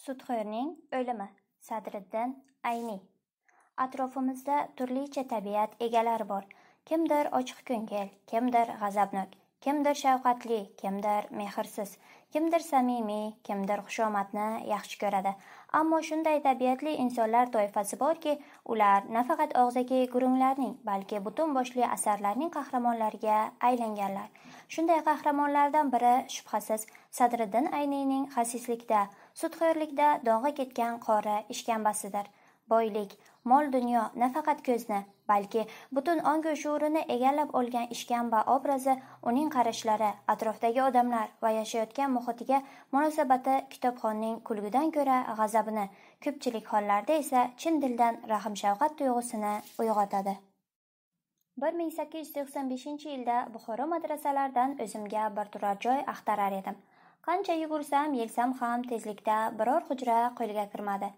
Sudxo'rning o'limi Sadriddin Ayni Atrofimizda turlicha tabiat egalari bor. Kimdir ochiq ko'ngil, kimdir g'azabnok, kimdir shafqatli, kimdir mehrsiz, kimdir samimiy, kimdir xushomadni yaxshi ko'radi. Ammo shunday tabiatli insonlar toifasi borki, ular nafaqat og'zaki gurunglarning, balki butun boshli asarlarning qahramonlariga aylanganlar. Shunday qahramonlardan biri shubhasiz Sadriddin Ayniyning xasislikda sudxo'rlikda dog'i ketgan qora ishkambasidir boylik mol dunyo nafaqat ko'zni balki butun ongu shuurini egallab olgan ishkamba obrazi uning qarashlari atrofdagi odamlar va yashayotgan muhitiga munosabati kitobxonning kulgidan ko'ra g'azabini ko'pchilik hollarda esa chin dildan rahm shafqat tuyg'usini uyg'otadi 1895 yilda buxoro madrasalaridan o'zimga bir turar joy axtarar edim qancha yugursam yegsam ham tezlikda biror hujra qo'lga kirmadi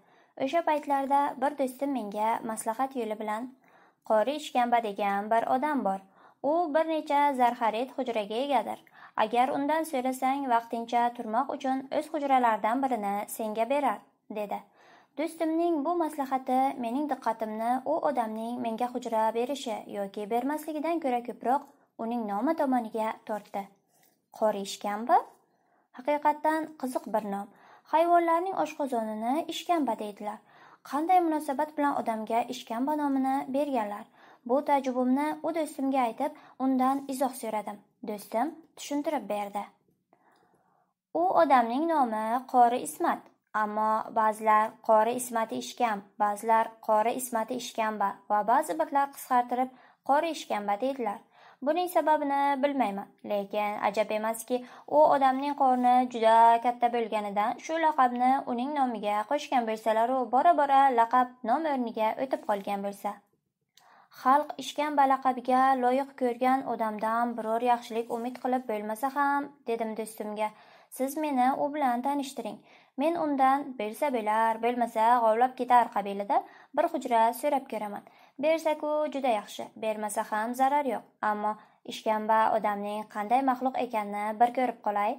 o'sha paytlarda bir do'stim menga maslahat yo'li bilan qori ishkamba degan bir odam bor u bir necha zarxarit hujraga egadir agar undan so'rasang vaqtincha turmoq uchun o'z hujralaridan birini senga berar dedi do'stimning bu maslahati mening diqqatimni u odamning menga hujra berishi yoki bermasligidan ko'ra ko'proq uning nomi tomoniga tortdi qori ishkamba haqiqatdan qiziq bir nom hayvonlarning oshqozonini ishkamba deydilar qanday munosabat bilan odamga ishkamba nomini berganlar bu tajribamni u do'stimga aytib undan izoh so'radim do'stim tushuntirib berdi u odamning nomi qori ismat ammo ba'zilar qori ismati ishkam ba'zilar qori ismati ishkamba va ba'zi birlar qisqartirib qori ishkamba deydilar Buning sababini bilmayman, lekin ajab emaski, u odamning qorni juda katta bo'lganidan shu laqabni uning nomiga qo'shgan bo'lsalar u bora-bora laqab nom o'rniga o'tib qolgan bo'lsa. Xalq ishkamba laqabiga loyiq ko'rgan odamdan biror yaxshilik umid qilib bo'lmasa ham, dedim do'stimga. Siz meni u bilan tanishtiring. Men undan bilsa bo'lar, bo'lmasa g'ovlab ketar qabilida bir hujra so'rab ko'raman. bersa-ku juda yaxshi bermasa ham zarar yo'q ammo ishkamba odamning qanday maxluq ekanini bir ko'rib qolay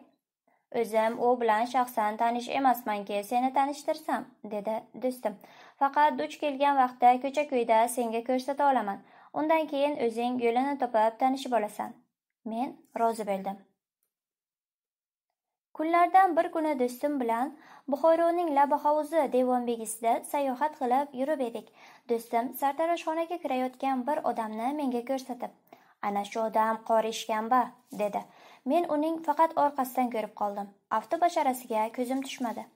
o'zim u bilan shaxsan tanish emasmanki seni tanishtirsam dedi do'stim faqat duch kelgan vaqtda ko'cha ko'yda senga ko'rsata olaman undan keyin o'zing yo'lini topib tanishib olasan men rozi bo'ldim Kunlardan bir kuni do'stim bilan Buxoroning Labahovuzi devonbegisida sayohat qilib yurib edik. Do'stim sartaroshxonaga kirayotgan bir odamni menga ko'rsatib, "Ana shu odam qori ishkamba", dedi. Men uning faqat orqasidan ko'rib qoldim. Avto basharasiga ko'zim tushmadi.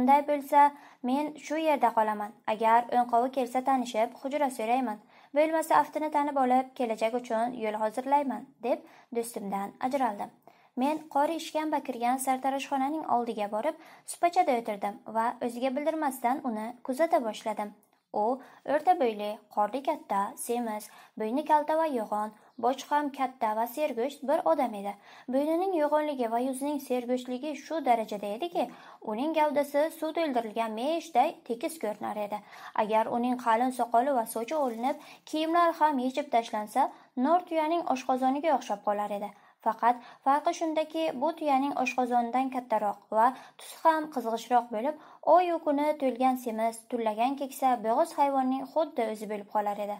Unday bo'lsa, men shu yerda qolaman. Agar o'n o'nqovi kelsa tanishib, hujra so'rayman. Bo'lmasa aftini tanib olib, kelajak uchun yo'l hozirlayman, deb do'stimdan ajraldim. men qori ishkamba kirgan sartaroshxonaning oldiga borib supachada o'tirdim va o'ziga bildirmasdan uni kuzata boshladim u o'rta bo'yli qorni katta semiz bo'yni kalta va yo'g'on boch ham katta va sergo'sht bir odam edi bo'ynining yo'g'onligi va yuzining sergo'shtligi shu darajada ediki uning gavdasi suv to'ldirilgan meshday tekis ko'rinar edi agar uning qalin soqoli va sochi olinib kiyimlari ham yechib tashlansa nor tuyaning oshqozoniga o'xshab qolar edi Faqat farqi shundaki, bu tuyaning oshqozonidan kattaroq va tusi ham qizg'ishroq bo'lib, oyu kuni to'lgan semiz, tullagan keksa bo'g'iz hayvonning xuddi o'zi bo'lib qolar edi.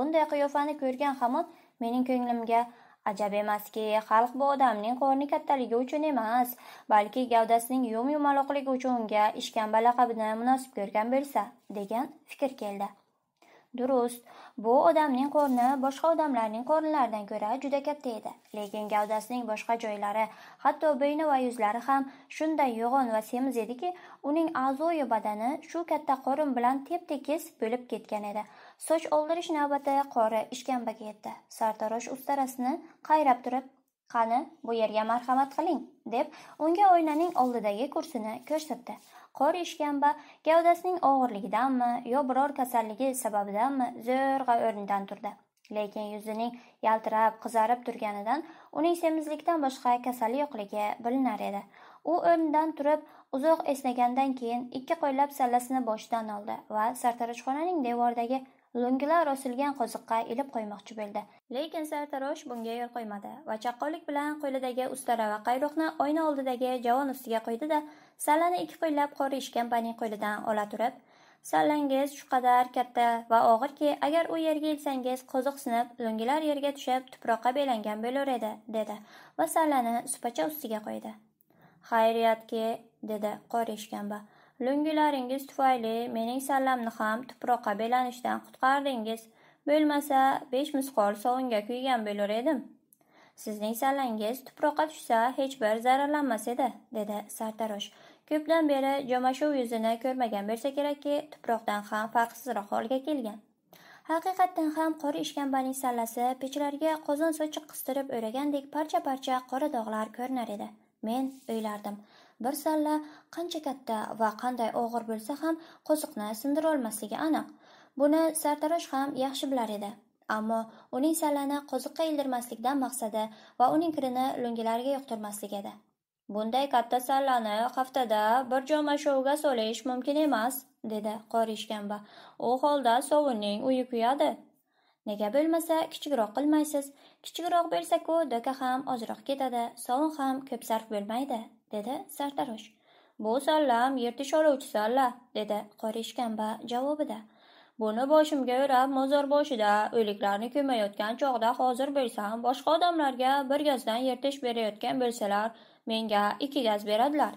Bunday qiyofani ko'rgan hamon mening ko'nglimga Ajab emaski, xalq bu odamning qorni kattaligi uchun emas, balki gavdasining yum-yumaloqligi uchun unga ishkamba laqabini munosib ko'rgan bo'lsa, degan fikr keldi. Durust, bu odamning qo'rni boshqa odamlarning qo'rnlaridan ko'ra juda katta edi, lekin gavdasining boshqa joylari, hatto bo'yni va yuzlari ham shunday yo'g'on va semiz ediki, uning a'zoyi badani shu katta qorin bilan tep-tekis bo'lib ketgan edi. Soch oldirish navbati qori ishkambaga yetdi. Sartarosh ustarasini qayrab turib, "Qani, bu yerga marhamat qiling", deb unga oynaning oldidagi kursini ko'rsatdi. qor eshkamba gavdasining og'irligidanmi yo biror kasalligi sababidanmi zo'rg'a o'rnidan turdi lekin yuzining yaltirab qizarib turganidan uning semizlikdan boshqa kasali yo'qligi bilinar edi u o'rnidan turib uzoq esnagandan keyin ikki qo'llab sallasini boshidan oldi va sartaroshxonaning devoridagi lo'ngilar osilgan qoziqqa ilib qo'ymoqchi bo'ldi lekin sartarosh bunga yo'l qo'ymadi va chaqqonlik bilan qo'lidagi ustara va qayroqni oyna oldidagi javon ustiga qo'ydi da sallani ikki qo'llab qori ishkambaning qo'lidan ola turib sallangiz shu qadar katta va og'irki agar u yerga ilsangiz qoziq sinib lo'ngilar yerga tushib tuproqqa belangan bo'lur edi dedi va sallani supacha ustiga qo'ydi xayriyatki dedi qori ishkamba Lo'ngilaringiz tufayli mening sallamni ham tuproqqa belanishdan qutqardingiz. Bo'lmasa, besh misqol sovunga kuygan bo'lar edim. Sizning sallangiz tuproqqa tushsa, hech bir zararlanmas edi, dedi sartarosh. Ko'pdan beri jomashuv yuzini ko'rmagan bo'lsa kerakki, tuproqdan ham farqsizroq holga kelgan. Haqiqatdan ham qora ishkambaning sallasi pechlarga qozon sochiq qistirib o'ragandek parcha-parcha qora dog'lar ko'rinar edi. Men o'ylardim. bir salla qancha katta va qanday og'ir bo'lsa ham qo'ziqni sindira olmasligi aniq buni sartarosh ham yaxshi bilar edi ammo uning sallani qo'ziqqa ildirmaslikdan maqsadi va uning kirini lo'ngalariga yoqtirmaslik edi bunday katta sallani haftada bir joma shovga solish mumkin emas dedi qori ishkamba u holda sovunning uyi kuyadi nega bo'lmasa kichikroq qilmaysiz kichikroq bo'lsa-ku doka ham ozroq ketadi sovun ham ko'p sarf bo'lmaydi dedi sartarosh bu sallam yirtish oluvchi salla dedi qorishkanba javobida buni boshimga o'rab mozor boshida o'liklarni ko'mayotgan chog'da hozir bo'lsam boshqa odamlarga bir gazdan yirtish berayotgan bo'lsalar menga ikki gaz beradilar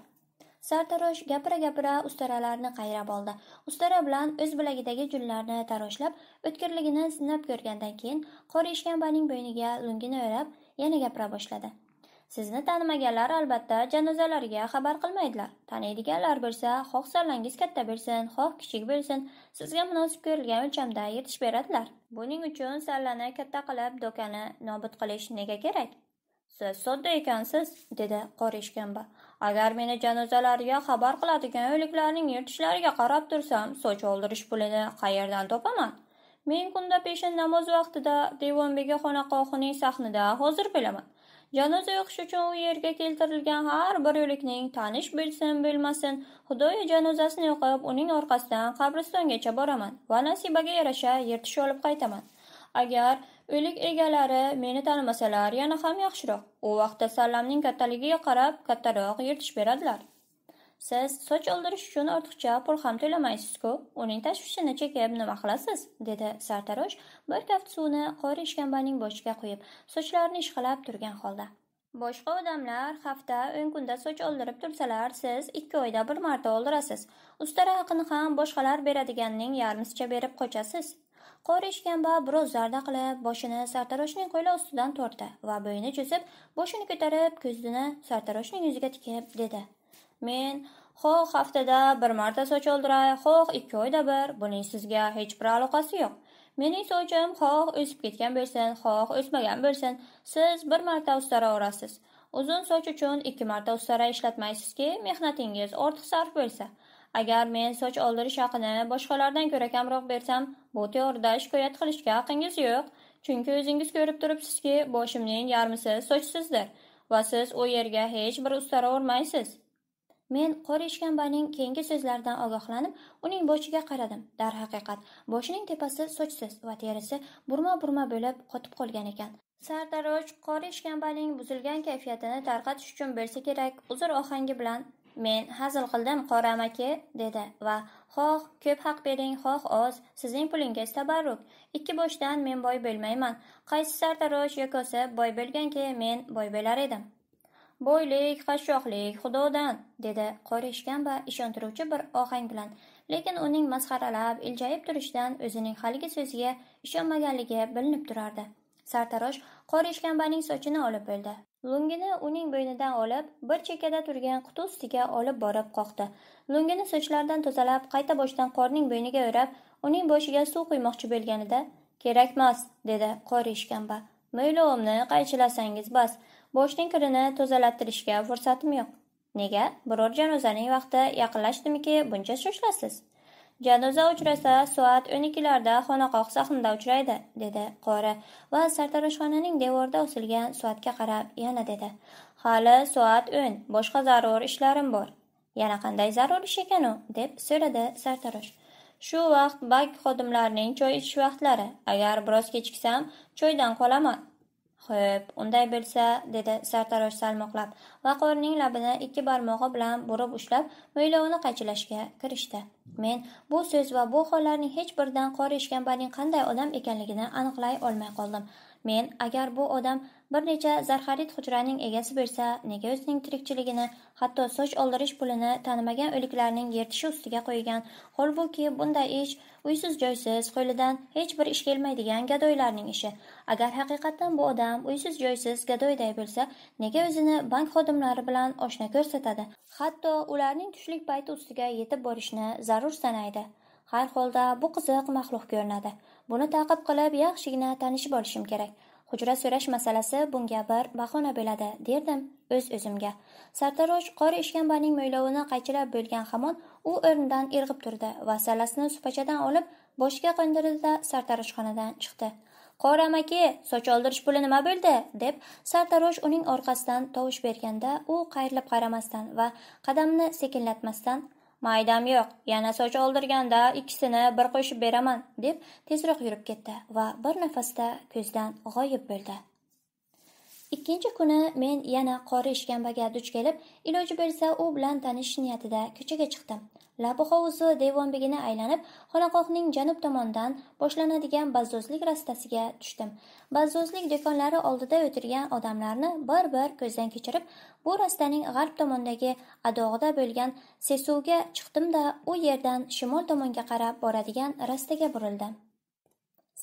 sartarosh gapira gapira ustaralarni qayrab oldi ustara bilan o'z bilagidagi junlarni taroshlab o'tkirligini sinab ko'rgandan keyin qora ishkambaning bo'yniga lungini o'rab yana gapira boshladi sizni tanimaganlar albatta janozalarga xabar qilmaydilar taniydiganlar bo'lsa xoh sallangiz katta bo'lsin xoh kichik bo'lsin sizga munosib ko'rilgan o'lchamda yetish beradilar buning uchun sallani katta qilib do'kani nobud qilish nega kerak siz sodda ekansiz dedi qora ishkamba agar meni janozalarga xabar qiladigan o'liklarning yirtishlariga qarab tursam soch oldirish pulini qayerdan topaman men kunda peshin namoz vaqtida devonbegi xonaqohining sahnida hozir bo'laman janoza o'qish uchun u yerga keltirilgan har bir o'likning tanish bilsin bilmasin xudoyo janozasini o'qib uning orqasidan qabristongacha boraman va nasibaga yarasha yirtish olib qaytaman agar o'lik egalari meni tanimasalar yana ham yaxshiroq u vaqtda sallamning kattaligiga qarab kattaroq yirtish beradilar siz soch oldirish uchun ortiqcha pul ham to'lamaysiz-ku uning tashvishini chekib nima qilasiz dedi sartarosh bir kaft suvni qori ishkambaning boshiga qo'yib sochlarini ishqalab turgan holda boshqa odamlar hafta o'n kunda soch oldirib tursalar siz ikki oyda bir marta oldirasiz ustara haqini ham boshqalar beradiganning yarmisicha berib qochasiz qori ishkamba biroz zarda qilib boshini sartaroshning qo'li ostidan tortdi va bo'yini cho'zib boshini ko'tarib ko'zini sartaroshning yuziga tikib dedi Men xoh haftada bir marta soch oldiray, xoh ikki oyda bir, buning sizga hech bir aloqasi yo'q. Mening sochim xoh o'sib ketgan bo'lsin, xoh o'smagan bo'lsin, siz bir marta ustara orasiz. Uzun soch uchun ikki marta ustara ishlatmaysizki, mehnatingiz ortiq sarf bo'lsa. Agar men soch oldirish haqini boshqalardan ko'ra kamroq bersam, bu to'g'rida shikoyat qilishga haqqingiz yo'q. Chunki o'zingiz ko'rib turibsizki, boshimning yarmisi sochsizdir va siz u yerga hech bir ustara o'rmaysiz. men qora ishkambaning keyingi so'zlaridan ogohlanib uning boshiga qaradim darhaqiqat boshining tepasi sochsiz va terisi burma burma bo'lib qotib qolgan ekan sartarosh qora ishkambaning buzilgan kayfiyatini tarqatish uchun bo'lsa kerak uzr ohangi bilan men hazil qildim qora amaki dedi va xoh ko'p haq bering xoh oz sizning pulingiz tabarruk ikki boshdan men boy bo'lmayman qaysi sartarosh yokosi boy bo'lganki men boy bo'lar edim boylik qashshoqlik xudodan dedi qora ishkamba ishontiruvchi bir ohang bilan lekin uning masxaralab iljayib turishidan o'zining haligi so'ziga ishonmaganligi bilinib turardi sartarosh qora ishkambaning sochini olib bo'ldi lungini uning bo'ynidan olib bir chekkada turgan quti ustiga olib borib qoqdi lungini sochlaridan tozalab qayta boshdan qorning bo'yniga o'rab uning boshiga suv quymoqchi bo'lganida kerakmas dedi qori ishkamba mo'ylovimni qaychilasangiz bas Boshning kirini tozalattirishga fursatim yo'q. Nega? Biror janozaning vaqti yaqinlashdimiki, buncha shoshilasiz? Janoza uchrasa, soat 12larda xonaqoq sahnida uchraydi, dedi qori va sartaroshxonaning devorda osilgan soatga qarab yana dedi. Hali soat 10, boshqa zarur ishlarim bor. Yana qanday zarur ish ekan u? deb so'radi sartarosh. Shu vaqt bank xodimlarining choy ichish vaqtlari. Agar biroz kechiksam, choydan qolaman. xo'p unday bo'lsa dedi sartarosh salmoqlab va qorning labini ikki barmog'i bilan burib ushlab mo'ylovini qaychilashga kirishdi men bu so'z va bu hollarning hech biridan qor eshgan baning qanday odam ekanligini aniqlay olmay qoldim men agar bu odam bir necha zarxarit hujraning egasi bo'lsa nega o'zining tirikchiligini hatto soch oldirish pulini tanimagan o'liklarning yirtishi ustiga qo'ygan holbuki bunday ish uysiz joysiz qo'lidan hech bir ish kelmaydigan gadoylarning ishi agar haqiqatdan bu odam uysiz joysiz gadoyday bo'lsa nega o'zini bank xodimlari bilan oshna ko'rsatadi hatto ularning tushlik payti ustiga yetib borishni zarur sanaydi har holda bu qiziq maxluq ko'rinadi Buni ta'qib qilib, yaxshigina tanishib olishim kerak. Hujra so'rash masalasi bunga bir bahona bo'ladi, derdim o'z-o'zimga. Sartarosh qora ishkambaning mo'ylovini qaychilab bo'lgan hamon u o'rnidan irg'ib turdi va salasini supachadan olib boshga qo'ndirdida sartaroshxonadan chiqdi. Qora amaki soch oldirish puli nima bo'ldi deb sartarosh uning orqasidan tovush berganda u qayrilib qaramasdan va qadamini sekinlatmasdan maydam yo'q yana soch oldirganda ikkisini bir qo'shib beraman deb tezroq yurib ketdi va bir nafasda ko'zdan g'oyib bo'ldi ikkinchi kuni men yana qori ishkambaga duch kelib iloji bo'lsa u bilan tanishish niyatida ko'chaga chiqdim labi hovuzi devonbegini aylanib xonaqohning janub tomonidan boshlanadigan bazzozlik rastasiga tushdim bazzozlik do'konlari oldida o'tirgan odamlarni bir bir ko'zdan kechirib bu rastaning g'arb tomondagi adog'ida bo'lgan sesuvga chiqdimda u yerdan shimol tomonga qarab boradigan rastaga burildim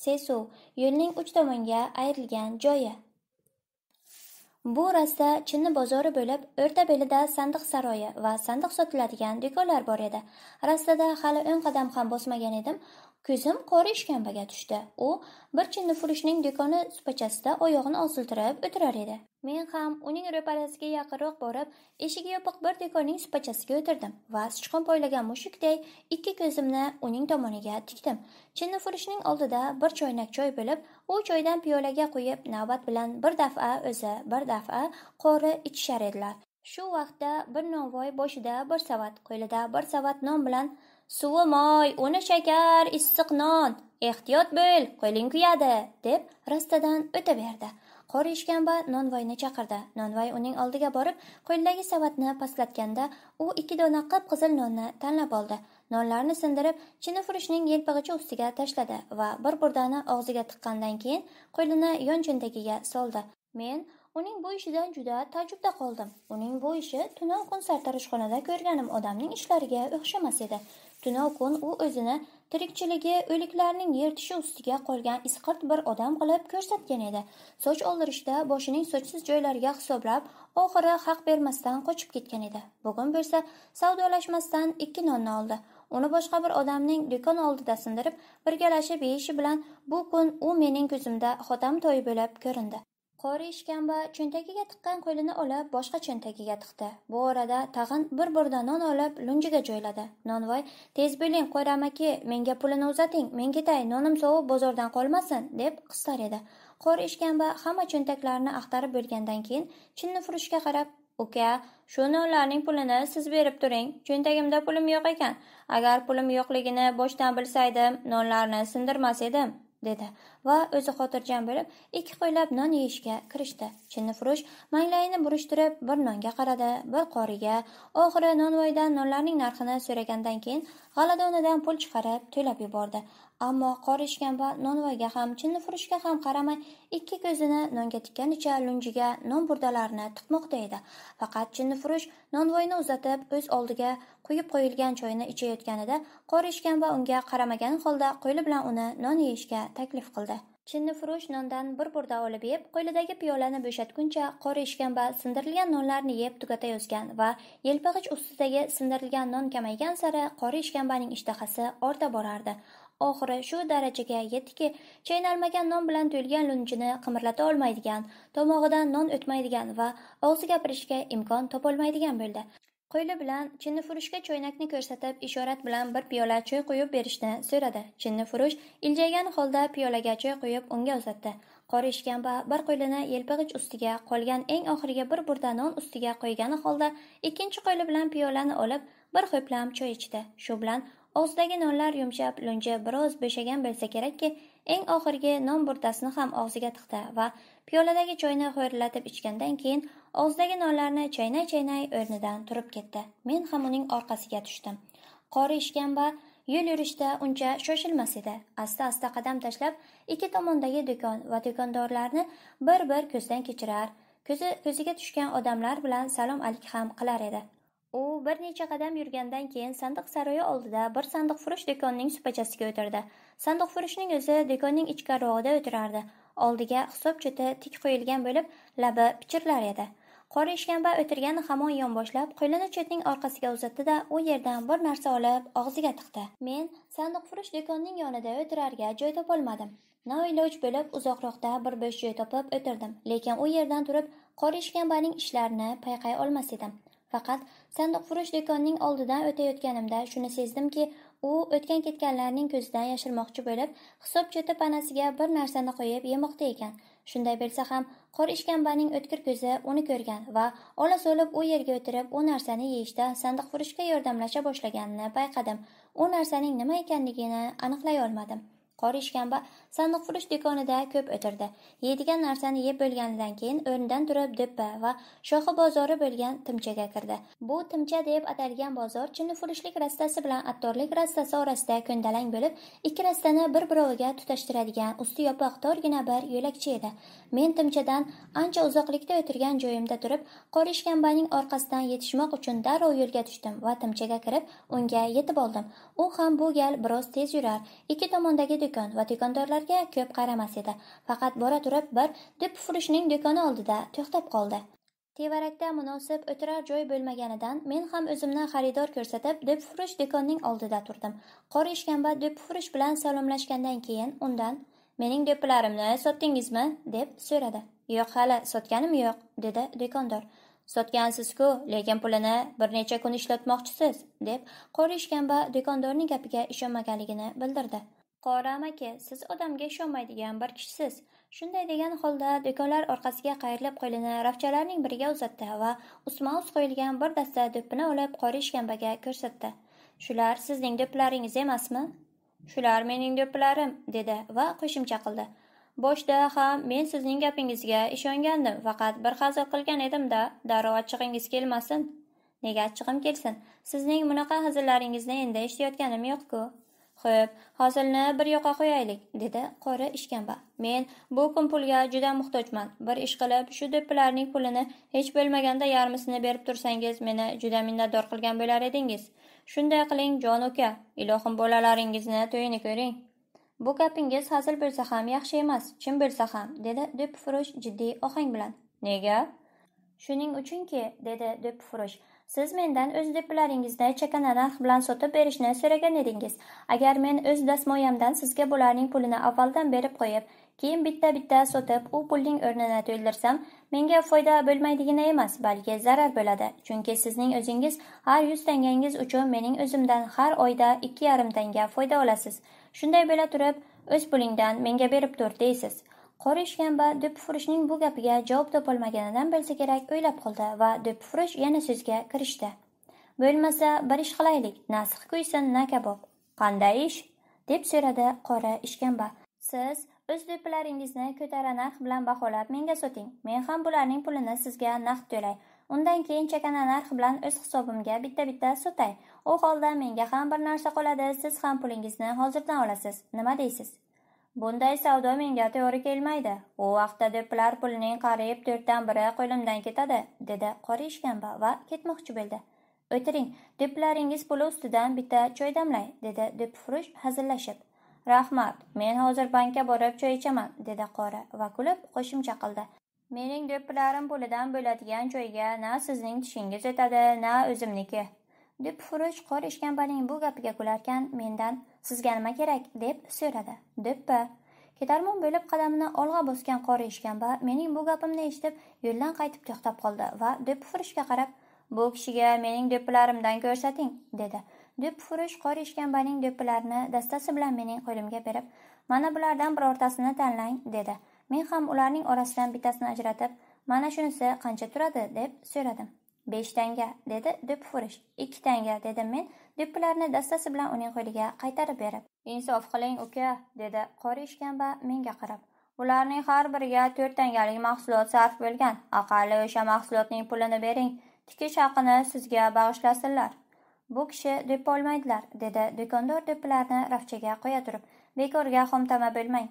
sesuv yo'lning uch tomonga ayrilgan joyi Bu rasta Chinni bozori bo'lib, o'rta belida sandiq saroyi va sandiq sotiladigan do'konlar bor edi. Rastada hali 10 qadam ham bosmagan edim, Ko'zim qora ishkambaga tushdi. U bir furishning do'koni supachasida oyog'ini osiltirib o'tirar edi. Men ham uning ro'parasiga yaqinroq borib, eshigi yopiq bir do'konning supachasiga o'tirdim va sichqon poylagan mushukday ikki ko'zimni uning tomoniga tikdim. furishning oldida bir choynak choy bo'lib, u choydan piyolaga qo'yib, navbat bilan bir dafa o'zi, bir dafa qori ichishar edilar. Shu vaqtda bir nonvoy boshida bir savat, qo'lida bir savat non bilan suvi moy uni shakar issiq non ehtiyot bo'l qo'ling kuyadi deb rastadan o'taverdi qor ishkamba nonvoyni chaqirdi nonvoy uning oldiga borib qo'lidagi savatni pastlatganda u ikki dona qip qizil nonni tanlab oldi nonlarni sindirib chinifurishning yelpig'ichi ustiga tashladi va bir burdani og'ziga tiqqandan keyin qo'lini yonchindagiga soldi men uning bu ishidan juda taajjubda qoldim uning bu ishi tunov kun sartaroshxonada ko'rganim odamning ishlariga o'xshamas edi Tunov kun u o'zini tirikchiligi o'liklarning yirtishi ustiga qolgan isqirt bir odam qilib ko'rsatgan edi soch oldirishda boshining sochsiz joylariga hisoblab oxiri haq bermasdan qochib ketgan edi bugun bo'lsa savdolashmasdan ikki nonni oldi uni boshqa bir odamning do'kon oldida sindirib birgalashib yeyishi bilan bu kun u mening ko'zimda xotam toyi bo'lib ko'rindi qori ishkamba cho'ntagiga tiqqan qo'lini olib boshqa cho'ntagiga tiqdi bu orada tag'in bir burda non olib lunjiga joyladi nonvoy tez bo'ling qo'ram aka menga pulini uzating men ketay nonim sovib bozordan qolmasin deb qistar edi qori ishkamba hamma cho'ntaklarni axtarib bo'lgandan keyin chinnifurushga qarab uka shu nonlarning pulini siz berib turing cho'ntagimda pulim yo'q ekan agar pulim yo'qligini boshdan bilsaydim nonlarni sindirmas edim dedi va o'zi xotirjam bo'lib ikki qo'ylab non yeyishga kirishdi chinnifurush manglayini burishtirib bir nonga qaradi bir qoriga oxiri nonvoydan nonlarning narxini so'ragandan keyin g'aladonidan pul chiqarib to'lab yubordi ammo qor va nonvoyga ham chinni furushga ham qaramay ikki ko'zini nonga tikkanicha lunjiga non burdalarini tiqmoqda edi faqat chinni furush nonvoyni uzatib o'z oldiga quyib qo'yilgan choyni ichayotganida qor va unga qaramagan holda qo'li bilan uni non yeyishga taklif qildi chinnifurush nondan bir burda olib yeb qo'lidagi piyolani bo'shatguncha qora va sindirilgan nonlarni yeb tugatayozgan va yelpig'ich ustidagi sindirilgan non kamaygan sari qor eshganbaning ishtahasi orta borardi oxiri shu darajaga yetdiki chaynalmagan non bilan to'yilgan lunjini qimirlata olmaydigan tomog'idan non o'tmaydigan va og'zi gapirishga imkon topolmaydigan bo'ldi qo'li bilan chinnifurushga cho'ynakni ko'rsatib ishorat bilan bir piyola choy quyib berishni so'radi chinnifurush iljaygan holda piyolaga choy quyib unga uzatdi qori ishkamba bir qo'lini yelpig'ich ustiga qolgan eng oxirgi bir burda non ustiga qo'ygani holda ikkinchi qo'li bilan piyolani olib bir ho'plam choy ichdi shu bilan og'zidagi nonlar yumshab lunja biroz bo'shagan bo'lsa kerakki eng oxirgi non burtasini ham og'ziga tiqdi va piyoladagi choyni ho'rillatib ichgandan keyin og'zidagi nonlarni chaynay chaynay o'rnidan turib ketdi men ham uning orqasiga tushdim qori ishgan va yo'l yurishda uncha shoshilmas edi asta asta qadam tashlab ikki tomondagi do'kon va do'kondorlarni bir bir ko'zdan kechirar ko'zi ko'ziga tushgan odamlar bilan salom alik ham qilar edi u bir necha qadam yurgandan keyin sandiq saroyi oldida bir sandiqfurush do'konning supachasiga o'tirdi sandiqfurushning o'zi do'konning ichkarog'ida o'tirardi oldiga hisob cho'ti tik qo'yilgan bo'lib labi pichirlar edi qora ishkamba o'tirgan hamon yonboshlab qo'lini cho'tning orqasiga uzatdi da u yerdan bir narsa olib og'ziga tiqdi men sandiqfurush do'konning yonida o'tirarga joy topolmadim noiloj bo'lib uzoqroqda bir bo'sh joy topib o'tirdim lekin u yerdan turib qora ishkambaning ishlarini payqay olmas edim faqat sandiqfurush do'konning oldidan o'tayotganimda shuni sezdimki u o'tgan ketganlarning ko'zidan yashirmoqchi bo'lib hisob cheti panasiga bir narsani qo'yib yemoqda ekan shunday bo'lsa ham qor ishkambaning o'tkir ko'zi uni ko'rgan va ola so'lib u yerga o'tirib u narsani yeyishda sandiqfurushga yordamlasha boshlaganini payqadim u narsaning nima ekanligini aniqlay olmadim qori sandiq furush do'konida ko'p o'tirdi yeydigan narsani yeb bo'lganidan keyin o'rnidan turib dippa va shohi bozori bo'lgan timchaga kirdi bu timcha deb atalgan bozor chinnifurushlik rastasi bilan attorlik rastasi orasida ko'ndalang bo'lib ikki rastani bir biroviga tutashtiradigan usti yopiq torgina bir yo'lakcha edi men timchadan ancha uzoqlikda o'tirgan joyimda turib qori orqasidan yetishmoq uchun darrov yo'lga tushdim va timchaga kirib unga yetib oldim u ham bu gal biroz tez yurar ikki tomondagi do'kon va do'kondorlarga ko'p qaramas edi faqat bora turib bir furishning do'koni oldida to'xtab qoldi tevarakda munosib o'tirar joy bo'lmaganidan men ham o'zimni xaridor ko'rsatib furish do'konning oldida turdim qor ishkamba furish bilan salomlashgandan keyin undan mening do'ppilarimni sotdingizmi deb so'radi yo'q hali sotganim yo'q dedi do'kondor sotgansizku lekin pulini bir necha kun ishlatmoqchisiz deb qor ishkamba do'kondorning gapiga ishonmaganligini bildirdi qora amaki, siz odamga ishonmaydigan bir kishisiz. Shunday degan holda do'konlar orqasiga qayrilib qo'lini rafchalarning biriga uzatdi va usma ust qo'yilgan bir dasta do'ppini olib qori ishkambaga ko'rsatdi. Shular sizning do'ppilaringiz emasmi? Shular mening do'ppilarim, dedi va qo'shimcha qildi. Boshda ham men sizning gapingizga ishongandim, faqat bir hazil qilgan edimda darrov achchig'ingiz kelmasin. Nega achchig'im kelsin? Sizning bunaqa hazillaringizni endi eshitayotganim yo'q-ku. Xo'p, hosilni bir yoqqa qo'yaylik, dedi qora ishkamba. Men bu kun pulga juda muhtojman. Bir ish qilib, shu deplarning pulini hech bo'lmaganda yarmisini berib tursangiz, meni juda minnatdor qilgan bo'lar edingiz. Shunday qiling, jon uka, ilohim bolalaringizni to'yini ko'ring. Bu gapingiz hazil bo'lsa ham yaxshi emas, chin bo'lsa ham, dedi do'pfurush jiddiy ohang bilan. Nega? Shuning uchunki, dedi do'pfurush, Siz mendan o'z diplaringizni chakana narx bilan sotib berishni so'ragan edingiz. Agar men o'z dastmoyamdan sizga bularning pulini avvaldan berib qo'yib, keyin bitta-bitta sotib, u pulning o'rnini to'ldirsam, menga foyda bo'lmaydigina emas, balki zarar bo'ladi. Chunki sizning o'zingiz har 100 tangangiz uchun mening o'zimdan har oyda 2,5 tanga foyda olasiz. Shunday bo'la turib, o'z pulingdan menga berib tur deysiz. Qori ishkamba do'ppifurishning bu gapiga javob topolmaganidan bilsa kerak o'ylab qoldi va do'ppifurish yana so'zga kirishdi bo'lmasa bir ish qilaylik na kuysin na kabob qanday ish deb so'radi qora ishkanba siz o'z do'ppilaringizni ko'tara narx bilan baholab menga soting men ham bularning pulini sizga naqd to'lay undan keyin chakana narx bilan o'z hisobimga bitta bitta sotay u holda menga ham bir narsa qoladi siz ham pulingizni hozirdan olasiz nima deysiz Bunday savdo menga to'g'ri kelmaydi. U vaqtda deplar pulining qariyb to'rtdan biri qo'limdan ketadi, dedi qora ishkamba va ketmoqchi bo'ldi. O'tiring, deplaringiz puli ustidan bitta choy damlay, dedi do'ppifurush hazillashib. Rahmat, men hozir bankka borib choy ichaman, dedi qora va kulib qo'shimcha qildi. Mening deplarim pulidan bo'ladigan choyga na sizning tishingiz o'tadi, na o'zimniki. Do'ppifurush qora ishkambaning bu gapiga kularkan mendan sizga nima kerak deb so'radi do'ppi ketarmon bo'lib qadamini olg'a bosgan qori ishkamba mening bu gapimni eshitib yo'ldan qaytib to'xtab qoldi va do'ppifurishga qarab bu kishiga mening do'ppilarimdan ko'rsating dedi furish qori ishkambaning do'ppilarini dastasi bilan mening qo'limga berib mana bulardan birortasini tanlang dedi men ham ularning orasidan bittasini ajratib mana shunisi qancha turadi deb so'radim besh tanga dedi do'pfurush ikki tanga dedim men do'ppilarni dastasi bilan uning qo'liga qaytarib berib insof qiling uka dedi qori ishkamba menga qarab ularning har biriga to'rt tangalik mahsulot sarf bo'lgan aqalli o'sha mahsulotning pulini bering tikish haqini sizga bag'ishlasinlar bu kishi deb olmaydilar dedi do'kondor do'ppilarni rafchaga qo'ya turib bekorga xomtama bo'lmang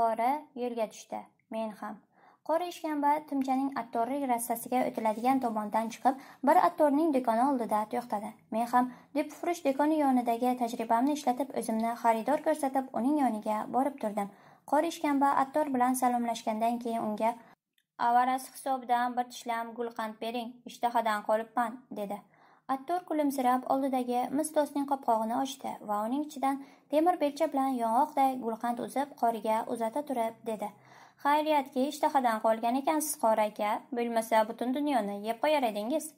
qori yo'lga tushdi men ham qora ishkamba tumchaning attorlik rassasiga o'tiladigan tomondan chiqib bir attorning do'koni oldida to'xtadi men ham depfurush do'koni yonidagi tajribamni ishlatib o'zimni xaridor ko'rsatib uning yoniga borib turdim qora ishkamba attor bilan salomlashgandan keyin unga avaras hisobidan bir tishlam gulqand bering ishtahadan qolibman dedi attor kulimsirab oldidagi mis to'sning qopqog'ini ochdi va uning ichidan temir belcha bilan yong'oqday gulqand uzib qoriga uzata turib dedi Xayriyatki, ishtahadan qolgan ekansiz, qori aka. bo'lmasa butun dunyoni yeb qo'yar edingiz.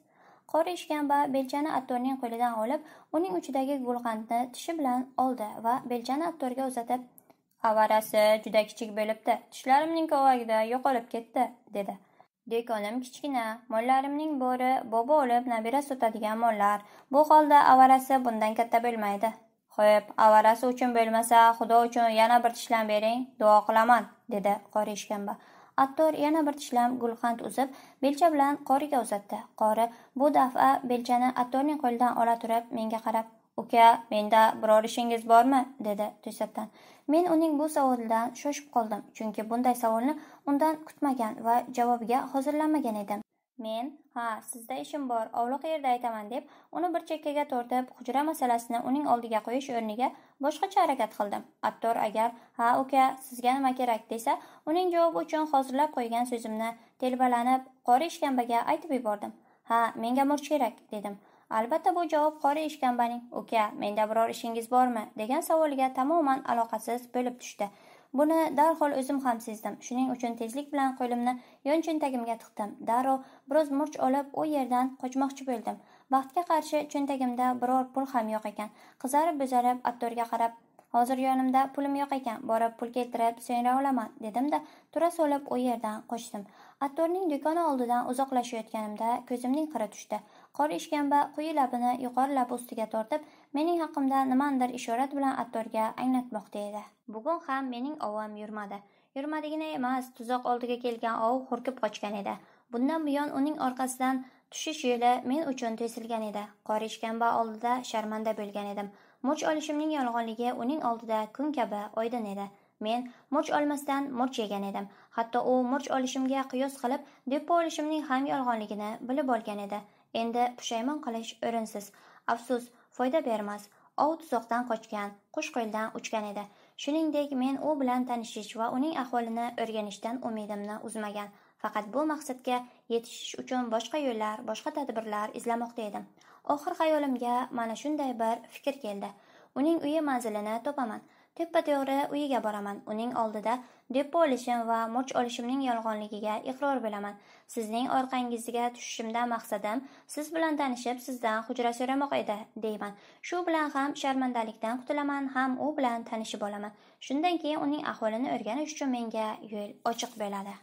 Qori ishkamba belchani attorning qo'lidan olib, uning uchidagi gulqandni tishi bilan oldi va belchani attorga uzatib, "Avarasi juda kichik bo'libdi. Tishlarimning kovagida yo'qolib ketdi", dedi. Dekonim kichkina, mollarimning bo'ri, bobo olib nabira sotadigan mollar. Bu holda avarasi bundan katta bo'lmaydi. Xo'p, avarasi uchun bo'lmasa, xudo uchun yana bir tishlam bering, duo qilaman, dedi qori ishkamba. Attor yana bir tishlam gulxand uzib, belcha bilan qoriga uzatdi. Qori bu dafa belchani attorning qo'lidan ola turib, menga qarab, "Uka, menda biror ishingiz bormi?" dedi to'satdan. Men uning bu savolidan shoshib qoldim, chunki bunday savolni undan kutmagan va javobiga hozirlanmagan edim. men ha sizda ishim bor avloq yerda aytaman deb uni bir chekkaga tortib hujra masalasini uning oldiga qo'yish o'rniga boshqacha harakat qildim attor agar ha uka sizga nima kerak desa uning javobi uchun hozirlab qo'ygan so'zimni telbalanib qori ishkambaga aytib yubordim ha menga murch kerak dedim albatta bu javob qori ishkambaning uka menda biror ishingiz bormi degan savoliga tamoman aloqasiz bo'lib tushdi Buni darhol o'zim ham sezdim. Shuning uchun tezlik bilan qo'limni yon cho'ntagimga tiqdim. Darrov biroz murch olib, u yerdan qochmoqchi bo'ldim. Baxtga qarshi cho'ntagimda biror pul ham yo'q ekan. Qizarib bo'zarib, attorga qarab, "Hozir yonimda pulim yo'q ekan, borib pul keltirib, so'ngra olaman", dedimda tura solib u yerdan qochdim. Attorning do'koni oldidan uzoqlashayotganimda ko'zimning qiri tushdi. Qor ishkamba quyi labini yuqori labi ustiga tortib, mening haqimda nimanidir ishorat bilan attorga anglatmoqda edi. bugun ham mening ovam yurmadi yurmadigina emas tuzoq oldiga kelgan ov hurkib qochgan edi bundan buyon uning orqasidan tushish yo'li men uchun to'silgan edi qor ishkamba oldida sharmanda bo'lgan edim murch olishimning yolg'onligi uning oldida kun kabi oydin edi men murch olmasdan murch yegan edim hatto u murch olishimga qiyos qilib depo olishimning ham yolg'onligini bilib olgan edi endi pushaymon qilish o'rinsiz afsus foyda bermas ov tuzoqdan qochgan qush qo'ldan uchgan edi Shuningdek, men u bilan tanishish va uning ahvolini o'rganishdan umidimni uzmagan, faqat bu maqsadga yetishish uchun boshqa yo'llar, boshqa tadbirlar izlamoqda edim. Oxir xayolimga mana shunday bir fikr keldi. Uning uyi manzilini topaman. tepa to'g'ri uyiga boraman uning oldida depo olishim va murch olishimning yolg'onligiga iqror bo'laman sizning orqangizga tushishimdan maqsadim siz bilan tanishib sizdan hujra so'ramoq edi deyman shu bilan ham sharmandalikdan qutulaman ham u bilan tanishib olaman shundan keyin uning ahvolini o'rganish uchun menga yo'l ochiq bo'ladi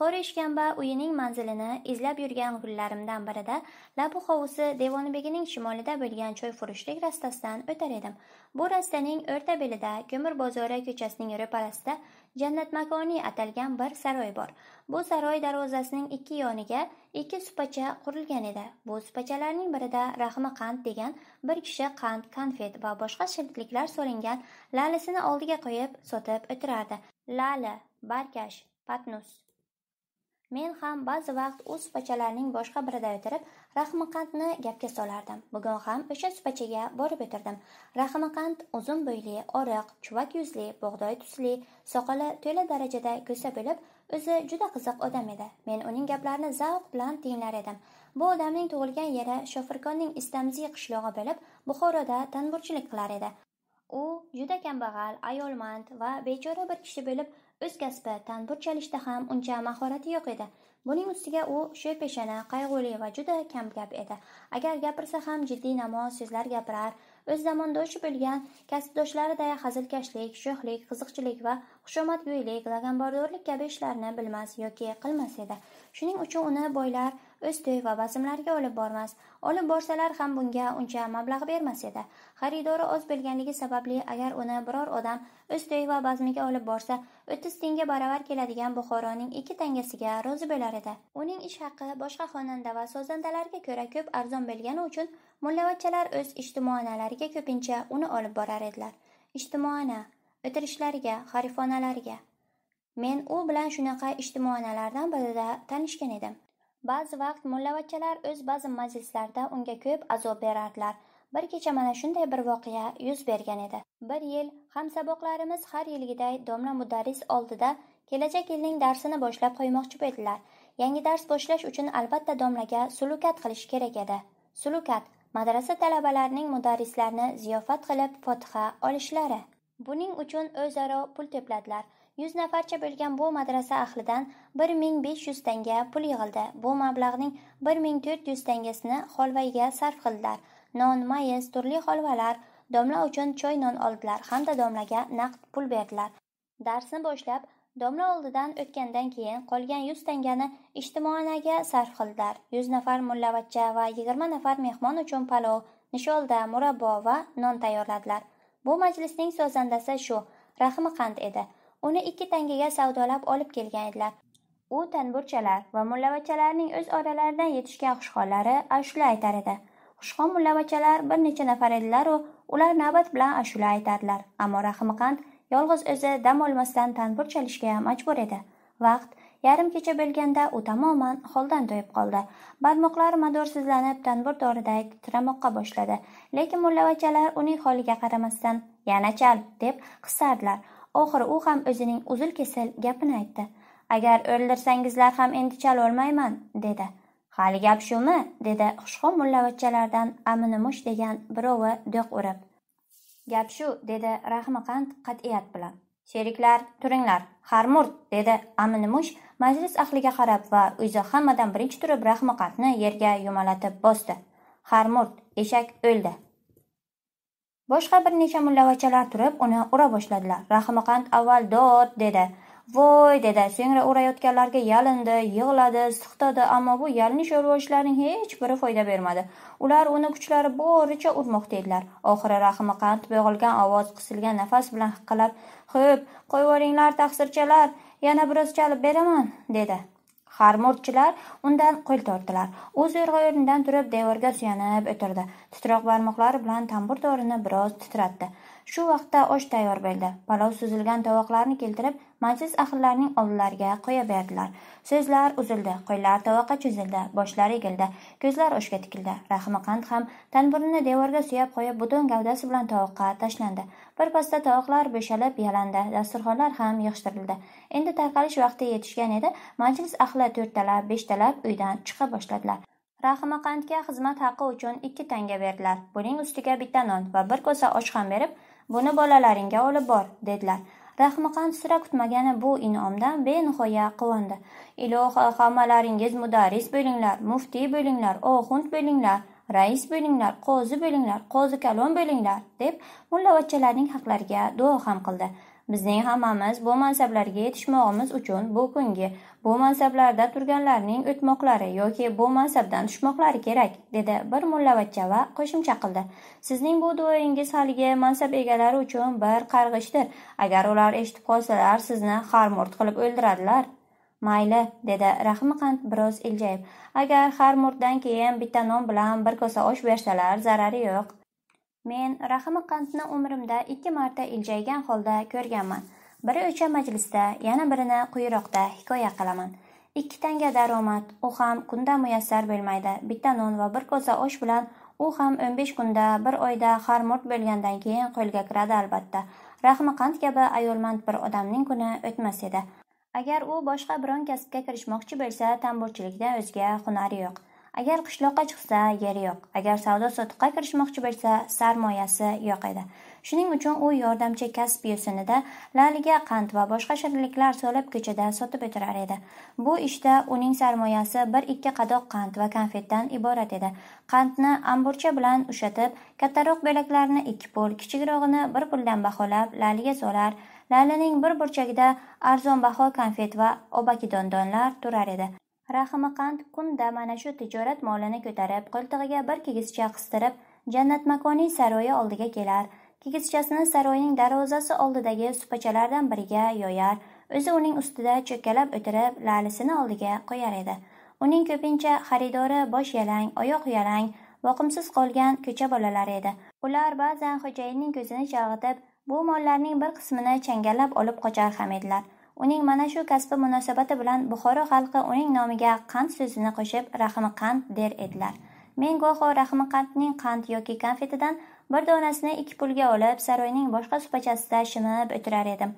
Qora ishkamba uyining manzilini izlab yurgan kunlarimdan birida Labu hovusi devonbegining shimolida bo'lgan choyfurushlik rastasidan o'tar edim. Bu rastaning o'rta belida Ko'mir bozori ko'chasining ro'parasida Jannat makoni atalgan bir saroy bor. Bu saroy darvozasining ikki yoniga ikki supacha qurilgan edi. Bu supachalarning birida Rahma qand degan bir kishi qand, konfet va boshqa shirinliklar solingan lalisini oldiga qo'yib sotib o'tirardi. Lali, barkash, patnus Men ham ba'zi vaqt u supachalarning boshqa birida o'tirib, Rahmiqandni gapga solardim. Bugun ham o'sha supachaga borib o'tirdim. Rahmiqand uzun bo'yli, oriq, chuvak yuzli, bug'doy tusli, soqoli to'la darajada ko'sa bo'lib, o'zi juda qiziq odam edi. Men uning gaplarini zavq bilan tinglar edim. Bu odamning tug'ilgan yeri Shofirkonning Istamziy qishlog'i bo'lib, Buxoroda tanburchilik qilar edi. u juda kambag'al ayolmand va bechora bir kishi bo'lib O'z kasbi tanbur chalishda ham uncha mahorati yo'q edi. Buning ustiga u peshana qayg'uli va juda kam gap edi. Agar gapirsa ham jiddiy namoz so'zlar gapirar. O'z zamondoshi bo'lgan kasbdoshlariday hazilkashlik, sho'xlik, qiziqchilik va xushomadgo'ylik, laganbardorlik kabi ishlarni bilmas yoki qilmas edi. Shuning uchun uni boylar o'z to'y va bazmlariga olib bormas olib borsalar ham bunga uncha mablag' bermas edi xaridori oz bo'lganligi sababli agar uni biror odam o'z to'y va bazmiga olib borsa o'ttiz tenga baravar keladigan buxoroning ikki tangasiga rozi bo'lar edi uning ish haqi boshqa xonanda va sozandalarga ko'ra ko'p arzon bo'lgani uchun mullavachchalar o'z ijtimoanalariga ko'pincha uni olib borar edilar ijtimoana o'tirishlariga xarifonalariga men u bilan shunaqa ijtimoanalardan birida tanishgan edim ba'zi vaqt mullavachchalar o'z ba'zi majlislarida unga ko'p azob berardilar bir kecha mana shunday bir voqea yuz bergan edi bir yil hamsaboqlarimiz har yilgiday domla mudarris oldida kelajak yilning darsini boshlab qo'ymoqchi bo'ldilar yangi dars boshlash uchun albatta domlaga sulukat qilish kerak edi sulukat madrasa talabalarining mudarrislarni ziyofat qilib fotiha olishlari buning uchun o'zaro pul to'pladilar yuz nafarcha bo'lgan bu madrasa ahlidan bir ming besh yuz tanga pul yig'ildi bu mablag'ning bir ming to'rt yuz tangasini holvaga sarf qildilar non mayiz turli holvalar domla uchun choy non oldilar hamda domlaga naqd pul berdilar darsni boshlab domla oldidan o'tgandan keyin qolgan yuz tangani ijtimoanaga sarf qildilar yuz nafar mullavachcha va yigirma nafar mehmon uchun palov nisholda murabbo va non tayyorladilar bu majlisning sozandasi shu rahmi qand edi uni ikki tangaga savdolab olib kelgan edilar u tanburchalar va mullavachalarning o'z oralaridan yetishgan xushxonlari ashula aytar edi xushxon mullavachalar bir necha nafar edilaru ular navbat bilan ashula aytardilar ammo rahmiqand yolg'iz o'zi dam olmasdan tanbur chalishga majbur edi vaqt yarim kecha bo'lganda u tamoman holdan toyib qoldi barmoqlari madorsizlanib tanbur doriday tiramoqqa boshladi lekin mullavachalar uning holiga qaramasdan yana chal deb qisardilar oxiri u ham o'zining uzil kesil gapini aytdi agar o'ldirsangizlar ham endi chalolmayman dedi hali gap shumi dedi xushxon mullavachchalardan aminimush degan birovi do'q urib gap shu dedi rahmiqand qat'iyat bilan sheriklar turinglar harmurt dedi aminimush majlis ahliga qarab va o'zi hammadan birinchi turib rahmiqandni yerga yumalatib bosdi harmurt eshak o'ldi boshqa bir necha mullavachalar turib uni ura boshladilar rahimaqand avval dod dedi voy dedi so'ngra urayotganlarga yalindi yig'ladi siqtadi ammo bu yalinish yo'lboshlarning hech biri foyda bermadi ular uni kuchlari boricha urmoqda edilar oxiri rahmiqand bo'g'ilgan ovoz qisilgan nafas bilan hiqillab xo'p qo'yvoringlar taqsirchalar yana biroz chalib beraman dedi Xarmurchilar undan qo'l tortdilar. O'z yo'rg'a o'rnidan turib devorga suyanib o'tirdi. Titroq barmoqlari bilan tambur torini biroz titratdi. Shu vaqtda osh tayyor bo'ldi. Palov suzilgan tovoqlarni keltirib, majlis ahllarining oldilariga qo'ya berdilar. So'zlar uzildi, qo'llar tovoqqa cho'zildi, boshlar egildi, ko'zlar oshga tikildi. rahimaqand ham tanburini devorga suyab qo'yib, butun gavdasi bilan tovoqqa tashlandi. birpasda tovoqlar bo'shalib yalandi dasturxonlar ham yig'ishtirildi endi tarqalish vaqti yetishgan edi majlis ahli to'rttalab beshtalab uydan chiqa boshladilar rahimaqandga xizmat haqqi uchun ikki tanga berdilar buning ustiga bitta non va bir kosa osh ham berib buni bolalaringga olib bor dedilar rahmiqand sira kutmagani bu inomdan benihoya quvondi iloh hammalaringiz mudarris bo'linglar muftiy bo'linglar oxund bo'linglar rais bo'linglar qozi bo'linglar qozi kalon bo'linglar deb mullavachchalarning haqlariga duo ham qildi bizning hammamiz bu mansablarga yetishmog'imiz uchun bu kungi bu mansablarda turganlarning o'tmoqlari yoki bu mansabdan tushmoqlari kerak dedi bir mullavachcha va qo'shimcha qildi sizning bu duoingiz haligi mansab egalari uchun bir qarg'ishdir agar ular eshitib qolsalar sizni harmurt qilib o'ldiradilar mayli dedi rahmiqand biroz iljayib agar har murtdan keyin bitta non bilan bir kosa osh bersalar zarari yo'q men rahmiqandni umrimda ikki marta iljaygan holda ko'rganman biri o'cha majlisda yana birini quyiroqda hikoya qilaman ikki tanga daromad u ham kunda muyassar bo'lmaydi bitta non va bir kosa osh bilan u ham o'n besh kunda bir oyda har murt bo'lgandan keyin qo'lga kiradi albatta rahmiqand kabi ayolmand bir odamning kuni o'tmas edi agar u boshqa biron kasbga kirishmoqchi bo'lsa tamburchilikda o'zga hunari yo'q agar qishloqqa chiqsa yeri yo'q agar savdo sotiqqa kirishmoqchi bo'lsa sarmoyasi yo'q edi shuning uchun u yordamchi kasb yo'sinida laliga qand va boshqa shirinliklar so'lib ko'chada sotib o'tirar edi bu ishda uning sarmoyasi bir ikki qadoq qand va konfetdan iborat edi qandni amburcha bilan ushatib kattaroq bo'laklarni ikki pul kichikrog'ini bir puldan baholab laliga solar lalaning bir burchagida arzonbaho konfet va obaki dondonlar turar edi qand kunda mana shu tijorat molini ko'tarib qo'ltig'iga bir kigizcha qistirib jannat makoniy saroyi oldiga kelar kigizchasini saroyning darvozasi oldidagi supachalardan biriga yoyar o'zi uning ustida cho'kkalab o'tirib lalisini oldiga qo'yar edi uning ko'pincha xaridori bosh yalang oyoq yalang boqimsiz qolgan ko'cha bolalari edi ular ba'zan xo'jayinning ko'zini chalg'itib bu mollarning bir qismini changallab olib qochar ham edilar uning mana shu kasbi munosabati bilan buxoro xalqi uning nomiga qand so'zini qo'shib rahmi qand der edilar men goho rahmi qandning qand yoki konfetidan bir donasini ikki pulga olib saroyning boshqa supachasida shiminib o'tirar edim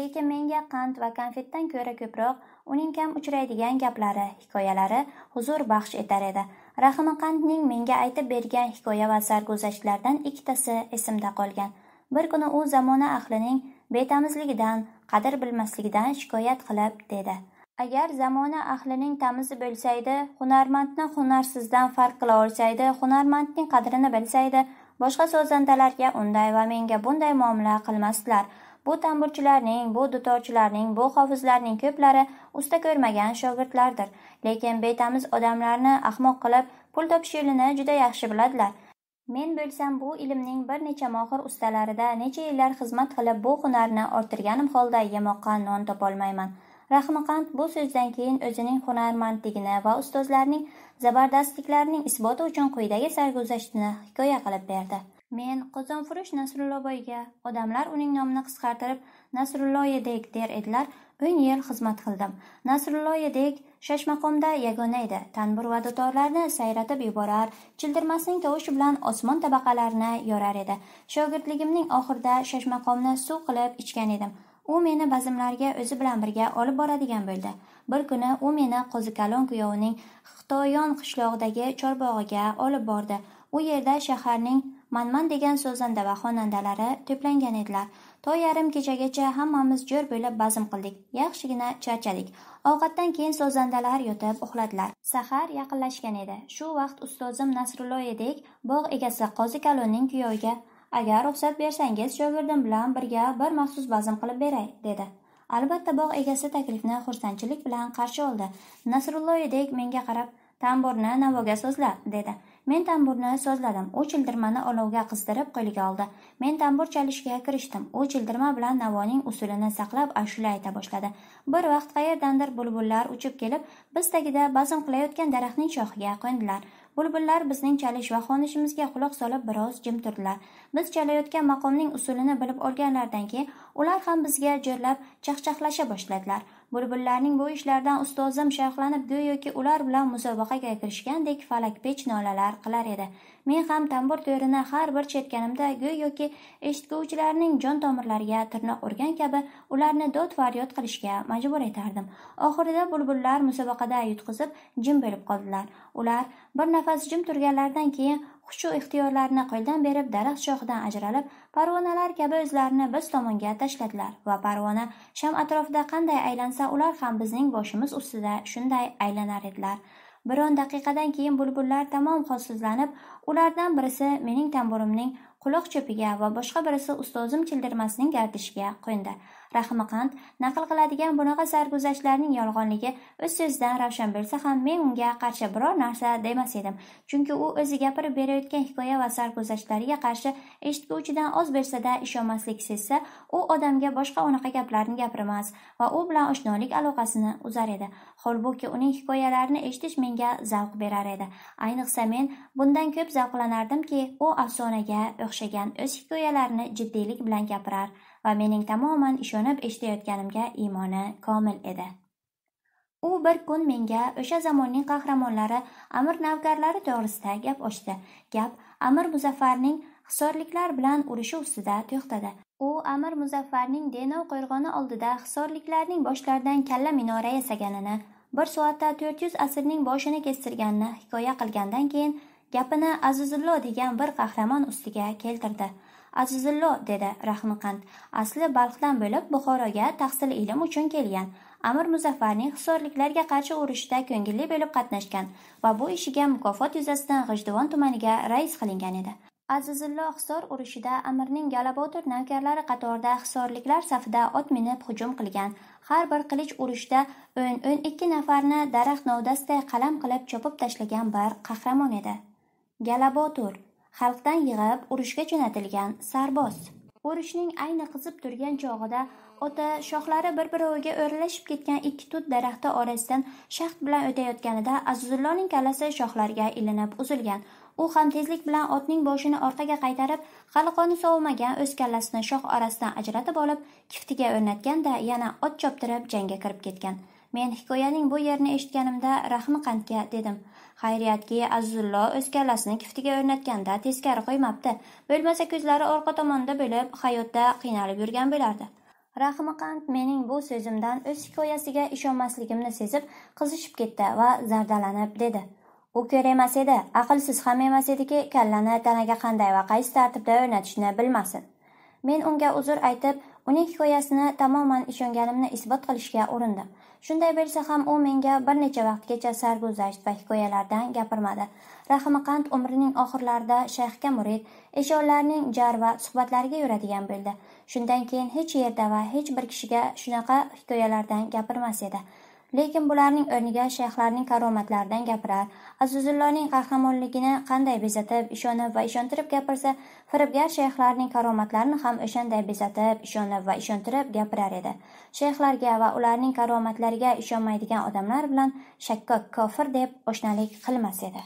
lekin menga qand va konfetdan ko'ra ko'proq uning kam uchraydigan gaplari hikoyalari huzur baxsh etar edi rahmi qandning menga aytib bergan hikoya va sarguzashtlardan ikkitasi esimda qolgan bir kuni u zamona ahlining betamizligidan qadr bilmasligidan shikoyat qilib dedi agar zamona ahlining tamizi bo'lsaydi hunarmandni hunarsizdan farq qila olsaydi hunarmandning qadrini bilsaydi boshqa so'zandalarga unday va menga bunday muomala qilmasdilar bu tamburchilarning bu dutorchilarning bu hofizlarning ko'plari usta ko'rmagan shogirdlardir lekin betamiz odamlarni ahmoq qilib pul topish yo'lini juda yaxshi biladilar men bo'lsam bu ilmning bir necha mohir ustalarida necha yillar xizmat qilib bu hunarni orttirganim holda yamoqqa non topolmayman rahmiqand bu so'zdan keyin o'zining hunarmandligini va ustozlarning zabardastliklarining isboti uchun quyidagi sarguzashtini hikoya qilib berdi men qozonfurush nasrulloboyga odamlar uning nomini qisqartirib nasrulloyedek der edilar 10 yil xizmat qildim nasrulloyedek Shashmaqomda yagona edi. Tanbur va dutorlarni sayratib yuborar, childirmasning tovushi bilan osmon tabaqalarini yorar edi. Shogirdligimning oxirida shashmaqomni suv qilib ichgan edim. U meni bazmlarga o'zi bilan birga olib boradigan bo'ldi. Bir kuni u meni Qozikalon kuyovining Xitoyon qishlog'idagi chorbog'iga olib bordi. U yerda shaharning Manman degan so'zanda va xonandalari to'plangan edilar. to yarim kechagacha hammamiz jo'r bo'lib bazm qildik yaxshigina charchadik ovqatdan keyin so'zandalar yotib uxladilar sahar yaqinlashgan edi shu vaqt ustozim nasrulloyedek bog' egasi qozi kalonning kuyoviga agar ruxsat bersangiz shogirdim bilan birga bir maxsus bazm qilib beray dedi albatta bog' egasi taklifni xursandchilik bilan qarshi oldi nasrulloyedek menga qarab tamburni navoga so'zla dedi men tamburni sozladim u childirmani olovga qizdirib qo'liga oldi men tambur chalishga kirishdim u childirma bilan navoning usulini saqlab ashula ayta boshladi bir vaqt qayerdandir bulbullar uchib kelib biz tagida bazm qilayotgan daraxtning shoxiga qo'ndilar bulbullar bizning chalish va xo'nishimizga quloq solib biroz jim turdilar biz chalayotgan maqomning usulini bilib olganlardan keyin ular ham bizga jo'rlab chaqchaqlasha boshladilar bulbullarning bu ishlardan ustozim shayxlanib go'yoki ular bilan musobaqaga kirishgandek falakpech nolalar qilar edi men ham tambur to'rini har bir chetganimda go'yoki eshitguvchilarning jon tomirlariga tirnoq urgan kabi ularni dod faryod qilishga majbur etardim oxirida bulbullar musobaqada yutqizib jim bo'lib qoldilar ular bir nafas jim turganlaridan keyin xushu ixtiyorlarini qo'ldan berib daraxt shoxidan ajralib parvonalar kabi o'zlarini biz tomonga tashladilar va parvona sham atrofida qanday aylansa ular ham bizning boshimiz ustida shunday aylanar edilar o'n daqiqadan keyin bulbullar tamom holsizlanib ulardan birisi mening tamburimning quloq cho'piga va boshqa birisi ustozim childirmasining gardishiga qo'ndi rahmiqand naql qiladigan bunaqa sarguzashtlarning yolg'onligi o'z so'zidan ravshan bo'lsa ham men unga qarshi biror narsa demas edim chunki u o'zi gapirib berayotgan hikoya va sarguzashtlariga qarshi eshitguvchidan oz bo'lsada ishonmaslik sezsa u odamga boshqa unaqa gaplarni gapirmas va u bilan oshnolik aloqasini uzar edi holbuki uning hikoyalarini eshitish menga zavq berar edi ayniqsa men bundan ko'p zavqlanardimki u afsonaga o'xshagan o'z hikoyalarini jiddiylik bilan gapirar va mening tamoman ishonib eshitayotganimga iymoni komil edi u bir kun menga o'sha zamonning qahramonlari amir navkarlari to'g'risida gap ochdi gap amir muzaffarning hisorliklar bilan urushi ustida to'xtadi u amir muzaffarning denov qo'rg'oni oldida hisorliklarning boshlaridan kalla minora yasaganini bir soatda to'rt yuz asrning boshini kestirganini hikoya qilgandan keyin gapini azizullo degan bir qahramon ustiga keltirdi azizullo dedi rahmiqand asli balxdan bo'lib buxoroga tahsil ilm uchun kelgan amir muzaffarning hisorliklarga qarshi urushida ko'ngilli bo'lib qatnashgan va bu ishiga mukofot yuzasidan g'ijduvon tumaniga rais qilingan edi azizullo hisor urushida amirning galabotur navkarlari qatorida hisorliklar safida ot minib hujum qilgan har bir qilich urushda o'n o'n ikki nafarni daraxt novdasiday qalam qilib cho'pib tashlagan bir qahramon edi galabotur xalqdan yig'ib urushga jo'natilgan sarboz urushning ayni qizib turgan chog'ida ota shoxlari bir biroviga o'ralashib ketgan ikki tut daraxti orasidan shaxt bilan o'tayotganida azizulloning kallasi shoxlarga ilinib uzilgan u ham tezlik bilan otning boshini orqaga qaytarib hali qoni sovimagan o'z kallasini shox orasidan ajratib olib kiftiga o'rnatganda yana ot choptirib jangga kirib ketgan men hikoyaning bu yerini eshitganimda rahmi qandga dedim Xayriyatki, Azizullo o'z kallasini kiftiga o'rnatganda teskari qo'ymabdi. Bo'lmasa ko'zlari orqa tomonda bo'lib, hayotda qiynalib yurgan bo'lardi. qand mening bu so'zimdan o'z hikoyasiga ishonmasligimni sezib, qizishib ketdi va zardalanib dedi: "U emas edi, aqlsiz ham emas ediki, kallani tanaga qanday va qaysi tartibda o'rnatishni bilmasin." Men unga uzr aytib, uning hikoyasini tamoman ishonganimni isbot qilishga urindim shunday bo'lsa ham u menga bir necha vaqtgacha sarguzasht va hikoyalardan gapirmadi rahimaqand umrining oxirlarida shayxga murid eshonlarning jar va suhbatlariga yuradigan bo'ldi shundan keyin hech yerda va hech bir kishiga shunaqa hikoyalardan gapirmas edi lekin bularning o'rniga shayxlarning karomatlaridan gapirar azizulloning qahramonligini qanday bezatib ishonib va ishontirib gapirsa firibgar shayxlarning karomatlarini ham o'shanday bezatib ishonib va ishontirib gapirar edi shayxlarga va ularning karomatlariga ishonmaydigan odamlar bilan shakkok kofir deb oshnalik qilmas edi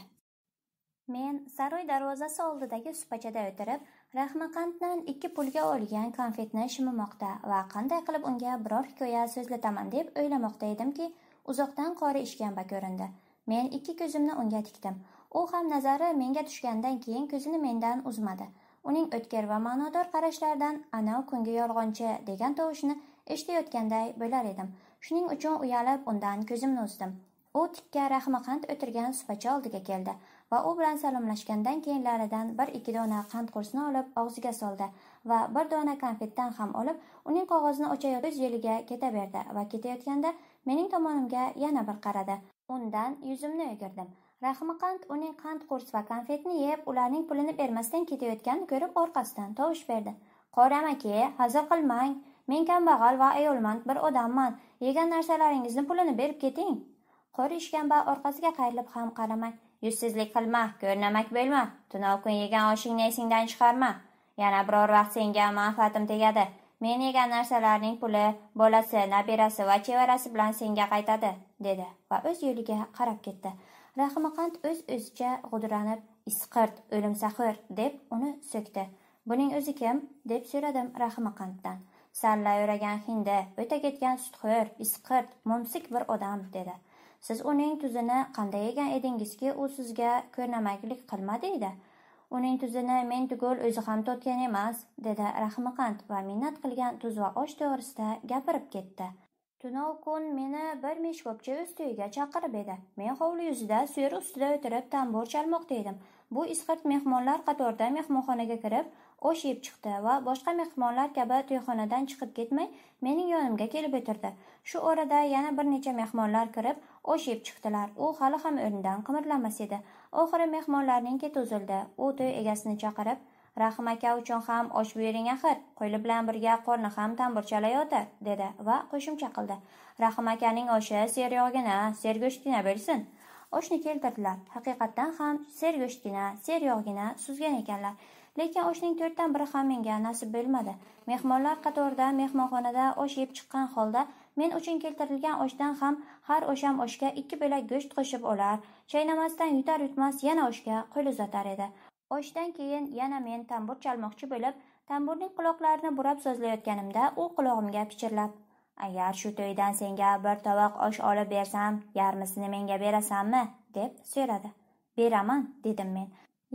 men saroy darvozasi oldidagi supachada o'tirib Rahmaqanddan ikki pulga olgan konfetni shimimoqda va qanday qilib unga biror hikoya so'zlataman deb o'ylamoqda edimki, uzoqdan qori ishkamba ko'rindi. Men ikki ko'zimni unga tikdim. U ham nazari menga tushgandan keyin ko'zini mendan uzmadi. Uning o'tkir va ma'nodor qarashlaridan ana kungi yolg'onchi degan tovushni eshitayotganday bo'lar edim. Shuning uchun uyalib undan ko'zimni uzdim. U tikka rahmaqand o'tirgan supacha oldiga keldi. va u bilan salomlashgandan keyin laridan bir ikki dona qand qursni olib og'ziga soldi va bir dona konfetdan ham olib uning qog'ozini ochayotib yuz yiliga ketaverdi va ketayotganda mening tomonimga yana bir qaradi undan yuzimni o'girdim qand uning qand qurs va konfetni yeb ularning pulini bermasdan ketayotganini ko'rib orqasidan tovush berdi qoram aka hazil qilmang men kambag'al va ayolmand bir odamman yegan narsalaringizni pulini berib keting qo'ri ishkamba orqasiga qayrilib ham qaramay yuzsizlik qilma ko'rnamak bo'lma tunov kun yegan oshingni esingdan chiqarma yana biror vaqt senga manfaatim tegadi men yegan narsalarning puli bolasi nabirasi va chevarasi bilan senga qaytadi dedi va o'z yo'liga qarab ketdi rahimaqand o'z o'zicha g'udranib isqirt o'limsaxir deb uni so'kdi buning o'zi kim deb so'radim rahmaqanddan salla yuragan hindi o'ta ketgan sutxo'r isqirt mumsik bir odam dedi siz uning tuzini qanday yegan edingizki u sizga ko'rnamaklik qilma deydi. uning tuzini men tugul o'zi ham totgan emas dedi rahmiqand va minnat qilgan tuz va osh to'g'risida gapirib ketdi tunov kun meni bir meshkobcha o'z to'yiga chaqirib edi men hovli yuzida suyir ustida o'tirib tambur chalmoqda edim bu isqirt mehmonlar qatorida mehmonxonaga kirib osh yeb chiqdi va boshqa mehmonlar kabi to'yxonadan chiqib ketmay mening yonimga kelib o'tirdi shu orada yana bir necha mehmonlar kirib o'shib chiqdilar u hali ham o'rnidan qimirlamas edi oxiri mehmonlarninki to'zildi u to'y egasini chaqirib rahim aka uchun ham osh buyuring axir qo'yli bilan birga qorni ham tamburchalayotir dedi va qo'shimcha qildi rahim akaning oshi seryog'gina sergo'shtgina bo'lsin oshni keltirdilar haqiqatdan ham sergo'shtgina seryog'gina suzgan ekanlar lekin oshning to'rtdan biri ham menga nasib bo'lmadi mehmonlar qatorida mehmonxonada osh yeb chiqqan holda men uchun keltirilgan oshdan ham har o'sham oshga ikki bo'lak go'sht qo'shib olar chaynamasdan yutar yutmas yana oshga qo'l uzatar edi oshdan keyin yana men tambur chalmoqchi bo'lib tamburning quloqlarini burab so'zlayotganimda u qulog'imga pichirlab agar shu to'ydan senga bir tovoq osh olib bersam yarmisini menga berasanmi deb so'radi beraman dedim men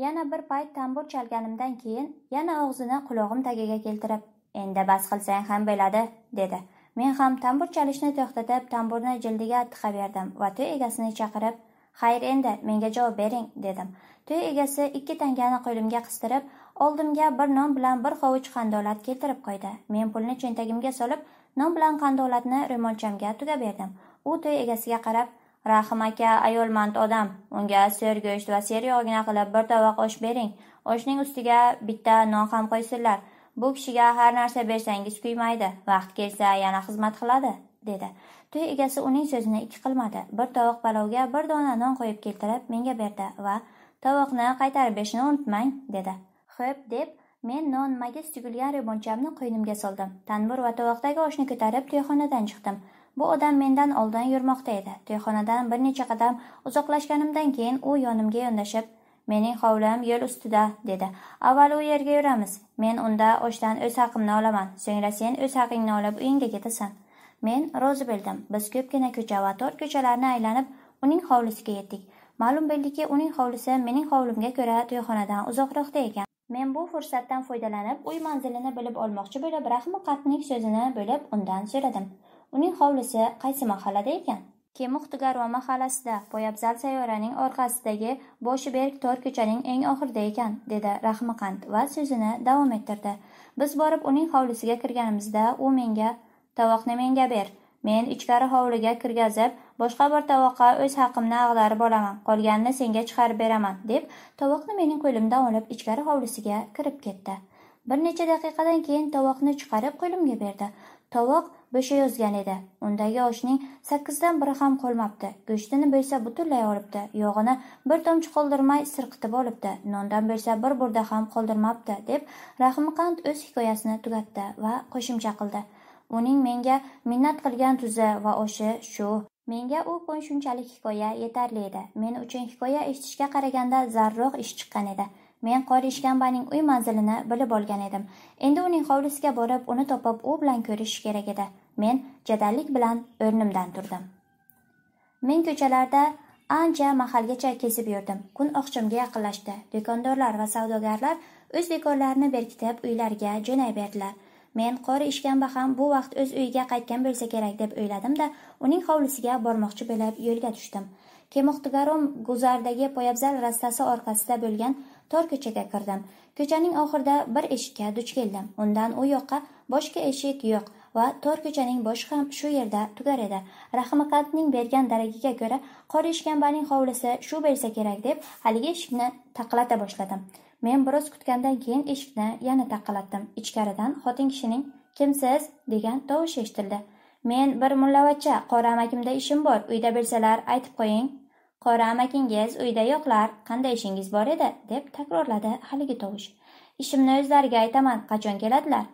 yana bir payt tambur chalganimdan keyin yana og'zini qulog'im tagiga keltirib endi bas qilsang ham bo'ladi dedi men ham tambur chalishni to'xtatib tamburni jildiga tiqaverdim va to'y egasini chaqirib xayr endi menga javob bering dedim to'y egasi ikki tangani qo'limga qistirib oldimga bir non bilan bir hovuch qandolat keltirib qo'ydi men pulni cho'ntagimga solib non bilan qandolatni ro'molchamga berdim u to'y egasiga qarab rahim aka ayolmand odam unga ser go'sht va ser yog'igina qilib bir tovoq osh bering oshning ustiga bitta non ham qo'ysinlar bu kishiga har narsa bersangiz kuymaydi vaqt kelsa yana xizmat qiladi dedi to'y egasi uning so'zini ikki qilmadi bir tovoq palovga bir dona non qo'yib keltirib menga berdi va tovoqni qaytarib berishni unutmang dedi xo'p deb men non magiz tugilgan ribonchamni qo'ynimga soldim tanbur va tovoqdagi oshni ko'tarib to'yxonadan chiqdim bu odam mendan oldin yurmoqda edi to'yxonadan bir necha qadam uzoqlashganimdan keyin u yonimga yondashib mening hovlim yo'l ustida dedi avval u yerga yuramiz men unda o'shdan o'z haqimni olaman so'ngra sen o'z haqingni olib uyingga ketasan men rozi bo'ldim biz ko'pgina ko'cha va to'rt ko'chalarni aylanib uning hovlisiga yetdik ma'lum bo'ldiki uning hovlisi mening hovlimga ko'ra to'yxonadan uzoqroqda ekan men bu fursatdan foydalanib uy manzilini bilib olmoqchi bo'lib rahmi qatnik so'zini bo'lib undan so'radim uning hovlisi qaysi mahallada ekan Kema qutiga mahallasida poyabzal sayyoraning orqasidagi boshi berk tor ko'chaning eng oxirida ekan, dedi Rahmiqand va so'zini davom ettirdi. Biz borib uning hovlisiga kirganimizda u menga "Tovoqni menga ber. Men ichkari hovliga kirgazib, boshqa bir tovoqqa o'z haqimni ag'darib olaman, qolganini senga chiqarib beraman" deb tovoqni mening qo'limdan olib ichkari hovlisiga kirib ketdi. Bir necha daqiqadan keyin tovoqni chiqarib qo'limga berdi. Tovoq beshi yozgan edi undagi oshning sakkizdan biri ham qolmabdi go'shtini bo'lsa butunlay olibdi yog'ini bir tomchi qoldirmay sirqitib olibdi nondan bo'lsa bir burda ham qoldirmabdi deb rahimqand o'z hikoyasini tugatdi va qo'shimcha qildi uning menga minnat qilgan tuzi va oshi shu menga u kun shunchalik hikoya yetarli edi men uchun hikoya eshitishga qaraganda zarroq ish chiqqan edi men qori ishkambaning uy manzilini bilib olgan edim endi uning hovlisiga borib uni topib u bilan ko'rishish kerak edi men jadallik bilan o'rnimdan turdim men ko'chalarda ancha mahalgacha kesib yurdim kun oqshomga yaqinlashdi do'kondorlar va savdogarlar o'z do'konlarini berkitib uylariga jo'nay berdilar men qor ishkamba ham bu vaqt o'z uyiga qaytgan bo'lsa kerak deb o'yladimda da uning hovlisiga bormoqchi bo'lib yo'lga tushdim kemoxtigarom guzardagi poyabzal rastasi orqasida bo'lgan tor ko'chaga kirdim ko'chaning oxirida bir eshikka duch keldim undan u yoqqa boshqa eshik yo'q va ko'chaning boshi ham shu yerda tugar edi rahmiqatning bergan daragiga ko'ra qor ishkambaning hovlisi shu bo'lsa kerak deb haligi eshikni taqillata boshladim men biroz kutgandan keyin eshikni yana taqillatdim ichkaridan xotin kishining kimsiz degan tovush eshitildi men bir mullavacha qora amakimda ishim bor uyda bilsalar aytib qo'ying qora amakingiz uyda yo'qlar qanday ishingiz bor edi deb takrorladi haligi tovush ishimni o'zlariga aytaman qachon keladilar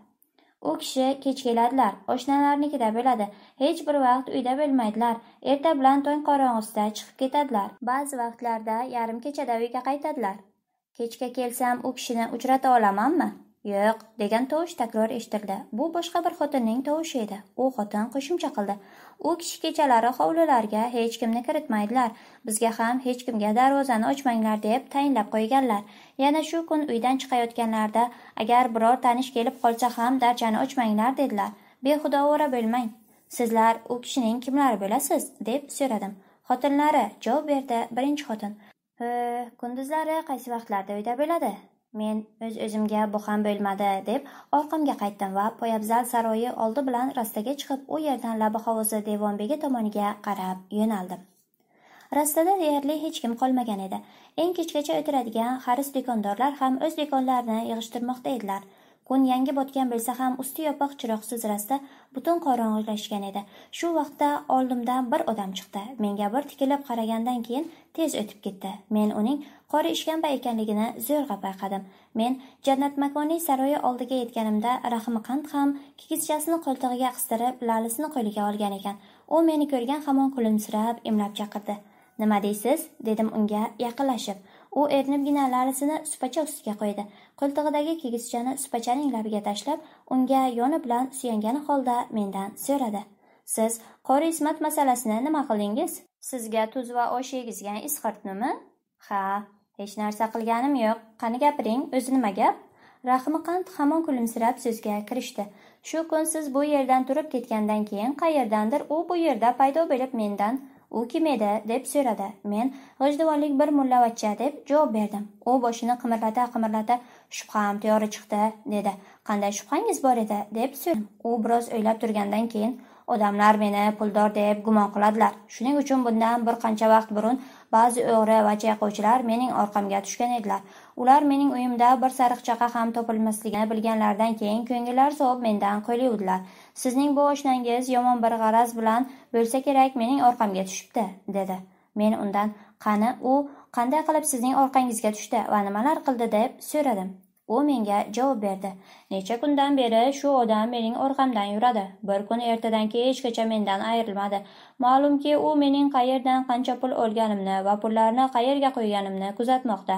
u kishi kech keladilar oshnalarnikida bo'ladi hech bir vaqt uyda bo'lmaydilar erta bilan tong qorong'usida chiqib ketadilar ba'zi vaqtlarda yarim kechada uyga qaytadilar kechga kelsam u kishini uchrata olamanmi yo'q degan tovush takror eshitildi bu boshqa bir xotinning tovushi edi u xotin qo'shimcha qildi u kishi kechalari hovlilarga hech kimni kiritmaydilar bizga ham hech kimga darvozani ochmanglar deb tayinlab qo'yganlar yana shu kun uydan chiqayotganlarida agar biror tanish kelib qolsa ham darchani ochmanglar dedilar behuda o'ra bo'lmang sizlar u kishining kimlari bo'lasiz deb so'radim xotinlari javob berdi birinchi xotin kunduzlari qaysi vaqtlarda uyda bo'ladi Men o'z-o'zimga bu ham bo'lmadi deb orqamga qaytdim va poyabzal saroyi oldi bilan rastaga chiqib, u yerdan labi hovuzi Devonbegi tomoniga qarab yo'naldim. Rastada deyarli hech kim qolmagan edi. Eng kechgacha o'tiradigan haris do'kondorlar ham o'z do'konlarini yig'ishtirmoqda edilar. kun yangi botgan bo'lsa ham usti yopiq chiroqsiz rasta butun qorong'ilashgan edi shu vaqtda oldimdan bir odam chiqdi menga bir tikilib qaragandan keyin tez o'tib ketdi men uning qori ishkamba ekanligini zo'rg'a payqadim men jannat makoniy saroyi oldiga yetganimda rahmiqand ham kigizchasini qo'ltig'iga qistirib lalisini qo'liga olgan ekan u meni ko'rgan hamon kulimsirab imlab chaqirdi nima deysiz dedim unga yaqinlashib u erinibgina larisini supacha ustiga qo'ydi qo'ltig'idagi kigizchani supachaning labiga tashlab unga yoni bilan suyangani holda mendan so'radi siz qori ismat masalasini nima qildingiz sizga tuz va osh yegizgan isqirtnimi ha hech narsa qilganim yo'q qani gapiring o'zi nima gap rahmiqand hamon kulimsirab so'zga kirishdi shu kun siz bu yerdan turib ketgandan keyin qayerdandir u bu yerda paydo bo'lib mendan u kim edi deb so'radi men g'ijduvonlik bir mullavachcha deb javob berdim u boshini qimirlata qimirlata shubham to'g'ri chiqdi dedi qanday shubhangiz bor edi deb so'radim u biroz o'ylab turgandan keyin odamlar meni puldor deb gumon qiladilar shuning uchun bundan bir qancha vaqt burun ba'zi o'g'ri va chayqovchilar mening orqamga tushgan edilar ular mening uyimda bir sariq chaqa ham topilmasligini bilganlaridan keyin ko'ngillari sovib mendan qo'yuvdilar Sizning bu oshnangiz yomon bir g'araz bilan bo'lsa kerak mening orqamga tushibdi, dedi. Men undan qani u qanday qilib sizning orqangizga tushdi va nimalar qildi deb so'radim. u menga javob berdi necha kundan beri shu odam mening orqamdan yuradi bir kun ertadan kechgacha mendan ayrilmadi ma'lumki u mening qayerdan qancha pul olganimni va pullarni qayerga qo'yganimni kuzatmoqda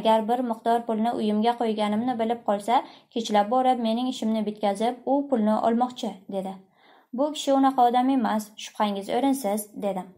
agar bir miqdor pulni uyimga qo'yganimni bilib qolsa kechlab borib mening ishimni bitkazib u pulni olmoqchi dedi bu kishi unaqa odam emas shubhangiz o'rinsiz dedim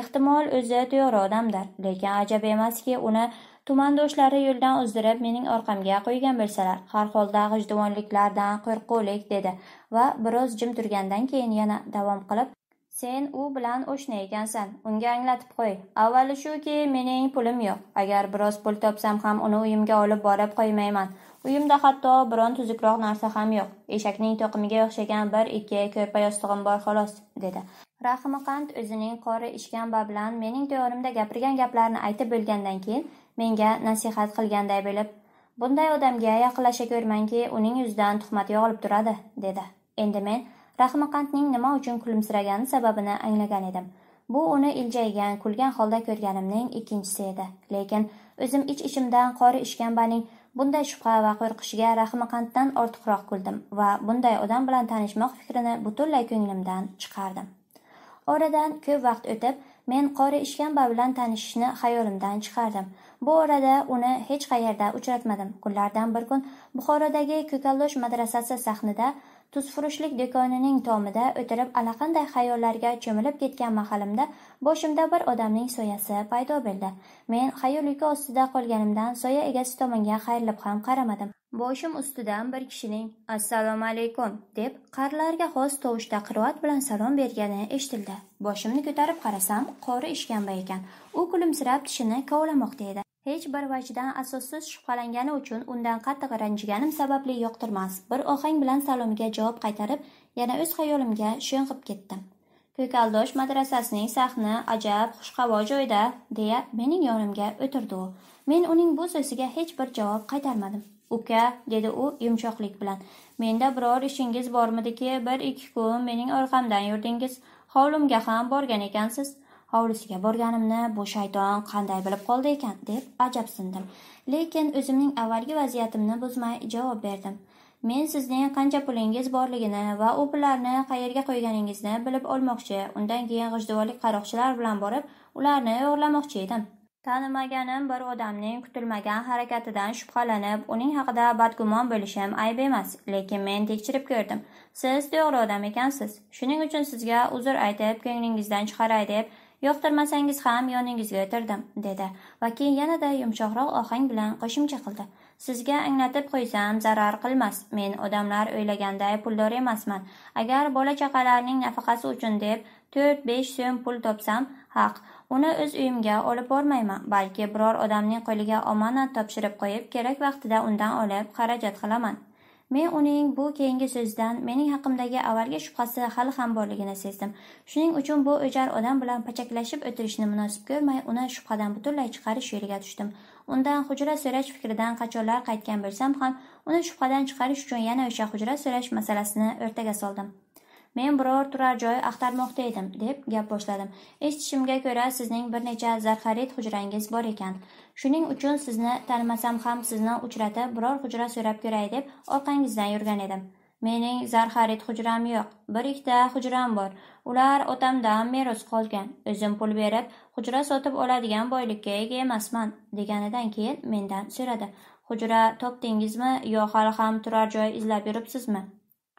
ehtimol o'zi to'g'ri odamdir lekin ajab emaski uni tuman do'shlari yo'ldan uzdirib mening orqamga qo'ygan bo'lsalar har holda g'ijduvonliklardan qo'rquvlik dedi va biroz jim turgandan keyin yana davom qilib sen u bilan o'shna ekansan unga anglatib qo'y avvali shuki mening pulim yo'q agar biroz pul topsam ham uni uyimga olib borib qo'ymayman uyimda hatto biron tuzukroq narsa ham yo'q eshakning to'qimiga o'xshagan bir ikki ko'rpa yostig'im bor xolos dedi rahmi qand o'zining qori ishkamba bilan mening to'g'rimda gapirgan gaplarini aytib bo'lgandan keyin menga nasihat qilganday bo'lib bunday odamga yaqinlasha ko'rmangki uning yuzidan tuhmat yog'ilib turadi dedi endi men rahmaqandning nima uchun kulimsiragani sababini anglagan edim bu uni iljaygan kulgan holda ko'rganimning ikkinchisi edi lekin o'zim ich iç ichimdan qori ishkambaning bunday shubha va qo'rqishiga rahmaqanddan ortiqroq kuldim va bunday odam bilan tanishmoq fikrini butunlay ko'nglimdan chiqardim oradan ko'p vaqt o'tib men qori ishkamba bilan tanishishni xayolimdan chiqardim Bu orada uni hech qayerda uchratmadim. Kunlardan bir kun Buxorodagi Ko'kaldosh madrasasi sahnida tuzfurushlik do'konining tomida o'tirib allaqanday xayollarga cho'milib ketgan mahalimda boshimda bir odamning soyasi paydo bo'ldi men xayol yuki ostida qolganimdan soya egasi tomonga qayrilib ham qaramadim boshim ustidan bir kishining assalomu alaykum deb qarilarga xos tovushda qiroat bilan salom bergani eshitildi boshimni ko'tarib qarasam qori ishkamba ekan u kulimsirab tishini kovlamoqda edi hech bir vajdan asossiz shubhalangani uchun undan qattiq ranjiganim sababli yoqtirmas bir ohang bilan salomiga javob qaytarib yana o'z xayolimga sho'ng'ib ketdim ko'kaldosh madrasasining sahni ajab xushhavo joyda deya mening yonimga o'tirdi u men uning bu so'ziga hech bir javob qaytarmadim uka dedi u yumshoqlik bilan menda biror ishingiz bormidiki bir ikki kun mening orqamdan yurdingiz hovlimga ham borgan ekansiz hovlisiga borganimni bu shayton qanday bilib qoldi ekan deb ajabsindim lekin o'zimning avvalgi vaziyatimni buzmay javob berdim men sizning qancha pulingiz borligini va u pullarni qayerga qo'yganingizni bilib olmoqchi undan keyin g'ijduvolik qaroqchilar bilan borib ularni o'g'irlamoqchi edim tanimaganim bir odamning kutilmagan harakatidan shubhalanib uning haqida badgumon bo'lishim ayb emas lekin men tekshirib ko'rdim siz to'g'ri odam ekansiz shuning uchun sizga uzr aytib ko'nglingizdan chiqaray deb yoqtirmasangiz ham yoningizga o'tirdim dedi va keyin yanada yumshoqroq ohang bilan qo'shimcha qildi sizga anglatib qo'ysam zarar qilmas men odamlar o'ylaganday puldor emasman agar bola chaqalarning nafaqasi uchun deb to'rt besh so'm pul topsam haq uni o'z uyimga olib bormayman balki biror odamning qo'liga omonat topshirib qo'yib kerak vaqtida undan olib xarajat qilaman Men uning bu keyingi so'zidan mening haqimdagi avvalgi shubhasi hali ham borligini sezdim. Shuning uchun bu o'jar odam bilan pachaklashib o'tirishni munosib ko'rmay, uni shubhadan butunlay chiqarish yo'liga tushdim. Undan hujra so'rash fikridan qachonlar qaytgan bo'lsam ham, uni shubhadan chiqarish uchun yana o'sha hujra so'rash masalasini o'rtaga soldim. men biror turar joy axtarmoqda edim deb gap boshladim eshitishimga ko'ra sizning bir necha zarxarit hujrangiz bor ekan Shuning uchun sizni tanimasam ham sizni uchratib, biror hujra so'rab ko'ray deb orqangizdan yurgan edim. Mening zarxarit hujram yo'q. Bir-ikkita hujram bor. Ular otamdan meros qolgan. O'zim pul berib, hujra sotib oladigan boylikka ega emasman, deganidan keyin mendan so'radi. Hujra topdingizmi yo hali ham turar joy izlab yuribsizmi?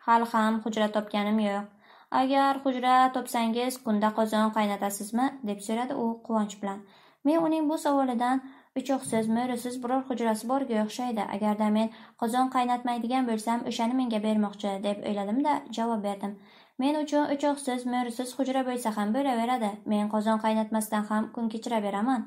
Hali ham hujra topganim yo'q. Agar hujra topsangiz, kunda qozon qaynatasizmi? deb so'radi u quvonch bilan. Men uning bu savolidan Uchoqsiz, rusiz biror hujrasi borga o'xshaydi. Agarda men qozon qaynatmaydigan bo'lsam, o'shani menga bermoqchi, deb o'yladim-da, javob berdim. Men uchun uchoqsiz, mo'risiz hujra bo'lsa ham bo'laveradi. Men qozon qaynatmasdan ham kun kechiraveraman.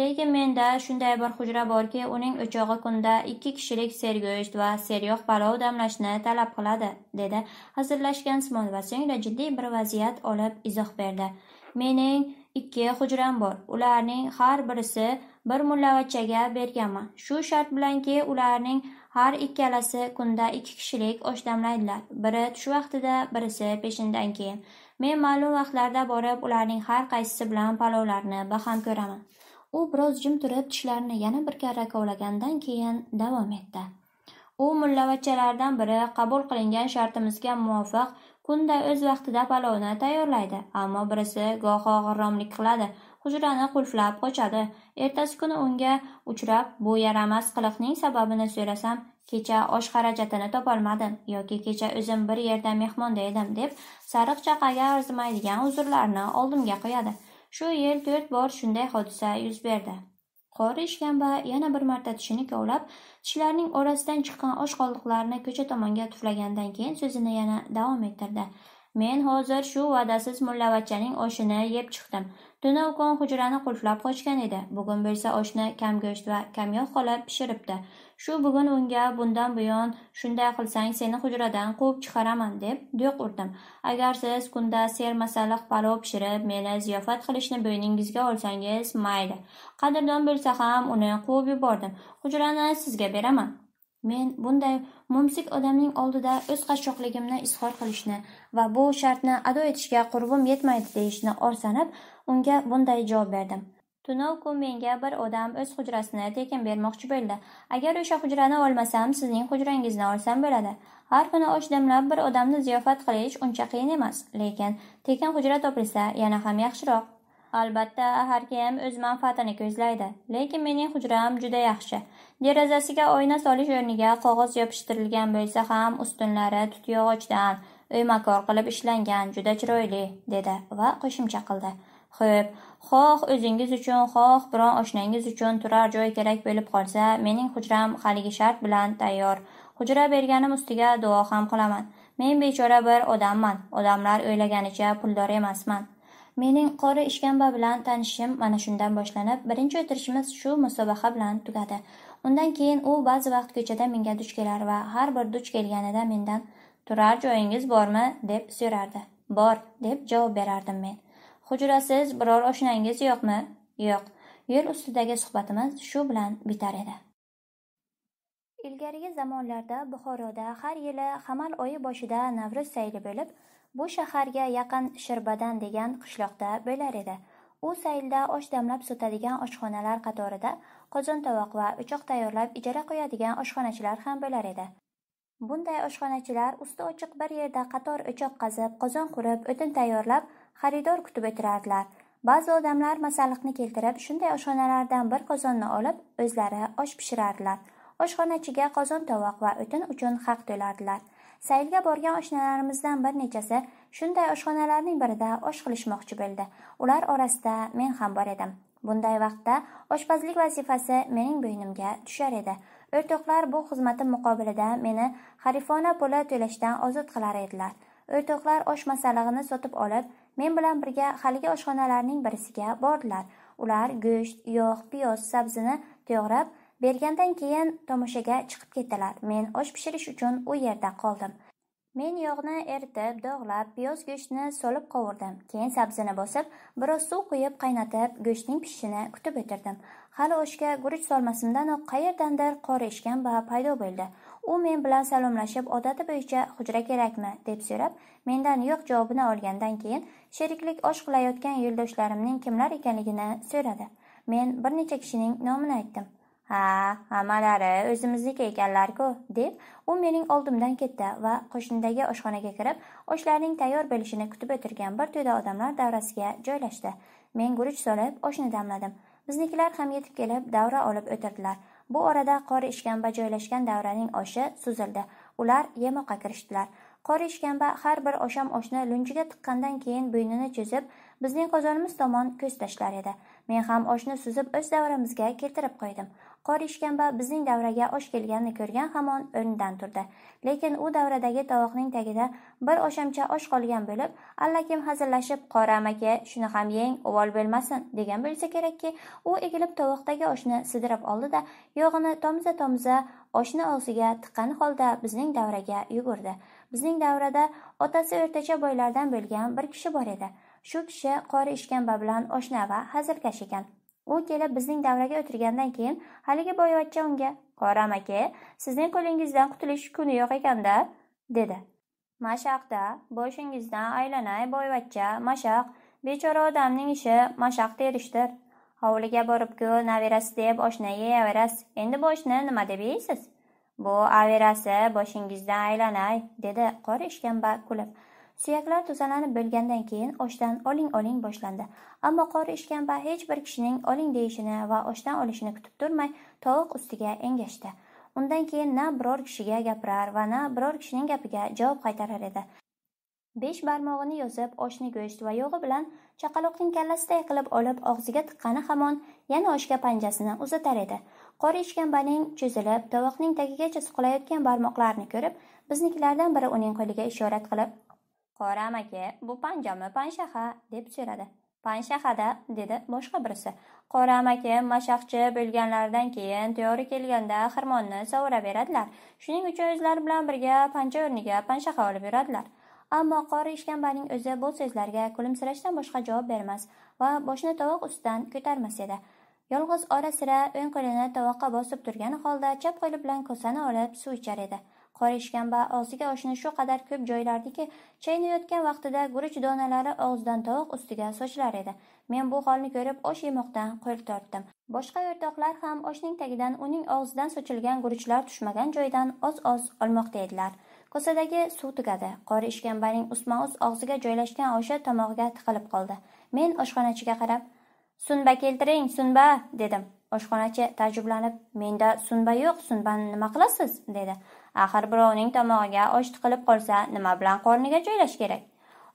Lekin menda shunday bir hujra borki, uning o'chog'i kunda ikki kishilik sergo'sht va seryoq palov damlashni talab qiladi, dedi hazillashgan va so'ngra jiddiy bir vaziyat olib izoh berdi. Mening ikki hujram bor. Ularning har birisi bir mullavachchaga berganman shu shart bilanki ularning har ikkalasi kunda ikki kishilik damlaydilar. biri tush vaqtida birisi peshindan keyin men ma'lum vaqtlarda borib ularning har qaysisi bilan palovlarni baham ko'raman u biroz jim turib tishlarini yana bir karra kovlagandan keyin davom etdi u mullavachchalardan biri qabul qilingan shartimizga muvofiq kunda o'z vaqtida palovni tayyorlaydi ammo birisi goho g'irromlik qiladi hujrani qulflab qochadi ertasi kuni unga uchrab bu yaramas qiliqning sababini so'rasam kecha osh xarajatini topolmadim yoki kecha o'zim bir yerda mehmonda edim deb sariq chaqaga arzimaydigan uzrlarni oldimga qo'yadi shu yil to'rt bor shunday hodisa yuz berdi qori ishkamba yana bir marta tishini kovlab tishlarning orasidan chiqqan osh qoldiqlarini ko'cha tomonga tuflagandan keyin so'zini yana davom ettirdi men hozir shu va'dasiz mullavachchaning oshini yeb chiqdim Duna ukon hujrani qulflab qochgan edi. Bugun bo'lsa oshni kam go'sht va kamyoq xola pishiribdi. Shu bugun unga bundan buyon shunday qilsang seni hujradan quvib chiqaraman deb do'q urdim. Agar siz kunda ser masalliq palov pishirib meni ziyofat qilishni bo'yningizga olsangiz mayli. Qadrdon bo'lsa ham uni quvib yubordim. Hujrani sizga beraman. Men bunday mumsik odamning oldida o'z qashshoqligimni izhor qilishni va bu shartni ado etishga qurbim yetmaydi deyishni orsanib, Unga bunday javob berdim. tunov ko menga bir odam o'z hujrasini tekin bermoqchi bo'ldi. Agar o'sha hujrani olmasam, sizning hujrangizni olsam bo'ladi. Har kuni osh damlab bir odamni ziyofat qilish uncha qiyin emas, lekin tekin hujra topilsa yana ham yaxshiroq. Albatta, har kim o'z manfaatini ko'zlaydi, lekin mening hujram juda yaxshi. Derazasiga oyna solish o'rniga qog'oz yopishtirilgan bo'lsa ham, ustunlari tut yog'ochdan o'ymakor qilib ishlangan, juda chiroyli, dedi va qo'shimcha qildi. Xo'p, xoh o'zingiz uchun, xoh biron oshnangiz uchun turar joy kerak bo'lib qolsa, mening hujram haligi shart bilan tayyor. Hujra berganim ustiga duo ham qilaman. Men bechora bir odamman. Odamlar o'ylaganicha puldor emasman. Mening qora ishkamba bilan tanishim mana shundan boshlanib, birinchi o'tirishimiz shu musobaqa bilan tugadi. Undan keyin u ba'zi vaqt ko'chada menga duch kelar va har bir duch kelganida mendan turar joyingiz bormi deb so'rardi. Bor, deb javob berardim men. siz biror oshnangiz yo'qmi? Yo'q. Yo'l ustidagi suhbatimiz shu bilan bitar edi. Ilgarigi zamonlarda Buxoroda har yili Hamal oyi boshida Navruz sayli bo'lib, bu shaharga yaqin Shirbadan degan qishloqda bo'lar edi. U saylda osh damlab sotadigan oshxonalar qatorida qozon tovoq va uchoq tayyorlab ijara qo'yadigan oshxonachilar ham bo'lar edi. Bunday oshxonachilar usti ochiq bir yerda qator o'choq qazib, qozon qurib, o'tin tayyorlab, xaridor kutib o'tirardilar ba'zi odamlar masalliqni keltirib shunday oshxonalardan bir qozonni olib o'zlari osh pishirardilar oshxonachiga qozon tovoq va o'tin uchun haq to'lardilar saylga borgan oshnalarimizdan bir nechasi shunday oshxonalarning birida osh qilishmoqchi bo'ldi ular orasida men ham bor edim bunday vaqtda oshpazlik vazifasi mening bo'ynimga tushar edi o'rtoqlar bu xizmatim muqobilida meni harifona puli to'lashdan ozod qilar edilar o'rtoqlar osh masallig'ini sotib olib men bilan birga haligi oshxonalarning birisiga bordilar ular go'sht yog' piyoz sabzini to'g'rab bergandan keyin tomoshaga chiqib ketdilar men osh pishirish uchun u yerda qoldim men yog'ni eritib dog'lab piyoz go'shtni solib qovurdim keyin sabzini bosib biroz suv quyib qaynatib go'shtning pishishini kutib o'tirdim hali oshga guruch solmasimdanoq qayerdandir qor eshgan va paydo bo'ldi u men bilan salomlashib odati bo'yicha hujra kerakmi deb so'rab mendan yo'q javobini olgandan keyin sheriklik osh qilayotgan yo'ldoshlarimning kimlar ekanligini so'radi men bir necha kishining nomini aytdim ha hammalari o'zimizniki ekanlarku deb u mening oldimdan ketdi va qo'shnidagi oshxonaga kirib oshlarning tayyor bo'lishini kutib o'tirgan bir to'da odamlar davrasiga joylashdi men guruch solib oshni damladim biznikilar ham yetib kelib davra olib o'tirdilar Bu orada qori ishkamba joylashgan davraning oshi suzildi. Ular yemoqqa kirishdilar. Qori ishkamba har bir osham oshni lunjiga tiqqandan keyin bo'ynini cho'zib, bizning qozonimiz tomon ko'z tashlar edi. Men ham oshni suzib o'z davramizga keltirib qo'ydim. qori ishkamba bizning davraga osh kelganini ko'rgan hamon o'rnidan turdi lekin u davradagi tovoqning tagida bir oshamcha osh qolgan bo'lib allakim hazillashib qori amaka shuni ham yeng ovol bo'lmasin degan bo'lsa kerakki u egilib tovoqdagi oshni sidirib oldi da yog'ini tomiza tomiza oshni og'ziga tiqqan holda bizning davraga yugurdi bizning davrada otasi o'rtacha boylardan bo'lgan bir kishi bor edi shu kishi qori ishkamba bilan oshna va hazilkash ekan U kelib bizning davraga o'tirgandan keyin haligi boyvachcha unga "Qoram aka, sizning qo'lingizdan qutulish kuni yo'q ekanda" dedi. "Mashaqda boshingizdan aylanay boyvachcha, mashaq bechora odamning ishi mashaq terishdir. Hovliga borib-ku naverasi deb oshna yeyaverasiz. Endi boshni nima deb yeysiz?" "Bu averasi boshingizdan aylanay", dedi qora ishkamba kulib. Suyaklar tozalanib bo'lgandan keyin oshdan oling-oling boshlandi. ammo qori ishkamba hech bir kishining oling deyishini va oshdan olishini kutib turmay tovuq ustiga engashdi undan keyin na biror kishiga gapirar va na biror kishining gapiga javob qaytarar edi besh barmog'ini yozib oshni go'sht va yog'i bilan chaqaloqning kallasiday qilib olib og'ziga tiqqani hamon yana oshga panjasini uzatar edi qori ishkambaning cho'zilib tovoqning tagigacha suqlayotgan barmoqlarini ko'rib biznikilardan biri uning qo'liga ishorat qilib qora amaki bu panjami panshaha deb so'radi Panshahada, dedi boshqa birisi. Qora amakim mashaqchi bo'lganlaridan keyin to'g'ri kelganda xirmonni sovuraveradilar. Shuning uchun o'zlari bilan birga pancha o'rniga pancha olib yuradilar. Ammo qori ishkambaning o'zi bu so'zlarga kulimsirashdan boshqa javob bermas va boshni tovoq ustidan ko'tarmas edi. Yolg'iz ora sira o'ng qo'lini tovoqqa bosib turgan holda chap qo'li bilan kosani olib suv ichar edi. Qora ishkamba og'ziga oshni shu qadar ko'p joylardiki, chaynayotgan vaqtida guruch donalari og'zidan tovuq ustiga sochilar edi. Men bu holni ko'rib osh yemoqdan qo'l tortdim. Boshqa o'rtoqlar ham oshning tagidan uning og'zidan sochilgan guruchlar tushmagan joydan oz-oz olmoqda edilar. Kosadagi suv tugadi. Qora ishkambaning usma-us og'ziga joylashgan o'sha tomog'iga tiqilib qoldi. Men oshxonachiga qarab, "Sunba keltiring, sunba", dedim. Oshxonachi taajjublanib, "Menda sunba yo'q, sunbani nima qilasiz?" dedi. Axir birovning tomog'iga osh tiqilib qolsa, nima bilan qorniga joylash kerak?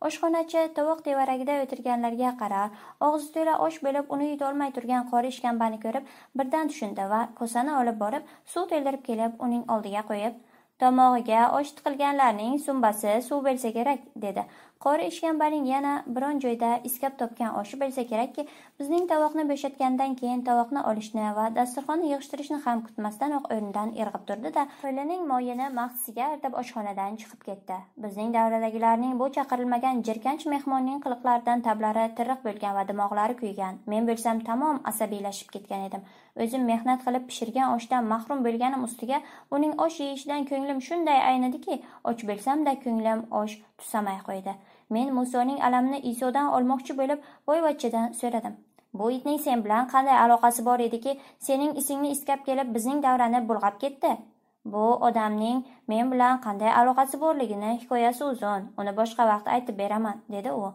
Oshxonachi tovuq tevaragida o'tirganlarga qarar, og'zi to'la osh bo'lib, uni yutolmay turgan qori ishkambani ko'rib, birdan tushundi va kosani olib borib, suv to'ldirib kelib, uning oldiga qo'yib, tomog'iga osh tiqilganlarning sumbasi suv bo'lsa kerak, dedi. qori ishkambaning yana biron joyda iskab topgan oshi bo'lsa kerakki bizning tovoqni bo'shatgandan keyin tovoqni olishni va dasturxonni yig'ishtirishni ham kutmasdanoq o'rnidan irg'ib turdi da qo'lining moyini mahsiga artib oshxonadan chiqib ketdi bizning davradagilarning bu chaqirilmagan jirkanch mehmonning qiliqlaridan tablari tirriq bo'lgan va dimog'lari kuygan men bo'lsam tamom asabiylashib ketgan edim o'zim mehnat qilib pishirgan oshdan mahrum bo'lganim ustiga uning osh yeyishidan ko'nglim shunday aynidiki och bo'lsamda ko'nglim osh tusamay qo'ydi Men Musoning alamini Isodan olmoqchi bo'lib boyvachchadan so'radim. Bu itning sen bilan qanday aloqasi bor ediki, sening isingni istab kelib bizning davrani bulg'ab ketdi? Bu odamning men bilan qanday aloqasi borligini hikoyasi uzun, uni boshqa vaqt aytib beraman, dedi u.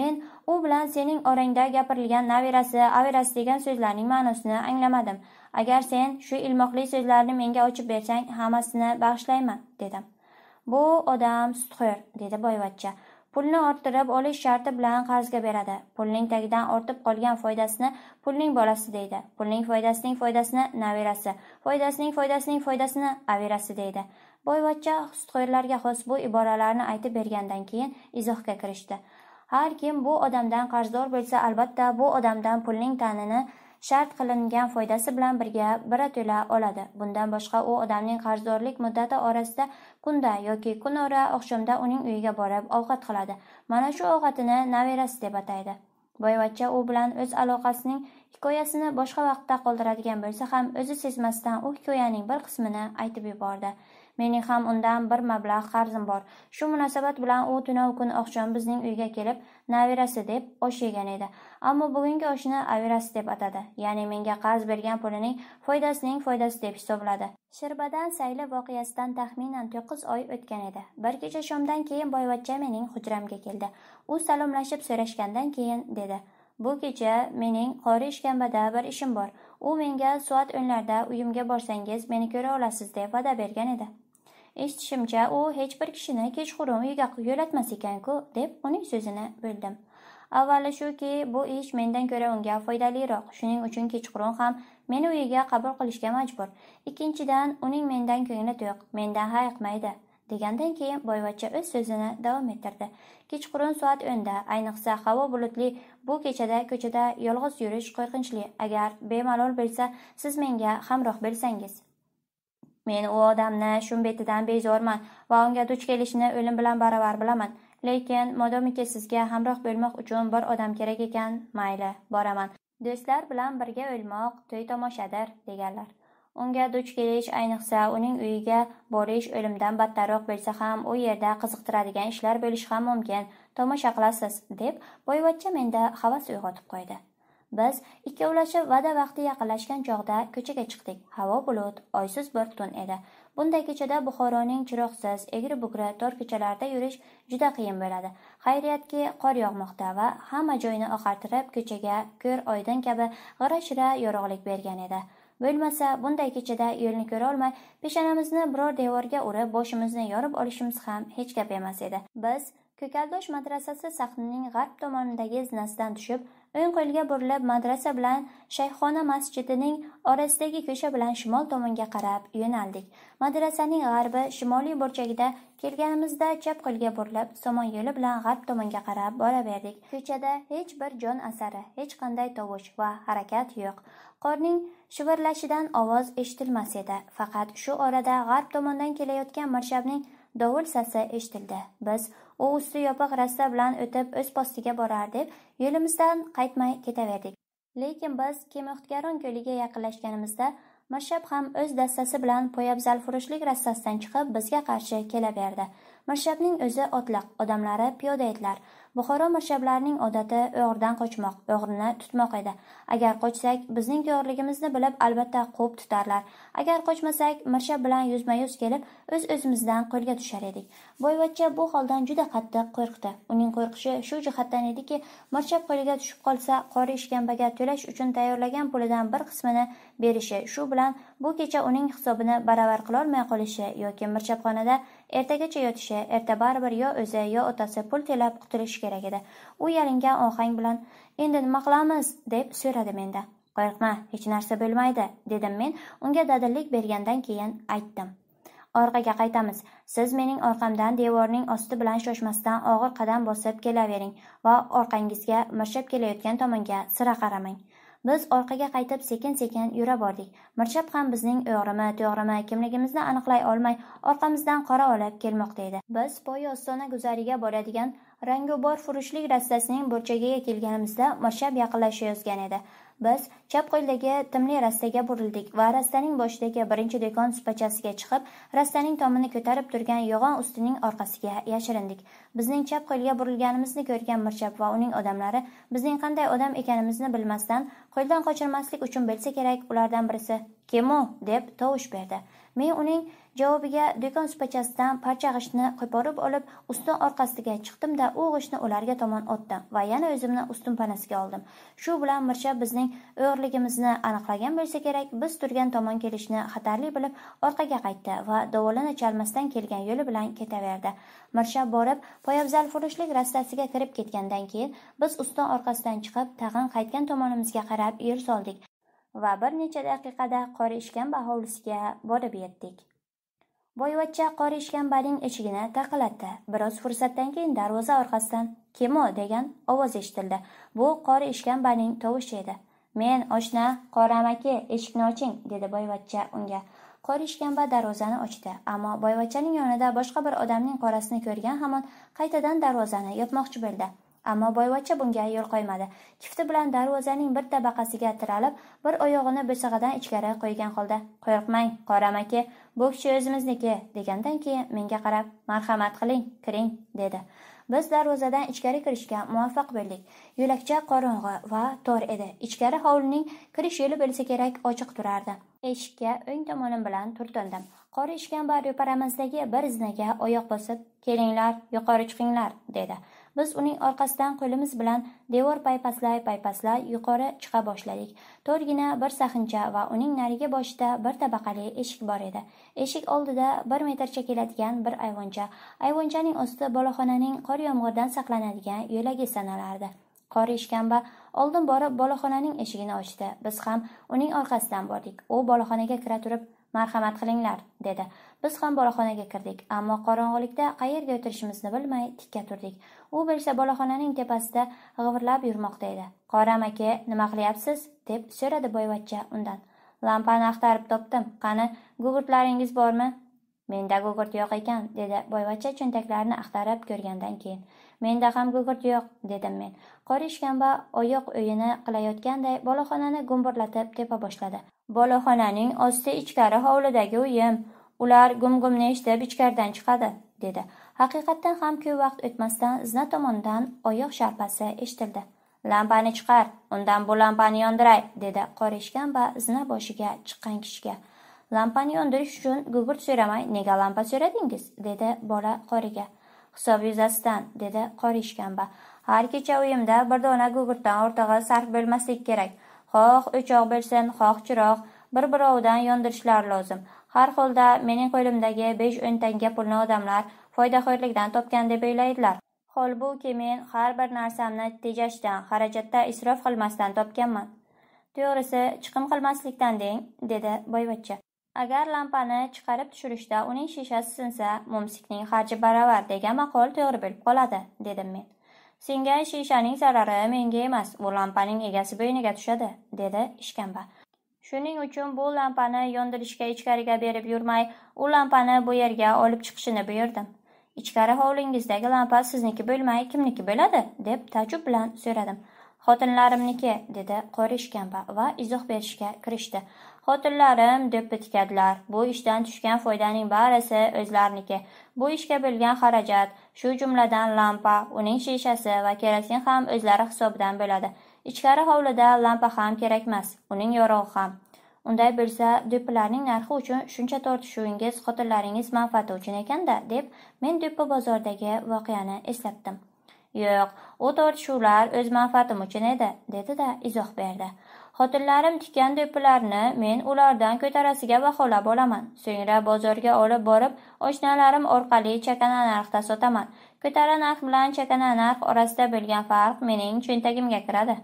Men u bilan sening orangda gapirilgan navirasi, averasi degan so'zlarning ma'nosini anglamadim. Agar sen shu ilmoqli so'zlarni menga ochib bersang, hammasini bag'ishlayman, dedim. Bu odam sutxo'r, dedi boyvachcha. pulni orttirib olish sharti bilan qarzga beradi pulning tagidan ortib qolgan foydasini pulning bolasi deydi pulning foydasining foydasini navirasi foydasining foydasining foydasini avirasi deydi boyvachcha sutxo'rlarga xos bu iboralarni aytib bergandan keyin izohga kirishdi har kim bu odamdan qarzdor bo'lsa albatta bu odamdan pulning tanini shart qilingan foydasi bilan birga bira to'la oladi bundan boshqa u odamning qarzdorlik muddati orasida kunda yoki kun ora oqshomda uning uyiga borib ovqat qiladi mana shu ovqatini navirasi deb ataydi boyvachcha u bilan o'z aloqasining hikoyasini boshqa vaqtda qoldiradigan bo'lsa ham o'zi sezmasdan u hikoyaning bir qismini aytib yubordi Mening ham undan bir mablag' qarzim bor. Shu munosabat bilan u tunov kun oqshom bizning uyga kelib, navirasi deb osh yegan edi. Ammo bugungi oshni avirasi deb atadi. Ya'ni menga qarz bergan pulining foydasining foydasi deb hisobladi. Shirbadan sayli voqeasidan taxminan 9 oy o'tgan edi. Bir kecha shomdan keyin boyvachcha mening hujramga keldi. U salomlashib so'rashgandan keyin dedi: "Bu kecha mening qori ishkambada bir ishim bor. U menga soat o'nlarda uyimga borsangiz meni ko'ra olasiz deb va'da bergan edi." eshitishimcha u hech bir kishini kechqurun uyga yo'latmas ekan-ku deb uning so'zini bo'ldim avvali shuki bu ish mendan ko'ra unga foydaliroq shuning uchun kechqurun ham meni uyiga qabul qilishga majbur ikkinchidan uning mendan ko'ngli to'q mendan hayiqmaydi degandan keyin boyvachcha o'z so'zini davom ettirdi kechqurun soat o'nda ayniqsa havo bulutli bu kechada ko'chada yolg'iz yurish qo'rqinchli agar bemalol bo'lsa siz menga hamroh bo'lsangiz men u odamni shumbetidan bezorman va unga duch kelishni o'lim bilan baravar bilaman lekin modomiki sizga hamroh bo'lmoq uchun bir odam kerak ekan mayli boraman do'stlar bilan birga o'lmoq to'y tomoshadir deganlar unga duch kelish ayniqsa uning uyiga borish o'limdan battarroq bo'lsa ham u yerda qiziqtiradigan ishlar bo'lishi ham mumkin tomosha qilasiz deb boyvachcha menda havas uyg'otib qo'ydi biz ikkovlashib va'da vaqti yaqinlashgan chog'da ko'chaga chiqdik havo bulut oysiz bir tun edi bunday kechada buxoroning chiroqsiz egri bugri tor ko'chalarida yurish juda qiyin bo'ladi xayriyatki qor yog'moqda va hamma joyni oqartirib ko'chaga ko'r oydin kabi g'ira shira yorug'lik bergan edi bo'lmasa bunday kechada yo'lni ko'rolmay peshanamizni biror devorga urib boshimizni yorib olishimiz ham hech gap emas edi biz ko'kaldosh madrasasi sahnining g'arb tomonidagi zinasidan tushib o'ng qo'lga burilib madrasa bilan shayxona masjidining orasidagi ko'cha bilan shimol tomonga qarab yo'naldik madrasaning g'arbi shimoliy burchagida kelganimizda chap qo'lga burilib somon yo'li bilan g'arb tomonga qarab boraverdik ko'chada hech bir jon asari hech qanday tovush va harakat yo'q qorning shivirlashidan ovoz eshitilmas edi faqat shu orada g'arb tomondan kelayotgan mirshabning dovul sasi eshitildi biz u usti yopiq rasta bilan o'tib o'z postiga borar deb yo'limizdan qaytmay ketaverdik lekin biz kemuxtkaron ko'liga yaqinlashganimizda mirshab ham o'z dastasi bilan poyabzalfurushlik rastasidan chiqib bizga qarshi kelaverdi mirshabning o'zi otliq odamlari piyoda edilar buxoro mirshablarining odati o'g'ridan qochmoq o'g'rini tutmoq edi agar qochsak bizning to'g'riligimizni bilib albatta quvib tutarlar agar qochmasak mirsha bilan yuzma yuz kelib o'z öz o'zimizdan qo'lga tushar edik boyvachcha bu holdan juda qattiq qo'rqdi uning qo'rqishi shu jihatdan ediki mirshab qo'liga tushib qolsa qori ishkambaga to'lash uchun tayyorlagan pulidan bir qismini berishi shu bilan bu kecha uning hisobini baravar qilolmay qolishi yoki xonada ertagacha yotishi erta baribir yo o'zi yo otasi pul to'lab qutulishi kerak edi u yalingan ohang bilan endi nima qilamiz deb so'radi mendan Qo'rqma, hech narsa bo'lmaydi, dedim men unga dadillik bergandan keyin aytdim. Orqaga qaytamiz. Siz mening orqamdan devorning osti bilan shoshmasdan og'ir qadam bosib kelavering va orqangizga mirshab kelayotgan tomonga sira qaramang. Biz orqaga qaytib sekin-sekin yura bordik. Mirshab ham bizning o'g'rimi, to'g'rimi kimligimizni aniqlay olmay, orqamizdan qora olib kelmoqda edi. Biz poyi ostona guzariga boradigan rangobor furushlik rastasining burchagiga kelganimizda Mirshab yaqinlashayozgan edi. Biz chap qo'ldagi timli rastaga burildik va rastaning boshidagi birinchi do'kon supachasiga chiqib, rastaning tomini ko'tarib turgan yog'on ustining orqasiga yashirindik. Bizning chap qo'lga burilganimizni ko'rgan Mirchap va uning odamlari bizning qanday odam ekanimizni bilmasdan, qo'ldan qochirmaslik uchun bilsa kerak, ulardan birisi "Kim u?" deb tovush berdi. Men uning javobiga do'kon supachasidan parcha g'ishtni qo'porib olib ustun orqasiga chiqdimda u g'ishtni ularga tomon otdim va yana o'zimni ustun panasiga oldim shu bilan mirsha bizning o'g'irligimizni aniqlagan bo'lsa kerak biz turgan tomon kelishni xatarli bilib orqaga qaytdi va dovulini chalmasdan kelgan yo'li bilan ketaverdi mirsha borib poyabzalfurushlik rastasiga kirib ketgandan keyin biz ustun orqasidan chiqib tag'in qaytgan tomonimizga qarab yo'l soldik va bir necha daqiqada qor ishgan bahovlisiga borib yetdik boyvachcha qori ishkambaning ichigini taqillatdi biroz fursatdan keyin darvoza orqasidan kemo degan ovoz eshitildi bu qori ishkambaning tovushi edi men oshna qori amaki eshikni oching dedi boyvachcha unga qori ishkamba darvozani ochdi ammo boyvachchaning yonida boshqa bir odamning qorasini ko'rgan hamon qaytadan darvozani yopmoqchi bo'ldi ammo boyvachcha bunga yo'l qo'ymadi kifti bilan darvozaning bir tabaqasiga tiralib bir oyog'ini bo'sag'adan ichkari qo'ygan holda qo'rqmang qoram aka bu kishi o'zimizniki degandan keyin menga qarab marhamat qiling kiring dedi biz darvozadan ichkari kirishga muvaffaq bo'ldik yo'lakcha qorong'i va tor edi ichkari hovlining kirish yo'li bo'lsa kerak ochiq turardi eshikka o'ng tomonim bilan turtindim qor ishgan bar ro'paramizdagi bir zinaga oyoq bosib kelinglar yuqori chiqinglar dedi biz uning orqasidan qo'limiz bilan devor paypaslay paypaslay yuqori chiqa boshladik to'rgina bir saxincha va uning narigi boshida bir tabaqali eshik bor edi eshik oldida bir metrcha keladigan bir ayvoncha ayvonchaning osti boloxonaning qor yomg'irdan saqlanadigan yo'lagi sanalardi qor ishkamba oldin borib boloxonaning eshigini ochdi biz ham uning orqasidan bordik u boloxonaga kira turib marhamat qilinglar dedi biz ham bolaxonaga kirdik ammo qorong'ulikda qayerga o'tirishimizni bilmay tikka turdik u bilsa bolaxonaning tepasida g'ivirlab yurmoqda edi qoram aka nima qilyapsiz deb so'radi boyvachcha undan lampani axtarib topdim qani gugurtlaringiz bormi menda gugurt yo'q ekan dedi boyvachcha cho'ntaklarini axtarib ko'rgandan keyin menda ham gugurt yo'q dedim men qor ishkamba oyoq o'yini qilayotganday boloxonani gumburlatib tepa boshladi Bolaxonaning osti ichkari hovlidagi uyim. Ular gumgumni eshitib ichkaridan chiqadi, dedi. Haqiqatdan ham ko'p vaqt o'tmasdan izna tomondan oyoq sharpasi eshitildi. Lampani chiqar, undan bu lampani yondiray, dedi qorishgan va izna boshiga chiqqan kishiga. Lampani yondirish uchun gugurt so'ramay nega lampa so'radingiz, dedi bola qoriga. Hisob yuzasidan, dedi qorishgan va Har kecha uyimda bir dona gugurtdan o'rtag'a sarf bo'lmaslik kerak. xoh o'choq bersin xoh chiroq bir birovidan yondirishlar lozim har holda mening qo'limdagi besh o'n tanga pulni odamlar foydaxo'rlikdan topgan deb o'ylaydilar holbuki men har bir narsamni tejashdan xarajatda isrof qilmasdan topganman to'g'risi chiqim qilmaslikdan deng dedi boyvachcha agar lampani chiqarib tushirishda uning shishasi sinsa mumsikning xarji baravar degan maqol to'g'ri bo'lib qoladi dedim men Senga shishaning zarari menga emas, bu lampaning egasi bo'yniga tushadi, dedi ishkamba. Shuning uchun bu lampani yondirishga ichkariga berib yurmay, u lampani bu yerga olib chiqishini buyurdim. Ichkari hovlingizdagi lampa sizniki bo'lmay, kimniki bo'ladi? deb taajjub bilan so'radim. Xotinlarimniki, dedi qo'ri ishkamba va izoh berishga kirishdi. Xotinlarim, deb bitkadilar. Bu ishdan tushgan foydaning barisi o'zlariniki. Bu ishga bo'lgan xarajat, shu jumladan lampa, uning shishasi va kerosin ham o'zlari hisobidan bo'ladi. Ichkari hovlida lampa ham kerakmas, uning yorug'i ham. Unday bo'lsa, do'ppilarning narxi uchun shuncha tortishuvingiz xotinlaringiz manfaati uchun ekanda, deb men do'ppi bozordagi voqeani eslatdim. Yo'q, u tortishuvlar o'z manfaatim uchun edi, dedi-da izoh berdi. Xotinlarim tikanday pullarni men ulardan ko'tarasiga baholab olaman. So'ngra bozorga olib borib, oshnalarim orqali chakana narxda sotaman. Ko'tara narx bilan chakana narx orasida bo'lgan farq mening cho'ntagimga kiradi.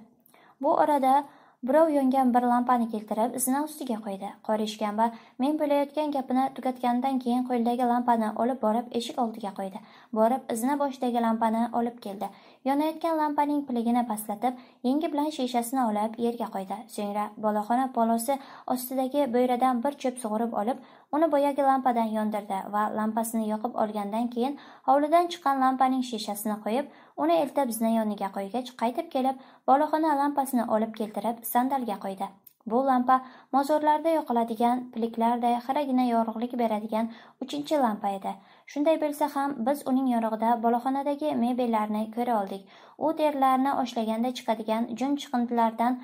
Bu orada birov yongan bir lampani keltirib izini ustiga qo'ydi qori ishkamba men bo'layotgan gapini tugatganidan keyin qo'lidagi lampani olib borib eshik oldiga qo'ydi borib izini boshidagi lampani olib keldi yonayotgan lampaning piligini pastlatib yengi bilan shishasini olib yerga qo'ydi so'ngra boloxona polosi ostidagi bo'yradan bir cho'p sug'urib olib uni boyagi lampadan yondirdi va lampasini yoqib olgandan keyin hovlidan chiqqan lampaning shishasini qo'yib Uni erta bizni yoniga qo'ygach, qaytib kelib, boloxona lampasini olib keltirib, sandalga qo'ydi. Bu lampa mozorlarda yoqiladigan piliklarday xiragina yorug'lik beradigan uchinchi lampa edi. Shunday bo'lsa ham biz uning yorug'ida boloxonadagi mebellarni ko'ra oldik. U terlarni oshlaganda chiqadigan jun chiqindilardan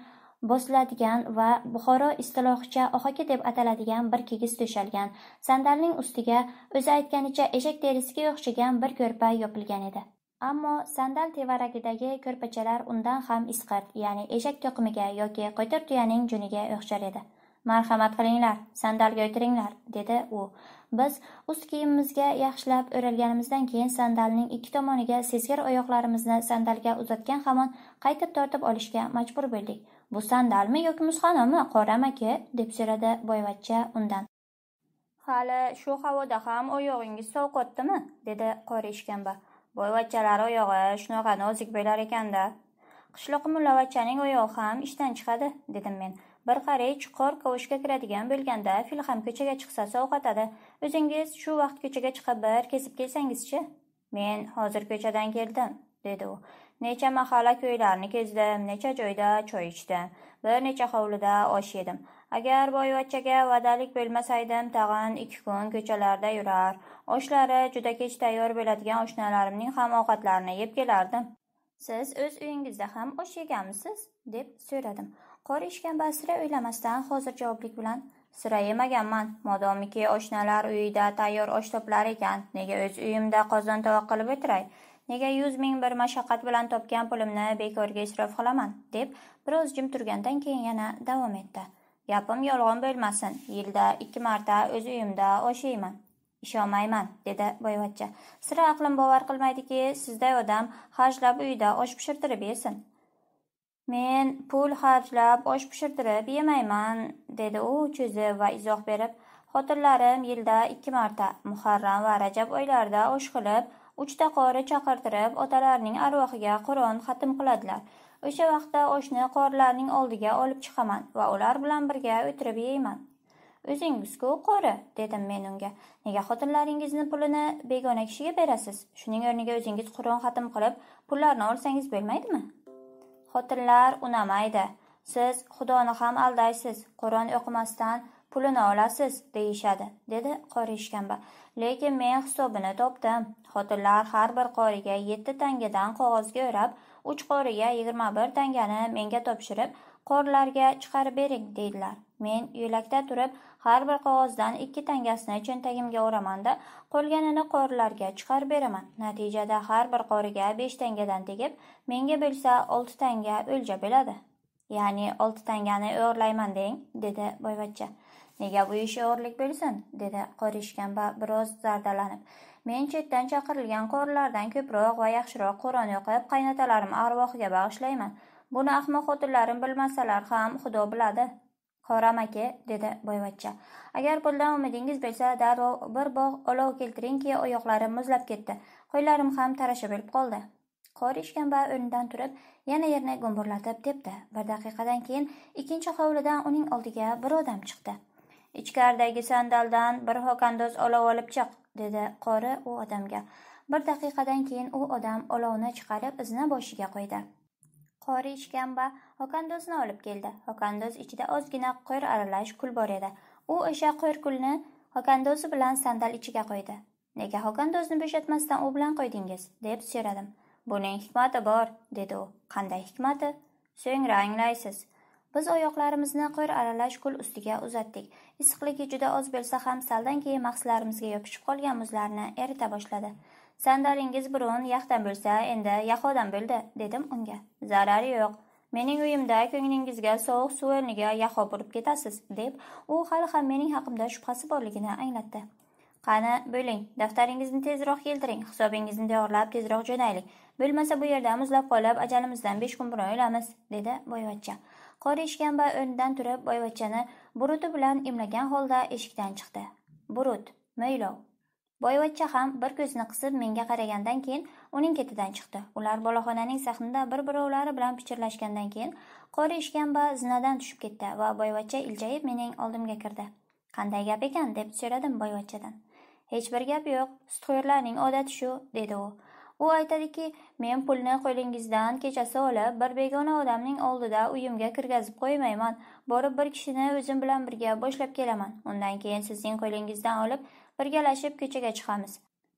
bosiladigan va buxoro istilohicha ohaka deb ataladigan bir kigiz to'shalgan sandalning ustiga o'zi aytganicha eshak terisiga o'xshagan bir ko'rpa yopilgan edi Ammo sandal tevaragidagi ko'rpachalar undan ham isqirt, ya'ni eshak to'qimiga yoki qo'ytir tuyaning juniga o'xshar edi. Marhamat qilinglar, sandalga o'tiringlar, dedi u. Biz ust kiyimimizga yaxshilab o'ralganimizdan keyin sandalning ikki tomoniga sezgir oyoqlarimizni sandalga uzatgan hamon qaytib tortib olishga majbur bo'ldik. Bu sandalmi yoki muzxonami, aka deb so'radi boyvachcha undan. Hali shu havoda ham oyog'ingiz sovqotdimi? dedi qori ishkamba. boyvachchalar oyog'i shunaqa nozik bo'lar ekanda qishloq mullavachchaning oyog'i ham ishdan chiqadi dedim men bir qaray chuqur kovushga kiradigan bo'lganda fil ham ko'chaga chiqsa sovqatadi o'zingiz shu vaqt ko'chaga chiqib bir kesib kelsangizchi men hozir ko'chadan keldim dedi u necha mahalla ko'ylarni kezdim necha joyda choy ichdim bir necha hovlida osh yedim agar boyvachchaga vadalik bo'lmasaydim tag'in ikki kun ko'chalarda yurar Oshlari juda kech tayyor bo'ladigan oshnalarimning ham ovqatlarini yeb kelardim. Siz o'z uyingizda ham osh yeganmisiz? deb so'radim. Qor ishkambasira o'ylamasdan hozir javoblik bilan sira yemaganman. Modomiki oshnalar uyida tayyor osh toplar ekan, nega o'z uyimda qozon tovoq qilib o'tiray? Nega yuz ming bir mashaqqat bilan topgan pulimni bekorga isrof qilaman? deb biroz jim turgandan keyin yana davom etdi. Gapim yolg'on bo'lmasin. Yilda 2 marta o'z uyimda osh yeyman. ishonmayman dedi boyvachcha sira aqlim bovar qilmaydiki sizday odam xarjlab uyda osh pishirtirib yesin men pul xarjlab osh pishirtirib yemayman dedi u cho'zib va izoh berib xotinlarim yilda ikki marta muharram va rajab oylarida osh qilib uchta qori chaqirtirib otalarining arvohiga qur'on xatm qiladilar o'sha vaqtda oshni qorilarning oldiga olib chiqaman va ular bilan birga o'tirib yeyman O'zingiz o'qori, dedim men unga. Nega xotinlaringizni pulini begona kishiga berasiz? Shuning o'rniga o'zingiz Qur'on xatm qilib, pullarni olsangiz bo'lmaydimi? Xotinlar unamaydi. Siz Xudoni ham aldaysiz. Qur'on o'qimasdan pulini olasiz deyishadi, dedi qori ishkamba. Lekin men hisobini topdim. Xotinlar har bir qoriga 7 tangadan qog'ozga o'rab, uch qoriga 21 tangani menga topshirib, qorlarga chiqarib bering deydilar. Men yo'lakda turib, har bir qog'ozdan ikki tangasini cho'ntagimga o'ramanda qolganini qorilarga chiqarib beraman natijada har bir qoriga besh tangadan tegib menga bo'lsa olti tanga o'lja bo'ladi ya'ni olti tangani o'g'irlayman deng dedi boyvachcha nega bu ish o'g'irlik bo'lsin dedi qori ishkamba biroz zardalanib men chetdan chaqirilgan qorilardan ko'proq va yaxshiroq qur'on o'qib qaynotalarim arvohiga bag'ishlayman buni ahmoq xotinlarim bilmasalar ham xudo biladi Xoram aka, dedi boyvachcha. Agar puldan umidingiz bo'lsa, darrov bir bog' olov keltiringki, oyoqlarim muzlab ketdi. Qo'ylarim ham tarashib o'lib qoldi. Qorishgan ishkamba o'rnidan turib, yana yerni gumburlatib tepdi. Bir daqiqadan keyin ikkinchi hovlidan uning oldiga bir odam chiqdi. Ichkaridagi sandaldan bir hokandoz olov olib chiq, dedi qori u odamga. Bir daqiqadan keyin u odam olovni chiqarib, izni boshiga qo'ydi. qori va xokandozni olib keldi xokandoz ichida ozgina qo'r aralash kul bor edi u o'sha qo'r kulni xokandozi bilan sandal ichiga qo'ydi nega xokandozni bo'shatmasdan u bilan qo'ydingiz deb so'radim buning hikmati bor dedi u qanday hikmati so'ngra anglaysiz biz oyoqlarimizni qo'r aralash kul ustiga uzatdik issiqligi juda oz bo'lsa ham saldan keyin mahslarimizga yopishib qolgan muzlarni erita boshladi sandalingiz burun yaxdan bo'lsa endi yahodan bo'ldi dedim unga zarari yo'q mening uyimda ko'nglingizga sovuq suv o'rniga yaho burib ketasiz deb u hali ham mening haqimda shubhasi borligini anglatdi qani bo'ling daftaringizni tezroq keltiring hisobingizni tayyorlab tezroq jo'naylik bo'lmasa bu yerda muzlab qolib ajalimizdan besh kun burun o'lamiz dedi boyvachcha qori ishkamba o'rnidan turib boyvachchani buruti bilan imlagan holda eshikdan chiqdi burut mo'ylov boyvachcha ham bir ko'zini qisib menga qaragandan keyin uning ketidan chiqdi ular boloxonaning sahnida bir birovlari bilan pichirlashgandan keyin qori ishkamba zinadan tushib ketdi va boyvachcha iljayib mening oldimga kirdi qanday gap ekan deb so'radim boyvachchadan hech bir gap yo'q sutxo'rlarning odati shu dedi u u aytadiki men pulni qo'lingizdan kechasi olib bir begona odamning oldida uyimga kirgazib qo'ymayman borib bir kishini o'zim bilan birga boshlab kelaman undan keyin sizning qo'lingizdan olib Birgalashib ko'chaga chiqamiz.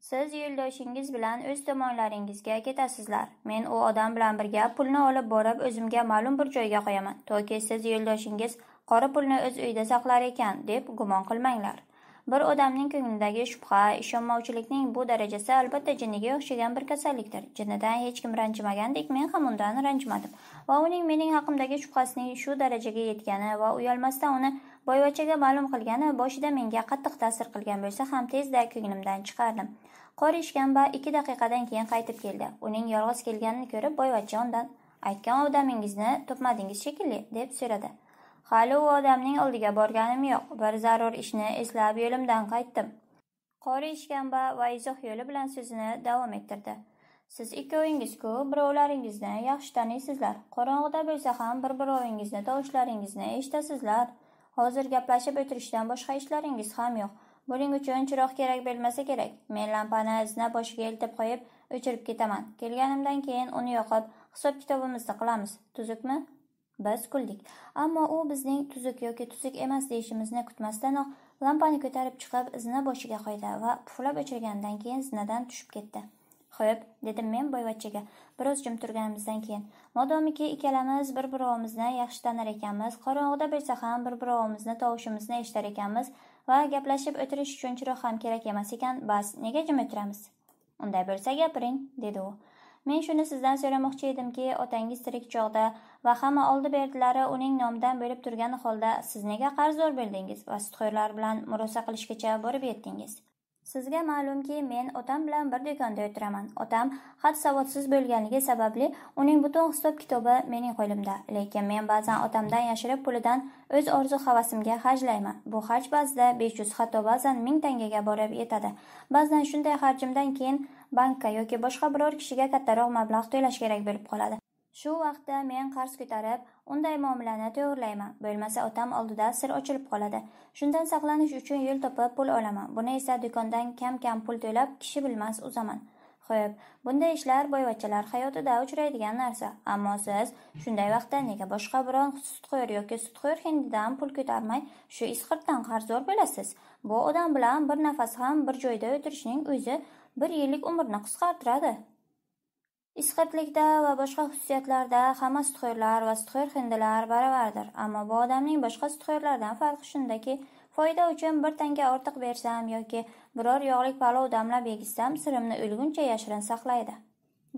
Siz yo'ldoshingiz bilan o'z tomonlaringizga ketasizlar. Men u odam bilan birga pulni olib borib o'zimga ma'lum bir joyga qo'yaman, toki siz yo'ldoshingiz qora pulni o'z uyida saqlar ekan deb gumon qilmanglar. Bir odamning ko'nglidagi shubha, ishonmovchilikning bu darajasi albatta jinniga o'xshagan bir kasallikdir. jinnidan hech kim ranjimagandek, men ham undan ranjimadim va uning mening haqimdagi shubhasining shu darajaga yetgani va uyalmasdan uni boyvachaga ma'lum qilgani boshida menga qattiq ta'sir qilgan bo'lsa ham tezda ko'nglimdan chiqardim qori ishkamba ikki daqiqadan keyin qaytib keldi uning yolg'iz kelganini ko'rib boyvacha undan aytgan odamingizni topmadingiz shekilli deb so'radi hali u odamning oldiga borganim yo'q bir zarur ishni eslab yo'limdan qaytdim qori ishkamba va izoh yo'li bilan so'zini davom ettirdi siz ikkovingiz-ku birovlaringizni yaxshi taniysizlar qorong'ida bo'lsa ham bir birovingizni tovushlaringizni eshitasizlar Hozir gaplashib o'tirishdan boshqa ishlaringiz ham yo'q. Buning uchun chiroq kerak bo'lmasa kerak. Men lampani zina boshiga eltib qo'yib, o'chirib ketaman. Kelganimdan keyin uni yoqib, hisob-kitobimizni qilamiz. Tuzukmi? Biz kuldik. Ammo u bizning tuzuk yoki tuzuk emas deyishimizni kutmasdanoq lampani ko'tarib chiqib, zina boshiga qo'ydi va puflab o'chirganidan keyin zinadan tushib ketdi. "Xo'p", dedim men boyvachchaga, biroz jim turganimizdan keyin. modomiki ikkalamiz bir birimizni yaxshi tanir ekanmiz qorong'ida bo'lsa ham bir birimizni tovushimizni eshitar ekanmiz va gaplashib o'tirish uchun chiroq ham kerak emas ekan bas nega jim o'tiramiz unday bo'lsa gapiring dedi u men shuni sizdan so'ramoqchi edimki otangiz tirik chog'da va hamma oldi berdilari uning nomidan bo'lib turgan holda siz nega qarzdor bo'ldingiz va sudxo'rlar bilan murosa qilishgacha borib yetdingiz sizga ma'lumki men otam bilan bir do'konda o'tiraman otam xat savodsiz bo'lganligi sababli uning butun hisob kitobi mening qo'limda lekin men ba'zan otamdan yashirib pulidan o'z orzu havasimga hajlayman bu haj ba'zida 500 hatto ba'zan 1000 tangaga borib yetadi ba'zan shunday harjimdan keyin bankka yoki boshqa biror kishiga kattaroq mablag' to'lash kerak bo'lib qoladi Shu vaqtda men qarz ko'tarib, unday muomalani to'g'irlayman. Bo'lmasa otam oldida sir ochilib qoladi. Shundan saqlanish uchun yo'l topib pul olaman. Buni esa do'kondan kam-kam pul to'lab, kishi bilmas uzaman. Xo'p, bunday ishlar boyvachchalar hayotida uchraydigan narsa. Ammo siz shunday vaqtda nega boshqa biron sutxo'r yoki sutxo'r hindidan pul ko'tarmay, shu isqirtdan qarzdor bo'lasiz? Bu odam bilan bir nafas ham bir joyda o'tirishning o'zi bir yillik umrni qisqartiradi. isqirtlikda va boshqa xususiyatlarda hamma sutxo'rlar va sutxo'r hindilar baravardir, ammo bu odamning boshqa sutxo'rlardan farqi shundaki, foyda uchun bir tanga ortiq bersam yoki biror yog'lik palov damlab yegizsam sirimni o'lguncha yashirin saqlaydi.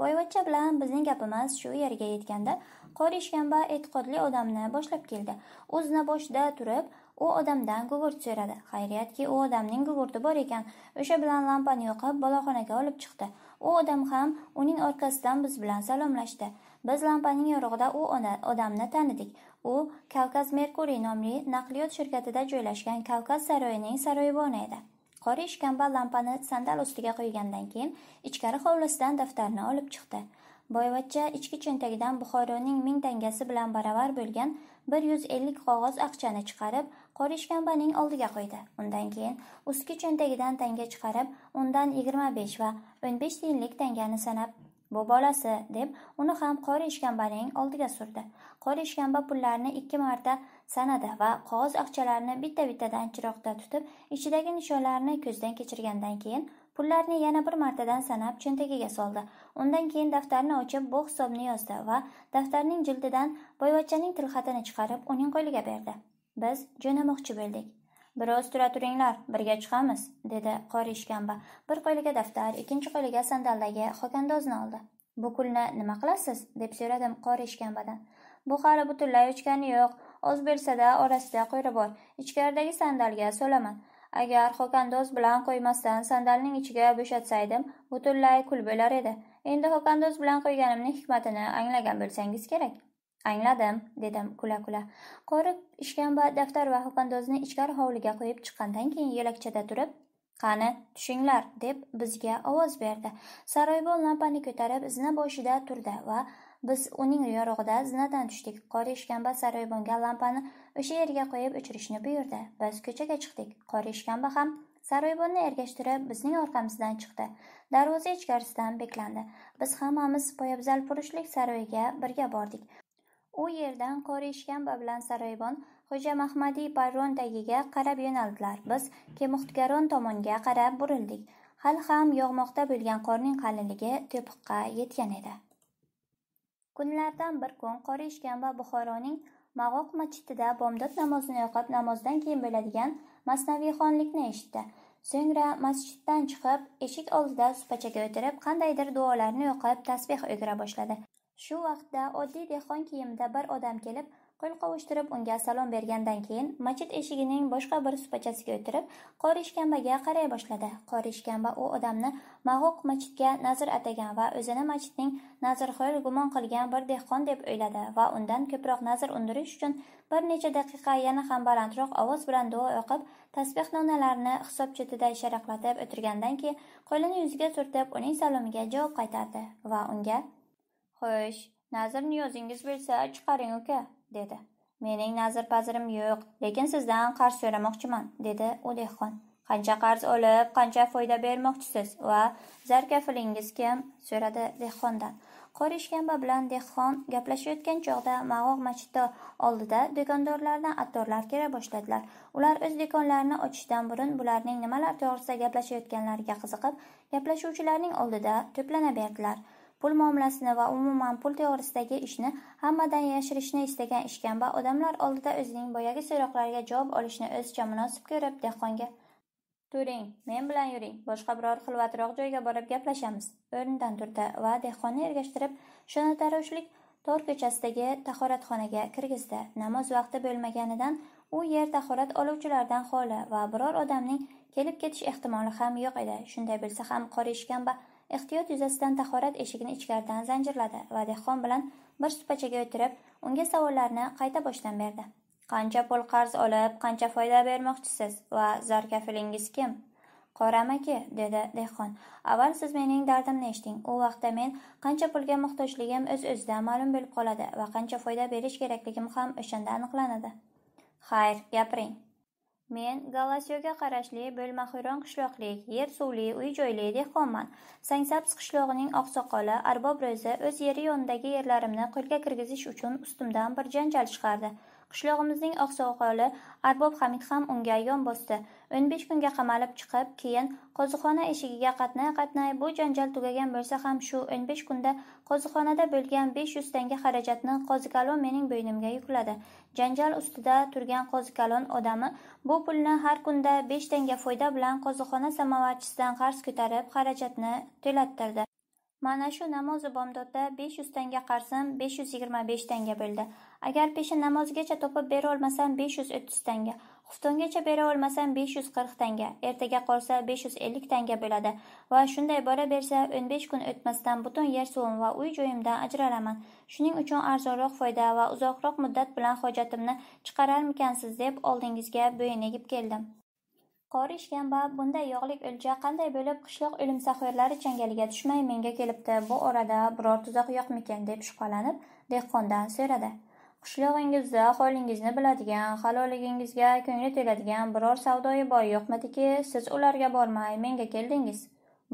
Boyvachcha bilan bizning gapimiz shu yerga yetganda, qori ishkamba e'tiqodli odamni boshlab keldi. O'zini boshda turib, u odamdan gugurt so'radi. Xayriyatki, u odamning gugurti bor ekan. O'sha bilan lampani yoqib, boloxonaga olib chiqdi. u odam ham uning orqasidan biz bilan salomlashdi biz lampaning yorug'ida u odamni tanidik u kavkaz merkuriy nomli naqliyot shirkatida joylashgan kavkaz saroyining saroyboni edi qori ishkamba lampani sandal ustiga qo'ygandan keyin ichkari hovlisidan daftarni olib chiqdi boyvachcha ichki cho'ntagidan buxoroning ming tangasi bilan baravar bo'lgan bir yuz ellik qog'oz aqchani chiqarib qor ishkambaning oldiga qo'ydi undan keyin uski cho'ntagidan tanga chiqarib undan yigirma besh va o'n besh tiyinlik tangani sanab bu bolasi deb uni ham qor ishkambaning oldiga surdi qor ishkamba pullarni ikki marta sanadi va qog'oz aqchalarni bitta bittadan chiroqda tutib ichidagi nishonlarni ko'zdan kechirgandan keyin pullarni yana bir martadan sanab cho'ntagiga soldi undan keyin daftarni ochib bu hisobni yozdi va daftarning jildidan boyvachchaning tilxatini chiqarib uning qo'liga berdi Biz jo'namoqchi bo'ldik. Biroz tura turinglar, birga chiqamiz, dedi qori ishkamba. Bir qo'liga daftar, ikkinchi qo'liga sandaldagi xokandozni oldi. Bu kulni nima qilasiz? deb so'radim qori ishkambadan. Bu hali butunlay o'chgani yo'q. Oz bo'lsada da orasida qo'yri bor. Ichkaridagi sandalga so'laman. Agar xokandoz bilan qo'ymasdan sandalning ichiga bo'shatsaydim, butunlay kul bo'lar edi. Endi xokandoz bilan qo'yganimning hikmatini anglagan bo'lsangiz kerak. angladim dedim kula kula qori ishkamba daftar va xokandozni ichkari hovliga qo'yib chiqqandan keyin yo'lakchada turib qani tushinglar deb bizga ovoz berdi saroybon lampani ko'tarib zina boshida turdi va biz uning yorug'ida zinadan tushdik qori ishkamba saroybonga lampani o'sha yerga qo'yib o'chirishni buyurdi biz ko'chaga chiqdik qori ishkamba ham saroybonni ergashtirib bizning orqamizdan chiqdi darvoza ichkarisidan beklandi biz hammamiz poyabzal purushlik saroyiga birga bordik U yerdan Qori-Ishkamba bilan saroyvon Xo'ja Mahmadiy Parron tagiga qarab yo'naldilar. Biz Kemuxtgaron tomonga qarab burildik. Hali ham yog'moqda bo'lgan qorning qalinligi to'piqqa yetgan edi. Kunlardan bir kun Qori-Ishkamba Buxoroning Mag'oq masjidida bomdod namozini o'qib, namozdan keyin bo'ladigan masnaviyxonlikni eshitdi. So'ngra masjiddan chiqib, eshik oldida supachaga o'tirib, qandaydir duolarni o'qib, tasbeh o'gira boshladi. Shu vaqtda oddiy dehqon kiyimida bir odam kelib, qo'l qovushtirib unga salom bergandan keyin masjid eshigining boshqa bir supachasiga o'tirib, qori ishkambaga qaray boshladi. Qori ishkamba u odamni mag'uq masjidga nazar atagan va o'zini masjidning nazirxo'l gumon qilgan bir dehqon deb o'yladi va undan ko'proq nazr undirish uchun bir necha daqiqa yana ham balandroq ovoz bilan duo o'qib, tasbeh donalarini hisob chetida sharaqlatib o'tirgandan keyin qo'lini yuziga surtib, uning salomiga javob qaytardi va unga Xo'sh, nazr-niyozingiz bo'lsa, chiqaring, uka, dedi. Mening nazr-pazirim yo'q, lekin sizdan qarz so'ramoqchiman, dedi Ulug'xon. Qancha qarz olib, qancha foyda bermoqchisiz va zarkafilingiz kim? so'radi dehqondan. Qor ishkamba bilan dehqon gaplashayotgan chog'da Mag'og masjidi oldida do'kondorlardan attorlar kela boshladilar. Ular o'z do'konlarini ochishdan burun bularning nimalar to'g'risida gaplashayotganlariga qiziqib, gaplashuvchilarning oldida to'plana berdilar. pul muomalasini va umuman pul to'g'risidagi ishni hammadan yashirishni istagan ishkamba odamlar oldida o'zining boyagi so'roqlariga javob olishni o'zicha munosib ko'rib dehqonga turing men bilan yuring boshqa biror xilvatroq joyga borib gaplashamiz o'rnidan turdi va dehqonni ergashtirib shonataroshlik tor ko'chasidagi tahoratxonaga kirgizdi namoz vaqti bo'lmaganidan u yer tahorat oluvchilardan xoli va biror odamning kelib ketish ehtimoli ham yo'q edi shunday bo'lsa ham qora ishkamba ehtiyot yuzasidan tahorat eshigini ichkaridan zanjirladi va dehqon bilan bir supachaga o'tirib unga savollarni qayta boshdan berdi qancha pul qarz olib qancha foyda bermoqchisiz va zarkafilingiz kim aka dedi dehqon avval siz mening dardimni eshiting u vaqtda men qancha pulga muhtojligim o'z öz o'zidan ma'lum bo'lib qoladi va qancha foyda berish kerakligim ham o'shanda aniqlanadi xayr gapiring Men Galasyoga qarashli Bo'lmaxiron qishloqlik, yer suvli, uy-joyli dehqonman. Sangsab qishlog'ining oqsoqoli Arbob Ro'za o'z yeri yonidagi yerlarimni qo'lga kirgizish uchun ustimdan bir janjal chiqardi. Qishlog'imizning oqsoqoli Arbob Hamid ham unga ayon bosdi. 15 kunga qamalib chiqib, keyin qoziqxona eshigiga qatnay-qatnay bu janjal tugagan bo'lsa ham shu 15 kunda qoziqxonada bo'lgan 500 tanga xarajatni qozikalon mening bo'ynimga yukladi. Janjal ustida turgan qozikalon odami bu pulni har kunda 5 tanga foyda bilan qoziqxona samovarchisidan qarz ko'tarib xarajatni to'lattirdi. Mana shu namozi bomdodda 500 tanga qarzim 525 tanga bo'ldi. agar peshin namozgacha topib bera olmasam besh yuz o'ttiz tanga xuftongacha bera olmasam besh yuz qirq tanga ertaga qolsa besh yuz ellik tanga bo'ladi va shunday bora o'n besh kun o'tmasdan butun yer suvim va uy joyimdan ajralaman shuning uchun arzonroq foyda va uzoqroq muddat bilan hojatimni chiqararmikansiz deb oldingizga bo'yin egib keldim qori ishkamba bunday yog'lik o'lja qanday bo'lib qishloq o'limsaxo'rlari changaliga tushmay menga kelibdi bu orada biror tuzoq yo'qmikin deb shubhalanib dehqondan so'radi Qishlog'ingizda holingizni biladigan, haloligingizga ko'ngli to'ladigan biror savdoyi boy yo'qmidiki, siz ularga bormay menga keldingiz.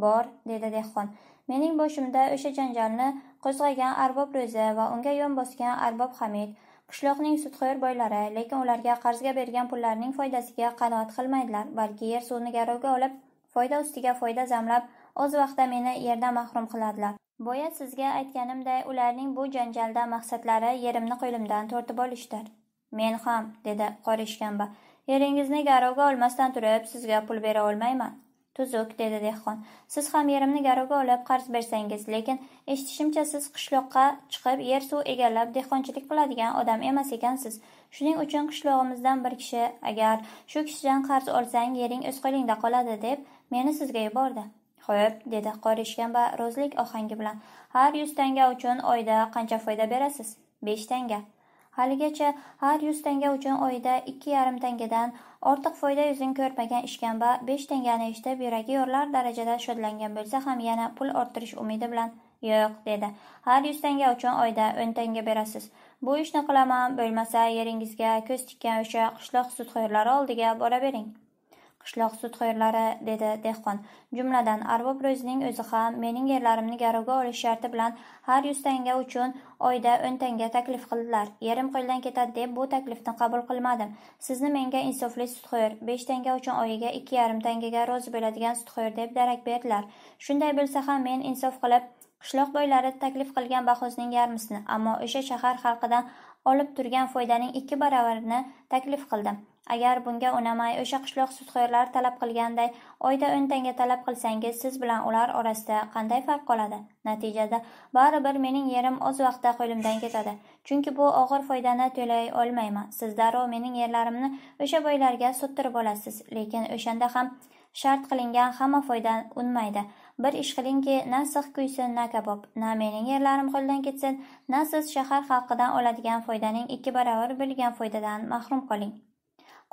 Bor, dedi dehqon. Mening boshimda o'sha janjalni qo'zg'agan arbob ro'za va unga yon bosgan arbob Hamid, qishloqning sudxo'r boylari, lekin ularga qarzga bergan pullarning foydasiga qanoat qilmaydilar, balki yer suvni garovga olib, foyda ustiga foyda zamlab, o'z vaqtida meni yerdan mahrum qiladilar. Boya sizga aytganimday, ularning bu janjalda maqsadlari yerimni qo'limdan tortib olishdir. Men ham, dedi qorishkamba. Yeringizni garovga olmasdan turib, sizga pul bera olmayman. Tuzuk, dedi dehqon. Siz ham yerimni garovga olib qarz bersangiz, lekin eshitishimcha siz qishloqqa chiqib yer suv egallab dehqonchilik qiladigan odam emas ekansiz. Shuning uchun qishlog'imizdan bir kishi, agar shu kishidan qarz olsang, yering o'z qo'lingda qoladi deb meni sizga yubordi. Xo'p, dedi Qorishgan va ro'zlik ohangi bilan. Har 100 tanga uchun oyda qancha foyda berasiz? 5 tanga. Haligacha har 100 tanga uchun oyda 2,5 tangadan ortiq foyda yuzing ko'rmagan ishkamba 5 tangani eshitib yuragi yorlar darajada shodlangan bo'lsa ham yana pul orttirish umidi bilan yo'q dedi. Har 100 tanga uchun oyda 10 tanga berasiz. Bu ishni qilaman, bo'lmasa yeringizga ko'z tikkan o'sha qishloq sudxo'rlari oldiga bora bering. qishloq sud xo'rlari, dedi dehqon. Jumladan, arbob ro'zining o'zi ham mening yerlarimni garovga olish sharti bilan har 100 tanga uchun oyda 10 tanga taklif qildilar. yerim qo'ldan ketadi deb bu taklifni qabul qilmadim. Sizni menga insofli sudxo'r, 5 tanga uchun oyiga 2,5 tangaga rozi bo'ladigan sudxo'r deb darak berdilar. Shunday bo'lsa ham men insof qilib qishloq boylari taklif qilgan bahosning yarmisini, ammo o'sha shahar xalqidan olib turgan foydaning ikki baravarini taklif qildim agar bunga unamay o'sha qishloq sudxo'rlari talab qilganday oyda o'n tanga talab qilsangiz siz bilan ular orasida qanday farq qoladi natijada baribir mening yerim oz vaqtda qo'limdan ketadi chunki bu og'ir foydani to'lay olmayman siz darrov mening yerlarimni o'sha boylarga sottirib olasiz lekin o'shanda ham shart qilingan hamma foyda unmaydi bir ish qilingki na six kuysin na kabob na mening yerlarim qo'ldan ketsin na siz shahar xalqidan oladigan foydaning ikki barobar bo'lgan foydadan mahrum qoling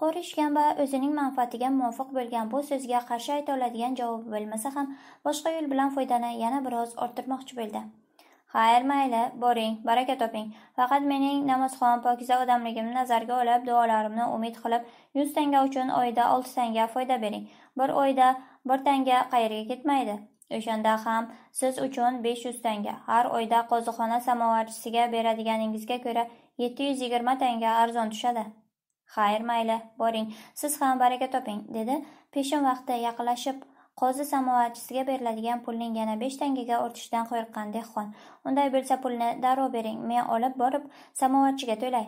qori ishkamba o'zining manfaatiga muvofiq bo'lgan bu so'zga qarshi ayta oladigan javobi bo'lmasa ham boshqa yo'l bilan foydani yana biroz orttirmoqchi bo'ldi xayr mayli boring baraka toping faqat mening namozxon pokiza odamligimni nazarga olib duolarimni umid qilib yuz tanga uchun oyda olti tanga foyda bering bir oyda bir tanga qayerga ketmaydi O'shanda ham siz uchun besh yuz tanga, har oyda qo'ziqxona samovarchisiga beradiganingizga ko'ra yetti yuz yigirma tanga arzon tushadi. Xayr, mayli, boring, siz ham baraka toping, dedi peshin vaqti yaqinlashib qozi samovarchisiga beriladigan pulning yana besh tangaga ortishidan qo'rqqan dehqon unday bo'lsa pulni darrov bering men olib borib samovarchiga to'lay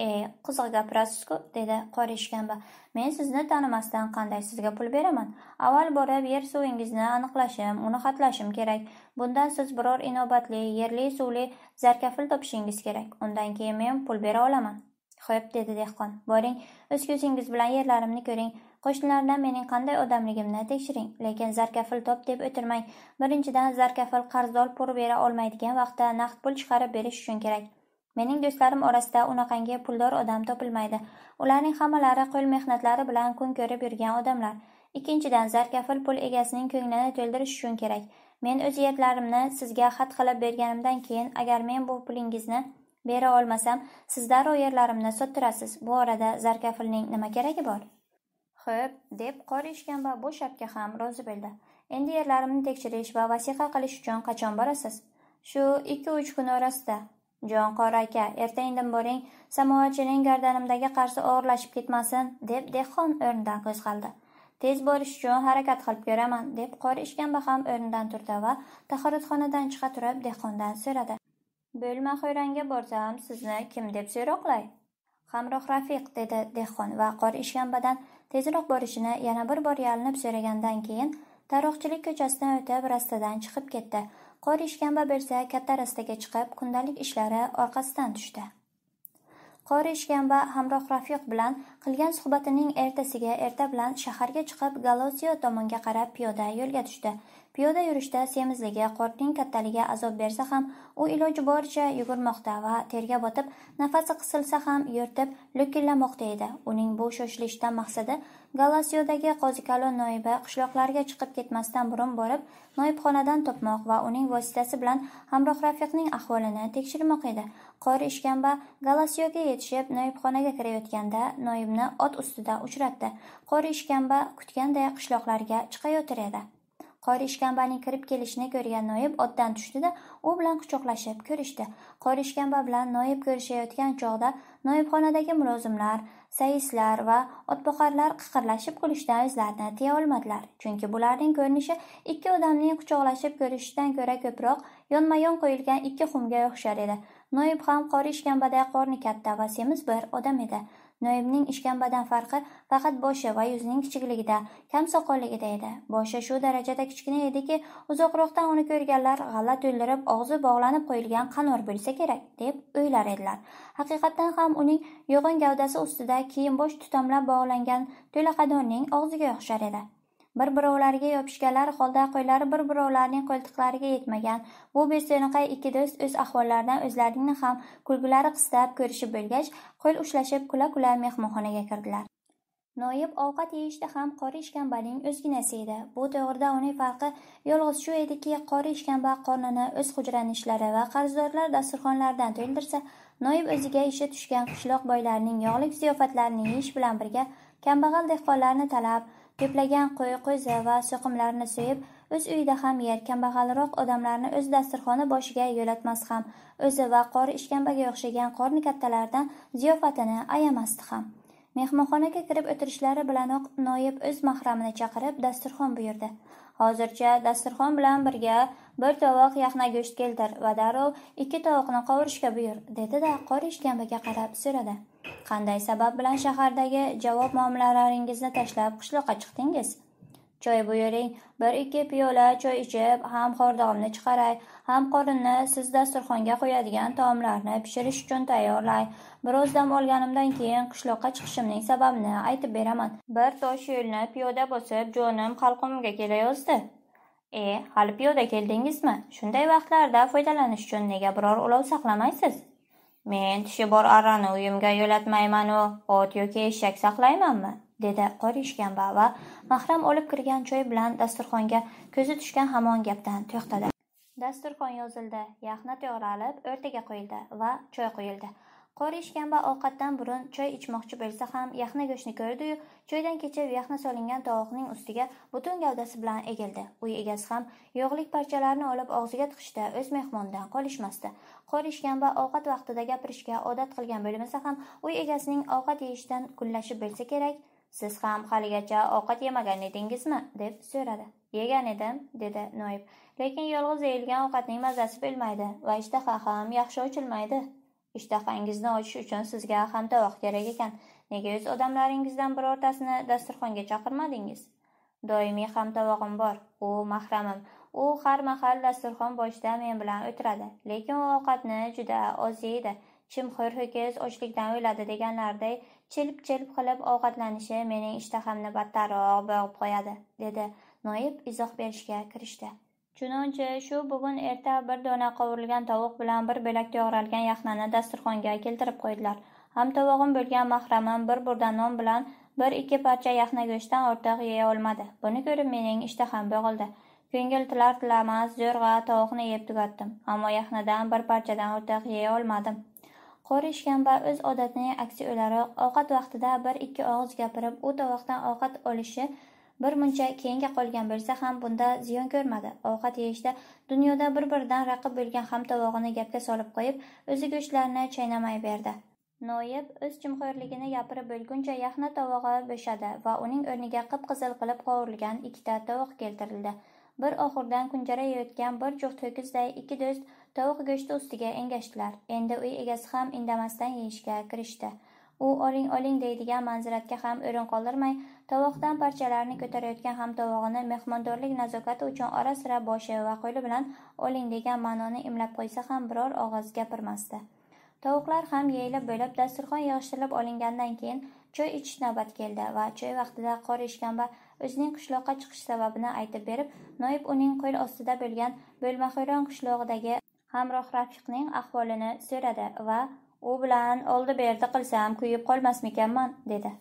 E, qiziq gapirasizku ku dedi qora ishkamba. Men sizni tanimasdan qanday sizga pul beraman? Avval borib yer suvingizni aniqlashim, uni xatlashim kerak. Bundan siz biror inobatli, yerli suvli zarkafil topishingiz kerak. Undan keyin men pul bera olaman. Xo'p, dedi dehqon. Boring, o'z ko'zingiz bilan yerlarimni ko'ring. Qo'shnilardan mening qanday odamligimni tekshiring, lekin zarkafil top deb o'tirmang. Birinchidan zarkafil qarzdor pul bera olmaydigan vaqtda naqd pul chiqarib berish uchun kerak. Mening do'stlarim orasida unaqangi puldor odam topilmaydi. Ularning hammalari qo'l mehnatlari bilan kun ko'rib yurgan odamlar. Ikkinchidan, zarkafil pul egasining ko'nglini to'ldirish uchun kerak. Men o'z yerlarimni sizga xat qilib berganimdan keyin agar men bu pulingizni bera olmasam, siz darrov yerlarimni sottirasiz. Bu orada zarkafilning nima keragi bor? Xo'p, deb qori va bu shapka ham rozi bo'ldi. Endi yerlarimni tekshirish va vasiqa qilish uchun qachon borasiz? Shu 2-3 kun orasida jonqor aka erta indin boring samovarchining gardanimdagi qarsi og'irlashib ketmasin deb dehqon o'rnidan qo'zg'aldi tez borish uchun harakat qilib ko'raman deb qori ishkamba ham o'rnidan turdi va tahoratxonadan chiqa turib dehqondan so'radi bo'lma xo'ranga borsam sizni kim deb so'roqlay hamroh rafiq dedi dehqon va qori ishkambadan tezroq borishini yana bir bor yalinib so'ragandan keyin tarvuqchilik ko'chasidan o'tib rastadan chiqib ketdi qor ishkamba bersa katta rastaga chiqib kundalik ishlari orqasidan tushdi qori ishkamba hamroh rafiq bilan qilgan suhbatining ertasiga erta bilan shaharga chiqib galosiyo tomonga qarab piyoda yo'lga tushdi piyoda yurishda semizligi qorning kattaligi azob bersa ham u iloji boricha yugurmoqda va terga botib nafasi qisilsa ham yo'rtib lukillamoqda edi uning bu sho'shilishdan maqsadi Galasiyodagi qozikalon noiba qishloqlarga chiqib ketmasdan burun borib, noibxonadan topmoq va uning vositasi bilan Hamroh Rafiqning ahvolini tekshirmoq edi. Qori Ishkamba Galasiyoga yetishib, noibxonaga kirayotganda noibni ot ustida uchratdi. Qori Ishkamba kutganday qishloqlarga chiqayotir edi. Qori ishkambaning kirib kelishini ko'rgan noib otdan tushdida u bilan quchoqlashib ko'rishdi. Qori ishkamba bilan noib ko'rishayotgan chog'da Noyibxonadagi mulozimlar, saislar va otboqarlar qiqirlashib kulishdan o'zlarini tiya olmadilar, chunki bularning ko'rinishi ikki odamning quchoqlashib ko'rishishdan ko'ra ko'proq yonma-yon qo'yilgan ikki xumga o'xshar edi. Noyib ham qori ishkambaday qorni katta va semiz bir odam edi. Noibning ishkambadan farqi faqat boshi va yuzining kichikligida, kam soqolligida edi. Boshi shu darajada kichkina ediki, uzoqroqdan uni ko'rganlar g'alla to'ldirib, og'zi bog'lanib qo'yilgan qanor bo'lsa kerak, deb o'ylar edilar. Haqiqatan ham uning yo'g'on gavdasi ustida kiyim bosh tutamlab bog'langan to'laqadonning og'ziga o'xshar edi. bir-birovlariga yopishganlar holda qo'llari bir birovlarning qo'ltiqlariga yetmagan bu beso'naqay ikki do'st o'z ahvollaridan o'zlarini ham kulgilari qistab ko'rishib bo'lgach qo'l ushlashib kula-kula mehmonxonaga kirdilar noyib ovqat yeyishda ham qori ishkambaning o'zginasi edi bu to'g'rida uning farqi yolg'iz shu ediki qori ishkamba qornini o'z hujranishlari va qarzdorlar dasturxonlaridan to'yldirsa noyib o'ziga ishi tushgan qishloq boylarining yog'lik ziyofatlarini yeyish bilan birga kambag'al dehqonlarni talab Eplagan qo'y-qo'zi va so'qimlarni so'yib, o'z uyida ham yer, kambag'alroq odamlarni o'z dasturxoni boshiga yo'latmas ham, o'zi va qori ishkambaga o'xshagan qorni kattalardan ziyofatini ayamasdi ham. Mehmonxonaga kirib o'tirishlari bilanoq noyib o'z mahramini chaqirib dasturxon buyurdi. Hozircha dasturxon bilan birga bir tovoq yaxna go'sht keltir va darrov ikki tovoqni qovurishga buyur, dedi-da qori ishkambaga qarab so'radi. Qanday sabab bilan shahardagi javob muomalalaringizni tashlab qishloqqa chiqdingiz? Choy buyuring, bir-ikki piyola choy ichib, ham xordomni chiqaray, ham qorinni siz dasturxonga qo'yadigan taomlarni pishirish uchun tayyorlay. Biroz dam olganimdan keyin qishloqqa chiqishimning sababini aytib beraman. Bir tosh yo'lni piyoda bosib, jonim qalqumimga kelayozdi. E, hali piyoda keldingizmi? Shunday vaqtlarda foydalanish uchun nega biror ulov saqlamaysiz? Men tishi bor arrani uyimga yo'latmayman-u, ot yoki eshak saqlaymanmi dedi qorishgan bava mahram olib kirgan choy bilan dasturxonga ko'zi tushgan hamon gapdan to'xtadi dasturxon yozildi yaxna to'g'ralib o'rtaga qo'yildi va choy quyildi qori va ovqatdan burun choy ichmoqchi bo'lsa ham yaxna go'shtni ko'rdiyu choydan kechib yaxna solingan tovuqning ustiga butun gavdasi bilan egildi uy egasi ham yog'lik parchalarini olib og'ziga tiqishda o'z mehmonidan qolishmasdi qori va ovqat vaqtida gapirishga odat qilgan bo'lmasa ham uy egasining ovqat yeyishdan kunlashib bo'lsa kerak siz ham haligacha ovqat yemagan edingizmi deb so'radi yegan edim dedi noib lekin yolg'iz yeyilgan ovqatning mazasi bo'lmaydi va ishtaha ham yaxshi ochilmaydi ishtahangizni ochish uchun sizga ham vaqt kerak ekan nega o'z odamlaringizdan birortasini dasturxonga chaqirmadingiz doimiy ham bor u mahramim u har mahal dasturxon boshida men bilan o'tiradi lekin u ovqatni juda oz yeydi chimxo'r ho'kiz ochlikdan o'ladi deganlariday chilp chilp qilib ovqatlanishi mening ishtahamni battarroq bo'g'ib qo'yadi dedi noib izoh berishga kirishdi Chunonchi, shu bugun erta bir dona qovurilgan tovuq bilan bir bo'lakda yog'ralgan yaxnani dasturxonga keltirib qo'ydilar. Ham tovog'im bo'lgan mahramim bir burda non bilan bir ikki parcha yaxna go'shtdan ortiq yeya olmadi. Buni ko'rib mening ishtaham bo'g'ildi. Ko'ngil tilar tilamas zo'rg'a tovuqni yeb tugatdim, ammo yaxnadan bir parchadan ortiq yeya olmadim. Qo'ri ishkamba o'z odatining aksi o'laroq ovqat vaqtida bir ikki og'iz gapirib, u tovoqdan ovqat olishi bir muncha keyinga qolgan bo'lsa ham bunda ziyon ko'rmadi ovqat yeyishda dunyoda bir biridan raqib bo'lgan tovog'ini gapga solib qo'yib o'zi go'shtlarni chaynamay berdi noyib o'z chimxo'rligini gapirib bo'lguncha yaxna tovog'i bo'shadi va uning o'rniga qip qizil qilib qovurilgan ikkita tovuq keltirildi bir oxurdan yeyotgan bir juft ho'kizday ikki do'st tovuq go'shti ustiga engashdilar endi uy egasi ham indamasdan yeyishga kirishdi u oling oling deydigan manziratga ham o'rin qoldirmay tovoqdan parchalarni ko'tarayotgan ham tovog'ini mehmondorlik nazokati uchun ora sira boshi va qo'li bilan oling degan ma'noni imlab qo'ysa ham biror og'iz gapirmasdi tovuqlar ham yeyilib bo'lib dasturxon yig'ishtirilib olingandan keyin choy ichish navbat keldi va choy vaqtida qori ishkamba o'zining qishloqqa chiqish sababini aytib berib noib uning qo'l ostida bo'lgan bo'lmaxo'ron qishlog'idagi hamroh rafiqning ahvolini so'radi va u bilan oldi berdi qilsam kuyib qolmasmikanman dedi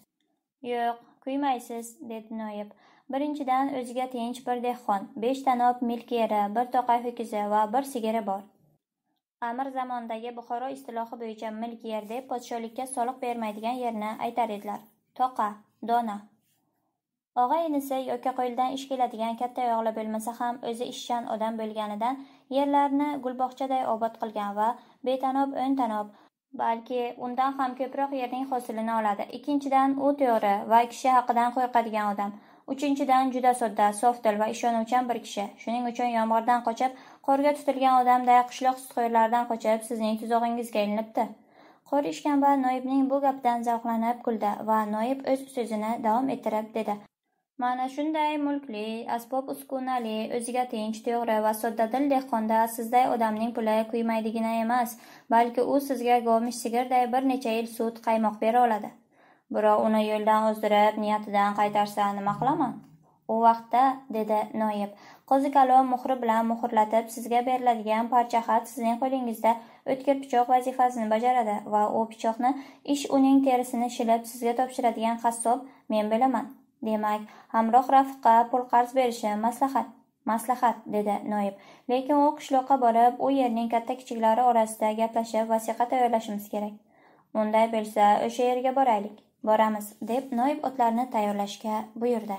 yo'q kuymaysiz dedi noyib birinchidan o'ziga tinch bir dehqon beshta nob milk bir to'qa ho'kizi va bir sigiri bor amir zamonidagi buxoro istilohi bo'yicha milk yer deb podsholikka soliq bermaydigan yerni aytar edilar toqa dona og'a inisi yoki qo'lidan ish keladigan katta yog'li bo'lmasa ham o'zi ishchan odam bo'lganidan yerlarni gulbog'chaday obod qilgan va betanob o'ntanob balki undan ham ko'proq yerning hosilini oladi ikkinchidan u to'g'ri va kishi haqidan qo'rqadigan odam uchinchidan juda sodda dil va ishonuvchan bir kishi shuning uchun yomg'irdan qochib qorga tutilgan odamday qishloq sutxo'rlaridan qochib sizning tuzog'ingizga ilinibdi qo'ri ishkamba noibning bu gapidan zavqlanib kuldi va noib o'z so'zini davom ettirib dedi Mana shunday mulkli, asbob-uskunali, o'ziga tinch, to'g'ri va soddadil dehqonda sizday odamning puli kuymaydigina emas, balki u sizga go'mish sigirday bir necha yil sut, qaymoq bera oladi. Biroq uni yo'ldan o'zdirib, niyatidan qaytarsa nima qilaman? U vaqtda, dedi noyib, qozikalov muhri bilan muhrlatib sizga beriladigan parcha xat sizning qo'lingizda o'tkir pichoq vazifasini bajaradi va u pichoqni ish uning terisini shilib sizga topshiradigan qassob men bilaman Demak, hamroh rafiqa pul qarz berishi maslahat, maslahat dedi Noyib. Lekin u qishloqqa borib, u yerning katta-kichiklari orasida gaplashib, vasiqa tayyorlashimiz kerak. Unday bo'lsa, o'sha yerga boraylik. Boramiz, deb Noyib otlarni tayyorlashga buyurdi.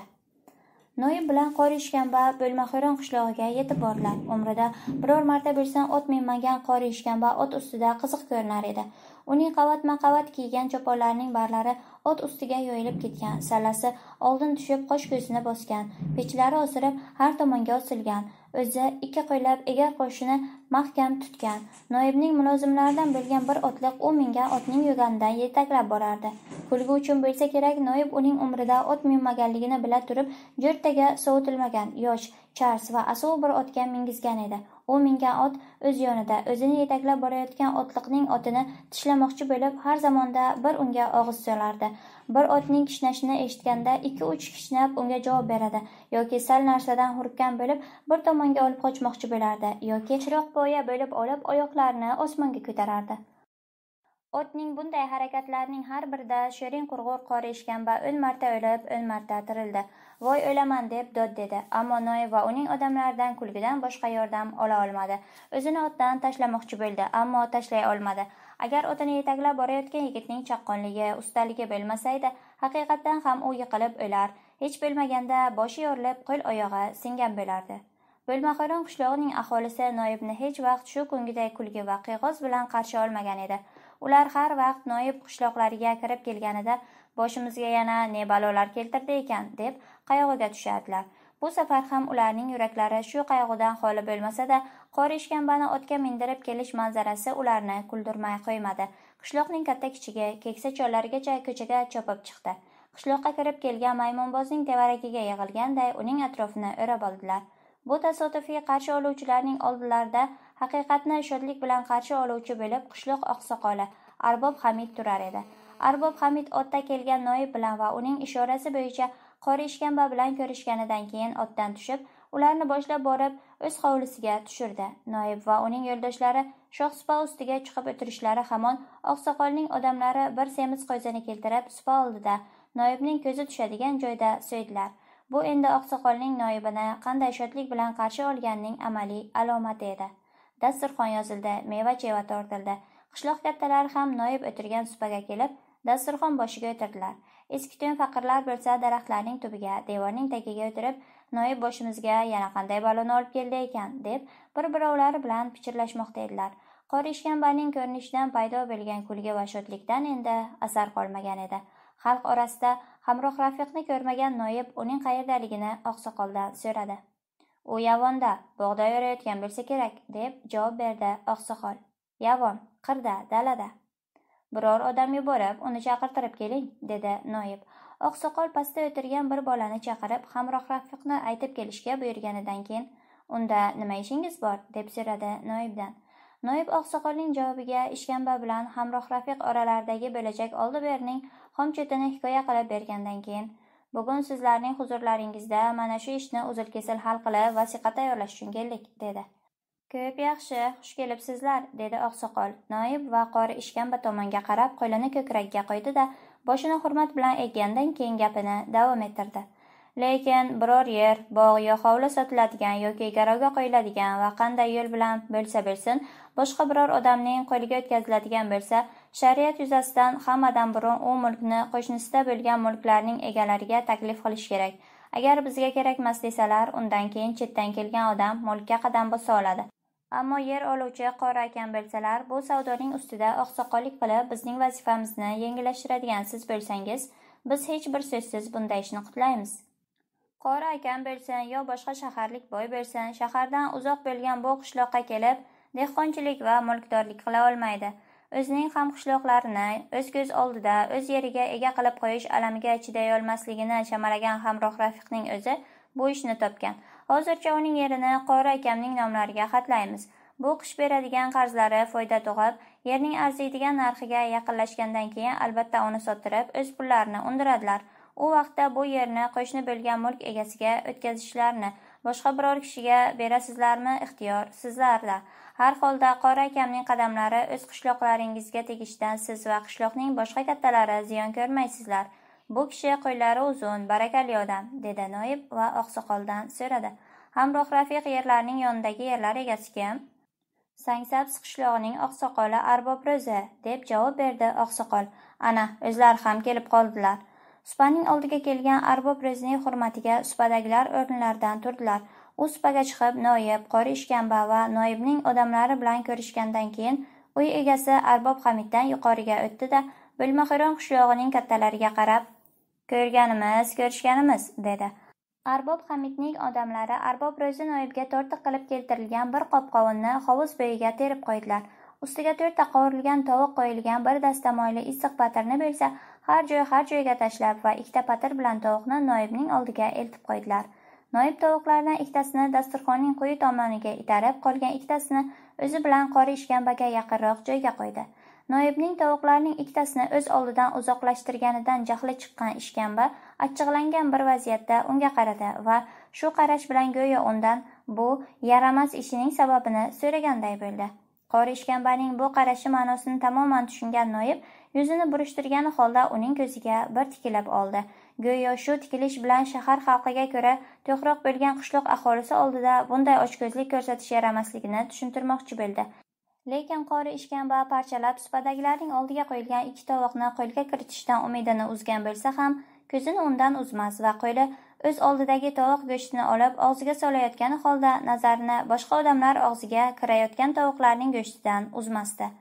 Noyib bilan qori ishkamba xiron qishlog'iga yetib bordilar. Umrida biror marta bo'lsin ot minmagan qorishgan ishkamba ot ustida qiziq ko'rinar edi. uning qavatma qavat kiygan choponlarining barlari ot ustiga yoyilib ketgan sallasi oldin tushib qosh ko'zini bosgan pechlari osilib har tomonga osilgan o'zi ikki qo'ylab egar qoshini mahkam tutgan noibning mulozimlaridan bo'lgan bir otliq u mingan otning yuganidan yetaklab borardi kulgi uchun bo'lsa kerak noib uning umrida ot minmaganligini bila turib jo'rttaga sovutilmagan yosh Charles va asov bir otga mingizgan edi u mingan ot o'z yonida o'zini yetaklab borayotgan otliqning otini tishlamoqchi bo'lib har zamonda bir unga og'iz solardi bir otning kishnashini eshitganda 2-3 kishnab unga javob beradi yoki sal narsadan hurkkan bo'lib bir tomonga olib qochmoqchi bo'lardi yoki chiroq boya bo'lib olib oyoqlarini osmonga ko'tarardi Otning bunday harakatlarining har birida Sherin qurg'ur eshgan va o'n marta o'lib, o'n marta tirildi. Voy o'laman deb dod dedi, ammo Noy va uning odamlaridan kulgidan boshqa yordam ola olmadi. O'zini otdan tashlamoqchi bo'ldi, ammo tashlay olmadi. Agar otini yetaklab borayotgan yigitning chaqqonligi, ustaligi bilmasaydi, haqiqatdan ham u yiqilib o'lar. Hech bilmaganda boshi yorilib, qo'l oyog'i singan bo'lardi. Bo'lmaxoron qishlog'ining aholisi Noyibni hech vaqt shu kungiday kulgi va qiyg'oz bilan qarshi olmagan edi. ular har vaqt noyib qishloqlariga kirib kelganida boshimizga yana ne balolar keltirdi ekan deb qayg'uga tushadilar bu safar ham ularning yuraklari shu qayg'udan xoli bo'lmasada qor ishkambani otga mindirib kelish manzarasi ularni kuldirmay qo'ymadi qishloqning katta kichigi keksa chollarigacha ko'chaga chopib chiqdi qishloqqa kirib kelgan maymunbozning tevaragiga yig'ilganday uning atrofini o'rab oldilar bu tasodifiy qarshi oluvchilarning oldilarida haqiqatni shodlik bilan qarshi oluvchi bo'lib qishloq oqsoqoli arbob hamid turar edi arbob hamid otda kelgan noib bilan va uning ishorasi bo'yicha qori ishkamba bilan ko'rishganidan keyin otdan tushib ularni boshlab borib o'z hovlisiga tushirdi noib va uning yo'ldoshlari shoh supa ustiga chiqib o'tirishlari hamon oqsoqolning odamlari bir semiz qo'zini keltirib supa oldida noibning ko'zi tushadigan joyda so'ydilar bu endi oqsoqolning noibini qanday shodlik bilan qarshi olganining amaliy alomati edi dasturxon yozildi meva cheva tortildi qishloq kattalari ham noyib o'tirgan supaga kelib dasturxon boshiga o'tirdilar eski to'n faqirlar bo'lsa daraxtlarning tubiga devorning tagiga o'tirib noyib boshimizga yana qanday baloni olib keldi ekan deb bir birovlari bilan pichirlashmoqda edilar qor ishkambaning ko'rinishidan paydo bo'lgan kulgi va shodlikdan endi asar qolmagan edi xalq orasida hamroh rafiqni ko'rmagan noyib uning qayerdaligini oqsoqoldan so'radi u yavonda bog'da o'rayotgan bo'lsa kerak deb javob berdi oqsoqol yavon qirda dalada biror odam yuborib uni chaqirtirib keling dedi noib oqsoqol pastda o'tirgan bir bolani chaqirib hamroh rafiqni aytib kelishga buyurganidan keyin unda nima ishingiz bor deb so'radi noibdan noib oqsoqolning javobiga ishkamba bilan hamroh rafiq oralaridagi bo'lajak oldi berining xom chetini hikoya qilib bergandan keyin Bugun sizlarning huzurlaringizda mana shu ishni uzil kesil hal qilib vasiqa tayyorlash uchun keldik, dedi. Ko'p yaxshi, xush kelibsizlar, dedi oqsoqol. Noib va qori ishkamba tomonga qarab qo'lini ko'kragiga qo'ydi-da, boshini hurmat bilan eggandan keyin gapini davom ettirdi. Lekin biror yer, bog' yo hovli sotiladigan yoki garovga qo'yiladigan va qanday yo'l bilan bo'lsa bo'lsin, boshqa biror odamning qo'liga o'tkaziladigan bo'lsa shariat yuzasidan hammadan burun u mulkni qo'shnisida bo'lgan mulklarning egalariga taklif qilish kerak agar bizga kerakmas desalar undan keyin chetdan kelgan odam mulkka qadam bosa oladi ammo yer oluvchi qori akam bo'lsalar bu savdoning ustida oqsoqollik qilib bizning vazifamizni yengillashtiradigan siz bo'lsangiz biz hech bir so'zsiz bunday ishni qutlaymiz qori akam bo'lsin yo boshqa shaharlik boy bo'lsin shahardan uzoq bo'lgan bu qishloqqa kelib dehqonchilik va mulkdorlik qila olmaydi o'zining ham qishloqlarini o'z ko'z oldida o'z yeriga ega qilib qo'yish alamiga chidayolmasligini chamalagan hamroh rafiqning o'zi bu ishni topgan hozircha uning yerini qori akamning nomlariga xatlaymiz bu qish beradigan qarzlari foyda tug'ib yerning arziydigan narxiga yaqinlashgandan keyin albatta uni sottirib o'z pullarini undiradilar u vaqtda bu yerni qo'shni bo'lgan mulk egasiga o'tkazishlarini boshqa biror kishiga berasizlarmi ixtiyor sizlarda Har holda qora akamning qadamlari o'z qishloqlaringizga tegishidan siz va qishloqning boshqa kattalari ziyon ko'rmaysizlar. Bu kishi qo'llari uzun, barakali odam, dedi noib va oqsoqoldan so'radi. Hamroh Rafiq yerlarning yonidagi yerlar egasi kim? Sangsabs qishlog'ining oqsoqoli Arbob Ro'za, deb javob berdi oqsoqol. Ana, o'zlari ham kelib qoldilar. Supaning oldiga kelgan Arbob Ro'zaning hurmatiga supadagilar o'rnlaridan turdilar. u supaga chiqib noyib, qori ishkamba va noyibning odamlari bilan ko'rishgandan keyin uy egasi arbob hamiddan yuqoriga o'tdi da bilmaxiron qishlog'ining kattalariga qarab ko'rganimiz ko'rishganimiz dedi arbob hamidning odamlari arbob ro'zi noyibga tortiq qilib keltirilgan bir qop qovunni hovuz bo'yiga terib qo'ydilar ustiga to'rtta qovurilgan tovuq qo'yilgan bir dasta moyli issiq patirni bo'lsa har joy har joyga tashlab va ikkita patir bilan tovuqni noyibning oldiga eltib qo'ydilar noib tovuqlardan ikkitasini dasturxonning quyi tomoniga itarib qolgan ikkitasini o'zi bilan qori ishkambaga yaqinroq joyga qo'ydi noibning tovuqlarning ikkitasini o'z oldidan uzoqlashtirganidan jahli chiqqan ishkamba achchiqlangan bir vaziyatda unga qaradi va shu qarash bilan go'yo undan bu yaramas ishining sababini so'raganday bo'ldi qori ishkambaning bu qarashi ma'nosini tamoman tushungan noib yuzini burishtirgani holda uning ko'ziga bir tikilib oldi Go'yo shu tikilish bilan shahar xalqiga ko'ra to'qroq bo'lgan qishloq aholisi oldida bunday ochko'zlik ko'rsatish yaramasligini tushuntirmoqchi bo'ldi. Lekin qori va parchalab supadagilarning oldiga qo'yilgan ikki tovoqni qo'lga kiritishdan umidini uzgan bo'lsa ham, ko'zini undan uzmas va qo'li o'z oldidagi tovuq go'shtini olib og'ziga solayotgani holda nazarini boshqa odamlar og'ziga kirayotgan tovuqlarning go'shtidan uzmasdi.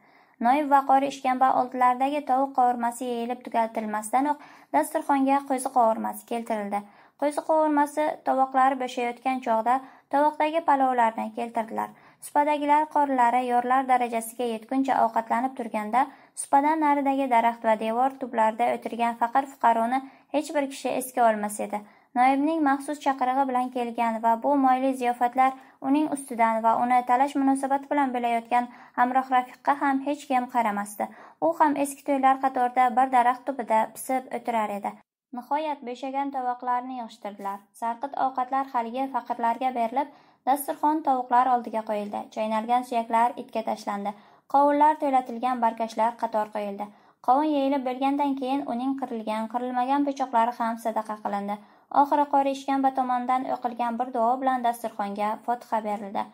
Noib Vaqori ishkamba oldilaridagi tovuq qovurmasi yeyilib tugatilmasdanoq dasturxonga qo'zi qovurmasi keltirildi. Qo'zi qovurmasi tovoqlari bo'shayotgan chog'da tovoqdagi palovlarni keltirdilar. Supadagilar qorlari yorlar darajasiga yetguncha ovqatlanib turganda, supadan naridagi daraxt va devor tublarida o'tirgan faqir fuqaroni hech bir kishi eski olmas edi. Noibning maxsus chaqirig'i bilan kelgan va bu moyli ziyofatlar uning ustidan va uni talash munosabati bilan bilayotgan hamroh rafiqqa ham hech kim qaramasdi u ham eski to'ylar qatorida bir daraxt tubida pisib o'tirar edi nihoyat bo'shagan tovoqlarni yig'ishtirdilar sarqit ovqatlar haligi faqirlarga berilib dasturxon tovuqlar oldiga qo'yildi chaynalgan suyaklar itga tashlandi qovunlar to'latilgan barkashlar qator qo'yildi qovun yeyilib bo'lgandan keyin uning qirilgan qirilmagan pichoqlari ham sadaqa qilindi oxiri qori ishkamba tomonidan o'qilgan bir duo bilan dasturxonga fotiha berildi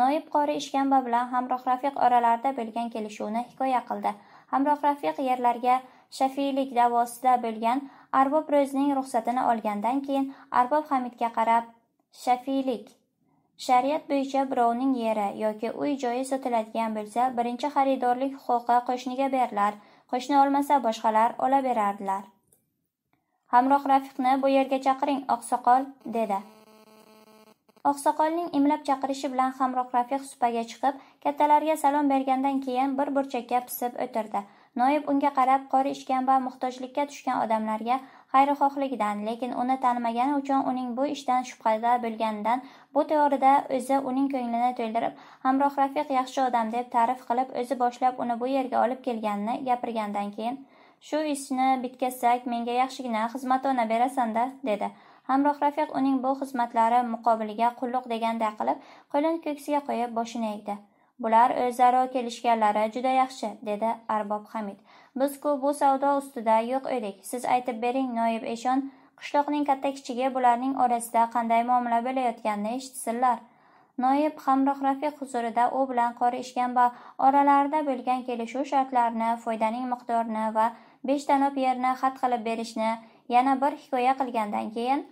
noib qori ishkamba bilan hamroh rafiq oralarida bo'lgan kelishuvni hikoya qildi hamroh rafiq yerlarga shafiylik davosida bo'lgan arbob ro'zining ruxsatini olgandan keyin arbob hamidga qarab shafiylik shariat bo'yicha birovning yeri yoki uy joyi sotiladigan bo'lsa birinchi xaridorlik huquqi qo'shniga berilar qo'shni olmasa boshqalar olaverardilar hamroh rafiqni bu yerga chaqiring oqsoqol dedi oqsoqolning imlab chaqirishi bilan hamroh rafiq supaga chiqib kattalarga salom bergandan keyin bir burchakka pisib o'tirdi noib unga qarab qora ishgan va muhtojlikka tushgan odamlarga xayrixohligidan lekin uni tanimagani uchun uning bu ishdan shubhada bo'lganidan bu to'g'rida o'zi uning ko'nglini to'ldirib hamroh rafiq yaxshi odam deb ta'rif qilib o'zi boshlab uni bu yerga olib kelganini gapirgandan keyin Shu ishni bitkazsak, menga yaxshigina xizmatona berasan-da, dedi. Hamroh Rafiq uning bu xizmatlari muqobiliga qulluq deganday qilib, qo'lini ko'ksiga qo'yib boshini egdi. Bular o'zaro kelishganlari juda yaxshi, dedi Arbob Hamid. bizku bu savdo ustida yo'q edik. Siz aytib bering, noib eshon, qishloqning katta-kichigi bularning orasida qanday muomala bo'layotganini eshitsinlar. Noib Hamroh Rafiq huzurida u bilan qori ishgan va oralarida bo'lgan kelishuv shartlarini, foydaning miqdorini va ta nob yerni xat qilib berishni yana bir hikoya qilgandan keyin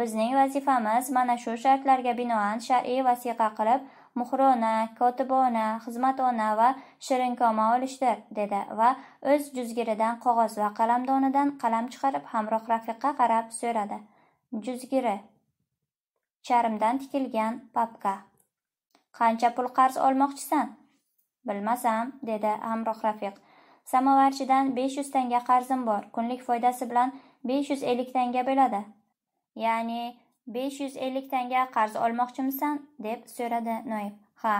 bizning vazifamiz mana shu shartlarga binoan shar'iy vasiqa qilib muhrona kotibona xizmatona va shirinkoma olishdir dedi va o'z juzgiridan qog'oz va qalamdonidan qalam chiqarib hamroh rafiqa qarab so'radi juzgiri charmdan tikilgan papka qancha pul qarz olmoqchisan bilmasam dedi hamroh rafiq samovarchidan 500 tanga qarzim bor kunlik foydasi bilan 550 tanga bo'ladi ya'ni 550 tanga qarz olmoqchimisan deb so'radi noib ha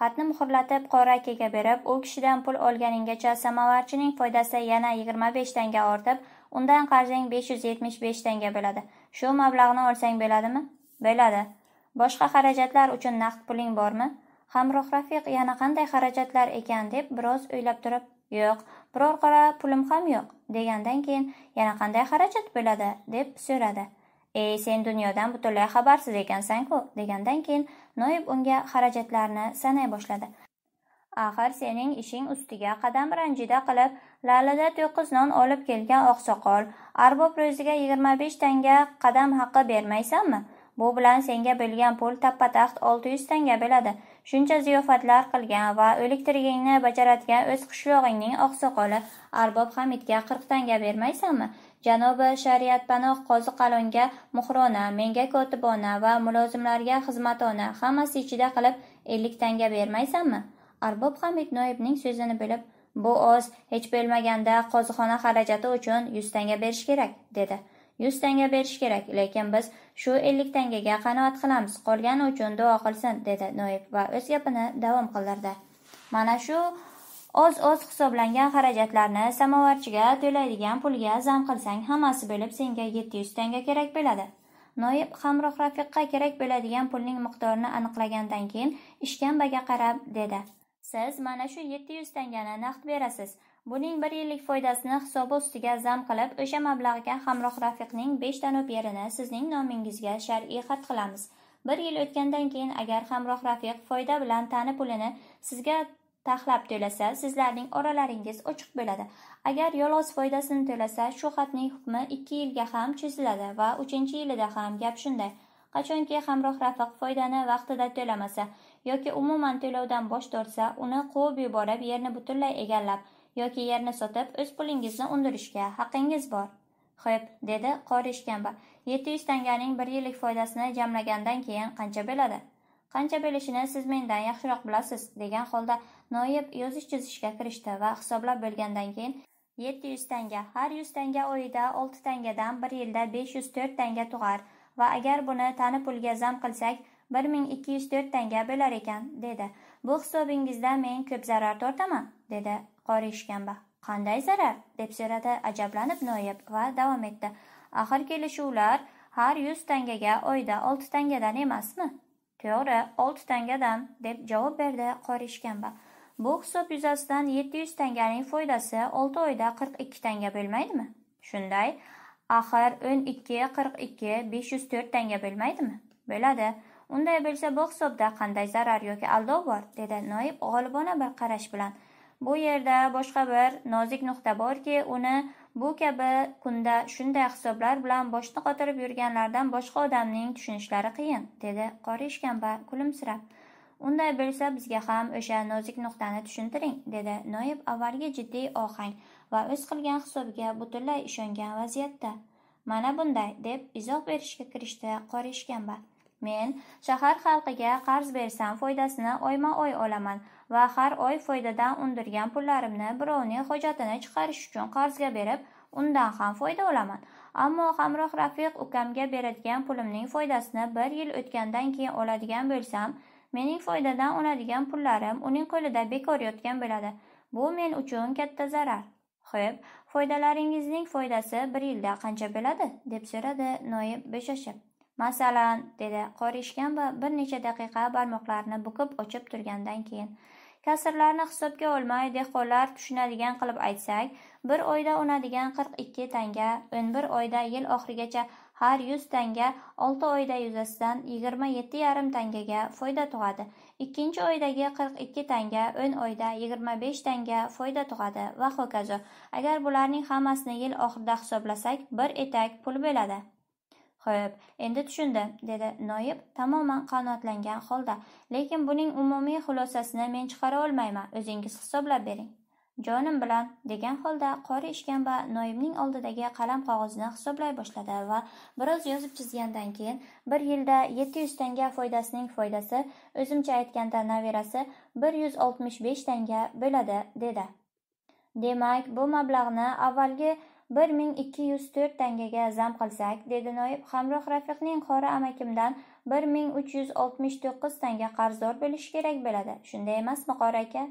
xatni muhrlatib qori akaga berib u kishidan pul olganingacha samovarchining foydasi yana 25 tanga ortib undan qarzing 575 tanga bo'ladi shu mablag'ni olsang bo'ladimi bo'ladi boshqa xarajatlar uchun naqd puling bormi hamroh rafiq yana qanday xarajatlar ekan deb biroz o'ylab turib yo'q biror qora pulim ham yo'q degandan keyin yana qanday xarajat bo'ladi deb so'radi ey sen dunyodan butunlay xabarsiz ekansan-ku degandan keyin noib unga xarajatlarni sanay boshladi axir sening ishing ustiga qadam ranjida qilib lalada to'qqiz non olib kelgan oqsoqol arbob ro'ziga yigirma besh tanga qadam haqi bermaysanmi bu bilan senga bo'lgan pul tappa taxt olti yuz tanga bo'ladi shuncha ziyofatlar qilgan va o'lik tirigingni bajaradigan o'z qishlog'ingning oqsoqoli arbob hamidga qirq tanga bermaysanmi janobi shariatpanoh qozi qalonga muhrona menga kotibona va mulozimlarga xizmatona hammasi ichida qilib ellik tanga bermaysanmi arbob hamid noibning so'zini bilib bu oz hech bo'lmaganda qozixona xarajati uchun yuz tanga berish kerak dedi 100 tanga berish kerak lekin biz shu 50 tangaga qanoat qilamiz qolgani uchun duo qilsin dedi Noyev va o'z gapini davom qildirdi mana shu oz oz hisoblangan xarajatlarni samovarchiga to'laydigan pulga zam qilsang hammasi bo'lib senga 700 tanga kerak bo'ladi Noyib hamroh rafiqqa kerak bo'ladigan pulning miqdorini aniqlagandan keyin ishkambaga qarab dedi siz mana shu 700 tangani naqd berasiz Buning bir yillik foydasini hisobi ustiga zam qilib, o'sha mablag'ga hamroh rafiqning 5 tanob yerini sizning nomingizga shar'iy xat qilamiz. Bir yil o'tgandan keyin agar hamroh rafiq foyda bilan tani pulini sizga taxlab to'lasa, sizlarning oralaringiz ochiq bo'ladi. Agar yolg'iz foydasini to'lasa, shu xatning hukmi 2 yilga ham cho'ziladi va 3-yilida ham gap shunday. qachonki hamroh rafiq foydani vaqtida to'lamasa yoki umuman to'lovdan bosh tortsa uni quvib yuborib yerni butunlay egallab yoki yerni sotib o'z pulingizni undirishga haqingiz bor xo'p dedi qori ishkamba yetti yuz tanganing bir yillik foydasini jamlagandan keyin qancha bo'ladi qancha bo'lishini siz mendan yaxshiroq bilasiz degan holda noyib yozish chizishga kirishdi va hisoblab bo'lgandan keyin yetti yuz tanga har yuz tanga oyida olti tangadan bir yilda besh yuz to'rt tanga tug'ar va agar buni tani pulga zam qilsak bir ming ikki yuz to'rt tanga bo'lar ekan dedi bu hisobingizda men ko'p zarar tortaman dedi Qori ishkamba. Qanday zarar? deb so'radi ajablanib noyib va davom etdi. Axir kelishuvlar har yuz tangaga oyda olti tangadan emasmi? To'g'ri, olti tangadan deb javob berdi qori ishkamba. Bu hisob yuzasidan 700 tanganing foydasi 6 oyda 42 tanga bo'lmaydimi? Shunday, axir 12 42 504 tanga bo'lmaydimi? Bo'ladi. Unday bo'lsa bu hisobda qanday zarar yoki aldov bor? dedi noib g'olibona bir qarash bilan. Bu yerda boshqa bir nozik nuqta borki, uni bu kabi kunda shunday hisoblar bilan boshni qotirib yurganlardan boshqa odamning tushunishlari qiyin, dedi qori ishkamba kulimsirab. Unday bo'lsa bizga ham o'sha nozik nuqtani tushuntiring, dedi noib avvalgi jiddiy ohang va o'z qilgan hisobiga butunlay ishongan vaziyatda. Mana bunday deb izoh berishga kirishdi qori ishkamba. Men shahar xalqiga qarz bersam foydasini oyma-oy olaman va har oy foydadan undirgan pullarimni birovning hojatini chiqarish uchun qarzga berib undan ham foyda olaman ammo hamroh rafiq ukamga beradigan pulimning foydasini bir yil o'tgandan keyin oladigan bo'lsam mening foydadan oladigan pullarim uning qo'lida bekor yotgan bo'ladi bu men uchun katta zarar xo'p foydalaringizning foydasi bir yilda qancha bo'ladi deb so'radi noib bo'shashib masalan dedi qorishgan va bir necha daqiqa barmoqlarini bukib ochib turgandan keyin Kasrlarni hisobga olmay dehqonlar tushunadigan qilib aytsak, bir oyda unadigan 42 tanga, 11 oyda yil oxirigacha har 100 tanga 6 oyda yuzasidan 27,5 tangaga foyda tug'adi. Ikkinchi oydagi 42 tanga, 10 oyda 25 tanga foyda tug'adi va hokazo. Agar bularning hammasini yil oxirida hisoblasak, bir etak pul bo'ladi. Xo'p, endi tushundim, dedi Noyib tamoman qanoatlangan holda. Lekin buning umumiy xulosasini men chiqara olmayman, o'zingiz hisoblab bering. Jonim bilan degan holda qori va noyimning oldidagi qalam qog'ozini hisoblay boshladi va biroz yozib chizgandan keyin bir yilda 700 tanga foydasining foydasi, o'zimcha aytganda navirasi 165 tanga bo'ladi, dedi. Demak, bu mablag'ni avvalgi bir ming ikki yuz to'rt tangaga zam qilsak dedi noib hamroh rafiqning qora amakimdan bir ming uch yuz oltmish to'qqiz tanga qarzdor bo'lishi kerak bo'ladi shunday emasmi qora aka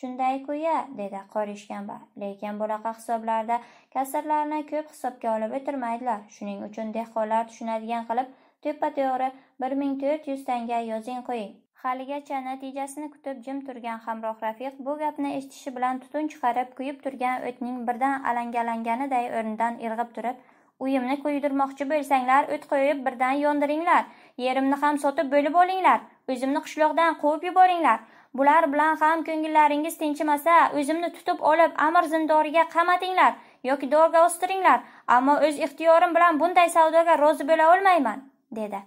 shunday kuya dedi qori ishkamba lekin bunaqa hisoblarda kasrlarni ko'p hisobga olib o'tirmaydilar shuning uchun dehqonlar tushunadigan qilib to'ppa to'g'ri bir ming to'rt yuz tanga yozing qo'ying haligacha natijasini kutib jim turgan hamroh rafiq bu gapni eshitishi bilan tutun chiqarib kuyib turgan o'tning birdan alangalanganiday o'rnidan irg'ib turib uyimni kuydirmoqchi bo'lsanglar o't qo'yib birdan yondiringlar yerimni ham sotib bo'lib olinglar o'zimni qishloqdan quvib yuboringlar bular bilan ham ko'ngillaringiz tinchimasa o'zimni tutib olib amir zindoriga qamatinglar yoki dorga o'stiringlar ammo o'z ixtiyorim bilan bunday savdoga rozi bo'la olmayman dedi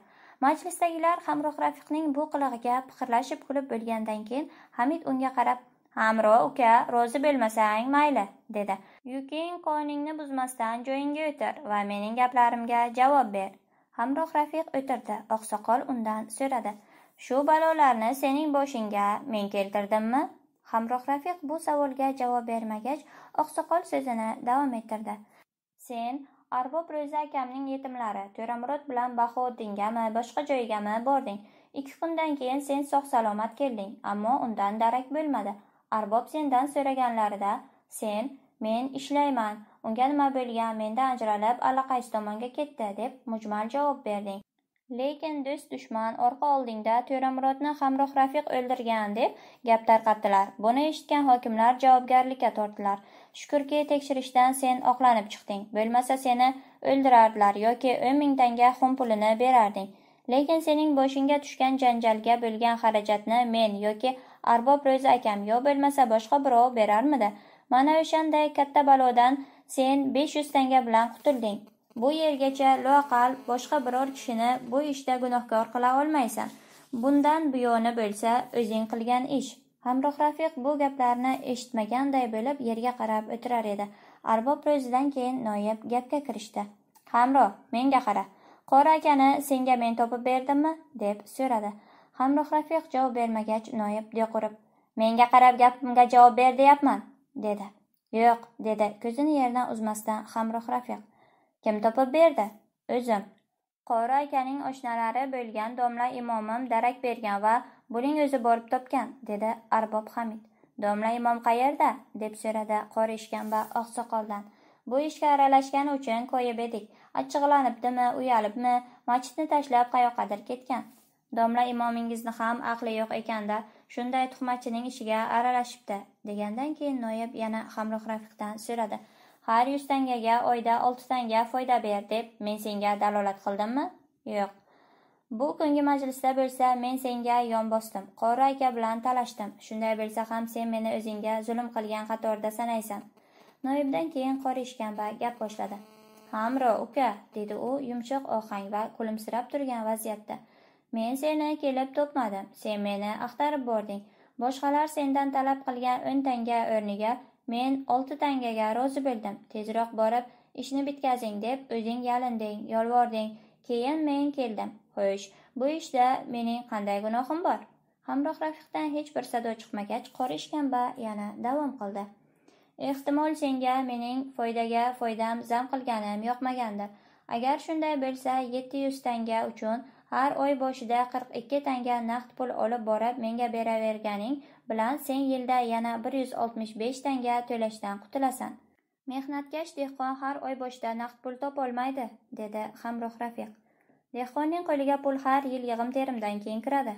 majlisdagilar hamroh rafiqning bu qilig'iga piqirlashib kulib bo'lgandan keyin hamid unga qarab hamro uka rozi bo'lmasang mayli dedi yuking qoningni buzmasdan joyingga o'tir va mening gaplarimga javob ber hamroh rafiq o'tirdi oqsoqol undan so'radi shu balolarni sening boshingga men keltirdimmi hamroh rafiq bu savolga javob bermagach oqsoqol so'zini davom ettirdi sen arbob ro'za akamning yetimlari to'ramurod bilan Bahoddingami, boshqa joygami bording ikki kundan keyin sen sog' salomat kelding ammo undan darak bo'lmadi arbob sendan so'raganlarida sen men ishlayman unga nima bo'lgan mendan ajralib allaqaysi tomonga ketdi deb mujmal javob berding lekin do'st dushman orqa oldingda to'ramurodni hamroh rafiq o'ldirgan deb gap tarqatdilar buni eshitgan hokimlar javobgarlikka tortdilar Shukrki, tekshirishdan sen oqlanib chiqding. Bo'lmasa seni o'ldirardilar yoki 10 ming tanga xum pulini berarding. Lekin sening boshingga tushgan janjalga bo'lgan xarajatni men yoki arbob ro'za akam yo bo'lmasa boshqa birov berarmidi? Mana o'shanday katta balodan sen 500 tanga bilan qutulding. Bu yergacha loaqal boshqa biror kishini bu ishda gunohkor qila olmaysan. Bundan buyoni bo'lsa o'zing qilgan ish. hamroh rafiq bu gaplarni eshitmaganday bo'lib yerga qarab o'tirar edi arbob ro'zidan keyin noyib gapga kirishdi hamroh menga qara qori akani senga men topib berdimmi deb so'radi hamroh rafiq javob bermagach noyib dequrib menga qarab gapimga javob ber deyapman dedi yo'q dedi ko'zini yerdan uzmasdan hamroh rafiq kim topib berdi o'zim Qori akaning oshnalari bo'lgan domla imomim darak bergan va buning o'zi borib topgan dedi arbob hamid domla imom qayerda deb so'radi qori ishkamba oqsoqoldan bu ishga aralashgani uchun koyib edik achchig'lanibdimi uyalibmi masjidni tashlab qayoqqadir ketgan domla imomingizni ham aqli yo'q ekanda shunday tuhmatchining ishiga aralashibdi degandan keyin noyib yana hamroh rafiqdan so'radi har yuz tangaga oyda olti tanga foyda ber deb men senga dalolat qildimmi yo'q bu kungi majlisda bo'lsa men senga yon bosdim qori aka bilan talashdim shunday bo'lsa ham sen meni o'zingga zulm qilgan qatorda sanaysan noibdan keyin qori ishkamba gap boshladi hamro uka dedi u yumshoq ohang va kulimsirab turgan vaziyatda men seni kelib topmadim sen meni axtarib bording boshqalar sendan talab qilgan o'n tanga o'rniga Men olti tangaga rozi bo'ldim. Tezroq borib, ishni bitkazing deb o'zing yalinding, yolvording. Keyin men keldim. Xo'sh, bu ishda mening qanday gunohim bor? Hamroh Rafiqdan hech bir sado chiqmagach, qora ishkamba yana davom qildi. Ehtimol senga mening foydaga foydam zam qilganim yoqmagandir. Agar shunday bo'lsa, 700 tanga uchun har oy boshida 42 tanga naqd pul olib borib menga beraverganing bilan sen yilda yana 165 tanga to'lashdan qutulasan mehnatkash dehqon har oy boshida naqd pul topolmaydi dedi hamroh rafiq dehqonning qo'liga pul har yil yig'im terimdan keyin kiradi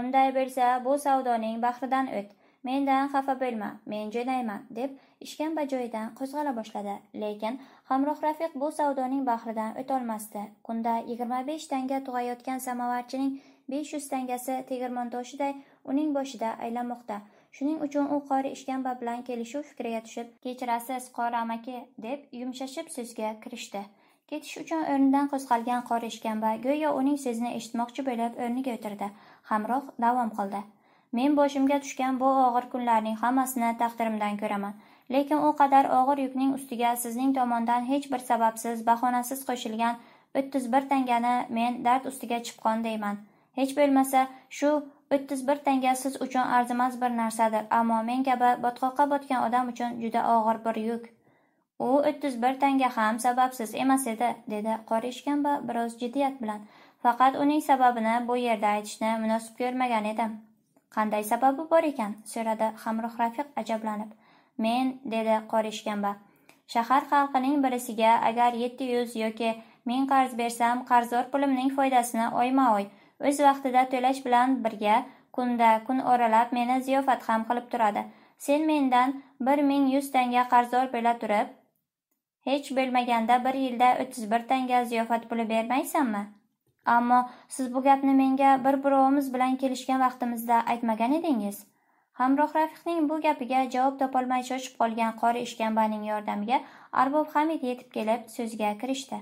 unday bo'lsa bu savdoning bahridan o't mendan xafa bo'lma men jo'nayman deb ishkan joyidan qo'zg'ala boshladi lekin hamroh rafiq bu savdoning bahridan olmasdi. kunda 25 tanga tug'ayotgan samovarchining 500 tangasi tegirmon toshiday uning boshida aylanmoqda shuning uchun u qori ishkamba bilan kelishuv fikriga tushib kechirasiz qori amaki deb yumshashib so'zga kirishdi ketish uchun o'rnidan qo'zg'algan qori ishkamba go'yo uning so'zini eshitmoqchi bo'lib o'rniga o'tirdi hamroh davom qildi men boshimga tushgan bu og'ir kunlarning hammasini taqdirimdan ko'raman lekin u qadar og'ir yukning ustiga sizning tomondan hech bir sababsiz bahonasiz qo'shilgan o'ttiz bir tangani men dard ustiga chipqon deyman hech bo'lmasa shu o'ttiz bir tanga siz uchun arzimas bir narsadir ammo men kabi botqoqqa botgan odam uchun juda og'ir bir yuk u o'ttiz bir tanga ham sababsiz emas edi dedi qori ishkamba biroz jiddiyat bilan faqat uning sababini bu yerda aytishni munosib ko'rmagan edim qanday sababi bor ekan so'radi hamroh rafiq ajablanib men dedi qori ishkamba shahar xalqining birisiga agar yetti yuz yoki ming qarz bersam qarzdor pulimning foydasini oyma oy o'z vaqtida to'lash bilan birga kunda kun oralab meni ziyofat ham qilib turadi sen mendan bir ming yuz tanga qarzdor bo'la turib hech bo'lmaganda bir yilda o'ttiz bir tanga ziyofat puli bermaysanmi ammo siz bu gapni menga bir birovimiz bilan kelishgan vaqtimizda aytmagan edingiz hamroh rafiqning bu gapiga javob topolmay shoshib qolgan qori ishkambaning yordamiga arbob hamid yetib kelib so'zga kirishdi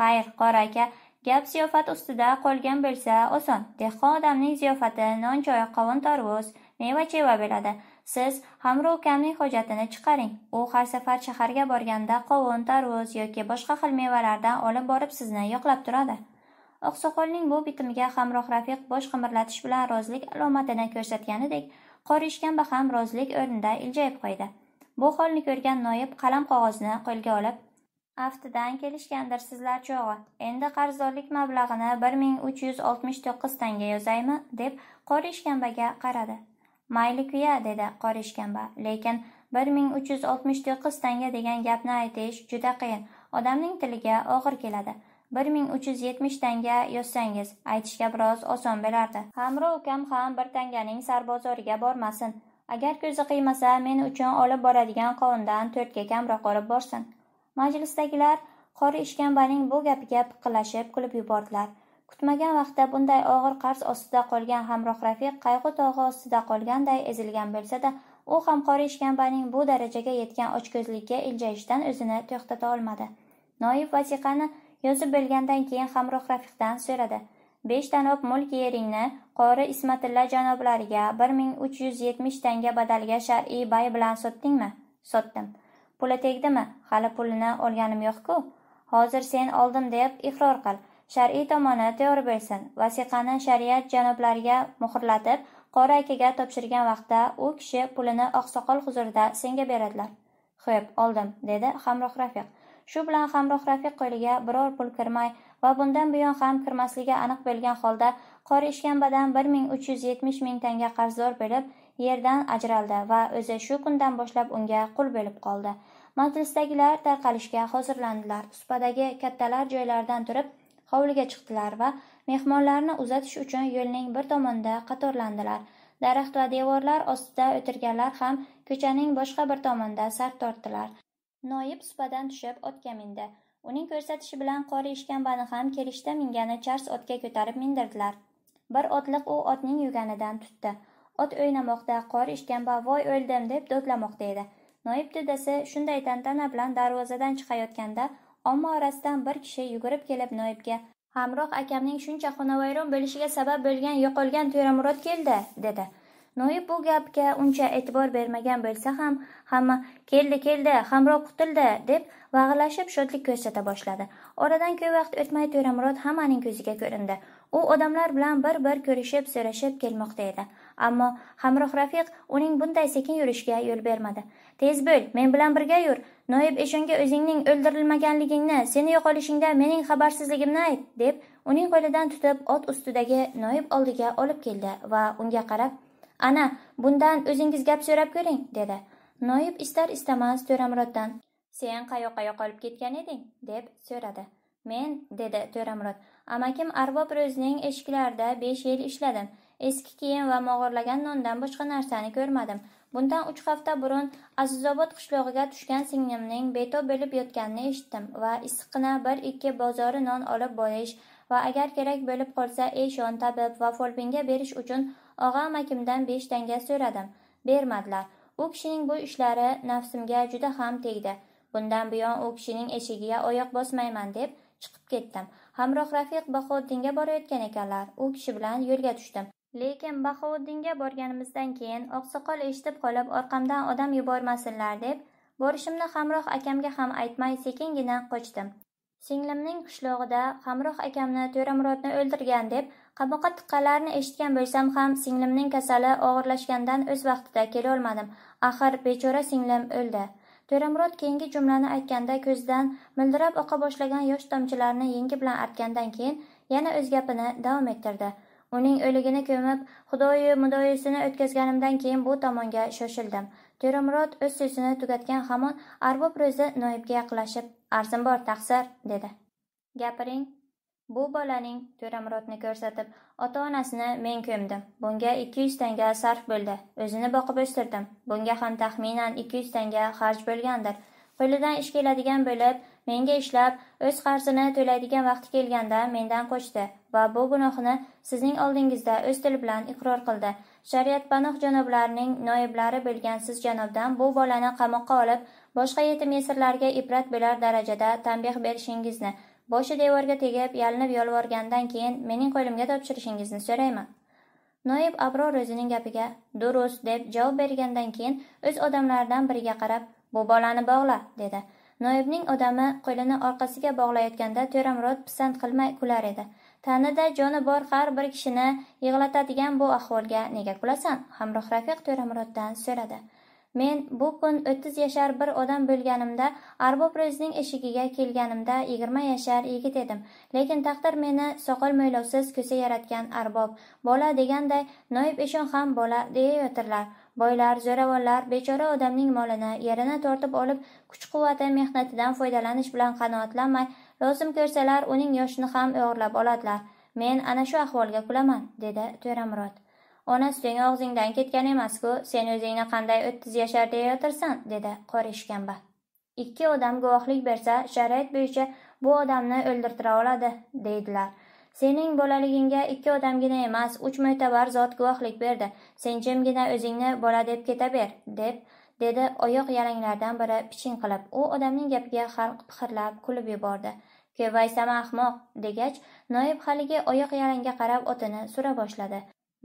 xayr qori aka Gap ziyofat ustida qolgan bo'lsa, oson. Dehqon odamning ziyofati non-choy, qovun-tarvuz, meva-cheva bo'ladi. Siz Hamro ukamning hojatini chiqaring. U har safar shaharga borganda qovun, tarvuz yoki boshqa xil mevalardan olib borib sizni yoqlab turadi. Oqsoqolning bu bitimiga Hamroh Rafiq bosh qimirlatish bilan rozilik alomatini ko'rsatganidek, qor ishkamba ham rozilik o'rnida iljayib qo'ydi. Bu holni ko'rgan noyib qalam qog'ozni qo'lga olib, aftidan kelishgandir sizlar chog'i endi qarzdorlik mablag'ini bir ming uch yuz oltmish to'qqiz tanga yozaymi deb qori ishkambaga qaradi mayli kuya dedi qori ishkamba lekin bir ming uch yuz oltmish to'qqiz tanga degan gapni aytish juda qiyin odamning tiliga og'ir keladi bir ming uch yuz yetmish tanga yozsangiz aytishga biroz oson bo'lardi hamro ukam ham bir tanganing sarbozoriga bormasin agar ko'zi qiymasa men uchun olib boradigan qovundan to'rtga kamroq olib borsin majlisdagilar qori ishkambaning bu gapiga piqillashib kulib yubordilar kutmagan vaqtda bunday og'ir qarz ostida qolgan hamroh rafiq qayg'u tog'i ostida qolganday ezilgan bo'lsa-da, u ham qori ishkambaning bu darajaga yetgan ochko'zlikka iljayishdan o'zini to'xtata olmadi noib vasiqani yozib bo'lgandan keyin hamroh rafiqdan so'radi besh tanob mulk yeringni qori ismatilla janoblariga bir ming uch yuz yetmish tanga badalga shar'iy bay bilan sotdingmi sotdim puli tegdimi hali pulini olganim yo'q-ku hozir sen oldim deb iqror qil shar'iy tomoni tayyor bo'lsin vasiqani shariat janoblariga muhrlatib qora akaga topshirgan vaqtda u kishi pulini oqsoqol huzurida senga beradilar xo'p oldim dedi hamroh rafiq shu bilan hamroh rafiq qo'liga biror pul kirmay va bundan buyon ham kirmasligi aniq bo'lgan holda qora ishgan badan 1370 ming tanga qarzdor bo'lib yerdan ajraldi va o'zi shu kundan boshlab unga qul bo'lib qoldi majlisdagilar tarqalishga hozirlandilar supadagi kattalar joylaridan turib hovliga chiqdilar va mehmonlarni uzatish uchun yo'lning bir tomonida qatorlandilar daraxt va devorlar ostida o'tirganlar ham ko'chaning boshqa bir tomonida sar tortdilar noyib supadan tushib otga mindi uning ko'rsatishi bilan qori ishkambani ham kelishda mingani chars otga ko'tarib mindirdilar bir otliq u otning yuganidan tutdi ot o'ynamoqda qor ishkamba voy o'ldim deb dodlamoqda edi noib dadasi shunday tantana bilan darvozadan chiqayotganda omma orasidan bir kishi yugurib kelib noibga hamroh akamning shuncha xonavayron bo'lishiga sabab bo'lgan yo'qolgan to'ramurod keldi dedi noib bu gapga uncha e'tibor bermagan bo'lsa ham hamma keldi keldi hamroh qutuldi deb vag'illashib shodlik ko'rsata boshladi oradan ko'p vaqt o'tmay to'ramurod hammaning ko'ziga ko'rindi u odamlar bilan bir bir ko'rishib so'rashib kelmoqda edi ammo hamroh rafiq uning bunday sekin yurishiga yo'l bermadi tez bo'l men bilan birga yur noib eshonga o'zingning o'ldirilmaganligingni seni yo'qolishingda mening xabarsizligimni ayt deb uning qo'lidan tutib ot ustidagi noib oldiga olib keldi va unga qarab ana bundan o'zingiz gap so'rab ko'ring dedi noib istar istamas to'ramuroddan sen qayoqqa yo'qolib ketgan eding deb so'radi men dedi to'ramurod amakim arbob ro'zning eshiklarida besh yil ishladim eski kiyim va mog'orlagan nondan boshqa narsani ko'rmadim bundan uch hafta burun azizobod qishlog'iga tushgan singlimning beto bo'lib yotganini eshitdim va issiqqina bir ikki bozori non olib borish va agar kerak bo'lib qolsa eshon tabib va folbinga berish uchun og'a amakimdan besh tanga so'radim bermadilar u kishining bu ishlari nafsimga juda ham tegdi bundan buyon u kishining eshigiga oyoq bosmayman deb chiqib ketdim hamroh rafiq bahoddinga borayotgan ekanlar u kishi bilan yo'lga tushdim Lekin bahovuddinga borganimizdan keyin oqsoqol eshitib qolib orqamdan odam yubormasinlar deb borishimni Hamroh akamga ham aytmay sekingina qochdim. Singlimning qishlog'ida Hamroh akamni To'ramurodni o'ldirgan deb qamoqqa tiqqanlarini eshitgan bo'lsam ham singlimning kasali og'irlashgandan o'z vaqtida kelolmadim. Axir bechora singlim o'ldi. To'ramurod keyingi jumlani aytganda ko'zidan mildirab oqa boshlagan yosh tomchilarini yengi bilan artgandan keyin yana o'z gapini davom ettirdi. Uning o'ligini ko'mib, xudoyu mudoyisini o'tkazganimdan keyin bu tomonga shoshildim. Terimurod o'z so'zini tugatgan hamon arbob ro'zi noibga yaqinlashib, "Arzim bor, taqsir", dedi. "Gapiring." Bu bolaning Terimrodni ko'rsatib, ota-onasini men ko'mdim. Bunga 200 tanga sarf bo'ldi. O'zini boqib o'stirdim. Bunga ham taxminan 200 tanga xarj bo'lgandir. Qo'lidan ish keladigan bo'lib, menga ishlab, o'z qarzini to'laydigan vaqti kelganda mendan qochdi va bu gunohini sizning oldingizda o'z tili bilan iqror qildi. shariat panoh janoblarining noiblari bo'lgan siz janobdan bu bolani qamoqqa olib, boshqa yetim esirlarga ibrat bo'lar darajada tanbeh berishingizni, boshi devorga tegib yalinib yolvorgandan keyin mening qo'limga topshirishingizni so'rayman. Noib Abror o'zining gapiga durust deb javob bergandan keyin o'z odamlaridan biriga qarab bu bolani bog'la dedi Noibning odami qo'lini orqasiga bog'layotganda To'ramurod pisand qilmay kular edi. Tanida joni bor har bir kishini yig'latadigan bu ahvolga nega kulasan? Hamroh Rafiq To'ramuroddan so'radi. Men bu kun 30 yashar bir odam bo'lganimda Arbob prezidentning eshigiga kelganimda 20 yashar yigit edim. Lekin taqdir meni soqol mo'ylovsiz ko'sa yaratgan Arbob. Bola deganday, Noib eshon ham bola yotirlar. boylar zo'ravonlar bechora odamning molini yerini tortib olib kuch quvvati mehnatidan foydalanish bilan qanoatlanmay lozim ko'rsalar uning yoshini ham o'g'irlab oladilar men ana shu ahvolga kulaman dedi to'ramurod ona sening og'zingdan ketgan emas-ku, sen o'zingni qanday 30 yashar yotirsan, dedi qora ikki odam guvohlik bersa shariat bo'yicha bu odamni o'ldirtira oladi deydilar sening bolaligingga ikki odamgina emas uch mo'tabar zot guvohlik berdi sen jimgina o'zingni bola deb ketaver deb dedi oyoq yalanglardan biri piching qilib u odamning gapiga xalq pixirlab kulib yubordi kevaysama ahmoq degach noib haligi oyoq yalanga qarab otini sura boshladi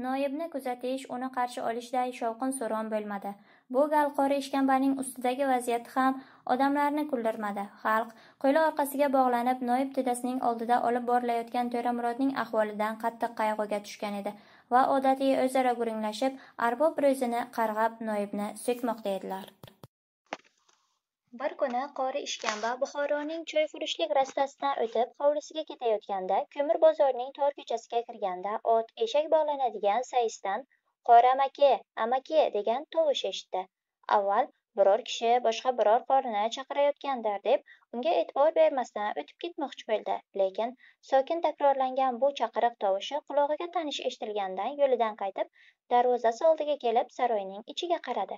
noibni kuzatish uni qarshi olishday shovqin suron bo'lmadi Bu gal qori ishkambaning ustidagi vaziyati ham odamlarni kuldirmadi. Xalq qo'li orqasiga bog'lanib noib dadasining oldida olib borilayotgan To'ramurodning ahvolidan qattiq qayg'uga tushgan edi va odatiy o'zaro guringlashib, arbob ro'zini qarg'ab noibni so'kmoqda edilar. Bir kuni qori ishkamba Buxoroning choyfurushlik rastasidan o'tib hovlisiga ketayotganda, ko'mir bozorining tor ko'chasiga kirganda ot, eshak bog'lanadigan saisdan qori amaki amaki degan tovush eshitdi avval biror kishi boshqa biror qorini chaqirayotgandir deb unga e'tibor bermasdan o'tib ketmoqchi bo'ldi lekin sokin takrorlangan bu chaqiriq tovushi qulog'iga tanish eshitilganidan yo'lidan qaytib darvozasi oldiga kelib saroyning ichiga qaradi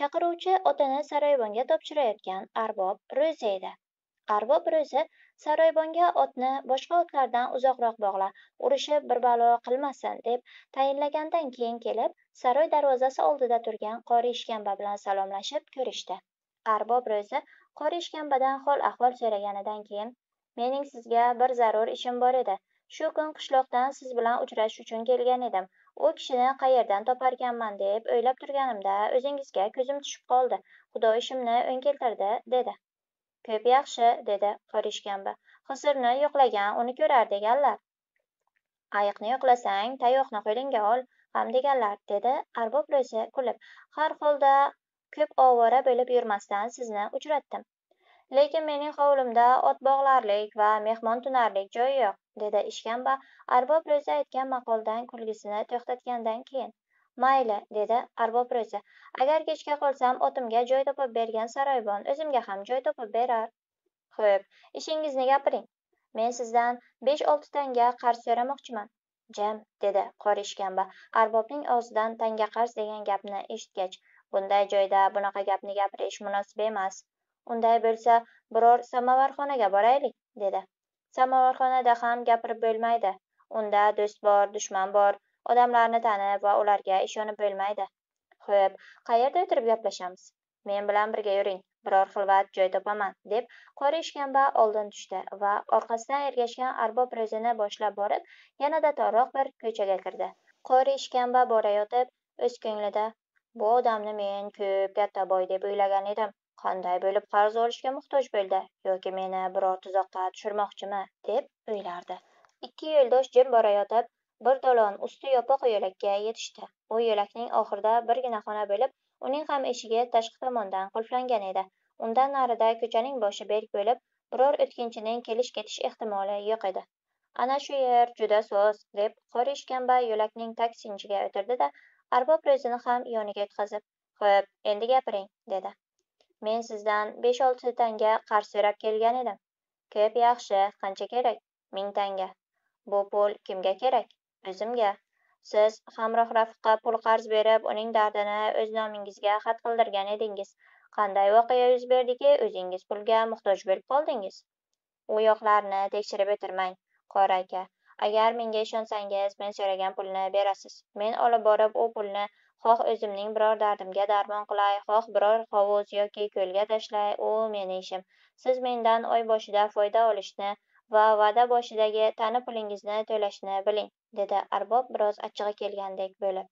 chaqiruvchi otini saroyvonga topshirayotgan arbob ro'za edi qarg'a bir o'zi saroybonga otni boshqa otlardan uzoqroq bog'la urishib bir balo qilmasin deb tayinlagandan keyin kelib saroy darvozasi oldida turgan qori ishkamba bilan salomlashib ko'rishdi arbob ro'zi qori ishkambadan hol ahvol so'raganidan keyin mening sizga bir zarur ishim bor edi shu kun qishloqdan siz bilan uchrashish uchun kelgan edim u kishini qayerdan toparkanman deb o'ylab turganimda o'zingizga ko'zim tushib qoldi xudo ishimni o'ng keltirdi dedi ko'p yaxshi dedi qorishkanba hizrni yo'qlagan uni ko'rar deganlar ayiqni yo'qlasang tayoqni qo'lingga ol ham deganlar dedi arbob ro'zi kulib har holda ko'p ovora bo'lib yurmasdan sizni uchratdim lekin mening hovlimda ot bog'larlik va mehmon tunarlik joyi yo'q dedi ishkamba arbob ro'zi aytgan maqoldan kulgisini to'xtatgandan keyin mayli dedi arbob agar kechga qolsam otimga joy topib bergan saroybon o'zimga ham joy topib berar xo'p ishingizni gapiring men sizdan besh olti tanga qarz so'ramoqchiman jim dedi qori ishkamba arbobning og'zidan tanga qarz degan gapni eshitgach bunday joyda bunaqa gapni gapirish munosib emas unday bo'lsa biror samovarxonaga boraylik dedi samovarxonada ham gapirib bo'lmaydi unda do'st bor dushman bor odamlarni tanib va ularga ishonib bo'lmaydi xo'p qayerda o'tirib gaplashamiz men bilan birga yuring biror xilvat joy topaman deb qora ishkamba oldin tushdi va orqasidan ergashgan arbob ro'zini boshlab borib yanada torroq bir ko'chaga kirdi qori ishkamba borayotib o'z ko'nglida bu odamni men ko'p katta boy deb o'ylagan edim qanday bo'lib qarz olishga muhtoj bo'ldi yoki meni biror tuzoqqa tushirmoqchimi deb o'ylardi ikki yo'ldosh jim borayotib bir dolon usti yopiq yo'lakka yetishdi bu yo'lakning oxirida birgina xona bo'lib uning ham eshigi tashqi tomondan qulflangan edi undan narida ko'chaning boshi berk bo'lib biror o'tkinchining kelish ketish ehtimoli yo'q edi ana shu yer juda so'z deb qor ishkamba yo'lakning tag sinchiga o'tirdi da arbob ro'zini ham yoniga o'tkazib xo'p endi gapiring dedi men sizdan besh olti tanga qarz so'rab kelgan edim ko'p yaxshi qancha kerak ming tanga bu pul kimga kerak o'zimga siz hamroh rafiqqa pul qarz berib uning dardini o'z nomingizga xat qildirgan edingiz qanday voqea yuz berdiki o'zingiz pulga muhtoj bo'lib qoldingiz u yoqlarni tekshirib o'tirmang qori aka agar menga ishonsangiz men so'ragan pulni berasiz men olib borib u pulni xoh o'zimning biror dardimga darmon qilay xoh biror hovuz yoki ko'lga tashlay u meni ishim siz mendan oy boshida foyda olishni va va'da boshidagi tani pulingizni to'lashni biling dedi arbob biroz achchig'i kelgandek bo'lib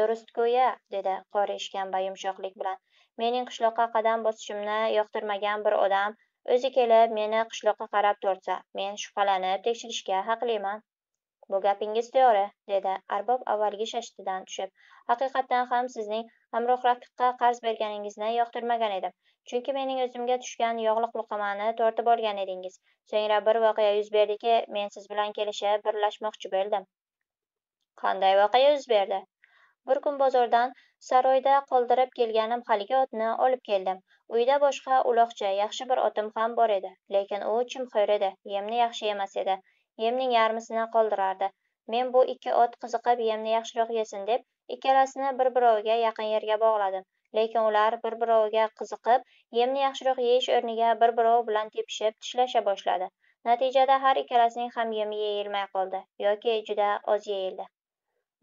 durustku-ya, dedi qori ishkamba yumshoqlik bilan mening qishloqqa qadam bosishimni yoqtirmagan bir odam o'zi kelib meni qishloqqa qarab tursa men shubhalanib tekshirishga haqliman bu gapingiz to'g'ri dedi arbob avvalgi shashtidan tushib haqiqatdan ham sizning hamroh qarz berganingizni yoqtirmagan edim chunki mening o'zimga tushgan yog'liq luqamani tortib olgan edingiz so'ngra bir voqea yuz berdiki men siz bilan kelishib birlashmoqchi bo'ldim qanday voqea yuz berdi bir kun bozordan saroyda qoldirib kelganim haligi otni olib keldim uyda boshqa uloqcha yaxshi bir otim ham bor edi lekin u chimxo'r edi yemni yaxshi yemas edi yemning yarmisini qoldirardi men bu ikki ot qiziqib yemni yaxshiroq yesin deb ikkalasini bir biroviga yaqin yerga bog'ladim lekin ular bir biroviga qiziqib yemni yaxshiroq yeyish o'rniga bir birovi bilan tepishib tishlasha boshladi natijada har ikkalasining ham yemi yeyilmay qoldi yoki juda oz yeyildi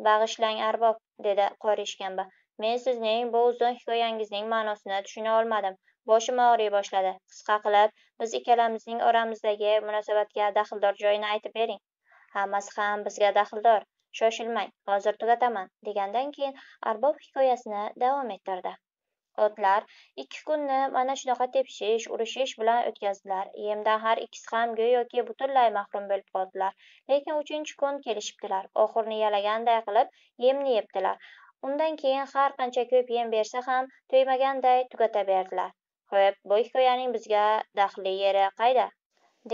bag'ishlang arbob dedi qori ishkamba men sizning bu uzun hikoyangizning ma'nosini tushuna olmadim boshim og'riy boshladi qisqa qilib biz ikkalamizning oramizdagi munosabatga daxldor joyini aytib bering hammasi ham bizga daxldor shoshilmang hozir tugataman degandan keyin arbob hikoyasini davom ettirdi otlar ikki kunni mana shunaqa tepishish urishish bilan o'tkazdilar yemdan har ikkisi ham go'yoki butunlay mahrum bo'lib qoldilar lekin uchinchi kun kelishibdilar oxurni yalaganday qilib yemni yebdilar undan keyin har qancha ko'p yem bersa ham to'ymaganday tugata berdilar xo'p bu hikoyaning bizga daxli yeri qayda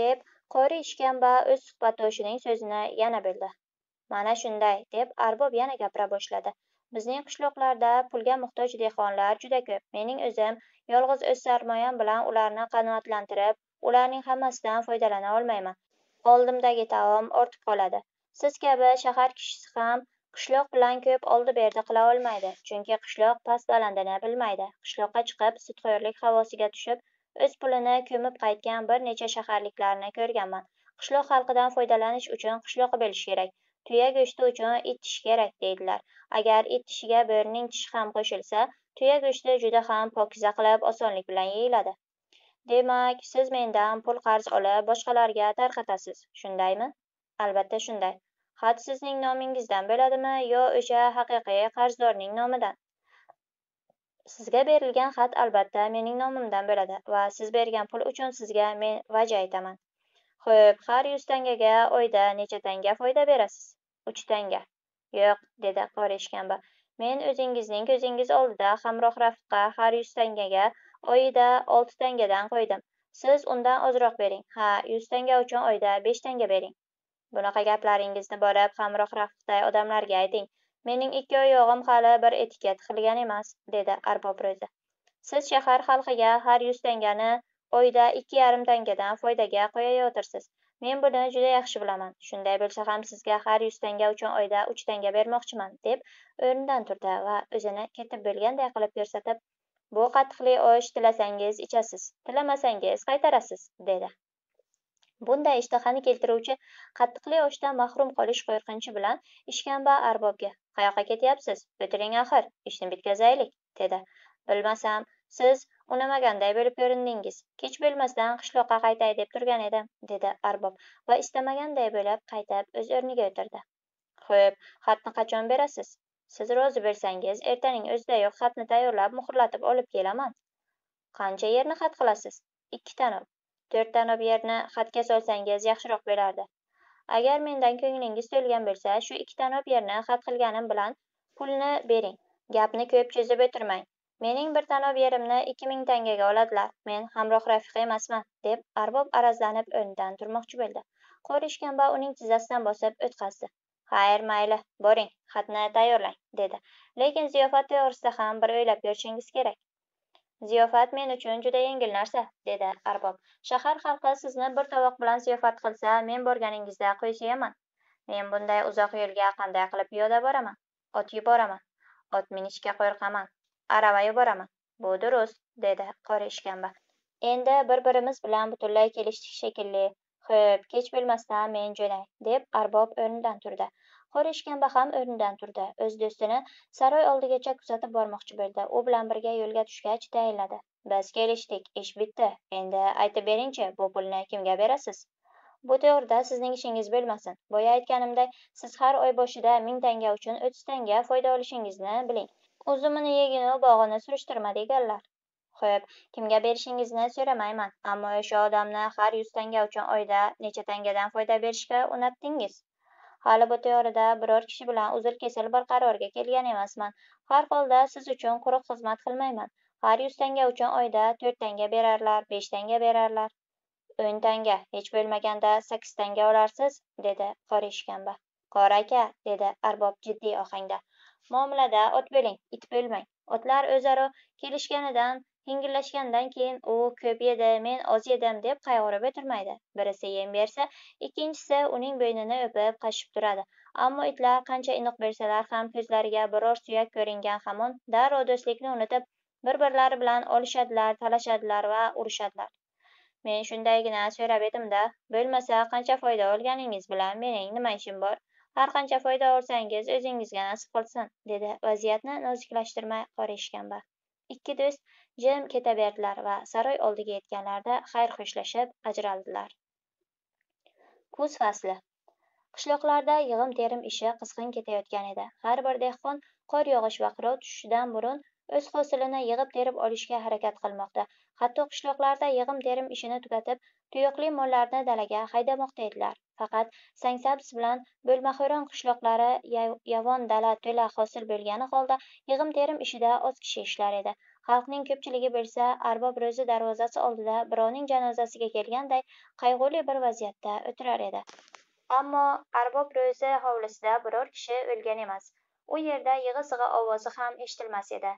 deb qori ishkamba o'z suhbatdoshining so'zini yana bildi mana shunday deb arbob yana gapira boshladi bizning qishloqlarda pulga muhtoj dehqonlar juda ko'p mening o'zim yolg'iz o'z sarmoyam bilan ularni qanoatlantirib ularning hammasidan foydalana olmayman oldimdagi taom ortib qoladi siz kabi shahar kishisi ham qishloq bilan ko'p oldi berdi qila olmaydi chunki qishloq past balandini bilmaydi qishloqqa chiqib sutxo'rlik havosiga tushib o'z pulini ko'mib qaytgan bir necha shaharliklarni ko'rganman qishloq xalqidan foydalanish uchun qishloq bo'lish kerak tuya go'shti uchun itish kerak deydilar agar it tishiga bo'rining tishi ham qo'shilsa tuya go'shti juda ham pokiza qilib osonlik bilan yeyiladi demak siz mendan pul qarz olib boshqalarga tarqatasiz shundaymi albatta shunday xat sizning nomingizdan bo'ladimi yo o'sha haqiqiy qarzdorning nomidan sizga berilgan xat albatta mening nomimdan bo'ladi va siz bergan pul uchun sizga men vaja aytaman xo'p har yuz tangaga oyda necha tanga foyda berasiz uch tanga yo'q dedi qora ishkamba men o'zingizning ko'zingiz oldida hamroh rafiqqa har yuz tangaga oyida olti tangadan qo'ydim siz undan ozroq bering ha yuz tanga uchun oyda besh tanga bering bunaqa gaplaringizni borib hamroh rafiqday odamlarga ayting mening ikki oyog'im hali bir etiket qilgan emas dedi arbob ro'za siz shahar xalqiga har yuz tangani oyda ikki yarim tangadan foydaga qo'yayotirsiz men buni juda yaxshi bilaman shunday bo'lsa ham sizga har yuz tanga uchun oyda uch tanga bermoqchiman deb o'rnidan turdi va o'zini ketib bo'lganday qilib ko'rsatib bu qattiqli osh tilasangiz ichasiz tilamasangiz qaytarasiz dedi bunday ishtahani keltiruvchi qattiqli oshdan mahrum qolish qo'rqinchi bilan ishkamba arbobga qayoqqa ketyapsiz o'tiring axir ishni bitkazaylik dedi bilmasam siz unamagandek bo'lib ko'rindingiz kech bo'lmasdan qishloqqa qaytay deb turgan edim dedi arbob va istamaganday bo'lib qaytib o'z o'rniga o'tirdi xo'p xatni qachon berasiz siz rozi bo'lsangiz ertaning o'zidayoq xatni tayyorlab muhrlatib olib kelaman qancha yerni xat qilasiz ikki tanob to'rt tanob yerni xatga solsangiz yaxshiroq bo'lardi agar mendan ko'nglingiz to'lgan bo'lsa shu ikki tanob yerni xat qilganim bilan pulni bering gapni ko'p cho'zib o'tirmang mening bir tanob yerimni ikki ming tangaga oladilar men hamroh rafiqa emasman deb arbob arazlanib o'rnidan turmoqchi bo'ldi qo'l ishkamba uning tizzasidan bosib o'tqazdi xayr mayli boring xatni tayyorlang dedi lekin ziyofat to'g'risida ham bir o'ylab ko'rishingiz kerak ziyofat men uchun juda yengil narsa dedi arbob shahar xalqi sizni bir tovoq bilan ziyofat qilsa men borganingizda qo'y so'yaman men bunday uzoq yo'lga qanday qilib piyoda boraman ot yuboraman ot minishga qo'rqaman aravaga boraman bu durust dedi qora ishkamba endi bir birimiz bilan butunlay kelishdik shekilli xo'p kech bo'lmasdan men jo'nay deb arbob o'rnidan turdi qora ishkamba ham o'rnidan turdi o'z do'stini saroy oldigacha kuzatib bormoqchi bo'ldi u bilan birga yo'lga tushgach tayinladi biz kelishdik ish bitdi endi aytib beringchi bu pulni kimga berasiz bu to'g'rida sizning ishingiz bo'lmasin boya aytganimdek siz har oy boshida ming tanga uchun o'ttiz tanga foyda olishingizni biling o'zimni yeginu bog'ini surishtirma deganlar xo'p kimga berishingizni so'ramayman ammo o'sha odamni har yuz tanga uchun oyda necha tangadan foyda berishga unatdingiz hali bu to'g'rida biror kishi bilan uzil kesil bir qarorga kelgan emasman har holda siz uchun quruq xizmat qilmayman har yuz tanga uchun oyda to'rt tanga berarlar besh tanga berarlar o'n tanga hech bo'lmaganda sakkiz tanga olarsiz dedi qora ishkamba qori aka dedi arbob jiddiy ohangda muomalada ot bo'ling it bo'lmang otlar o'zaro kelishganidan yengillashgandan keyin u ko'p yedi men oz yedim deb qayg'urib o'tirmaydi birisi yem bersa ikkinchisi uning bo'ynini o'pib qashib turadi ammo itlar qancha iniq bersalar ham ko'zlariga biror suyak ko'ringan hamon darrov do'stlikni unutib bir birlari bilan olishadilar talashadilar va urushadilar men shundaygina so'rab edimda bo'lmasa qancha foyda olganingiz bilan mening nima ishim bor har qancha foyda olsangiz o'zingizga nasib qilsin dedi vaziyatni noziklashtirmay qora ishkamba ikki do'st jim ketaverdilar va saroy oldiga yetganlarida xayr xo'shlashib ajraldilar kuz fasli qishloqlarda yig'im terim ishi qizg'in ketayotgan edi har bir dehqon qor yog'ish va qirov tushishidan burun o'z hosilini yig'ib terib olishga harakat qilmoqda hatto qishloqlarda yig'im terim ishini tugatib tuyoqli mollarni dalaga haydamoqda edilar faqat sangsabz bilan bo'lmaxo'ron qishloqlari yovon dala to'la hosil bo'lgani holda yig'im terim ishida oz kishi ishlar edi xalqning ko'pchiligi bo'lsa arbob ro'zi darvozasi oldida birovning janozasiga kelganday qayg'uli bir vaziyatda o'tirar edi ammo arbob ro'zi hovlisida biror kishi o'lgan emas u yerda yig'i sig'i ovozi ham eshitilmas edi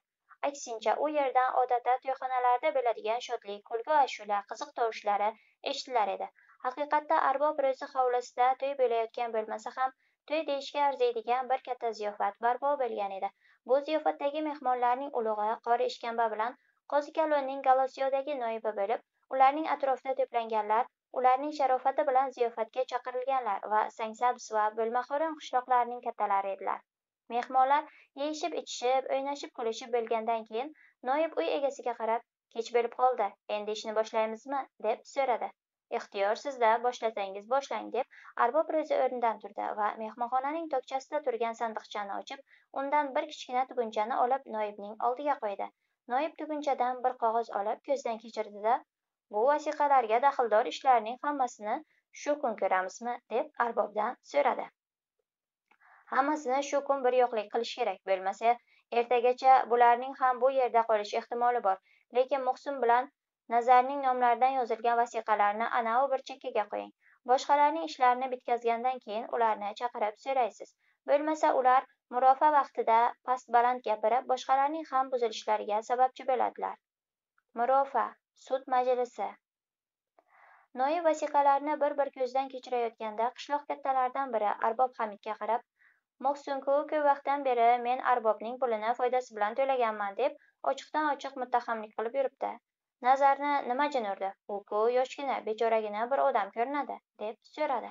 aksincha u yerdan odatda to'yxonalarda bo'ladigan shodlik kulgu ashula qiziq tovushlari eshitilar edi haqiqatda arbob ro'zi hovlisida to'y bo'layotgan bo'lmasa ham to'y deyishga arziydigan bir katta ziyofat barpo bo'lgan edi bu ziyofatdagi mehmonlarning ulug'i qori ishkamba bilan qozi kalonning galasyodagi noibi bo'lib ularning atrofida to'planganlar ularning sharofati bilan ziyofatga chaqirilganlar va sangsabz va bo'lmaxo'rin qishloqlarining kattalari edilar mehmonlar yeyishib ichishib o'ynashib kulishib bo'lgandan keyin noib uy egasiga qarab kech bo'lib qoldi endi ishni boshlaymizmi deb so'radi ixtiyorsizda boshlasangiz boshlang deb arbob ro'zi o'rnidan turdi va mehmonxonaning tokchasida turgan sandiqchani ochib undan bir kichkina tugunchani olib noibning oldiga qo'ydi noib tugunchadan bir qog'oz olib ko'zdan kechirdida bu vasiqalarga daxldor ishlarning hammasini shu kun ko'ramizmi deb arbobdan so'radi hammasini shu kun bir yo'qlik qilish kerak bo'lmasa ertagacha bularning ham bu yerda qolish ehtimoli bor lekin muhsin bilan nazarning nomlaridan yozilgan vasiqalarni anavi bir chekkaga qo'ying boshqalarning ishlarini bitkazgandan keyin ularni chaqirib so'raysiz bo'lmasa ular murofa vaqtida past baland gapirib boshqalarning ham buzilishlariga sababchi bo'ladilar murofa sud majlisi noyi vasiqalarni bir bir ko'zdan kechirayotganda qishloq kattalaridan biri arbob hamidga qarab mohsunku ko'p vaqtdan beri men arbobning pulini foydasi bilan to'laganman deb ochiqdan ochiq muttahamlik qilib yuribdi nazarni nimaga urdi u ku yoshgina bechoragina bir odam ko'rinadi deb so'radi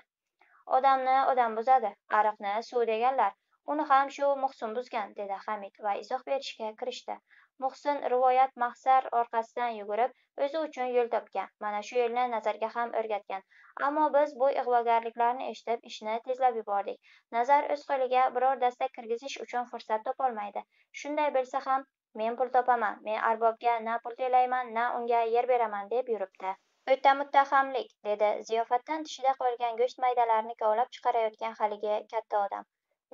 odamni odam buzadi ariqni suv deganlar uni ham shu muhsin buzgan dedi hamid va izoh berishga kirishdi muhsin rivoyat mahsar orqasidan yugurib o'zi uchun yo'l topgan mana shu yo'lni nazarga ham o'rgatgan ammo biz bu ig'vogarliklarni eshitib ishni tezlab yubordik nazar o'z qo'liga biror dasta kirgizish uchun fursat topolmaydi shunday bo'lsa ham men pul topaman men arbobga na pul to'layman na unga yer beraman deb yuribdi o'ta muttahamlik dedi ziyofatdan tishida qolgan go'sht maydalarini kovlab chiqarayotgan haligi katta odam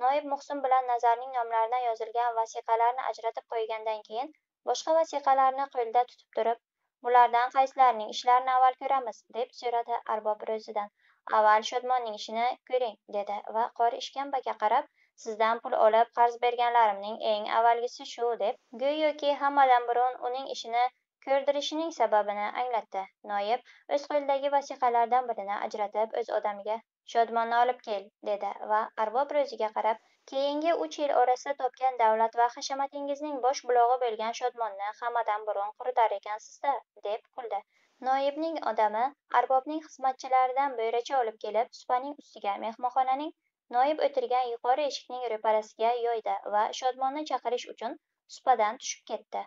noib muhsin bilan nazarning nomlaridan yozilgan vasiqalarni ajratib qo'ygandan keyin boshqa vasiqalarni qo'lida tutib turib bulardan qaysilarining ishlarini avval ko'ramiz deb so'radi arbob ro'zidan avval shodmonning ishini ko'ring dedi va qori ishkambaga qarab sizdan pul olib qarz berganlarimning eng avvalgisi shu deb go'yoki hammadan burun uning ishini ko'rdirishining sababini anglatdi noyib o'z qo'lidagi vasiqalardan birini ajratib o'z odamiga shodmonni olib kel dedi va arbob ro'ziga qarab keyingi uch yil orasida topgan davlat va hashamatingizning bosh bulog'i bo'lgan shodmonni hammadan burun quritar ekansizda deb kuldi noyibning odami arbobning xizmatchilaridan bo'yracha olib kelib supaning ustiga mehmonxonaning noib o'tirgan yuqori eshikning ro'parasiga yo'ydi va shodmonni chaqirish uchun supadan tushib ketdi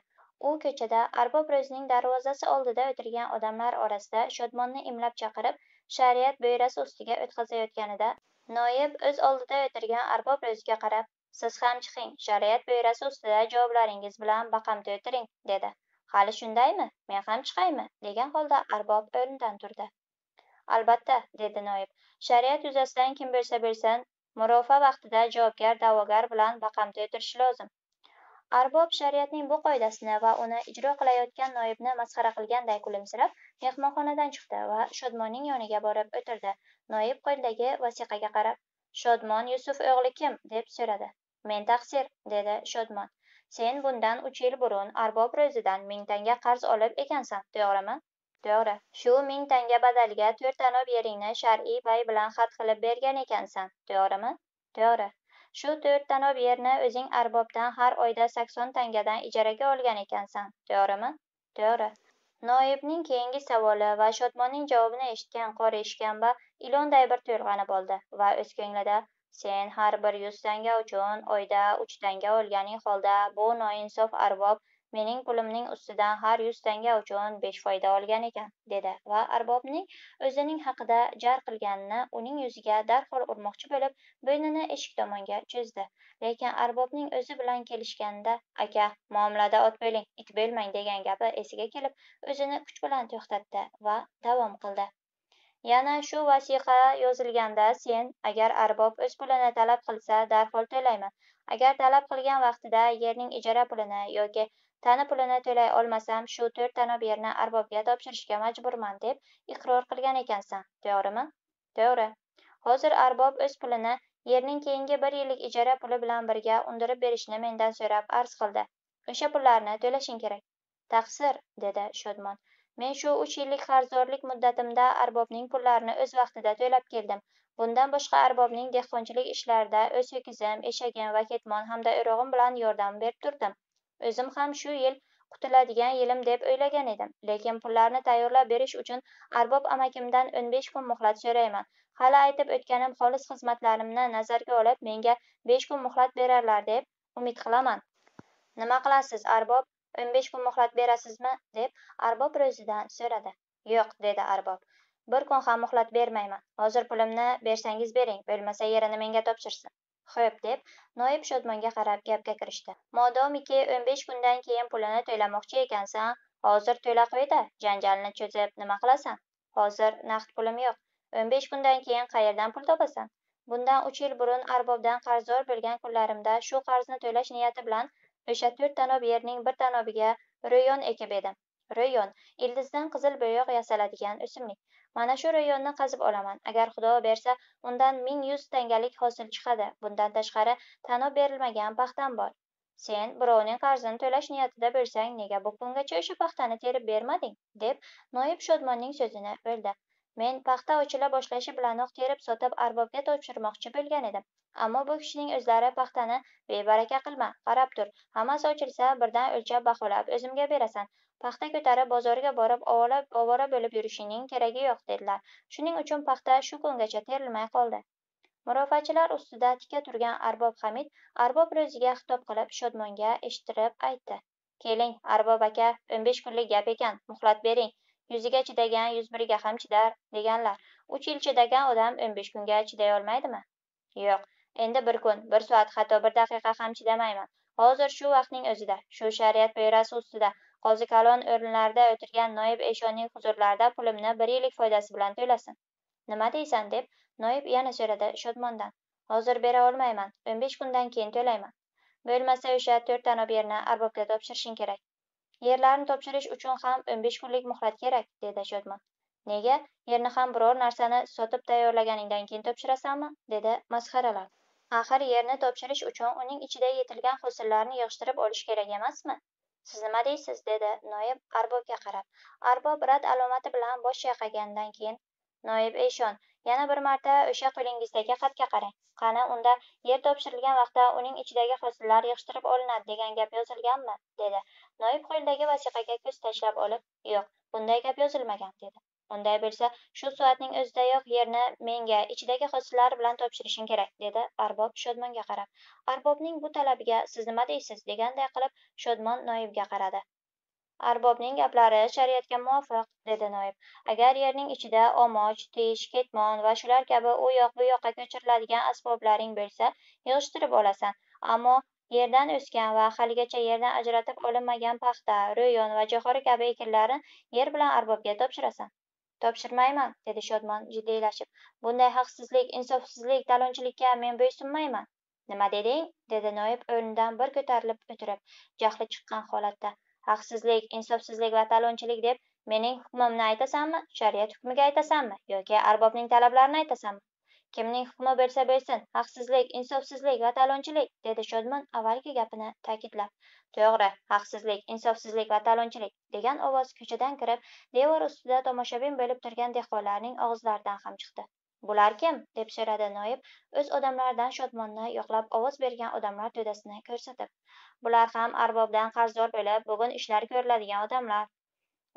u ko'chada arbob ro'zining darvozasi oldida o'tirgan odamlar orasida shodmonni imlab chaqirib shariat bo'yrasi ustiga o'tqazayotganida noib o'z oldida o'tirgan arbob ro'ziga qarab siz ham chiqing shariat bo'yrasi ustida javoblaringiz bilan baqamda o'tiring dedi hali shundaymi men ham chiqaymi degan holda arbob o'rnidan turdi albatta dedi noib shariat yuzasidan kim bersa bilsin murofa vaqtida javobgar da'vogar bilan baqamda o'tirishi lozim arbob shariatning bu qoidasini va uni ijro qilayotgan noibni masxara qilganday kulimsirab mehmonxonadan chiqdi va shodmonning yoniga borib o'tirdi noib qo'lidagi vasiqaga qarab shodmon yusuf o'g'li kim deb so'radi men taqsir dedi shodmon sen bundan uch yil burun arbob ro'zidan ming tanga qarz olib ekansan to'g'rimi to'g'ri shu ming tanga badaliga to'rtanob yeringni shar'iy bay bilan xat qilib bergan ekansan to'g'rimi to'g'ri shu to'rt to'rttanob yerni o'zing arbobdan har oyda sakson tangadan ijaraga olgan ekansan to'g'rimi to'g'ri noibning keyingi savoli va shodmonning javobini eshitgan qori ishkamba ilonday bir to'lg'anib oldi va o'z ko'nglida sen har bir yuz tanga uchun oyda uch tanga olganing holda bu noinsof arbob mening pulimning ustidan har yuz tanga uchun besh foyda olgan ekan dedi va arbobning o'zining haqida jar qilganini uning yuziga darhol urmoqchi bo'lib bo'ynini eshik tomonga cho'zdi lekin arbobning o'zi bilan kelishganida aka muomalada ot bo'ling it bo'lmang degan gapi esiga kelib o'zini kuch bilan to'xtatdi va davom qildi yana shu vasiqa yozilganda sen agar arbob o'z pulini talab qilsa darhol to'layman agar talab qilgan vaqtida yerning ijara pulini yoki tani pulini to'lay olmasam shu to'rt tanob yerni arbobga topshirishga majburman deb iqror qilgan ekansan to'g'rimi to'g'ri hozir arbob o'z pulini yerning keyingi bir yillik ijara puli bilan birga undirib berishni mendan so'rab arz qildi o'sha pullarni to'lashing kerak taqsir dedi shodmon men shu uch yillik qarzdorlik muddatimda arbobning pullarini o'z vaqtida to'lab keldim bundan boshqa arbobning dehqonchilik ishlarida o'z ho'kizim eshagim va ketmon hamda o'rog'im bilan yordam berib turdim O'zim ham shu yil qutuladigan yilim deb o'ylagan edim, lekin pullarni tayyorlab berish uchun arbob amakimdan 15 kun muhlat so'rayman. Hali aytib o'tganim xolis xizmatlarimni nazarga olib, menga 5 kun muhlat berarlar deb umid qilaman. Nima qilasiz, arbob? 15 kun muhlat berasizmi? deb arbob ro'zidan so'radi. Yo'q, dedi arbob. Bir kun ham muhlat bermayman. Hozir pulimni bersangiz bering, bo'lmasa yerini menga topshirsin. xo'p deb noib shodmonga qarab gapga kirishdi modomiki o'n besh kundan keyin pulini to'lamoqchi ekansan hozir to'la qo'yda janjalni cho'zib nima qilasan hozir naqd pulim yo'q o'n besh kundan keyin qayerdan pul topasan bundan uch yil burun arbobdan qarzdor bo'lgan kunlarimda shu qarzni to'lash niyati bilan o'sha to'rt tanob yerning bir tanobiga ro'yon ekib edim ro'yon ildizdan qizil bo'yoq yasaladigan o'simlik mana shu rayonni qazib olaman agar xudo bersa undan ming yuz tangalik hosil chiqadi bundan tashqari tanob berilmagan paxtam bor sen birovning qarzini to'lash niyatida bo'lsang nega bu kungacha o'sha paxtani terib bermading deb noib shodmonning so'zini bo'ldi men paxta ochila boshlashi bilanoq terib sotib arbobga topshirmoqchi bo'lgan edim ammo bu kishining o'zlari paxtani bebaraka qilma qarab tur hammasi ochilsa birdan o'lchab baholab o'zimga berasan paxta ko'tarib bozorga borib ovora bo'lib yurishining keragi yo'q dedilar shuning uchun paxta shu kungacha terilmay qoldi murofaachilar ustida tika turgan arbob hamid arbob ro'ziga xitob qilib shodmonga eshittirib aytdi keling arbob aka o'n besh kunlik gap ekan muhlat bering yuziga chidagan yuz biriga ham chidar deganlar uch yil chidagan odam o'n besh kunga chiday olmaydimi yo'q endi bir kun bir soat hatto bir daqiqa ham chidamayman hozir shu vaqtning o'zida shu shariat poyrasi ustida qozikalon o'rinlarida o'tirgan noib eshonning huzurlarida pulimni bir yillik foydasi bilan to'lasin nima deysan deb noib yana so'radi shodmondan hozir bera olmayman o'n besh kundan keyin to'layman bo'lmasa o'sha to'rt tanob yerni arbobga topshirishing kerak yerlarni topshirish uchun ham o'n besh kunlik muhlat kerak dedi shodmon nega yerni ham biror narsani sotib tayyorlaganingdan keyin topshirasanmi dedi masxaralab axir yerni topshirish uchun uning ichida yetilgan hosillarni yig'ishtirib olish kerak emasmi siz nima deysiz dedi noyib arbobga qarab arbob rad alomati bilan bosh chayqagandan keyin noyib eshon yana bir marta o'sha qo'lingizdagi xatga qarang qani unda yer topshirilgan vaqtda uning ichidagi hosillar yig'ishtirib olinadi degan gap yozilganmi dedi noyib qo'lidagi vasiqaga ko'z tashlab olib yo'q bunday gap yozilmagan dedi unday bo'lsa shu soatning o'zidayoq yerni menga ichidagi hislar bilan topshirishing kerak dedi arbob shodmonga qarab arbobning bu talabiga siz nima deysiz deganday qilib shodmon noibga qaradi arbobning gaplari shariatga muvofiq dedi noib agar yerning ichida omoch tish ketmon va shular kabi u yoq bu yoqqa ko'chiriladigan asboblaring bo'lsa yig'ishtirib olasan ammo yerdan o'sgan va haligacha yerdan ajratib olinmagan paxta ro'yon va jo'xori kabi ekinlarni yer bilan arbobga topshirasan topshirmayman dedi shodmon jiddiylashib bunday haqsizlik insofsizlik talonchilikka men bo'ysunmayman nima deding dedi noib o'rnidan bir ko'tarilib o'tirib jahli chiqqan holatda haqsizlik insofsizlik va talonchilik deb mening hukmimni aytasanmi shariat hukmiga aytasanmi yoki arbobning talablarini aytasanmi kimning hukmi bersa bersin haqsizlik insofsizlik va talonchilik dedi shodmon avvalgi gapini ta'kidlab to'g'ri haqsizlik insofsizlik va talonchilik degan ovoz ko'chadan kirib devor ustida tomoshabin bo'lib turgan dehqonlarning og'izlaridan ham chiqdi bular kim deb so'radi noib o'z odamlaridan shodmonni yo'qlab ovoz bergan odamlar to'dasini ko'rsatib bular ham arbobdan qarzdor bo'lib bugun ishlari ko'riladigan odamlar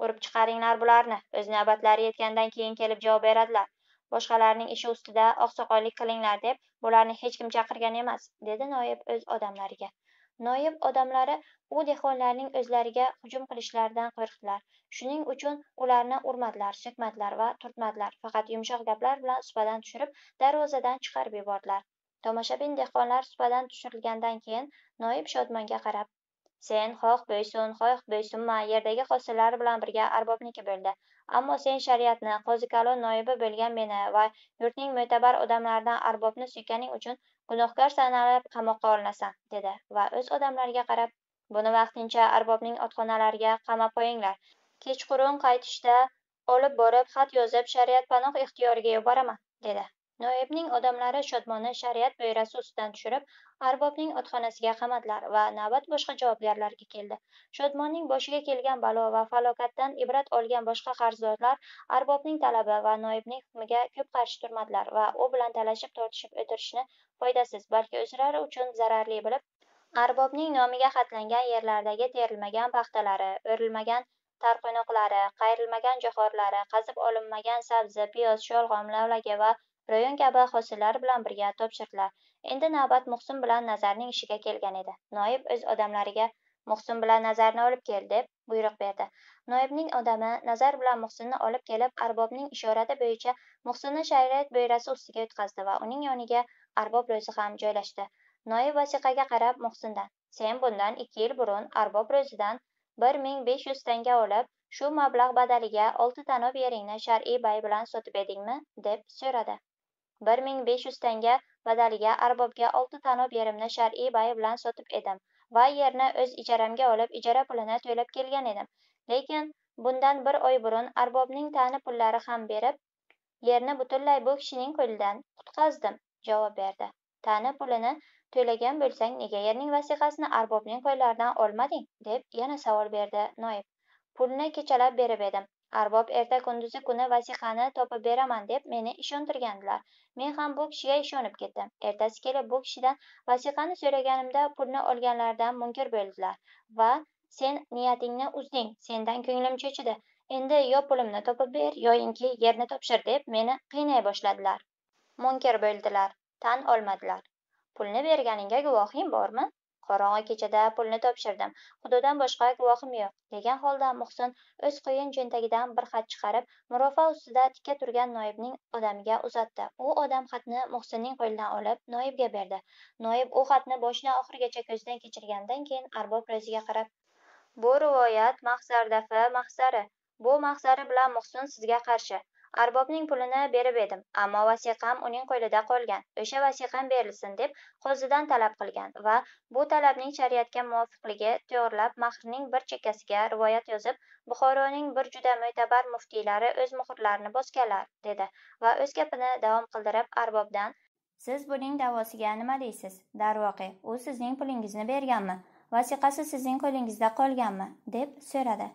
urib chiqaringlar bularni o'z navbatlari yetgandan keyin kelib javob beradilar boshqalarning ishi ustida oqsoqollik qilinglar deb bularni hech kim chaqirgan emas dedi noyib o'z odamlariga noyib odamlari u dehqonlarning o'zlariga hujum qilishlaridan qo'rqdilar shuning uchun ularni urmadilar so'kmadilar va turtmadilar faqat yumshoq gaplar bilan supadan tushirib darvozadan chiqarib yubordilar tomoshabin dehqonlar supadan tushirilgandan keyin noyib shodmonga qarab sen xoh bo'ysun xoh bo'ysunma yerdagi hosillar bilan birga arbobniki bo'ldi ammo sen shariatni qozi kalon noibi bo'lgan meni va yurtning mo'tabar odamlaridan arbobni suyganing uchun gunohkor sanalib qamoqqa olinasan dedi va o'z odamlariga qarab buni vaqtincha arbobning otxonalariga qamab qo'yinglar kechqurun qaytishda olib borib xat yozib shariat panoh ixtiyoriga yuboraman dedi noibning odamlari shodmonni shariat doirasi ustidan tushirib arbobning otxonasiga qamadilar va navbat boshqa javobgarlarga keldi shodmonning boshiga kelgan balo va falokatdan ibrat olgan boshqa qarzdorlar arbobning talabi va noibning hukmiga ko'p qarshi turmadilar va u bilan talashib tortishib o'tirishni foydasiz balki o'zlari uchun zararli bilib arbobning nomiga xatlangan yerlardagi terilmagan paxtalari o'rilmagan tarqo'noqlari qayrilmagan jo'xorlari qazib olinmagan sabzi piyoz sholg'om lavlagi va rayon kabi hosillar bilan birga topshirdilar endi navbat muhsin bilan nazarning ishiga kelgan edi noib o'z odamlariga muhsin bilan nazarni olib kel deb buyruq berdi noibning odami nazar bilan muhsinni olib kelib arbobning ishorati bo'yicha muhsinni shayrat bo'yrasi ustiga yutqazdi va uning yoniga arbob ro'zi ham joylashdi noib vasiqaga qarab muhsindan sen bundan ikki yil burun arbob ro'zidan bir ming besh yuz tanga olib shu mablag' badaliga olti tanob yeringni shar'iy bay bilan sotib edingmi deb so'radi bir ming besh yuz tanga badaliga arbobga olti tanob yerimni shar'iy bay bilan sotib edim va yerni o'z ijaramga olib ijara pulini to'lab kelgan edim lekin bundan bir oy burun arbobning tani pullari ham berib yerni butunlay bu kishining qo'lidan qutqazdim javob berdi tani pulini to'lagan bo'lsang nega yerning vasiqasini arbobning qo'llaridan olmading deb yana savol berdi noib pulni kechalab berib edim arbob erta kunduzi kuni vasiqani topib beraman deb meni ishontirgandilar men ham bu kishiga ishonib ketdim ertasi kelib bu kishidan vasiqani so'raganimda pulni olganlaridan munkir bo'ldilar va sen niyatingni uzding sendan ko'nglim cho'chidi endi yo pulimni topib ber yoyinki yerni topshir deb meni qiynay boshladilar munkir bo'ldilar tan olmadilar pulni berganingga guvohing bormi qorong'i kechada pulni topshirdim xudodan boshqa guvohim yo'q degan holda muhsin o'z qo'yin cho'ntagidan bir xat chiqarib murofaa ustida tikka turgan noibning odamiga uzatdi u odam xatni muhsinning qo'lidan olib noibga berdi noib u xatni boshidan oxirigacha ko'zdan kechirgandan keyin arbob ro'ziga qarab bu rivoyat mahzardafi mahzari bu mahzari bilan muhsin sizga qarshi arbobning pulini berib edim ammo vasiqam uning qo'lida qolgan o'sha vasiqam berilsin deb qo'zidan talab qilgan va bu talabning shariatga muvofiqligi to'g'irlab mahrning bir chekkasiga rivoyat yozib buxoroning bir juda mo'tabar muftiylari o'z muhrlarini bosganlar dedi va o'z gapini davom qildirib arbobdan siz buning davosiga nima deysiz darvoqe u sizning pulingizni berganmi vasiqasi sizning qo'lingizda qolganmi deb so'radi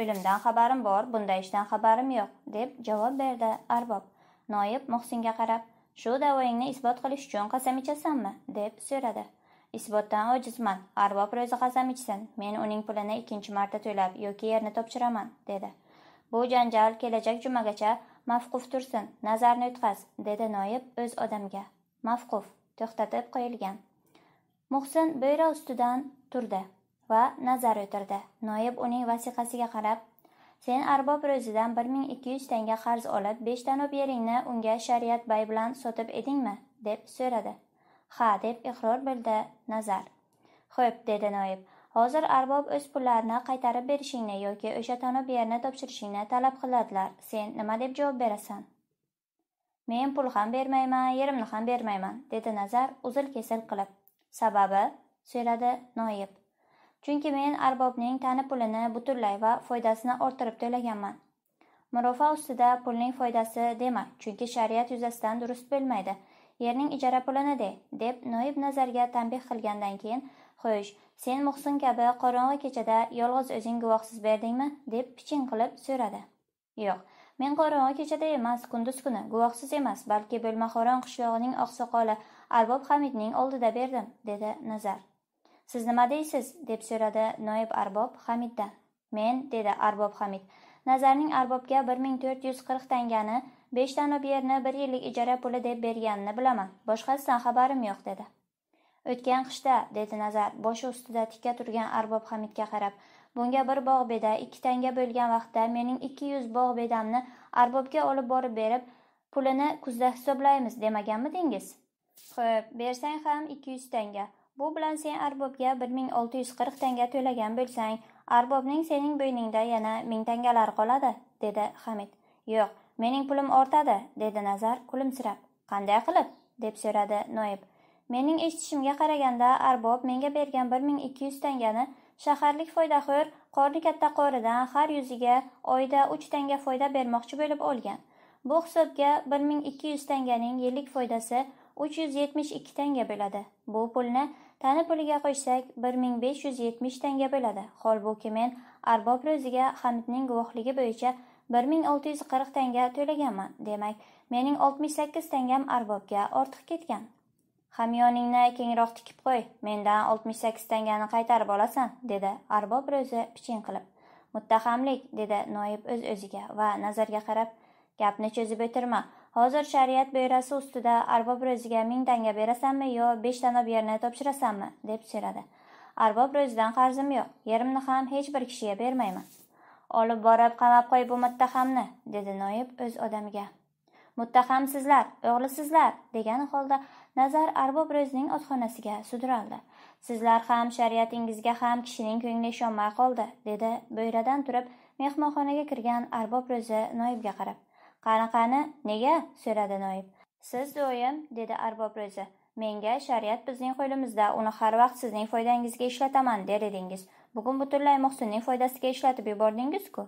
o'limdan xabarim bor bunday ishdan xabarim yo'q deb javob berdi arbob noyib muhsinga qarab shu da'voyingni isbot qilish uchun qasam ichasanmi deb so'radi isbotdan ojizman arbob ro'zi qasam ichsin men uning pulini ikkinchi marta to'lab yoki yerni topshiraman dedi bu janjal kelajak jumagacha mavquf tursin nazarni yutqaz dedi noyib o'z odamga mavquf to'xtatib qo'yilgan muhsin bo'yra ustidan turdi va nazar o'tirdi noyib uning vasiqasiga qarab sen arbob ro'zidan bir ming ikki yuz tanga qarz olib besh tanob yeringni unga shariat bay bilan sotib edingmi deb so'radi ha deb iqror bildi nazar xo'p dedi noyib hozir arbob o'z pullarini qaytarib berishingni yoki o'sha tanob yerni topshirishingni talab qiladilar sen nima deb javob berasan men pul ham bermayman yerimni ham bermayman dedi nazar uzil kesil qilib sababi so'radi noyib Chunki men arbobning tani pulini butunlay va foydasini orttirib to'laganman. murofa ustida pulning foydasi dema, chunki shariat yuzasidan durust bo'lmaydi. Yerning ijara pulini de, deb Noib Nazarga tanbeh qilgandan keyin, "Xo'sh, sen Muhsin kabi qorong'i kechada yolg'iz o'zing guvohsiz berdingmi?" deb pichin qilib so'radi. "Yo'q, men qorong'i kechada emas, kunduz kuni, guvohsiz emas, balki Bo'lmaxoron qishlog'ining oqsoqoli Arbob Hamidning oldida berdim", dedi Nazar. siz nima deysiz deb so'radi noib arbob hamiddan men dedi arbob hamid nazarning arbobga bir ming to'rt yuz qirq tangani besh danob yerni bir yillik ijara puli deb berganini bilaman boshqasidan xabarim yo'q dedi o'tgan qishda dedi nazar boshi ustida tikka turgan arbob hamidga qarab bunga bir bog' beda ikki tanga bo'lgan vaqtda mening ikki yuz bog' bedamni arbobga olib borib berib pulini kuzda hisoblaymiz demaganmidingiz ho'p bersang ham ikki yuz tanga Bu bilan sen arbobga 1640 tanga to'lagan bo'lsang, arbobning sening bo'yningda yana 1000 tangalar qoladi, dedi Hamid. Yo'q, mening pulim ortadi, dedi Nazar kulimsirab. Qanday qilib? deb so'radi noib. Mening eshitishimga qaraganda arbob menga bergan 1200 tangani shaharlik foydaxo'r qorni katta qoridan har yuziga oyda 3 tanga foyda bermoqchi bo'lib olgan. Bu hisobga 1200 tanganing yillik foydasi uch yuz yetmish ikki tanga bo'ladi bu pulni tana puliga qo'shsak bir ming besh yuz yetmish tanga bo'ladi holbuki men arbob ro'ziga hamidning guvohligi bo'yicha bir ming olti yuz qirq tanga to'laganman demak mening oltmish sakkiz tangam arbobga ortiq ketgan hamyoningni kengroq tikib qo'y mendan oltmish sakkiz tangani qaytarib olasan dedi arbob ro'zi piching qilib muttahamlik dedi noib o'z öz o'ziga va nazarga qarab gapni cho'zib o'tirma hozir shariat byurosi ustida arbob ro'ziga ming tanga berasanmi yo besh tanob yerni topshirasanmi deb so'radi arbob ro'zidan qarzim yo'q yerimni ham hech bir kishiga bermayman olib borib qamab qo'y bu muttahamni dedi noyib o'z odamiga muttaham sizlar o'g'li sizlar holda nazar arbob ro'zining otxonasiga sudraldi sizlar ham shariatingizga ham kishining ko'ngli ishonmay qoldi dedi bo'yradan turib mehmonxonaga kirgan arbob ro'zi noyibga qarab qani nega so'radi noib siz doim dedi arbob ro'za menga shariat bizning qo'limizda uni har vaqt sizning foydangizga ishlataman der edingiz bugun butunlay muhsinning foydasiga ishlatib yubordingiz-ku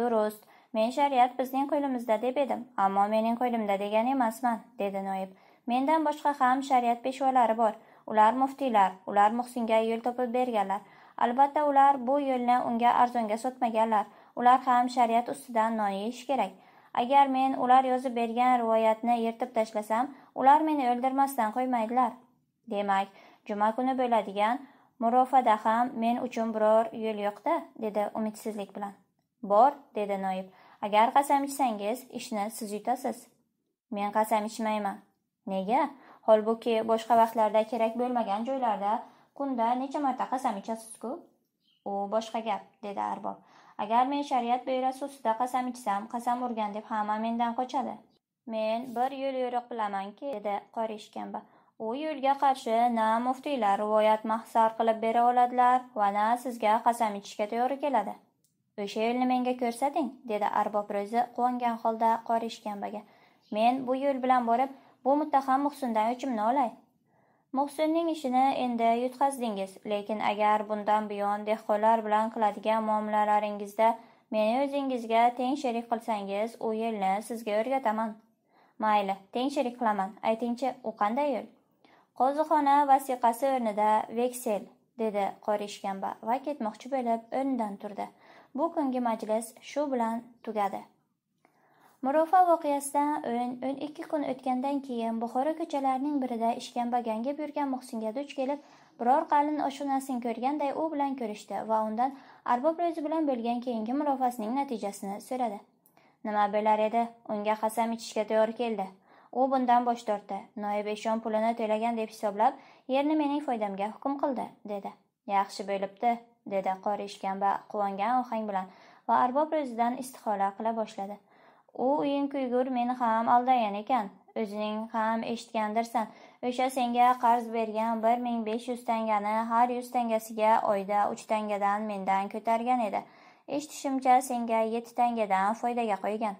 durust men shariat bizning qo'limizda deb edim ammo mening qo'limda degan emasman dedi noib mendan boshqa ham shariat peshvolari bor ular muftiylar ular muhsinga yo'l topib berganlar albatta ular bu yo'lni unga arzonga sotmaganlar ular ham shariat ustidan non kerak agar men ular yozib bergan rivoyatni yirtib tashlasam ular meni o'ldirmasdan qo'ymaydilar demak juma kuni bo'ladigan murofada ham men uchun biror yo'l yo'qda dedi umidsizlik bilan bor dedi noib agar qasam ichsangiz ishni siz yutasiz men qasam ichmayman nega holbuki boshqa vaqtlarda kerak bo'lmagan joylarda kunda necha marta qasam ichasizku u boshqa gap dedi arbob agar men shariat byurosi ustida qasam ichsam qasam urgan deb hamma mendan qochadi men bir yo'l yo'riq bilamanki dedi qori ishkamba u yo'lga qarshi na muftiylar rivoyat mahsar qilib bera oladilar va na sizga qasam ichishga to'g'ri keladi o'sha yo'lni menga ko'rsating dedi arbob ro'zi quvongan holda qori ishkambaga men bu yo'l bilan borib bu muttaham muhsindan o'chimni olay Muhsinning ishini endi yutqazdingiz, lekin agar bundan buyon dehqonlar bilan qiladigan muomalalaringizda meni o'zingizga teng sherik qilsangiz, u yo'lni sizga o'rgataman. Mayli, teng sherik qilaman. Aytingchi, u qanday yo'l? Qozixona vasiqasi o'rnida veksel, dedi Qorishganba va ketmoqchi bo'lib o'rnidan turdi. Bu kungi majlis shu bilan tugadi. Murofa voqeasidan o'n o'n ikki kun o'tgandan keyin buxoro ko'chalarining birida ishkamba gangib yurgan muhsinga duch kelib biror qalin oshxonasini ko'rganday u bilan ko'rishdi va undan arbob rozi bilan bo'lgan keyingi murofaasining natijasini so'radi nima bo'lar edi unga qasam ichishga tayyor keldi u bundan bosh tortdi Noyib eshon pulini to'lagan deb hisoblab yerni mening foydamga hukm qildi dedi yaxshi bo'libdi dedi qori ishkamba quvongan ohang bilan va arbob ro'zidan istihola qila boshladi U o'yin kuygur meni ham aldagan ekan. O'zining ham eshitgandirsan. O'sha senga qarz bergan 1500 tangani har 100 tangasiga oyda 3 tangadan mendan ko'targan edi. Eshitishimcha senga 7 tangadan foydaga qo'ygan.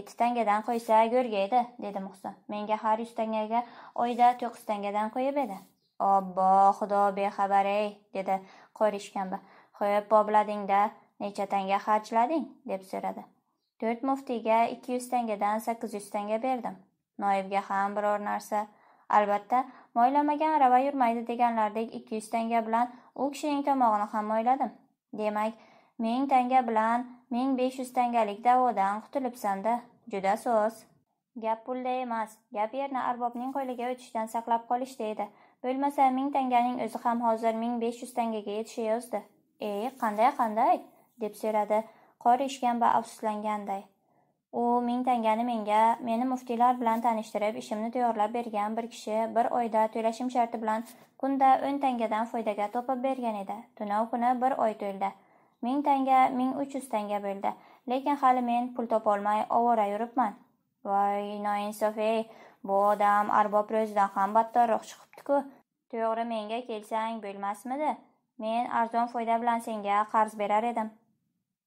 7 tangadan qo'ysa go'rga edi, dedi Muhsin. Menga har 100 tangaga oyda 9 tangadan qo'yib edi. Obbo, xudo bexabar ey, dedi qorishkamba. Qo'yib bobladingda da necha tanga xarjlading, deb so'radi. 4 muftiga 200 tangadan 800 tanga berdim. Noibga ham biror narsa. Albatta, moylamagan rava yurmaydi deganlardek 200 tanga bilan u kishining tomog'ini ham moyladim. Demak, 1000 tanga bilan 1500 tangalik davodan qutulibsanda. Juda so'z. Gap pulda emas, gap yerni arbobning qo'liga o'tishdan saqlab qolishda edi. Bo'lmasa 1000 tanganing o'zi ham hozir 1500 besh yetishi yozdi. yetishayozdi. Ey, qanday qanday? deb so'radi qor ishgan va afsuslanganday u ming tangani menga meni muftiylar bilan tanishtirib ishimni tayyorlab bergan bir kishi bir oyda to'lashim sharti bilan kunda o'n tangadan foydaga topib bergan edi tunov kuni bir oy to'ldi ming tanga ming uch yuz tanga bo'ldi lekin hali men pul topolmay ovora yuribman voy noinsof ey bu odam arbob ro'zidan ham battarroq chiqibdiku to'g'ri menga kelsang bo'lmasmidi men arzon foyda bilan senga qarz berar edim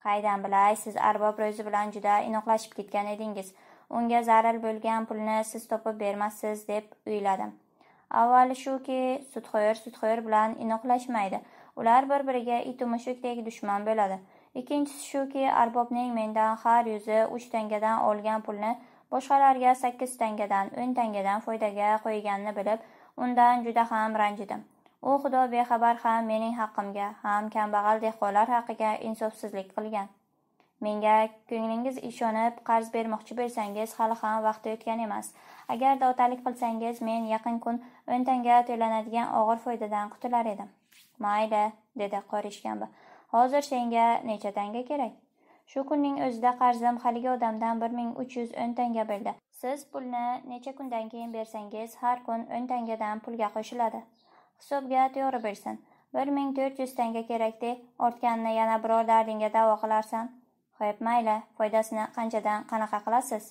qaydan bilay siz arbob ro'zi bilan juda inoqlashib ketgan edingiz unga zarar bo'lgan pulni siz topib bermassiz deb o'yladim avvali shuki sudxo'r sudxo'r bilan inoqlashmaydi ular bir biriga itu mushukdek dushman bo'ladi ikkinchisi shuki arbobning mendan har yuzi uch tangadan olgan pulni boshqalarga sakkiz tangadan o'n tangadan foydaga qo'yganini bilib undan juda ham ranjidim U xudo bexabar ham mening haqqimga, ham kambag'al dehqonlar haqqiga insofsizlik qilgan. Menga ko'nglingiz ishonib qarz bermoqchi bo'lsangiz, hali ham vaqti o'tgan emas. Agar otalik qilsangiz, men yaqin kun 10 tanga to'lanadigan og'ir foydadan qutular edim. Mayli, dedi bi. Hozir senga necha tanga kerak? Shu kunning o'zida qarzim haligi odamdan 1310 tanga bo'ldi. Siz pulni necha kundan keyin bersangiz, har kun 10 tangadan pulga qo'shiladi. hisobga to'g'ri bersin bir ming to'rt yuz tanga kerakdi ortganini yana birovlaringga davo qilarsan xo'p mayli foydasini qanchadan qanaqa qilasiz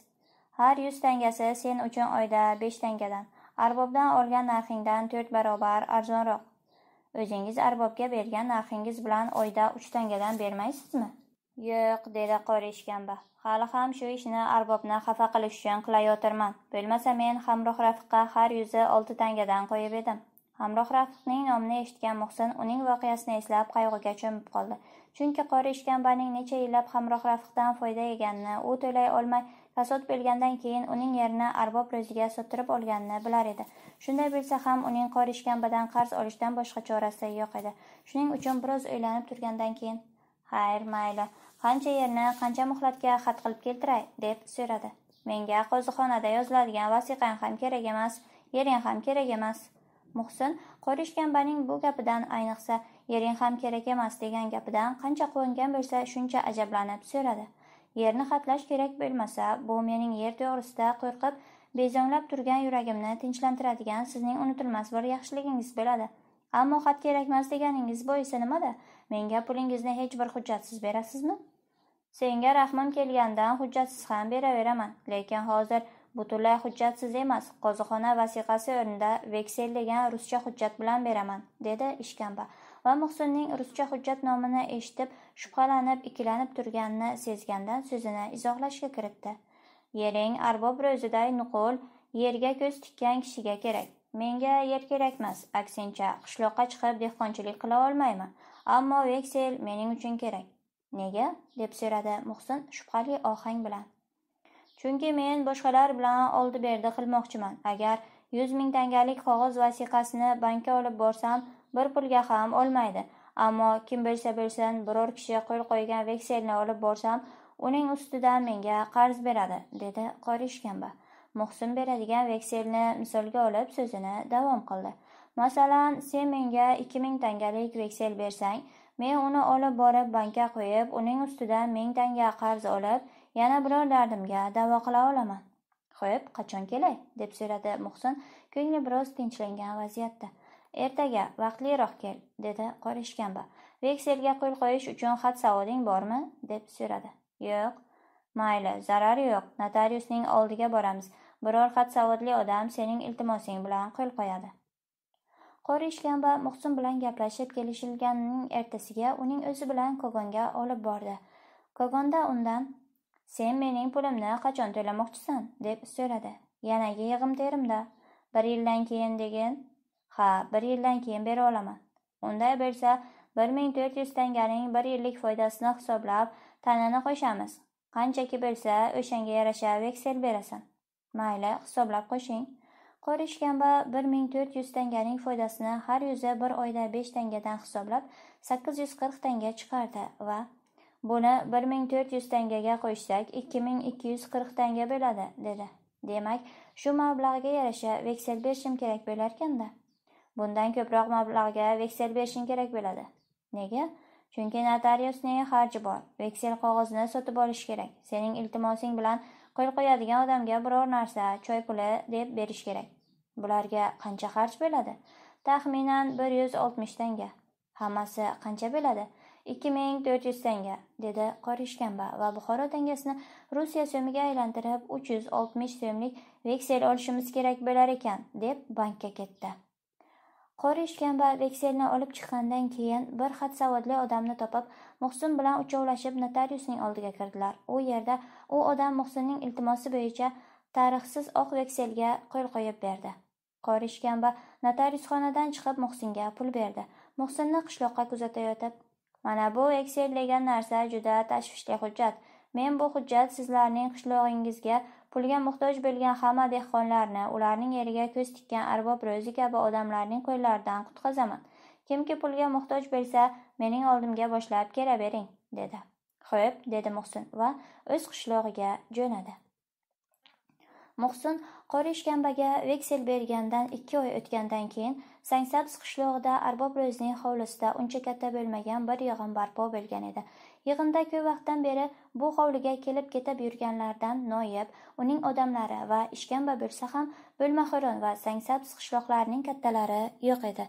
har yuz tangasi sen uchun oyda besh tangadan arbobdan olgan narxingdan to'rt barobar arzonroq o'zingiz arbobga bergan narxingiz bilan oyda uch tangadan bermaysizmi yo'q dedi qori ishkamba hali ham shu ishni arbobni xafa qilish uchun qilayotirman bo'lmasa men hamroh rafiqqa har yuzi olti tangadan qo'yib edim Hamroh Rafiqning nomini eshitgan Muhsin uning voqeasini eslab qayg'uga cho'mib qoldi. Chunki qori Ishkambaning necha yillab Hamroh Rafiqdan foyda yeganini, u to'lay olmay fasod bo'lgandan keyin uning yerini arbob ro'ziga sottirib olganini bilar edi. Shunday bo'lsa ham uning qori Ishkambadan qarz olishdan boshqa chorasi yo'q edi. Shuning uchun biroz o'ylanib turgandan keyin, "Xayr, mayli, qancha yerni, qancha muhlatga xat qilib keltiray?" deb so'radi. "Menga qo'ziqxonada yoziladigan vasiqang ham kerak emas, yering ham kerak emas." muhsin qorishkambaning bu gapidan ayniqsa yering ham kerak emas degan gapidan qancha quvongan bo'lsa shuncha ajablanib so'radi yerni xatlash kerak bo'lmasa bu mening yer to'g'risida qo'rqib bezonglab turgan yuragimni tinchlantiradigan sizning unutilmas bir yaxshiligingiz bo'ladi ammo xat kerakmas deganingiz bo'yicha nimada menga pulingizni hech bir hujjatsiz berasizmi senga rahmim kelganidan hujjatsiz ham beraveraman lekin hozir butunlay hujjatsiz emas qozixona vasiqasi o'rnida veksel degan ruscha hujjat bilan beraman dedi ishkamba va muhsinning ruscha hujjat nomini eshitib shubhalanib ikkilanib turganini sezgandan so'zini izohlashga kiritdi yering arbob ro'ziday nuqul yerga ko'z tikkan kishiga kerak menga yer kerakmas aksincha qishloqqa chiqib dehqonchilik qila olmayman ammo veksel mening uchun kerak nega deb so'radi muhsin shubhali ohang bilan chunki men boshqalar bilan oldi berdi qilmoqchiman agar yuz ming tangalik qog'oz vasiqasini bankka olib borsam bir pulga ham olmaydi ammo kim bilsa bilsin biror kishi qo'l qo'ygan vekselni olib borsam uning ustidan menga qarz beradi dedi qorishkanba muhsin beradigan vekselni misolga olib so'zini davom qildi masalan sen menga ikki ming tangalik veksel bersang men uni olib borib bankka qo'yib uning ustidan ming tanga qarz olib yana biror dardimga davo qila olaman xo'p qachon kelay deb so'radi muhsin ko'ngli biroz tinchlangan vaziyatda ertaga vaqtliroq kel dedi qorishganba vekselga qo'l qo'yish uchun xat savoding bormi deb so'radi yo'q mayli zarari yo'q notariusning oldiga boramiz biror xat savodli odam sening iltimosing bilan qo'l qo'yadi qora ishkamba muhsin bilan gaplashib kelishilganining ertasiga uning o'zi bilan kogonga olib bordi kogonda undan sen mening pulimni qachon to'lamoqchisan deb so'radi yanagi yig'im terimda bir yildan keyin degin ha bir yildan keyin bera olaman unday bo'lsa bir ming to'rt yuz tanganing bir yillik foydasini hisoblab tanani qo'shamiz qanchaki bo'lsa o'shanga yarasha veksel berasan mayli hisoblab qo'shing qor ishkamba bir ming to'rt yuz tanganing foydasini har yuzi bir oyda besh tangadan hisoblab sakkiz yuz qirq tanga chiqardi va Buni 1400 tangaga qo'shsak 2240 tanga bo'ladi dedi demak shu mablag'ga yarasha veksel berishim kerak bo'larkanda bundan ko'proq mablag'ga veksel berishing kerak bo'ladi nega chunki notariusning xarji bor veksel qog'ozini sotib olish kerak sening iltimosing bilan qo'l qo'yadigan odamga biror narsa choy puli deb berish kerak bularga qancha xarj bo'ladi taxminan 160 tanga hammasi qancha bo'ladi ikki ming to'rt yuz tanga dedi qorishkanba va buxoro tangasini rusiya so'miga aylantirib uch yuz oltmish so'mlik veksel olishimiz kerak bo'lar ekan deb bankka ketdi qorishkanba vekselni olib chiqqandan keyin bir xat savodli odamni topib muhsin bilan uchovlashib notariusning oldiga kirdilar u yerda u odam muhsinning iltimosi bo'yicha tarixsiz oq vekselga qo'l qo'yib berdi qorishkanba notariusxonadan chiqib muhsinga pul berdi muhsinni qishloqqa kuzatayotib Mana bu ekser degan narsa juda tashvishli hujjat. Men bu hujjat sizlarning qishlog'ingizga pulga muhtoj bo'lgan hamma dehqonlarni, ularning yeriga ko'z tikkan arbob ro'zi kabi odamlarning qo'llaridan qutqazaman. Kimki pulga muhtoj bo'lsa, mening oldimga boshlab kelavering, dedi. Xo'p, dedi Muhsin va o'z qishlog'iga jo'nadi. Muhsin qora ishkambaga veksel bergandan 2 oy o'tgandan keyin Sangsabz qishlog'ida Arbob Ro'zning hovlisida uncha katta bo'lmagan bir yig'in barpo bo'lgan edi. Yig'inda ko'p vaqtdan beri bu hovliga kelib ketib yurganlardan noyib, uning odamlari va ishkamba bo'lsa ham Bo'lmaxo'ron va Sangsabz qishloqlarining kattalari yo'q edi.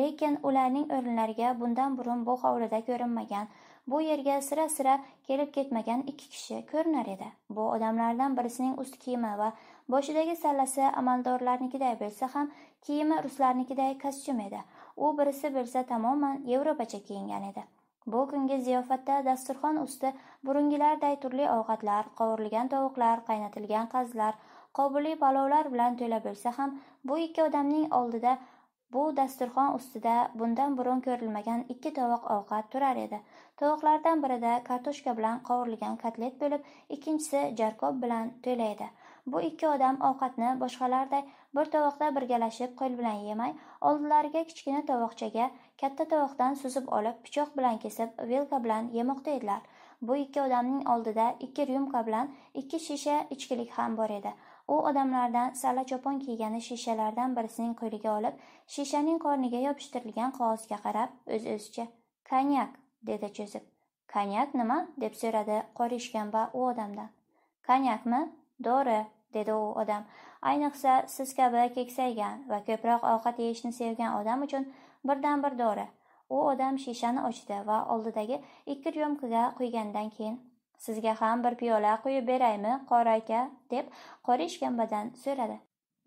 Lekin ularning o'rinlariga bundan burun bu hovlida ko'rinmagan bu yerga sira sira kelib ketmagan ikki kishi ko'rinar edi bu odamlardan birisining ust kiyimi va boshidagi sallasi amaldorlarnikiday bo'lsa ham Kiyimi ruslarnikiday kostyum edi. U birisi bilsa tamoman yevropacha kiyingan edi. Bu kungi ziyofatda dasturxon usti burungilarday turli ovqatlar, qovurilgan tovuqlar, qaynatilgan qazlar, qobuli palovlar bilan to'la bo'lsa ham, bu ikki odamning oldida bu dasturxon ustida bundan burun ko'rilmagan ikki tovuq ovqat turar edi. tovuqlardan birida kartoshka bilan qovurilgan kotlet bo'lib, ikkinchisi jarkob bilan to'la edi. Bu ikki odam ovqatni boshqalarday bir tovoqda birgalashib qo'l bilan yemay oldilariga kichkina tovoqchaga katta tovoqdan suzib olib pichoq bilan kesib vilka bilan yemoqda edilar bu ikki odamning oldida ikki ryumka bilan ikki shisha ichkilik ham bor edi u odamlardan sala chopon kiygani shishalardan birisining qo'liga olib shishaning qorniga yopishtirilgan qog'ozga qarab o'z öz o'zicha konyak dedi cho'zib konyak nima deb so'radi qori ishkamba u odamdan konyakmi do'ri dedi u odam ayniqsa siz kabi keksaygan va ko'proq ovqat yeyishni sevgan odam uchun birdan bir dori u odam shishani ochdi va oldidagi ikki ryomkaga quygandan keyin sizga ham bir piyola quyib beraymi qori aka deb qora ishkambadan so'radi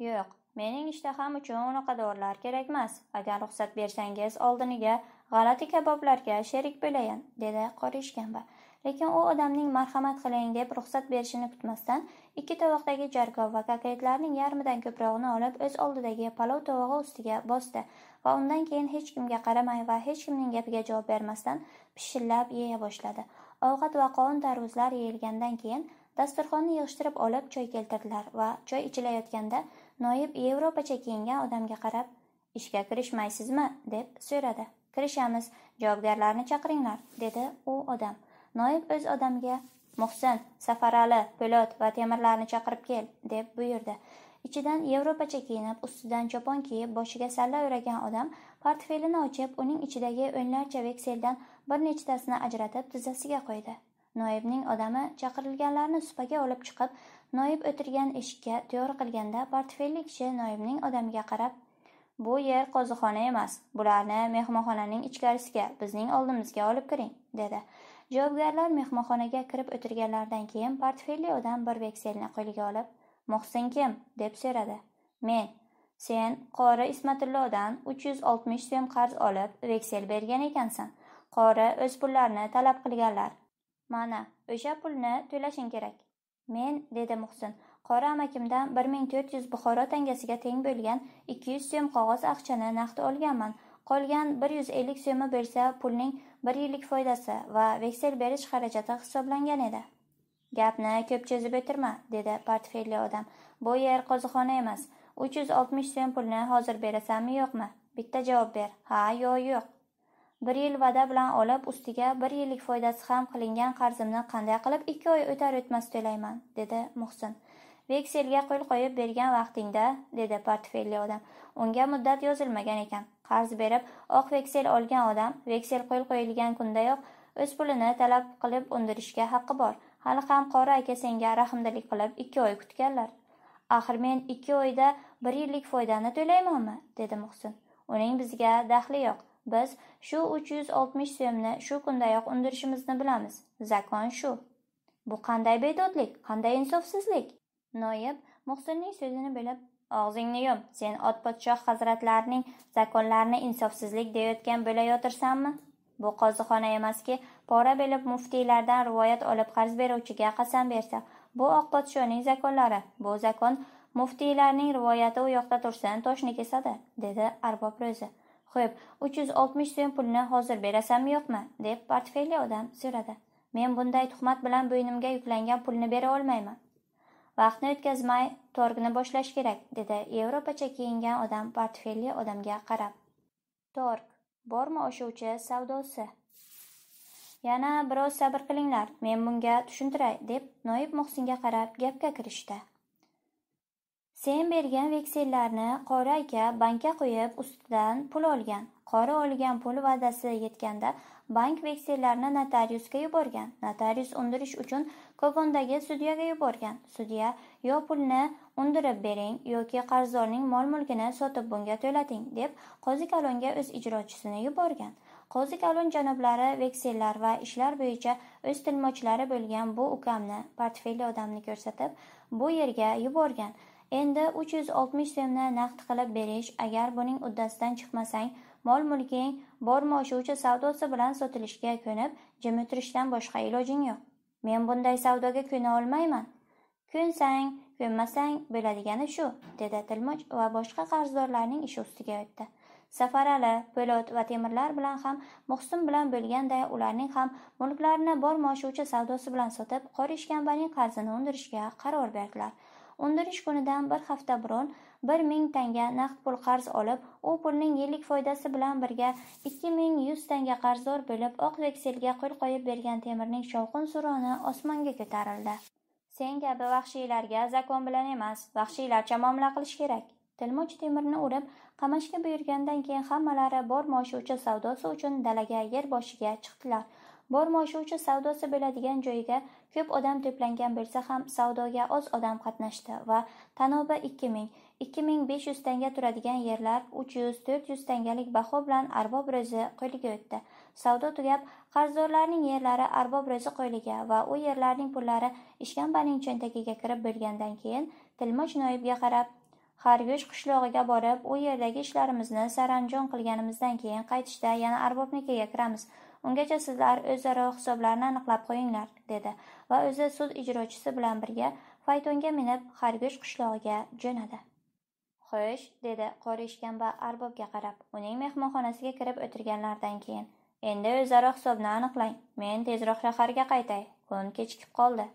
yo'q mening ishtaham uchun unaqa dorilar kerakmas agar ruxsat bersangiz oldiniga g'alati kaboblarga sherik bo'layin dedi qora ishkamba lekin u odamning marhamat qiling deb ruxsat berishini kutmasdan Ikki tovoqdagi jarkov va kokretlarning yarmidan ko'prog'ini olib, o'z oldidagi palov tovog'i ustiga bosdi va undan keyin hech kimga qaramay va hech kimning gapiga javob bermasdan pishillab yeya boshladi. Ovqat va qovun tarvuzlar yeyilgandan keyin dasturxonni yig'ishtirib olib choy keltirdilar va choy ichilayotganda noyib yevropacha kiyingan odamga qarab, "Ishga kirishmaysizmi?" deb so'radi. "Kirishamiz, javobgarlarni chaqiringlar", dedi u odam. Noyib o'z odamiga muhsin safarali po'lot va temirlarni chaqirib kel deb buyurdi ichidan yevropacha kiyinib ustidan chopon kiyib boshiga salla o'ragan odam portfelini ochib uning ichidagi o'nlarcha vekseldan bir nechtasini ajratib tizzasiga qo'ydi noibning odami chaqirilganlarni supaga olib chiqib noib o'tirgan eshikka to'r qilganda portfelli kishi noibning odamiga qarab bu yer qo'zixona emas bularni mehmonxonaning ichkarisiga bizning oldimizga olib kiring dedi Javobgarlar mehmonxonaga kirib o'tirganlaridan keyin odam bir vekselni qo'liga olib, "Muhsin kim?" deb so'radi. "Men. Sen qori Ismatullodan 360 so'm qarz olib, veksel bergan ekansan. Qori o'z pullarini talab qilganlar. Mana, o'sha pulni to'lashing kerak." "Men," dedi Muhsin, qori amakimdan 1400 Buxoro tangasiga teng bo'lgan 200 so'm qog'oz aqchani naqd olganman qolgan 150 so'mni bo'lsa pulning 1 yillik foydasi va veksel berish xarajati hisoblangan edi gapni ko'p cho'zib o'tirma dedi portfelli odam bu yer qozixona emas 360 so'm pulni hozir berasanmi yo'qmi bitta javob ber ha yo yo'q bir yil va'da bilan olib ustiga bir yillik foydasi ham qilingan qarzimni qanday qilib ikki oy o'tar o'tmas to'layman dedi muhsin vekselga qo'l qo'yib bergan vaqtingda dedi portfelli odam unga muddat yozilmagan ekan qarz berib oq veksel olgan odam veksel qo'l qo'yilgan kundayoq o'z pulini talab qilib undirishga haqqi bor hali ham qori aka senga rahmdillik qilib ikki oy kutganlar axir men ikki oyda bir yillik foydani to'laymanmi dedi muhsin uning bizga daxli yo'q biz shu uch yuz oltmish so'mni shu kundayoq undirishimizni bilamiz zakon shu bu qanday bedodlik qanday insofsizlik noyib muhsinning so'zini bilib og'zingni yum sen ot podshoh hazratlarining zakonlarini insofsizlik deyotgan bo'layotirsanmi bu qozixona emaski pora bilib muftiylardan rivoyat olib qarz beruvchiga qasam bersa bu oq podshoning zakonlari bu zakon muftiylarning rivoyati u yoqda tursin toshni kesadi dedi arbob ro'zi xo'p uch yuz oltmish so'm pulni hozir berasanmi yo'qmi deb portfelli odam so'radi men bunday tuhmat bilan bo'ynimga yuklangan pulni bera olmayman vaqtni o'tkazmay torgni boshlash kerak dedi yevropacha kiyingan odam portfelli odamga qarab torg bormi oshuvchi savdosi yana biroz sabr qilinglar men bunga tushuntiray deb noib muhsinga qarab gapga kirishdi sen bergan veksellarni qori aka bankka qo'yib ustidan pul olgan qori olgan pul va'dasi yetganda bank veksellarni notariusga yuborgan notarius undirish uchun kokondagi sudyaga yuborgan sudya yo pulni undirib bering yoki qarzdorning mol mulkini sotib bunga to'lating deb qozi kalonga o'z ijrochisini yuborgan qozi kalon janoblari veksellar va ishlar bo'yicha o'z tilmochlari bo'lgan bu ukamni portfelli odamni ko'rsatib bu yerga yuborgan endi 360 so'mni naqd qilib berish agar buning uddasidan chiqmasang mol mulking bormoshuvchi savdosi bilan sotilishga ko'nib jim o'tirishdan boshqa ilojing yo'q men bunday savdoga ko'na olmayman ko'nsang ko'nmasang bo'ladigani shu dedi tilmoch va boshqa qarzdorlarning ishi ustiga o'tdi safarali po'lot va temirlar bilan ham muhsin bilan bo'lganday ularning ham mulklarini bor moshuvchi savdosi bilan sotib qor ishkambaning qarzini undirishga qaror berdilar undirish kunidan bir hafta burun bir ming tanga naqd pul qarz olib u pulning yillik foydasi bilan birga ikki ming yuz tanga qarzdor bo'lib oq vekselga qo'l qo'yib bergan temirning shovqin suroni osmonga ko'tarildi sen kabi vahshiylarga zakon bilan emas vahshiylarcha muomala qilish kerak tilmoch temirni urib qamashga buyurgandan keyin hammalari moshuvchi savdosi uchun dalaga yer boshiga chiqdilar moshuvchi savdosi bo'ladigan joyga ko'p odam to'plangan bo'lsa ham savdoga oz odam qatnashdi va tanoba ikki ming ikki ming besh yuz tanga turadigan yerlar uch yuz to'rt yuz tangalik baho bilan arbob rizi qo'liga o'tdi savdo tugab qarzdorlarning yerlari arbob rizi qo'liga va u yerlarning pullari ishkambaning cho'ntagiga kirib bo'lgandan keyin tilmoch noibga qarab hargush qishlog'iga borib u yerdagi ishlarimizni saranjon qilganimizdan keyin qaytishda yana arbobnikiga kiramiz ungacha sizlar o'zaro hisoblarni aniqlab qo'yinglar dedi va o'zi sud ijrochisi bilan birga faytonga minib hargush qishlog'iga jo'nadi xo'sh dedi qori va arbobga qarab uning mehmonxonasiga kirib o'tirganlaridan keyin endi o'zaro hisobni aniqlang men tezroq shaharga qaytay kun kechikib qoldi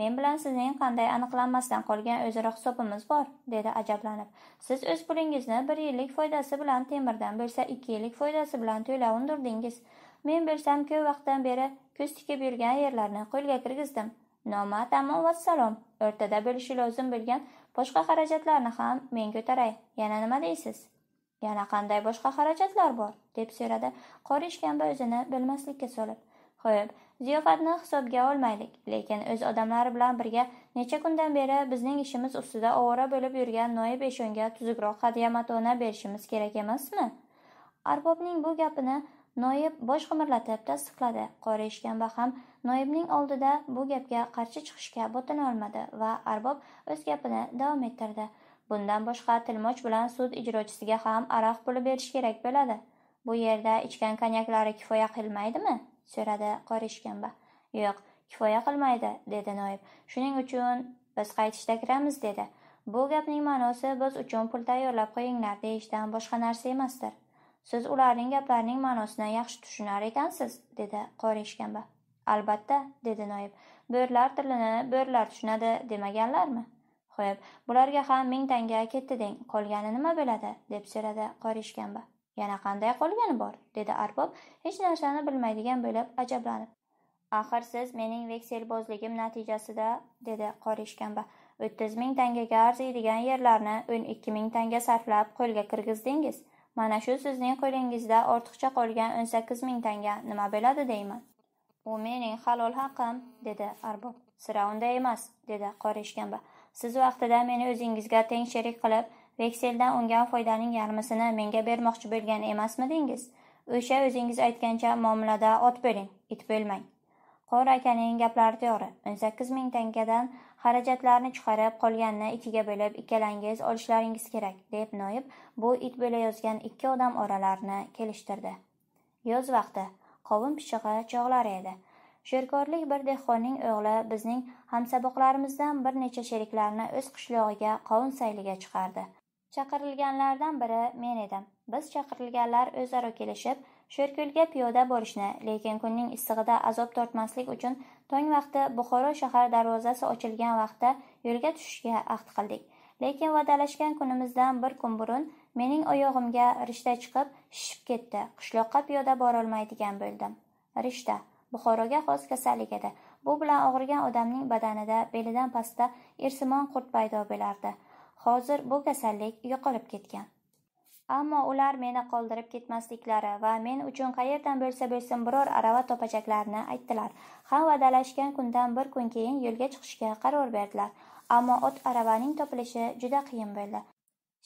men bilan sizning qanday aniqlanmasdan qolgan o'zaro hisobimiz bor dedi ajablanib siz o'z pulingizni bir yillik foydasi bilan temirdan bo'lsa ikki yillik foydasi bilan to'lab undirdingiz men bo'lsam ko'p vaqtdan beri ko'z tikib yurgan yerlarni qo'lga kirgizdim noma va vassalom o'rtada bo'lishi lozim bo'lgan boshqa xarajatlarni ham men ko'taray yana nima deysiz yana qanday boshqa xarajatlar bor deb so'radi qori ishkamba o'zini bilmaslikka solib xo'p ziyofatni hisobga olmaylik lekin o'z odamlari bilan birga necha kundan beri bizning ishimiz ustida ovora bo'lib yurgan noib eshonga tuzukroq hadya berishimiz kerak emasmi arbobning bu gapini noyib bosh qimirlatib tasdiqladi qori eshitgamba ham noyibning oldida bu gapga qarshi chiqishga olmadi va arbob o'z gapini davom ettirdi bundan boshqa tilmoch bilan sud ijrochisiga ham aroq puli berish kerak bo'ladi bu yerda ichgan konyaklari kifoya qilmaydimi so'radi qori ishkamba yo'q kifoya qilmaydi dedi noyib shuning uchun biz qaytishda kiramiz dedi bu gapning ma'nosi biz uchun pul tayyorlab qo'yinglar deyishdan boshqa narsa emasdir Siz ularning gaplarining ma'nosini yaxshi tushunar ekansiz, dedi qori ishkamba. Albatta, dedi Noyib. Bo'rlar tilini bo'rlar tushunadi demaganlarmi? Xo'p, bularga ham 1000 tanga ketdi deng, qolgani nima bo'ladi? deb so'radi qori ishkamba. Yana qanday qolgani bor? dedi arbob hech narsani bilmaydigan bo'lib ajablanib. Axir siz mening vekselbozligim natijasida, dedi qori ishkamba. 30 ming tangaga arziydigan yerlarni 12 ming tanga sarflab qo'lga kirgizdingiz. Mana shu sizning qo'lingizda ortiqcha qolgan o'n sakkiz ming tanga nima bo'ladi deyman. U mening halol haqim, dedi arbob. Sira unday emas, dedi qora ishkamba. Siz vaqtida meni o'zingizga teng sherik qilib, vekseldan ungan foydaning yarmisini menga bermoqchi bo'lgan emasmidingiz? O'sha o'zingiz aytgancha muomalada ot bo'ling, it bo'lmang. Qora akaning gaplari to'g'ri. 18 ming tangadan Xarajatlarni chiqarib, qolganini ikkiga bo'lib, ikkalangiz olishlaringiz kerak, deb noyib bu it bo'layozgan ikki odam oralarini kelishtirdi. Yoz vaqti, qovun pishig'i chog'lari edi. Sherkorlik bir dehqonning o'g'li bizning hamsaboqlarimizdan bir necha sheriklarni o'z qishlog'iga qovun sayliga chiqardi. Chaqirilganlardan biri men edim. Biz chaqirilganlar o'zaro kelishib, Sherko'lga piyoda borishni, lekin kunning issig'ida azob tortmaslik uchun Tong vaqti Buxoro shahar darvozasi ochilgan vaqtda yo'lga tushishga ahd qildik. Lekin va'dalashgan kunimizdan bir kun burun mening oyog'imga rishta chiqib, shishib ketdi. Qishloqqa piyoda borolmaydigan bo'ldim. Rishta Buxoroga xos kasallik edi. Bu bilan og'rigan odamning badanida belidan pastda irsimon qurt paydo bo'lardi. Hozir bu kasallik yo'qolib ketgan. Ammo ular meni qoldirib ketmasliklari va men uchun qayerdan bo'lsa bo'lsin biror arava topajaklarini aytdilar. Ham va'dalashgan kundan bir kun keyin yo'lga chiqishga qaror berdilar. Ammo ot aravaning topilishi juda qiyin bo'ldi.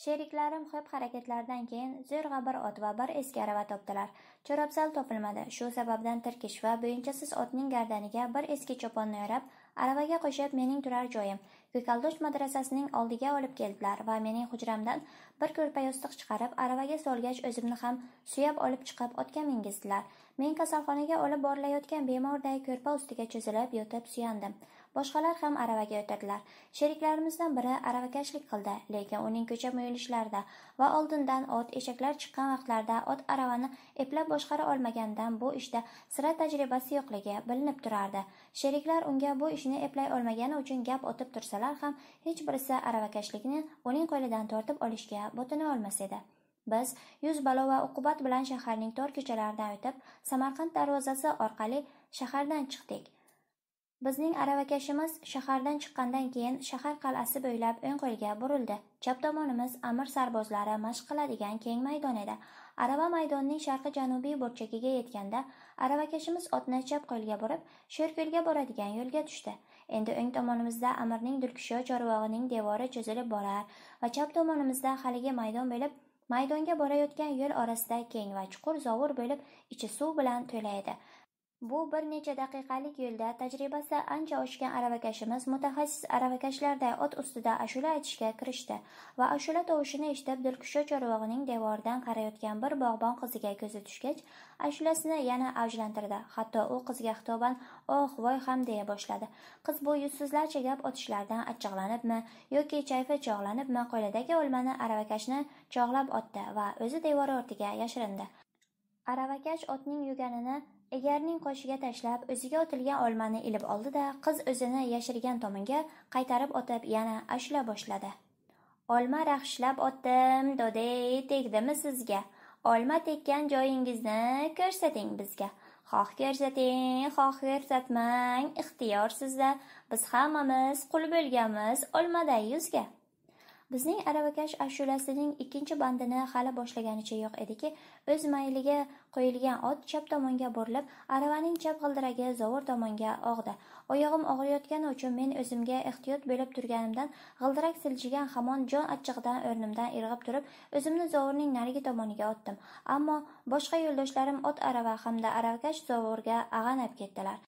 sheriklarim xib harakatlaridan keyin zo'rg'a bir ot va bir eski arava topdilar chorabzal topilmadi shu sababdan tirkish va bo'yinchasiz otning gardaniga bir eski choponni o'rab aravaga qo'shib mening turar joyim ko'kaldosh madrasasining oldiga olib keldilar va mening hujramdan bir ko'rpa yostiq chiqarib aravaga solgach o'zimni ham suyab olib chiqib otga mingizdilar men kasalxonaga olib borilayotgan bemorday ko'rpa ustiga cho'zilib yotib suyandim boshqalar ham aravaga o'tadilar sheriklarimizdan biri aravakashlik qildi lekin uning ko'cha muyulishlarida va oldindan ot eshaklar chiqqan vaqtlarda ot aravani eplab boshqara olmaganidan bu ishda sira tajribasi yo'qligi bilinib turardi sheriklar unga bu ishni eplay olmagani uchun gap otib tursalar ham hech birisi aravakashlikni uning qo'lidan tortib olishga botina olmas edi biz yuz balo va uqubat bilan shaharning tor ko'chalaridan o'tib samarqand darvozasi orqali shahardan chiqdik Bizning aravakashimiz shahardan chiqqandan keyin shahar qal'asi bo'ylab o'ng qo'lga burildi. Chap tomonimiz amir sarbozlari mashq qiladigan keng maydon edi. Arava maydonning sharqi janubiy burchakiga yetganda aravakashimiz otni chap qo'lga burib, Sherko'lga boradigan yo'lga tushdi. Endi o'ng tomonimizda amirning dulkisho chorvog'ining devori cho'zilib borar va chap tomonimizda haligi maydon bo'lib, maydonga borayotgan yo'l orasida keng va chuqur zovur bo'lib, ichi suv bilan to'la edi. Bu bir necha daqiqalik yo'lda tajribasi ancha oshgan aravakashimiz mutaxassis aravakashlarday ot ustida ashula aytishga kirishdi va ashula tovushini eshitib dilkusho chorvog'ining devoridan qarayotgan bir bog'bon qiziga ko'zi tushgach ashulasini yana avjlantirdi hatto u qizga xitoban oh voy ham deya boshladi qiz bu yuzsizlarcha gap otishlardan achchiqlanibmi yoki chayfi chog'lanibmi qo'lidagi olmani aravakashni chog'lab otdi va o'zi devor ortiga yashirindi aravakash otning yuganini Egarning qoshiga tashlab, o'ziga otilgan olmani ilib oldi-da, qiz o'zini yashirgan tomonga qaytarib otib yana ashula boshladi. Olma rahshlab otdim, dodey, tegdimi sizga? Olma tekkan joyingizni ko'rsating bizga. Xoh ko'rsating, xoh ko'rsatmang, ixtiyor sizda. Biz hammamiz qul bo'lganmiz olmaday yuzga. bizning aravakash ashulasining ikkinchi bandini hali boshlaganicha yo'q ediki o'z mayliga qo'yilgan ot chap tomonga burilib aravaning chap g'ildiragi zovur tomonga og'di oyog'im og'riyotgani uchun men o'zimga ehtiyot bo'lib turganimdan g'ildirak siljigan hamon jon achchig'idan o'rnimdan irg'ib turib o'zimni zovurning narigi tomoniga otdim ammo boshqa yo'ldoshlarim ot arava hamda aravakash zovurga ag'anab ketdilar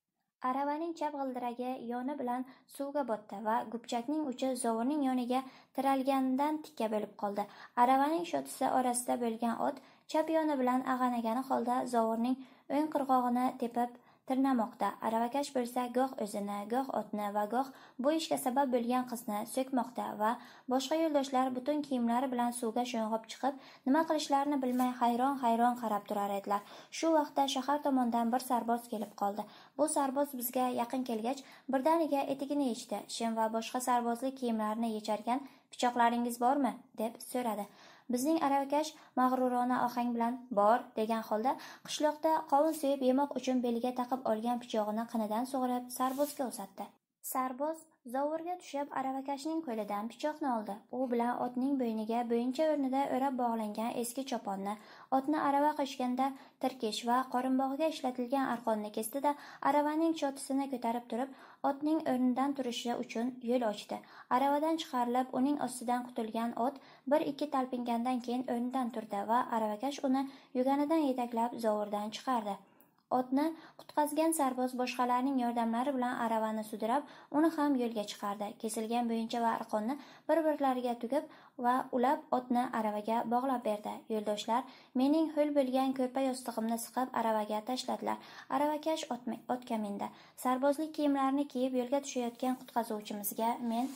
aravaning chap g'ildiragi yoni bilan suvga botdi va gupchakning uchi zovurning yoniga tiralganidan tikka bo'lib qoldi aravaning shotisi orasida bo'lgan ot chap yoni bilan ag'anagani holda zovurning o'ng qirg'og'ini tepib tirnamoqda aravakash bo'lsa goh o'zini goh otni va goh bu ishga sabab bo'lgan qizni so'kmoqda va boshqa yo'ldoshlar butun kiyimlari bilan suvga sho'ng'ib chiqib nima qilishlarini bilmay hayron hayron qarab turar edilar shu vaqtda shahar tomondan bir sarboz kelib qoldi bu sarboz bizga yaqin kelgach birdaniga etigini yechdi shim va boshqa sarbozlik kiyimlarini yecharkan pichoqlaringiz bormi deb so'radi bizning aravakash mag'rurona ohang bilan bor degan holda qishloqda qovun suyib yemoq uchun beliga taqib olgan pichog'ini qinidan sug'urib sarbozga uzatdi sarboz zovurga tushib aravakashning qo'lidan pichoqni oldi u bilan otning bo'yniga bo'yincha o'rnida o'rab bog'langan eski choponni otni arava qilishganda tirkish va qorinbog'iga ishlatilgan arqonni kesdida aravaning chotisini ko'tarib turib otning o'rnidan turishi uchun yo'l ochdi aravadan chiqarilib uning ostidan qutilgan ot bir ikki talpingandan keyin o'rnidan turdi va aravakash uni yuganidan yetaklab zovurdan chiqardi Otni qutqazgan sarboz boshqalarning yordamlari bilan aravani sudrab, uni ham yo'lga chiqardi. Kesilgan bo'yincha va arqonni bir-birlariga tugib va ulab otni aravaga bog'lab berdi. Yo'ldoshlar mening ho'l bo'lgan ko'rpa yostig'imni siqib aravaga tashladilar. Aravakash otga mindi. Sarbozlik kiyimlarini kiyib yo'lga tushayotgan qutqazuvchimizga men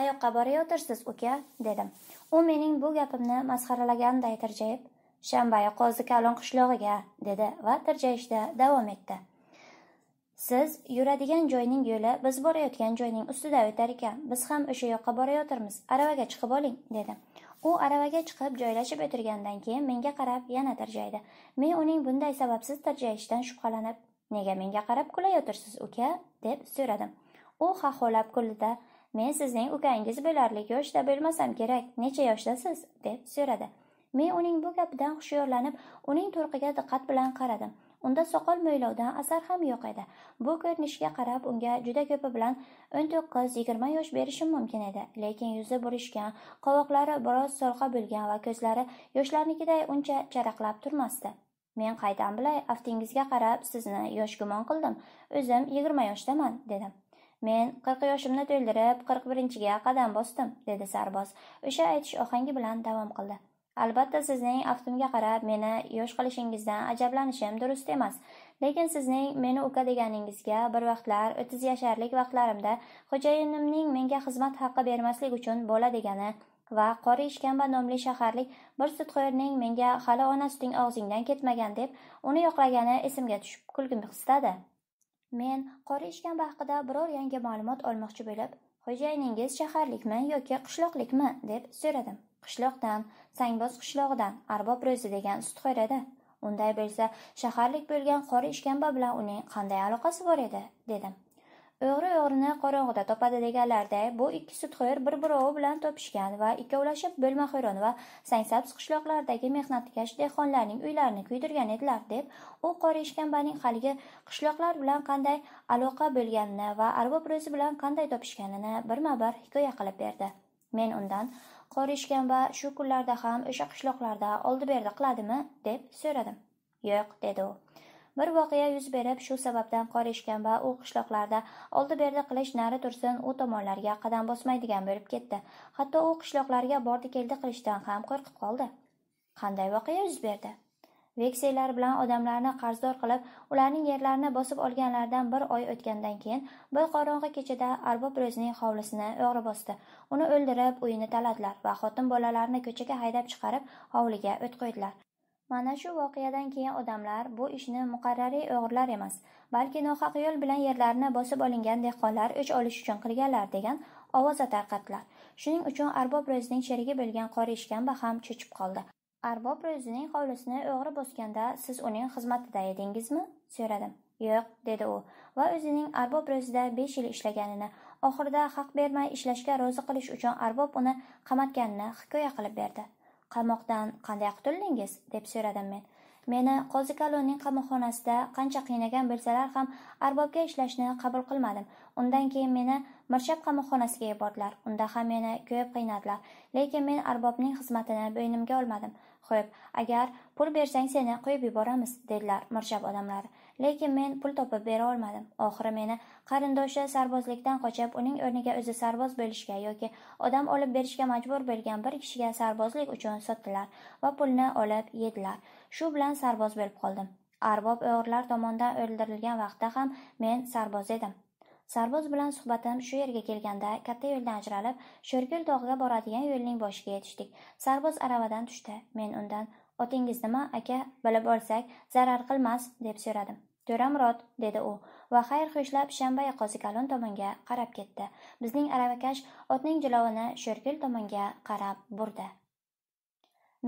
qayoqqa borayotirsiz, uka, dedim. U mening bu gapimni masxaralaganday tirjayib, shanbaya qozi kalon qishlog'iga dedi va tirjayishda davom etdi siz yuradigan joyning yo'li biz borayotgan joyning ustida o'tar ekan biz ham o'sha yoqqa borayotirmiz aravaga chiqib oling dedi u aravaga chiqib joylashib o'tirgandan keyin menga qarab yana tirjaydi men uning bunday sababsiz tirjayishidan shubhalanib nega menga qarab kulayotirsiz uka deb so'radim u xaxolab kuldida men sizning ukangiz bo'larlik yoshda bo'lmasam kerak necha yoshdasiz deb so'radi men uning bu gapidan hushyorlanib uning turqiga diqqat bilan qaradim unda soqol mo'ylovdan asar ham yo'q edi bu ko'rinishga qarab unga juda ko'pi bilan o'n to'qqiz yigirma yosh berishim mumkin edi lekin yuzi burishgan qovoqlari biroz so'lqa bo'lgan va ko'zlari yoshlarnikiday uncha charaqlab turmasdi men qaydan bilay aftingizga qarab sizni yosh gumon qildim o'zim yigirma yoshdaman dedim men qirq yoshimni to'ldirib qirq birinchiga qadam bosdim dedi sarboz o'sha aytish ohangi bilan davom qildi Albatta sizning aftimga qarab meni yosh qilishingizdan ajablanishim durust emas. Lekin sizning meni uka deganingizga bir vaqtlar 30 yasharlik vaqtlarimda xo'jayinimning menga xizmat haqqi bermaslik uchun bola degani va qori ishkamba nomli shaharlik bir sutxo'rning menga hali ona suting og'zingdan ketmagan deb uni yo'qlagani esimga tushib kulgim qistadi men qori ishkamba haqida biror yangi ma'lumot olmoqchi bo'lib xo'jayiningiz shaharlikmi yoki qishloqlikmi deb so'radim Qishloqdan, Sangboz qishlog'idan arbob ro'zi degan sutxo'rada. Unday bo'lsa, shaharlik bo'lgan qori ishkamba bilan uning qanday aloqasi bor edi, dedim. O'g'ri o'g'rini qorong'ida topadi deganlarday, bu ikki sutxo'r bir-birovi bilan topishgan va ikkovlashib Bo'lmaxo'ron va Sangsabz qishloqlardagi mehnatkash dehqonlarning uylarini kuydirgan edilar, deb u qori ishkambaning haligi qishloqlar bilan qanday aloqa bo'lganini va arbob ro'zi bilan qanday topishganini birma-bir hikoya qilib berdi. Men undan va shu kunlarda ham o'sha qishloqlarda oldi berdi qiladimi deb so'radim yo'q dedi u bir voqea yuz berib shu sababdan va u qishloqlarda oldi berdi qilish nari tursin u tomonlarga qadam bosmaydigan bo'lib ketdi hatto u qishloqlarga bordi keldi qilishdan ham qo'rqib qoldi qanday voqea yuz berdi veksellar bilan odamlarni qarzdor qilib ularning yerlarini bosib olganlaridan bir oy o'tgandan keyin bir qorong'i kechada arbob ro'zining hovlisini o'g'ri bosdi uni o'ldirib uyini taladilar va xotin bolalarni ko'chaga haydab chiqarib hovliga o't qo'ydilar mana shu voqeadan keyin odamlar bu ishni muqarrariy o'g'irlar emas balki nohaq yo'l bilan yerlarini bosib olingan dehqonlar o'ch olish uchun qilganlar degan ovoza tarqatdilar shuning uchun arbob ro'zining sherigi bo'lgan qori ishkamba ham cho'chib qoldi Arbob ro'zining hovlisini o'g'ri bosganda siz uning xizmatida edingizmi? so'radim. Yo'q, dedi u va o'zining arbob ro'zida 5 yil ishlaganini, oxirida haq bermay ishlashga rozi qilish uchun arbob uni qamatganini hikoya qilib berdi. Qamoqdan qanday qutuldingiz? deb so'radim men. Meni qozi qamoqxonasida qancha qiynagan bo'lsalar ham arbobga ishlashni qabul qilmadim. Undan keyin meni Mirshab qamoqxonasiga yubordilar. Unda ham meni ko'p qiynadilar, lekin men arbobning xizmatini bo'ynimga olmadim. xo'p agar pul bersang seni qo'yib yuboramiz dedilar mirshab odamlar lekin men pul topib bera olmadim oxiri meni qarindoshi sarbozlikdan qochib uning o'rniga o'zi sarboz bo'lishga yoki odam olib berishga majbur bo'lgan bir kishiga sarbozlik uchun sotdilar va pulni olib yedilar shu bilan sarboz bo'lib qoldim arbob o'g'irlar tomonidan o'ldirilgan vaqtda ham men sarboz edim sarboz bilan suhbatim shu yerga kelganda katta yo'ldan ajralib sho'rgul dog'iga boradigan yo'lning boshiga yetishdik sarboz aravadan tushdi men undan otingiz nima aka bilib olsak zarar qilmas deb so'radim to'ramurod dedi u va xayr xushlab shanba yoqasi tomonga qarab ketdi bizning aravakash otning jilovini sho'rgul tomonga qarab burdi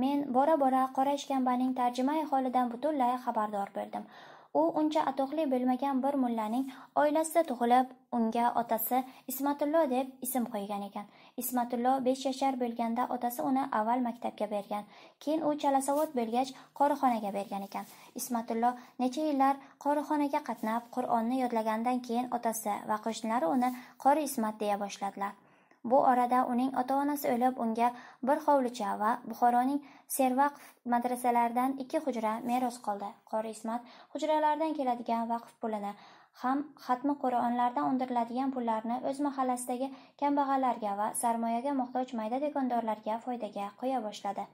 men bora bora qora ishkambaning tarjimai holidan butunlay xabardor bo'ldim u uncha atoqli bo'lmagan bir mullaning oilasida tug'ilib unga otasi ismatullo deb ism qo'ygan ekan ismatullo besh yashar bo'lganda otasi uni avval maktabga bergan keyin u chalasavod bo'lgach qorixonaga bergan ekan ismatullo necha yillar qorixonaga qatnab qur'onni yodlagandan keyin otasi va qo'shnilari uni qori ismat deya boshladilar Bu orada uning ota-onasi o'lib, unga bir hovlicha va Buxoroning Servaqf madrasalaridan ikki hujra meros qoldi. Qori Ismat hujralardan keladigan vaqf pulini ham xatmi Qur'onlardan undiriladigan pullarni o'z mahallasidagi kambag'allarga va sarmoyaga muhtoj mayda do'kondorlarga foydaga qo'ya boshladi.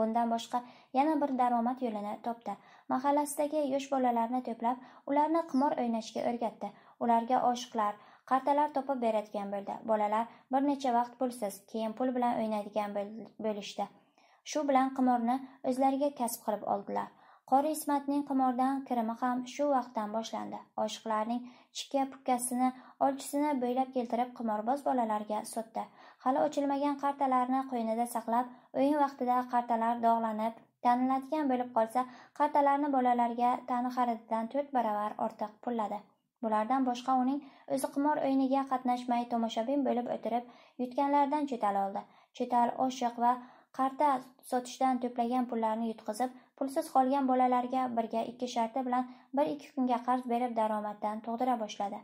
Bundan boshqa yana bir daromad yo'lini topdi. Mahallasidagi yosh bolalarni to'plab, ularni qimor o'ynashga o'rgatdi. Ularga oshiqlar qartalar topib beradigan bo'ldi bolalar bir necha vaqt pulsiz keyin pul bilan o'ynaydigan bo'lishdi shu bilan qimorni o'zlariga kasb qilib oldilar qori ismatning qimordan kirimi ham shu vaqtdan boshlandi oshiqlarning chikka pukkasini olchisini bo'ylab keltirib qimorboz bolalarga sotdi hali ochilmagan qartalarni qo'ynida saqlab o'yin vaqtida qartalar dog'lanib taniladigan bo'lib qolsa qartalarni bolalarga tani xarididan to'rt baravar ortiq pulladi bulardan boshqa uning o'zi qimor o'yiniga qatnashmay tomoshabin bo'lib o'tirib yutganlaridan chetal oldi chetal oshiq va qarta sotishdan to'plagan pullarni yutqizib pulsiz qolgan bolalarga birga ikki sharti bilan bir ikki kunga qarz berib daromaddan tug'dira boshladi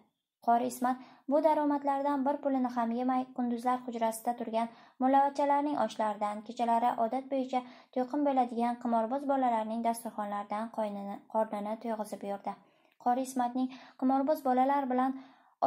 qori ismat bu daromadlardan bir pulini ham yemay qunduzlar hujrasida turgan mullavachchalarning oshlaridan kechalari odat bo'yicha to'qim bo'ladigan qimorboz bolalarning dasturxonlaridan qornini to'yg'izib yurdi qori ismatning qimorboz bolalar bilan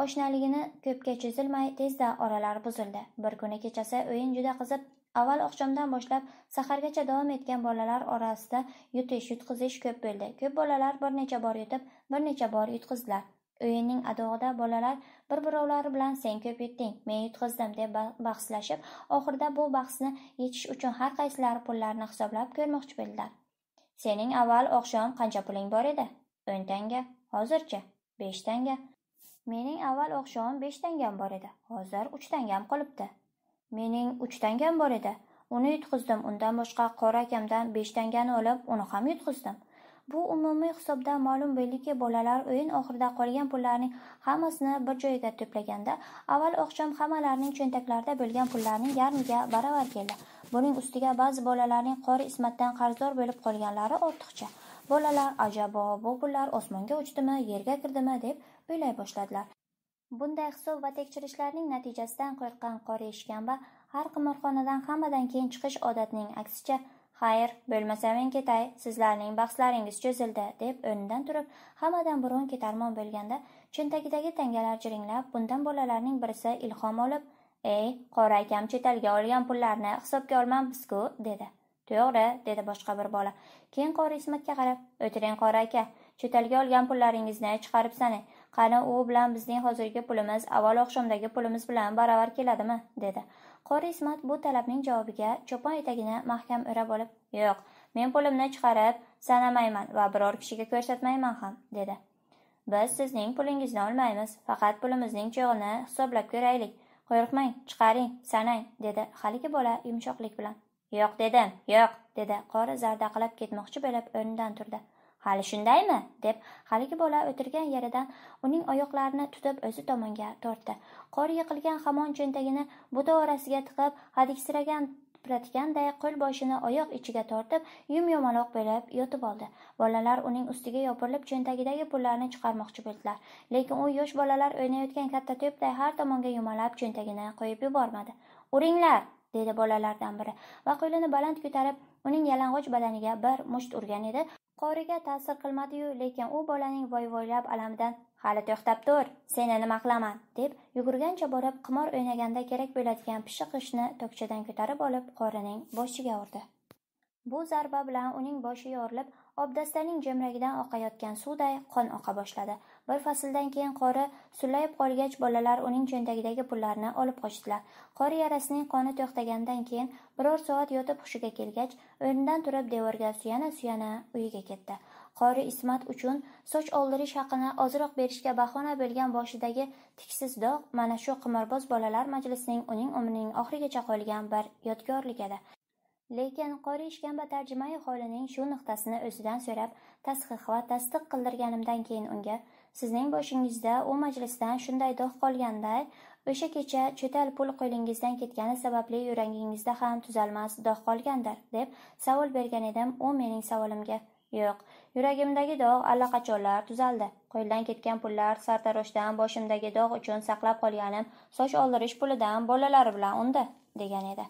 oshnaligini ko'pga chizilmay tezda oralari buzildi bir kuni kechasi o'yin juda qizib avval oqshomdan boshlab sahargacha davom etgan bolalar orasida yutish yutqizish ko'p bo'ldi ko'p bolalar bir necha bor yutib bir necha bor yutqizdilar o'yinning adog'ida bolalar bir birovlari bilan sen ko'p yutding men yutqizdim deb bahslashib oxirida bu bahsni yechish uchun har qaysilari pullarni hisoblab ko'rmoqchi bo'ldilar sening avval oqshom qancha puling bor edi o'n tanga Hozircha besh tanga. Mening avval oqshom besh tangam bor edi. Hozir uch tangam qolibdi. Mening uch tangam bor edi. Uni yutqizdim. Undan boshqa qora akamdan besh tangani olib, uni ham yutqizdim. Bu umumiy hisobdan ma'lum bo'ldiki, bolalar o'yin oxirida qolgan pullarning hammasini bir joyga to'plaganda, avval oqshom hammalarining cho'ntaklarida bo'lgan pullarning yarmiga baravar keldi. Buning ustiga ba'zi bolalarning qori ismatdan qarzdor bo'lib qolganlari ortiqcha. bolalar ajabo bu pullar osmonga uchdimi yerga kirdimi deb o'ylay boshladilar bunday hisob va tekshirishlarning natijasidan qo'rqqan qori va har qimorxonadan hammadan keyin chiqish odatining aksicha xayr bo'lmasa men ketay sizlarning bahslaringiz cho'zildi deb o'rnidan turib hammadan burun ketarmon bo'lganda cho'ntagidagi tangalar jiringlab bundan bolalarning birisi ilhom olib ey qora akam chet olgan pullarni hisobga olmabmiz dedi to'g'ri dedi boshqa bir bola keyin qori ismatga qarab o'tiring qori aka cho'talga olgan pullaringizni sanang qani u bilan bizning hozirgi pulimiz avval oqshomdagi pulimiz bilan baravar keladimi dedi qori ismat bu talabning javobiga cho'pon etagini mahkam o'rab olib yo'q men pulimni chiqarib sanamayman va biror kishiga ko'rsatmayman ham dedi biz sizning pulingizni olmaymiz faqat pulimizning cho'g'ini hisoblab ko'raylik qo'rqmang chiqaring sanang dedi haligi bola yumshoqlik bilan yo'q dedim yo'q dedi qori qilib ketmoqchi bo'lib o'rnidan turdi hali shundaymi deb haligi bola o'tirgan yeridan uning oyoqlarini tutib o'zi tomonga tortdi qori yiqilgan hamon cho'ntagini buta orasiga tiqib hadiksiragan tipratganday qo'l boshini oyoq ichiga tortib yum yumaloq bo'lib yotib oldi bolalar uning ustiga yopirilib cho'ntagidagi pullarni chiqarmoqchi bo'ldilar lekin u yosh bolalar o'ynayotgan katta to'pday har tomonga yumalab cho'ntagini qo'yib yubormadi uringlar dedi bolalardan biri va qo'lini baland ko'tarib uning yalang'och badaniga bir musht urgan edi qoriga ta'sir qilmadiyu lekin u bolaning voyvoylab alamidan hali to'xtab tur seni nima qilaman deb yugurgancha borib qimor o'ynaganda kerak bo'ladigan pishiq g'ishtni tokchadan ko'tarib olib qorining boshiga urdi bu zarba bilan uning boshi yorilib obdastaning jamragidan oqayotgan suvday qon oqa boshladi Bir fasldan keyin qori sulayib qolgach, bolalar uning cho'ntagidagi pullarni olib qochdilar. Qori yarasining qoni to'xtagandan keyin biror soat yotib hushiga kelgach, o'rnidan turib devorga suyana suyana uyiga ketdi. Qori Ismat uchun soch oldirish haqini ozroq berishga bahona bo'lgan boshidagi tiksiz dog' mana shu qimorboz bolalar majlisining uning umrining oxirigacha qolgan bir yodgorlik edi. lekin qori ishkamba tarjimai holining shu nuqtasini o'zidan so'rab tasdiq va tasdiq qildirganimdan keyin unga Sizning boshingizda u majlisdan shunday dog' qolganda o'sha kecha cho'tal pul qo'lingizdan ketgani sababli yuragingizda ham tuzalmas dog' qolgandir, deb savol bergan edim u mening savolimga. Yo'q, yuragimdagi dog' allaqachonlar tuzaldi. Qo'ldan ketgan pullar sartaroshdan boshimdagi dog' uchun saqlab qolganim soch oldirish pulidan bolalari bilan unda degan edi.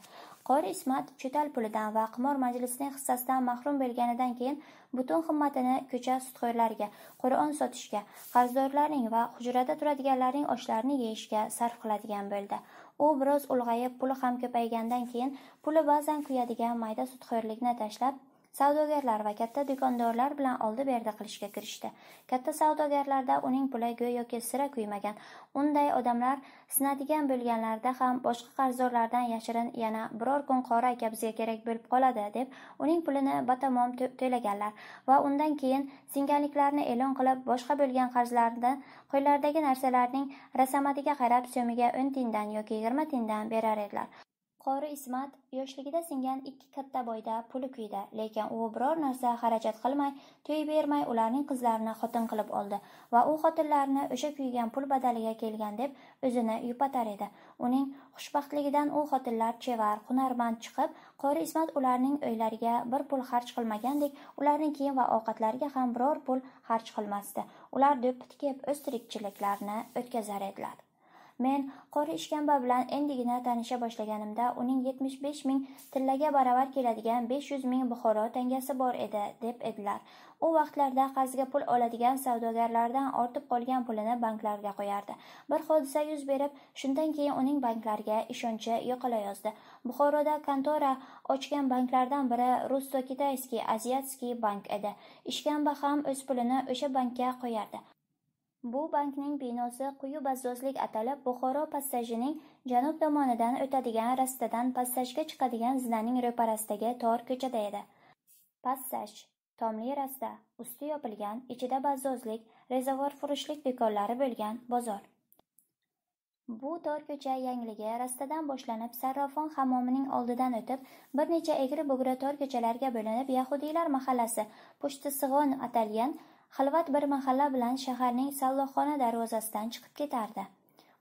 Qori Ismat chetal pulidan va qimor majlisining hissasidan mahrum bo'lganidan keyin butun himmatini ko'cha sutxo'rlariga, Qur'on sotishga, qarzdorlarning va hujrada turadiganlarning oshlarini yeyishga sarf qiladigan bo'ldi. U biroz ulg'ayib, puli ham ko'paygandan keyin puli ba'zan kuyadigan mayda sutxo'rlikni tashlab savdogarlar va katta do'kondorlar bilan oldi-berdi qilishga kirishdi. Katta savdogarlarda uning puli go'yoki sira kuymagan. Unday odamlar sinadigan bo'lganlarida ham boshqa qarzdorlardan yashirin yana biror kun qora aka bizga kerak bo'lib qoladi deb uning pulini batamom to'laganlar va undan keyin singanliklarni e'lon qilib boshqa bo'lgan qarzlarni qo'llaridagi narsalarning rasamatiga qarab so'miga 10 tindan yoki 20 tindan berar edilar. qori ismat yoshligida singan ikki katta boyda puli kuyda lekin u biror narsa xarajat qilmay to'y bermay ularning qizlarini xotin qilib oldi va u xotinlarni o'sha kuygan pul badaliga kelgan deb o'zini yupatar edi uning xushbaxtligidan u xotinlar chevar hunarmand chiqib qori ismat ularning uylariga bir pul xarj qilmagandek ularning kiyim va ovqatlariga ham biror pul xarj qilmasdi ular do'ppi tikib o'z tirikchiliklarini o'tkazar edilar Men qori ishkamba bilan endigina tanisha boshlaganimda uning 75 ming tillaga baravar keladigan 500 ming Buxoro tangasi bor edi, deb edilar. U vaqtlarda qarzga pul oladigan savdogarlardan ortib qolgan pulini banklarga qo'yardi. Bir hodisa yuz berib, shundan keyin uning banklarga ishonchi yo'qola yozdi. Buxoroda kontora ochgan banklardan biri Russo-Kitayskiy Aziatskiy bank edi. Ishkamba ham o'z pulini o'sha bankka qo'yardi. Bu bankning binosi quyi bazzoslik atalib Buxoro passajining janub tomonidan o'tadigan rastadan passajga chiqadigan zinaning ro'parasidagi tor ko'chada edi. Passaj, tomli rasta, usti yopilgan, ichida rezavor furushlik do'konlari bo'lgan bozor. Bu tor ko'cha yangligi rastadan boshlanib Sarrafon hammomining oldidan o'tib, bir necha egri-bugri tor ko'chalarga bo'linib Yahudiylar mahallasi, Pushti Sig'on atalgan xilvat bir mahalla bilan shaharning sallohxona darvozasidan chiqib ketardi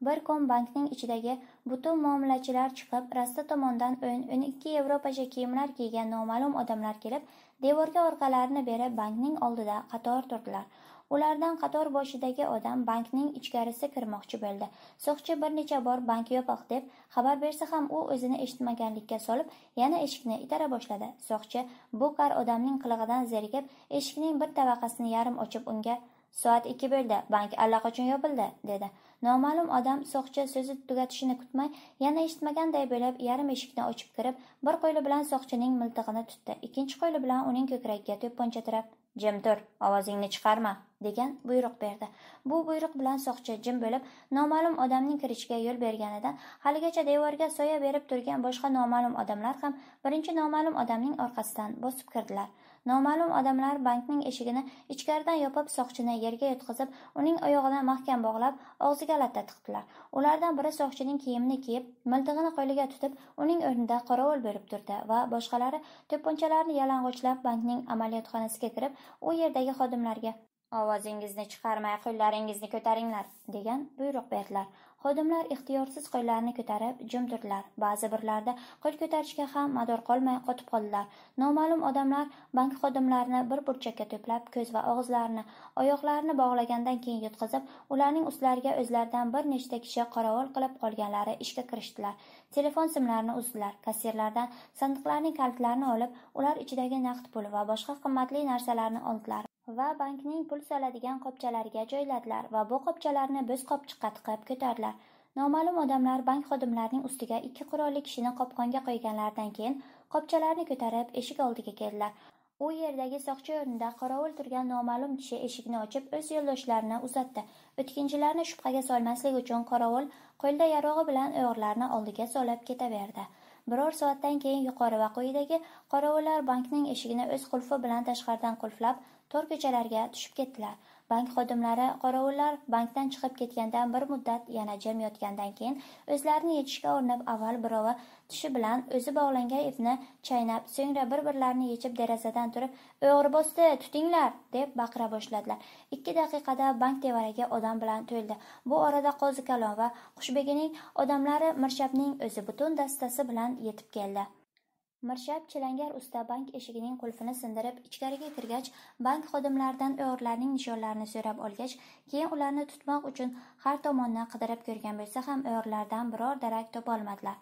bir kun bankning ichidagi butun muomalachilar chiqib rasta tomondan o'n o'n ikki yevropacha kiyimlar kiygan noma'lum odamlar kelib devorga orqalarini berib bankning oldida qator turdilar ulardan qator boshidagi odam bankning ichkarisi kirmoqchi bo'ldi soqchi bir necha bor bank yopiq deb xabar bersa ham u o'zini eshitmaganlikka solib yana eshikni itara boshladi soqchi bu qar odamning qilig'idan zerikib eshikning bir tavaqasini yarim ochib unga soat 2 bo'ldi bank allaqachon yopildi dedi noma'lum odam soqchi so'zi tugatishini kutmay yana eshitmaganday bo'lib yarim eshikni ochib kirib bir qo'li bilan soqchining miltig'ini tutdi ikkinchi qo'li bilan uning ko'kragiga to'pponcha tirab jim tur ovozingni chiqarma degan buyruq berdi bu buyruq bilan soqchi jim bo'lib noma'lum odamning kirishiga yo'l berganidan haligacha devorga soya berib turgan boshqa noma'lum odamlar ham birinchi noma'lum odamning orqasidan bosib kirdilar noma'lum odamlar bankning eshigini ichkaridan yopib soqchini yerga yotqizib uning oyog'ini mahkam bog'lab og'ziga latta tiqdilar ulardan biri soqchining kiyimini kiyib miltig'ini qo'liga tutib uning o'rnida qorovul bo'lib turdi va boshqalari to'pponchalarni yalang'ochlab bankning amaliyotxonasiga kirib u yerdagi xodimlarga ovozingizni chiqarmay qo'llaringizni ko'taringlar degan buyruq berdilar Xodimlar ixtiyorsiz qo'llarini ko'tarib turdilar Ba'zi birlarida qo'l ko'tarishga ham mador qolmay qotib qoldilar. Noma'lum odamlar bank xodimlarini bir burchakka to'plab, ko'z va og'izlarini, oyoqlarini bog'lagandan keyin yutqazib, ularning ustlariga o'zlaridan bir nechta kishi qorovul qilib qolganlari ishga kirishdilar. Telefon simlarini uzdilar. Kassirlardan sandiqlarning kalitlarini olib, ular ichidagi naqd pul va boshqa qimmatli narsalarni oldilar. va bankning pul soladigan qopchalariga joyladilar va bu qopchalarni biz qopchiqqa tiqib ko'tardilar noma'lum odamlar bank xodimlarining ustiga ikki qurolli kishini qopqonga qo'yganlaridan keyin qopchalarni ko'tarib eshik oldiga keldilar u yerdagi soqchi o'rnida qorovul turgan noma'lum kishi eshikni ochib o'z yo'ldoshlarini uzatdi o'tkinchilarni shubhaga solmaslik uchun qorovul qo'lda yarog'i bilan o'g'irlarni oldiga solib ketaverdi biror soatdan keyin yuqori va quyidagi qorovullar bankning eshigini o'z qulfi bilan tashqaridan qulflab tor ko'chalarga tushib ketdilar bank xodimlari qorovullar bankdan chiqib ketgandan bir muddat yana jim yotgandan keyin o'zlarini yechishga urinib avval birovi tishi bilan o'zi bog'langan ipni chaynab so'ngra bir birlarini yechib derazadan turib o'g'ri bosdi tutinglar deb baqira boshladilar ikki daqiqada bank tevaragi odam bilan to'ldi bu orada qozi kalon va qushbegining odamlari mirshabning o'zi butun dastasi bilan yetib keldi Mirshab Chilangar usta bank eshigining qulfini sindirib, ichkariga kirgach, bank xodimlaridan o'g'irlarning nishonlarini so'rab olgach, keyin ularni tutmoq uchun har tomonni qidirib ko'rgan bo'lsa ham o'g'irlardan biror darak topolmadilar.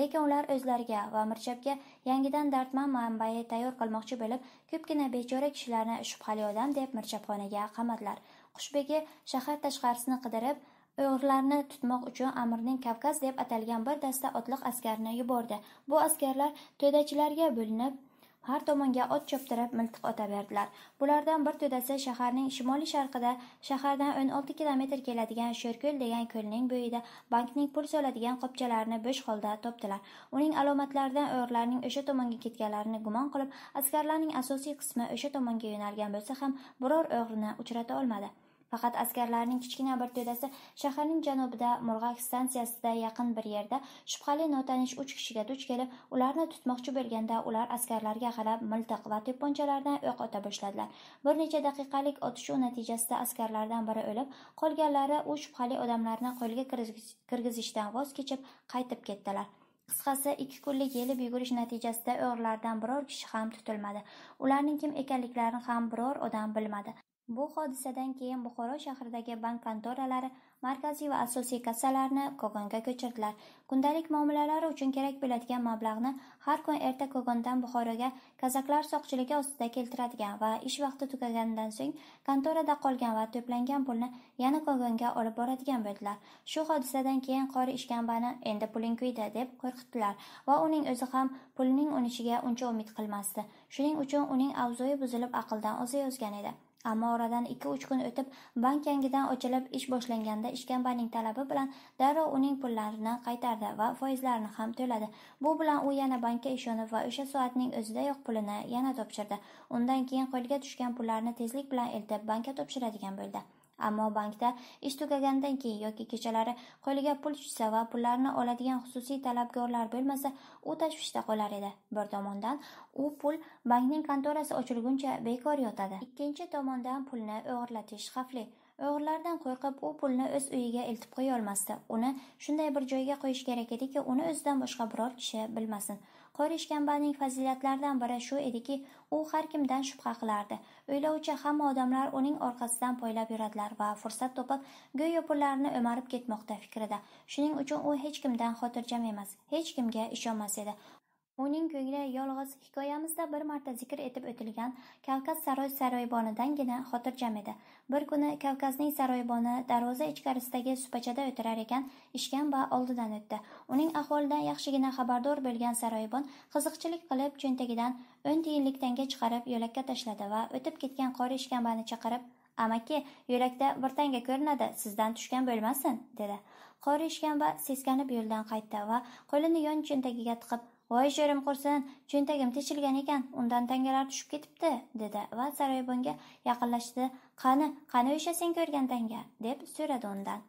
Lekin ular o'zlariga va Mirshabga yangidan dardman manbai tayyor qilmoqchi bo'lib, ko'pgina bechora kishilarni shubhali odam deb Mirshabxonaga qamadilar. Qushbegi shahar tashqarisini qidirib, uyg'urlarni tutmoq uchun amirning kavkaz deb atalgan bir dasta otliq askarni yubordi bu askarlar to'dachilarga bo'linib har tomonga ot choptirib miltiq otaverdilar bulardan bir to'dasi shaharning shimoliy sharqida shahardan o'n olti kilometr keladigan sho'rko'l degan ko'lning bo'yida bankning pul soladigan qopchalarini bo'sh holda topdilar uning alomatlaridan o'g'irlarning o'sha tomonga ketganlarini gumon qilib askarlarning asosiy qismi o'sha tomonga yo'nalgan bo'lsa ham biror o'g'rini uchrata olmadi Faqat askarlarning kichkina bir to'dasi shaharning janubida Murg'ak stansiyasida yaqin bir yerda shubhali notanish 3 kishiga duch kelib, ularni tutmoqchi bo'lganda ular askarlarga qarab miltiq va to'pponchalardan o'q ota boshladilar. Bir necha daqiqalik otishuv natijasida askarlardan biri o'lib, qolganlari u shubhali odamlarni qo'lga kirgizishdan voz kechib qaytib ketdilar. Qisqasi ikki kunlik yelib yugurish natijasida o'g'rilardan biror kishi ham tutilmadi. Ularning kim ekanliklarini ham biror odam bilmadi. Bu hodisadan keyin Buxoro shahridagi bank kontoralari markaziy va asosiy kassalarni Kogonga ko'chirdilar. Kundalik muomalalar uchun kerak bo'ladigan mablag'ni har kun erta Kogondan Buxoroga kazaklar soqchiligi ostida keltiradigan va ish vaqti tugagandan so'ng kontorada qolgan va to'plangan pulni yana Kogonga olib boradigan bo'ldilar. Shu hodisadan keyin qori ishkambani endi puling kuydi deb qo'rqitdilar va uning o'zi ham pulning unishiga uncha umid qilmasdi. Shuning uchun uning avzoyi buzilib aqldan o'zi yozgan edi. ammo oradan 2-3 kun o'tib bank yangidan ochilib ish boshlanganda ishkambaning talabi bilan darrov uning pullarini qaytardi va foizlarini ham to'ladi bu bilan u yana bankka ishonib va o'sha soatning o'zidayoq pulini yana topshirdi undan keyin qo'lga tushgan pullarni tezlik bilan eltib bankka topshiradigan bo'ldi ammo bankda ish tugagandan keyin yoki kechalari qo'liga pul tushsa va pullarni oladigan xususiy talabgorlar bo'lmasa u tashvishda qolar edi bir tomondan u pul bankning kontorasi ochilguncha bekor yotadi ikkinchi tomondan pulni o'g'irlatish xavfli o'g'irlardan qo'rqib u pulni o'z uyiga eltib qo'yolmasdi uni shunday bir joyga qo'yish kerak ediki uni o'zidan boshqa biror kishi bilmasin qor ishkambaning fazilatlaridan biri shu ediki u har kimdan shubha qilardi o'ylovchi hamma odamlar uning orqasidan poylab yuradilar va fursat topib go'yo pullarini o'marib ketmoqda fikrida shuning uchun u hech kimdan xotirjam emas hech kimga ishonmas edi uning ko'ngli yolg'iz hikoyamizda bir marta zikr etib o'tilgan kavkaz saroy saroybonidangina xotirjam edi bir kuni kavkazning saroyboni darvoza ichkarisidagi supachada o'tirar ekan ishkamba oldidan o'tdi uning ahvolidan yaxshigina xabardor bo'lgan saroybon qiziqchilik qilib cho'ntagidan o'n tiyinlik tanga chiqarib yo'lakka tashladi va o'tib ketgan qori ishkambani chaqirib amaki yo'lakda bir tanga ko'rinadi sizdan tushgan bo'lmasin dedi qori ishkamba seskanib yo'ldan qaytdi va qo'lini yon cho'ntagiga tiqib voy jo'rim qursin cho'ntagim teshilgan ekan undan tangalar tushib ketibdi dedi va saroybonga yaqinlashdi qani qani o'sha sen ko'rgan tanga deb so'radi undan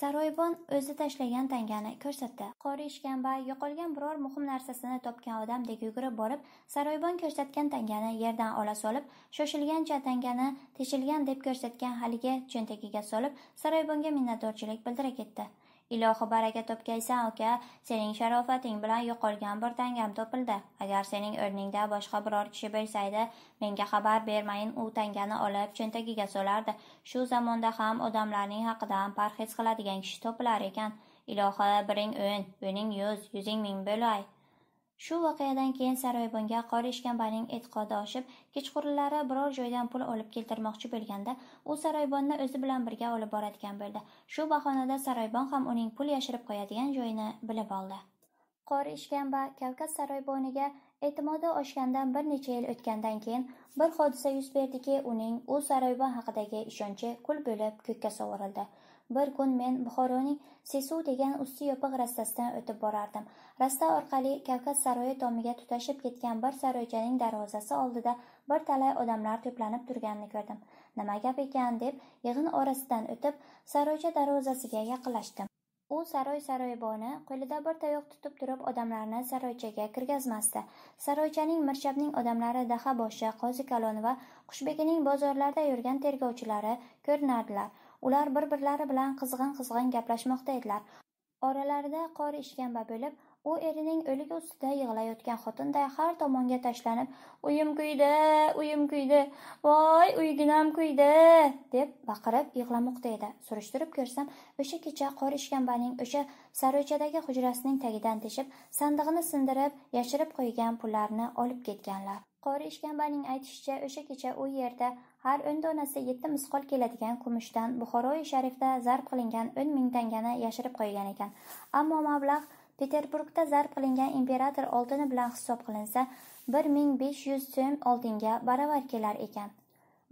saroybon o'zi tashlagan tangani ko'rsatdi qori va yo'qolgan biror muhim narsasini topgan odamdek yugurib borib saroybon ko'rsatgan tangani yerdan ola solib shoshilgancha tangani teshilgan deb ko'rsatgan haligi cho'ntagiga solib saroybonga minnatdorchilik bildira ketdi Ilohi baraka topgaysan, aka Sening sharofating bilan yo'qolgan bir tangam topildi. Agar sening o'rningda boshqa biror kishi bo'lsaydi, menga xabar bermayin u tangani olib cho'ntagiga solardi. Shu zamonda ham odamlarning haqidan parhez qiladigan kishi topilar ekan. Ilohi, biring o'n o'ning yuz, yuzing ming bo'lay. Shu voqeadan keyin Saroybonga qori ishkambaning e'tiqodi oshib, kechqurunlari biror joydan pul olib keltirmoqchi bo'lganda, u Saroybonni o'zi bilan birga olib boradigan bo'ldi. Shu bahonada Saroybon ham uning pul yashirib qo'yadigan joyini bilib oldi. Qori ishkamba Kavkaz Saroyboniga e'timodi oshgandan bir necha yil o'tgandan keyin bir hodisa yuz berdiki, uning u Saroybon haqidagi ishonchi kul bo'lib ko'kka sovurildi. bir kun men buxoroning sesuv degan usti yopiq rastasidan o'tib borardim rasta orqali kavkaz saroyi tomiga tutashib ketgan bir saroychaning darvozasi oldida bir talay odamlar to'planib turganini ko'rdim nima gap ekan deb yig'in orasidan o'tib saroycha darvozasiga yaqinlashdim u saroy saroyboni qo'lida bir tayoq tutib turib odamlarni saroychaga kirgazmasdi saroychaning mirshabning odamlari daha boshi qozi kalon va qushbekining bozorlarda yurgan tergovchilari ko'rinardilar ular bir birlari bilan qizg'in qizg'in gaplashmoqda edilar oralarida qor ishkamba bo'lib u erining o'ligi ustida yig'layotgan xotinday har tomonga tashlanib uyim kuydi uyim kuydi voy uyginam kuydi deb baqirib yig'lamoqda edi surishtirib ko'rsam o'sha kecha qor ishkambaning o'sha saroychadagi hujrasining tagidan teshib sandig'ini sindirib yashirib qo'ygan pullarni olib ketganlar qori ishkambaning aytishicha o'sha kecha u yerda har o'n donasi yetti misqol keladigan kumushdan buxoroi sharifda zarb qilingan o'n ming tangani yashirib qo'ygan ekan ammo mablag' peterburgda zarb qilingan imperator oltini bilan hisob qilinsa bir ming besh yuz so'm oltinga baravar kelar ekan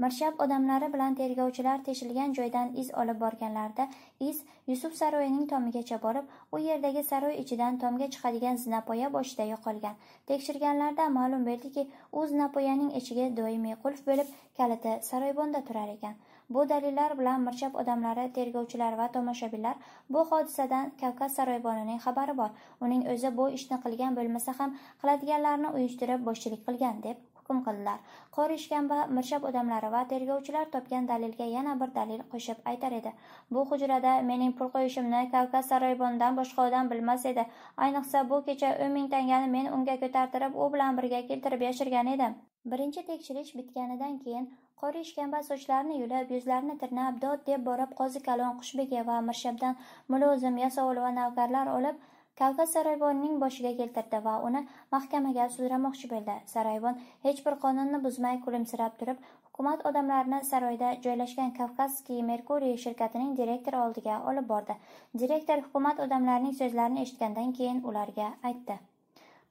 mirshab odamlari bilan tergovchilar teshilgan joydan iz olib borganlarida iz yusuf saroyining tomigacha borib u yerdagi saroy ichidan tomga chiqadigan zinapoya boshida yo'qolgan tekshirganlarda ma'lum bo'ldiki u zinapoyaning ichiga doimiy qulf bo'lib kaliti saroybonda turar ekan bu dalillar bilan mirshab odamlari tergovchilar va tomoshabinlar bu hodisadan kavkaz saroybonining xabari bor uning o'zi bu ishni qilgan bo'lmasa ham qiladiganlarni uyushtirib boshchilik qilgan deb hukm qildilar qor ishkamba mirshab odamlari va tergovchilar topgan dalilga yana bir dalil qo'shib aytar edi bu hujrada mening pul qo'yishimni kavkaz saroybonidan boshqa odam bilmas edi ayniqsa bu kecha o'n ming tangani men unga ko'tartirib u bilan birga keltirib yashirgan edim birinchi tekshirish bitganidan keyin qori ishkamba sochlarini yulib yuzlarini tirnab dod deb borib qozi kalon qushbegi va mirshabdan mulozim yasovul va navkarlar olib Kavkaz saroyvonning boshiga keltirdi va uni mahkamaga sudramoqchi bo'ldi. saroyvon hech bir qonunni buzmay kulimsirab turib, hukumat odamlarini saroyda joylashgan Kavkazskiy Merkuriy shirkatining direktori oldiga olib bordi. Direktor hukumat odamlarining so'zlarini eshitgandan keyin ularga aytdi: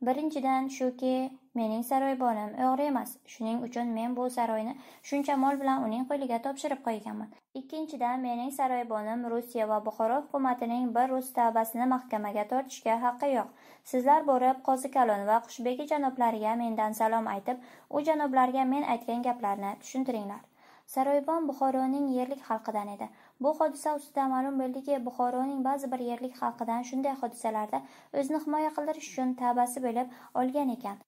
Birinchidan shuki, mening saroybonim o'g'ri emas. Shuning uchun men bu saroyni shuncha mol bilan uning qo'liga topshirib qo'yganman. Ikkinchidan mening saroybonim Rossiya va Buxoro hukumatining bir rus tavbasini mahkamaga tortishga haqqi yo'q. Sizlar borib Qozi Kalon va Qushbek janoblariga mendan salom aytib, u janoblarga men aytgan gaplarni tushuntiringlar. Saroybon Buxoroning yerlik xalqidan edi. Bu hodisa ustida ma'lum bo'ldiki, Buxoroning ba'zi bir yerlik xalqidan shunday hodisalarda o'zini himoya qildirish uchun tabasi bo'lib olgan ekan.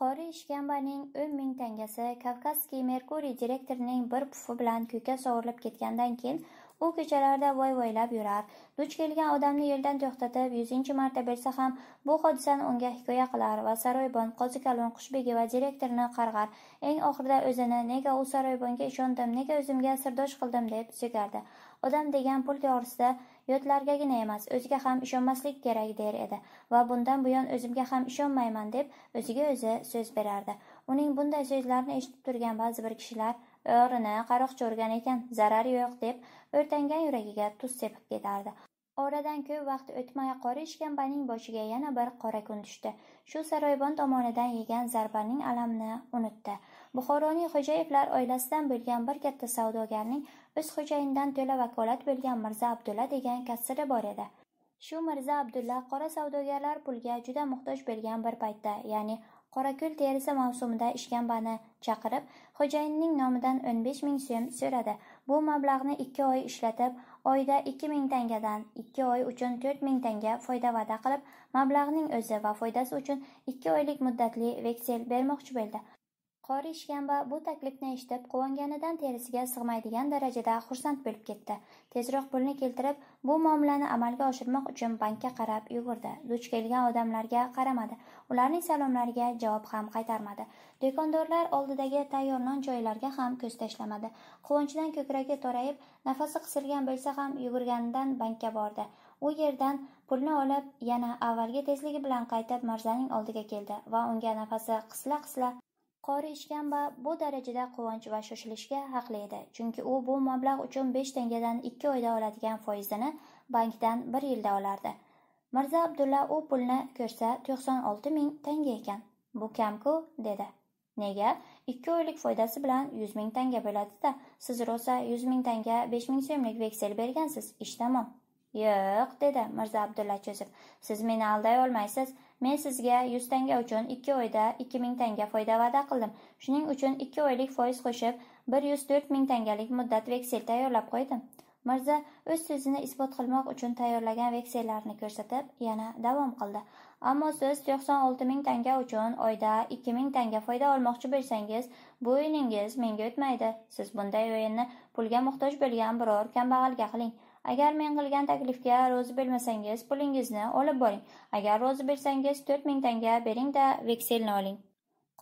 Qori Ishkambaning 10 ming tangasi Kavkazskiy Merkuriy direktorining bir pufi bilan ko'kka sovurilib ketgandan keyin u ko'chalarda voylab yurar duch kelgan odamni yo'ldan to'xtatib yuzinchi marta bersa ham bu hodisani unga hikoya qilar va saroybon qozikalon qushbegi va direktorni qarg'ar eng oxirida o'zini nega u saroybonga ishondim nega o'zimga sirdosh qildim deb so'kardi odam degan pul to'g'risida yodlargagina emas o'ziga ham ishonmaslik kerak der edi va bundan buyon o'zimga ham ishonmayman deb o'ziga o'zi so'z berardi uning bunday so'zlarini eshitib turgan ba'zi bir kishilar o'rini qaroqchi urgan ekan zarari yo'q deb o'rtangan yuragiga tuz sepib ketardi oradan ko'p vaqt o'tmay qora ishkambaning boshiga yana bir qora kun tushdi shu saroybon tomonidan yegan zarbaning alamini unutdi buxoroning xo'jayevlar oilasidan bo'lgan bir katta savdogarning o'z xo'jayinidan to'la vakolat bo'lgan mirza abdulla degan kassiri bor edi shu mirza abdulla qora savdogarlar pulga juda muhtoj bo'lgan bir paytda ya'ni qorakul terisi mavsumida ishkambani chaqirib xo'jayinning nomidan o'n besh ming so'm so'radi bu mablag'ni ikki oy ishlatib oyda ikki ming tangadan ikki oy uchun to'rt ming tanga foyda va'da qilib mablag'ning o'zi va foydasi uchun ikki oylik muddatli veksel bermoqchi bo'ldi Qori va bu taklifni eshitib, quvonganidan terisiga sig'maydigan darajada xursand bo'lib ketdi. Tezroq pulni keltirib, bu muomalani amalga oshirmoq uchun bankka qarab yugurdi. Duch kelgan odamlarga qaramadi. Ularning salomlariga javob ham qaytarmadi. Do'kondorlar oldidagi tayyor non joylarga ham ko'z tashlamadi. Quvonchdan ko'kragi torayib, nafasi qisilgan bo'lsa ham yugurganidan bankka bordi. u yerdan pulni olib yana avvalgi tezligi bilan qaytib mirzaning oldiga keldi va unga nafasi qisla qisla Qori Ishkamba bu darajada quvonch va shoshilishga haqli edi, chunki u bu mablag' uchun 5 tangadan 2 oyda oladigan foizini bankdan 1 yilda olardi. Mirza Abdulla u pulni ko'rsa 96 ming tanga ekan. Bu kamku dedi. Nega? 2 oylik foydasi bilan 100 ming tanga bo'ladi-da, siz rosa 100 ming tanga 5 ming so'mlik veksel bergansiz, ish tamom. Yo'q, dedi Mirza Abdulla cho'zib. Siz meni alday olmaysiz. Men sizga 100 tanga uchun 2 oyda 2000 tanga foyda va'da qildim. Shuning uchun 2 oylik foiz qo'shib 104000 tangalik muddat veksel tayyorlab qo'ydim. Mirza o'z so'zini isbot qilmoq uchun tayyorlagan veksellarni ko'rsatib, yana davom qildi. Ammo siz 96000 tanga uchun oyda 2000 tanga foyda olmoqchi bo'lsangiz, bu o'yiningiz menga o'tmaydi. Siz bunday o'yinni pulga muhtoj bo'lgan biror kambag'alga qiling. agar men qilgan taklifga rozi bo'lmasangiz pulingizni olib boring agar rozi bo'lsangiz 4000 tanga beringda vekselni oling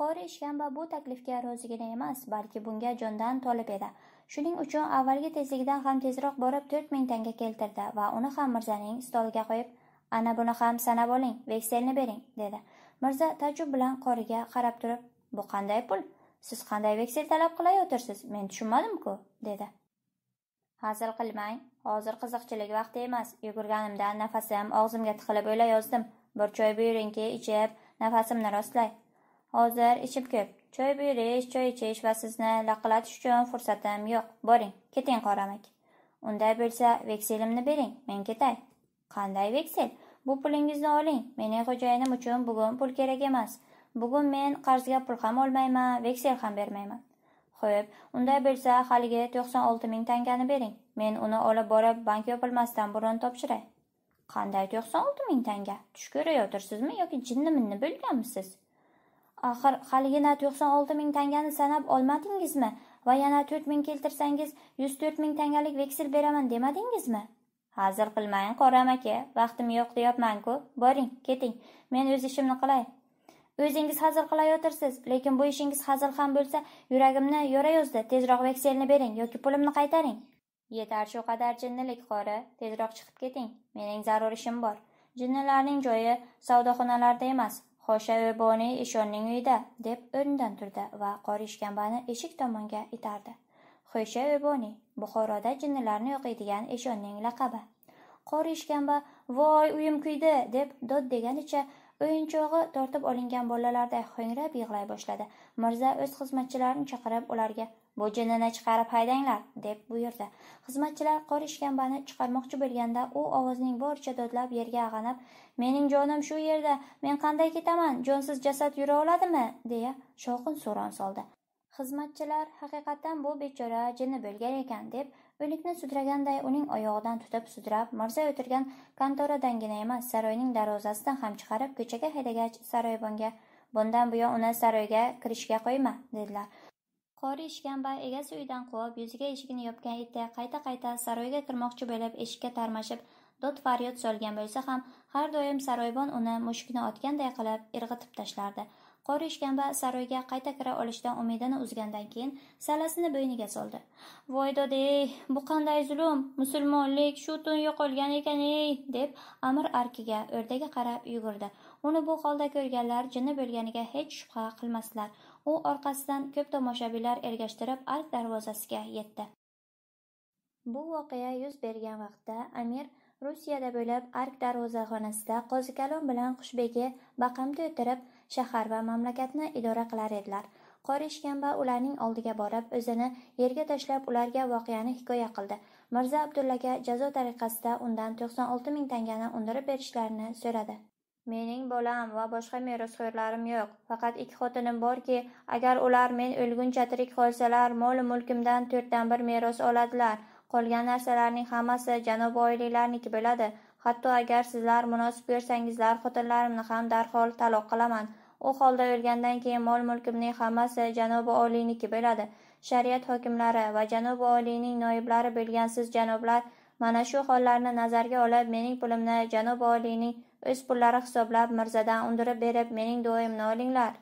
qori ishkamba bu taklifga rozigina emas balki bunga jondan tolib edi shuning uchun avvalgi tezligidan ham tezroq borib 4000 tanga keltirdi va uni ham mirzaning stoliga qo'yib ana buni ham sanab oling vekselni bering dedi mirza tajub bilan qoriga qarab turib bu qanday pul siz qanday veksel talab qilayotirsiz men tushunmadim-ku dedi hazil qilmang Hozir qiziqchilik vaqti emas. Yugurganimdan nafasim og'zimga tiqilib yozdim Bir choy buyuringki, ichib, nafasimni rostlay. Hozir ichib ko'p. Choy buyurish, choy ichish va sizni laqillatish uchun fursatim yo'q. Boring, keting qoramak. Unday bo'lsa, vekselimni bering, men ketay. Qanday veksel? Bu pulingizni oling. Mening xo'jayinim uchun bugun pul kerak emas. Bugun men qarzga pul ham olmayman, veksel ham bermayman. Xo'p, unday bo'lsa, haligi 96 ming tangani bering. men uni olib borib bank yopilmasdan burun topshiray qanday to'qson olti ming tanga tush ko'rayotirsizmi yoki jinni minni bo'lganmisiz axir haligina to'qson olti ming tangani sanab olmadingizmi va yana to'rt ming keltirsangiz yuz to'rt ming tangalik veksel beraman demadingizmi hazil qilmang qoram aka vaqtim yo'q deyapmanku boring keting men o'z ishimni qilay o'zingiz hazil qilayotirsiz lekin bu ishingiz hazil ham bo'lsa yuragimni yora yozdi tezroq vekselni bering yoki pulimni qaytaring Yetar shu qadar jinnilik qori, tezroq chiqib keting, mening zarur ishim bor. Jinnilarning joyi savdoxonalarda emas, Xosha Boniy ishonning uyida, deb o'rnidan turdi va qori ishkambani eshik tomonga itardi. Xosha Boniy Buxoroda jinnilarni yo'qiydigan ishonning laqabi. Qori ishkamba "Voy, uyim kuydi!" deb dod deganicha o'yinchog'i tortib olingan bolalarday ho'ngrab yig'lay boshladi. Mirza o'z xizmatchilarini chaqirib, ularga bu jinnini chiqarib haydanglar deb buyurdi xizmatchilar qor ishkambani chiqarmoqchi bo'lganda u ovozning boricha dodlab yerga ag'anab mening jonim shu yerda men qanday ketaman jonsiz jasad yura oladimi deya shovqin suron soldi xizmatchilar haqiqatdan bu bechora jinni bo'lgan ekan deb o'likni sudraganday uning oyog'idan tutib sudrab mirzo o'tirgan kontoradangina emas saroyning darvozasidan ham chiqarib ko'chaga haydagach saroybonga bundan buyon uni saroyga kirishga qo'yma dedilar qori ishkamba egasi uydan quvib yuziga eshigini yopgan itday qayta qayta saroyga kirmoqchi bo'lib eshikka tarmashib dod faryod solgan bo'lsa ham har doim saroybon uni mushukni otganday qilib irg'itib tashlardi qori ishkamba saroyga qayta kira olishdan umidini uzgandan keyin salasini bo'yniga soldi voy dodey bu qanday zulm musulmonlik shu tun yo'qolgan ekan ey deb amir arkiga o'rdaga qarab yugurdi uni bu holda ko'rganlar jinni bo'lganiga hech shubha qilmasdilar U orqasidan ko'p tomoshabinlar ergashtirib ark darvozasiga yetdi. Bu voqea yuz bergan vaqtda Amir Rusiyada bo'lib ark darvozaxonasida qozikalon bilan Qushbegi baqamda o'tirib shahar va mamlakatni idora qilar edilar. Qorishkamba ularning oldiga borib, o'zini yerga tashlab ularga voqeani hikoya qildi. Mirza Abdullaga jazo tariqasida undan 96 ming tangani undirib berishlarini so'radi. Mening bolam va boshqa merosxo'rlarim yo'q. Faqat ikki xotinim borki, agar ular men o'lguncha tirik qolsalar, mol-mulkimdan to'rtdan bir meros oladilar. Qolgan narsalarning hammasi janob oilalarniki bo'ladi. Hatto agar sizlar munosib ko'rsangizlar, xotinlarimni ham darhol taloq qilaman. U holda o'lgandan keyin mol-mulkimning hammasi janobi oliyniki bo'ladi. Shariat hokimlari va janobi oliyning noiblari bo'lgan siz janoblar mana shu hollarni nazarga olib, mening pulimni janobi oliyning O'z pullari hisoblab, Mirzadan undirib berib, mening duoyimni olinglar.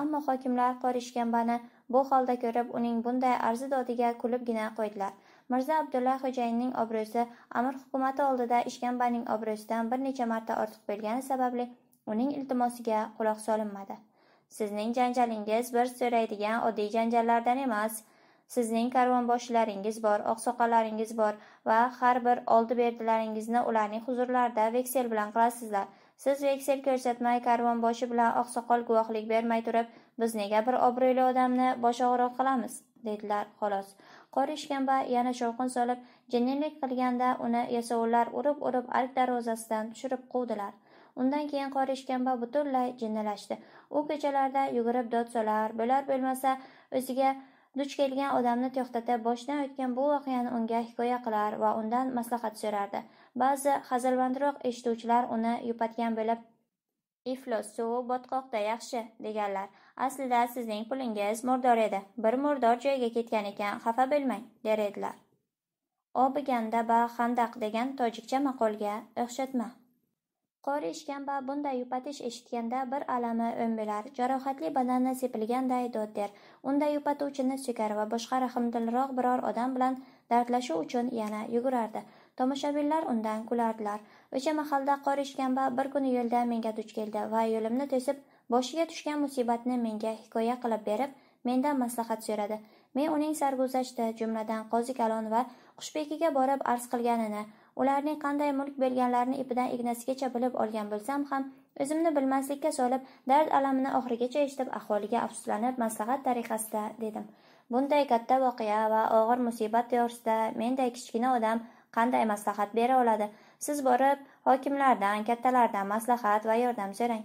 Ammo hokimlar qor ishkambani bu holda ko'rib, uning bunday arzidodiga kulibgina qo'ydilar. Mirza Abdulla xo'jayinning obro'si Amir hukumati oldida ishkambaning obro'sidan bir necha marta ortiq bo'lgani sababli uning iltimosiga quloq solinmadi. Sizning janjalingiz bir so'raydigan oddiy janjallardan emas, Sizning karvonboshilaringiz bor, oqsoqollaringiz bor va har bir oldi berdilaringizni ularning huzurlarida veksel bilan qilasizlar. Siz veksel ko'rsatmay karvonboshi bilan oqsoqol guvohlik bermay turib, biz nega bir obro'li odamni bosh og'riq qilamiz? dedilar xolos. Qori ishkamba yana shovqin solib, jinnilik qilganda uni yasovullar urib-urib ark darvozasidan tushirib quvdilar. Undan keyin qori ishkamba butunlay jinnilashdi. U ko'chalarda yugurib dod solar, bo'lar bo'lmasa o'ziga duch kelgan odamni to'xtatib boshidan o'tgan bu voqeani unga hikoya qilar va undan maslahat so'rardi ba'zi hazilbandroq eshituvchilar uni yupatgan bo'lib iflos suvi botqoqda yaxshi deganlar aslida sizning pulingiz murdor edi bir murdor joyga ketgan ekan xafa bo'lmang der edilar obiganda ba xandaq degan tojikcha maqolga o'xshatma qori va bunday yupatish eshitganda bir alami o'ng jarohatli badani sepilganday dod der unda yupatuvchini so'kar va boshqa rahmdilroq biror odam bilan dardlashuv uchun yana yugurardi tomoshabinlar undan kulardilar o'sha mahalda qori ishkamba bir kuni yo'lda menga duch keldi va yo'limni to'sib boshiga tushgan musibatni menga hikoya qilib berib mendan maslahat so'radi men uning sarguzashti jumladan qozi kalon va qushbekiga borib arz qilganini ularning qanday mulk berganlarini ipidan ignasigacha bilib olgan bo'lsam ham o'zimni bilmaslikka solib dard alamini oxirigacha eshitib ahvoliga afsuslanib maslahat tariqasida dedim bunday katta voqea va og'ir musibat to'g'risida menday kichkina odam qanday maslahat bera oladi siz borib hokimlardan kattalardan maslahat va yordam so'rang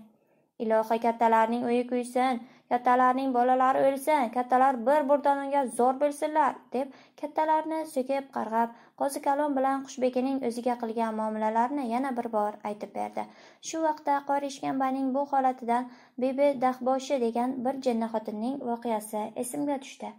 iloha kattalarning uyi kuysin kattalarning bolalari o'lsin kattalar bir burdamonga zo'r bo'lsinlar deb kattalarni so'kib qarg'ab qozi kalon bilan qushbekining o'ziga qilgan muomalalarini yana bir bor aytib berdi shu vaqtda qori bu holatidan bibi dahboshi degan bir jinni xotinning voqeasi esimga tushdi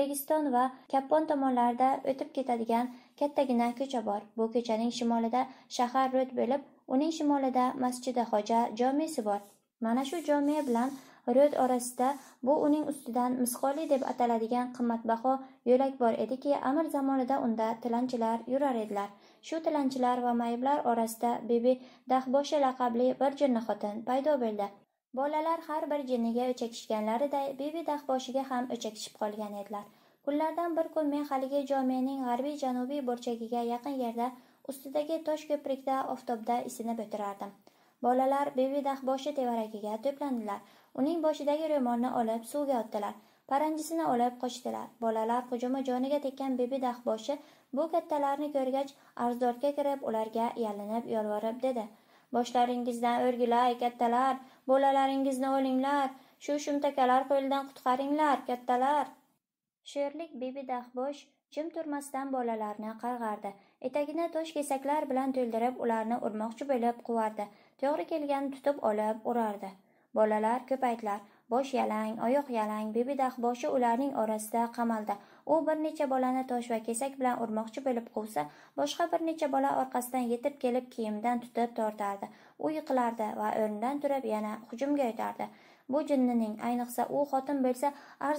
registon va kappon tomonlarida o'tib ketadigan kattagina ko'cha bor bu ko'chaning shimolida shahar ro'd bo'lib uning shimolida masjidi hoja jomesi bor mana shu jome bilan rod orasida bu uning ustidan misqoli deb ataladigan qimmatbaho yo'lak bor ediki, amir zamonida unda tilanchilar yurar edilar. Shu tilanchilar va mayiblar orasida Bibi Dahboshi laqabli bir jinni xotin paydo bo'ldi. Bolalar har bir jinniga o'chakishganlariday Bibi Dahboshiga ham o'chakishib qolgan edilar. Kunlardan bir kun men haligi jomening g'arbiy janubiy burchagiga yaqin yerda ustidagi tosh ko'prikda oftobda isinib o'tirardim. Bolalar Bibi Dahboshi tevaragiga to'plandilar. uning boshidagi ro'molni olib suvga otdilar paranjisini olib qochdilar bolalar hujumi joniga tekkan bebi dahboshi bu kattalarni ko'rgach arzdorga kirib ularga yalinib yolvorib dedi boshlaringizdan o'rgilay kattalar bolalaringizni olinglar shu shumtakalar qo'lidan qutqaringlar kattalar sherlik bebi dahbosh jim turmasdan bolalarni qarg'ardi etagini tosh kesaklar bilan to'ldirib ularni urmoqchi bo'lib quvardi to'g'ri kelgan tutib olib urardi bolalar ko'paytlar bosh yalang oyoq yalang boshi ularning orasida qamaldi u bir necha bolani tosh va kesak bilan urmoqchi bo'lib quvsa boshqa bir necha bola orqasidan yetib kelib kiyimdan tutib tortardi u yiqilardi va o'rnidan turib yana hujumga o'tardi Bu jinnining, ayniqsa u xotin bo'lsa,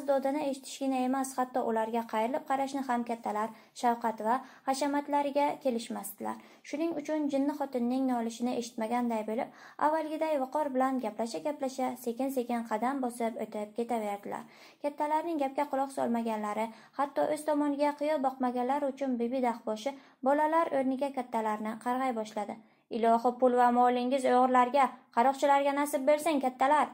dodini eshitishgina emas, hatto ularga qayrilib qarashni ham kattalar shafqat va hashamatlariga kelishmasdilar. Shuning uchun jinni xotinning nolishini eshitmaganday bo'lib, avvalgiday viqor bilan gaplasha-gaplasha, sekin-sekin qadam bosib o'tib ketaverdilar. Kattalarning gapga quloq solmaganlari, hatto o'z tomoniga qiyo boqmaganlar uchun bibi dahboshi bolalar o'rniga kattalarni qarg'ay boshladi. Ilohi pul va molingiz o'g'irlarga, qaroqchilarga nasib bersin kattalar.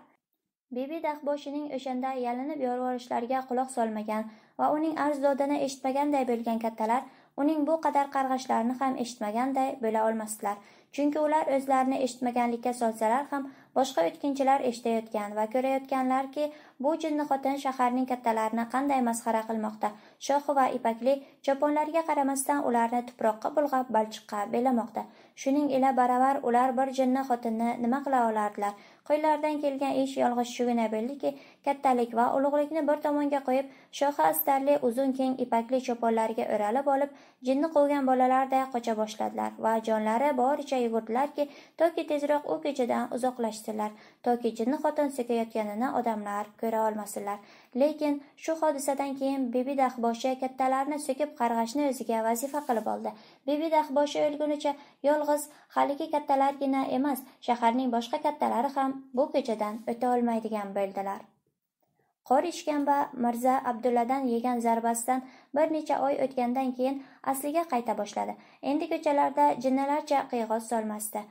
bibi dahboshining o'shanda yalinib yolvorishlariga quloq solmagan va uning arzudodini eshitmaganday bo'lgan kattalar uning bu qadar qarg'ashlarini ham eshitmaganday bo'la olmasdilar chunki ular o'zlarini eshitmaganlikka solsalar ham boshqa o'tkinchilar eshitayotgan va ko'rayotganlarki bu jinni xotin shaharning kattalarini qanday masxara qilmoqda shoxi va ipakli choponlariga qaramasdan ularni tuproqqa bulg'ab balchiqqa belamoqda shuning ila baravar ular bir jinni xotinni nima qila olardilar qo'ylardan kelgan ish yolg'iz shugina bildiki kattalik va ulug'likni bir tomonga qo'yib shoxi astarli uzun keng ipakli cho'ponlariga o'ralib olib jinni quvgan bolalarday qocha boshladilar va jonlari boricha yugurdilarki toki tezroq u ko'chadan uzoqlashsinlar toki jinni xotin sekayotganini odamlar ko'ra olmasinlar lekin shu hodisadan keyin bibi dahboshi kattalarni so'kib qarg'ashni o'ziga vazifa qilib oldi bibi daxboshi o'lgunicha yolg'iz haligi kattalargina emas shaharning boshqa kattalari ham bu ko'chadan o'ta olmaydigan bo'ldilar qor ishkamba mirza abdulladan yegan zarbasidan bir necha oy o'tgandan keyin asliga qayta boshladi endi ko'chalarda jinnilarcha qiyg'os solmasdi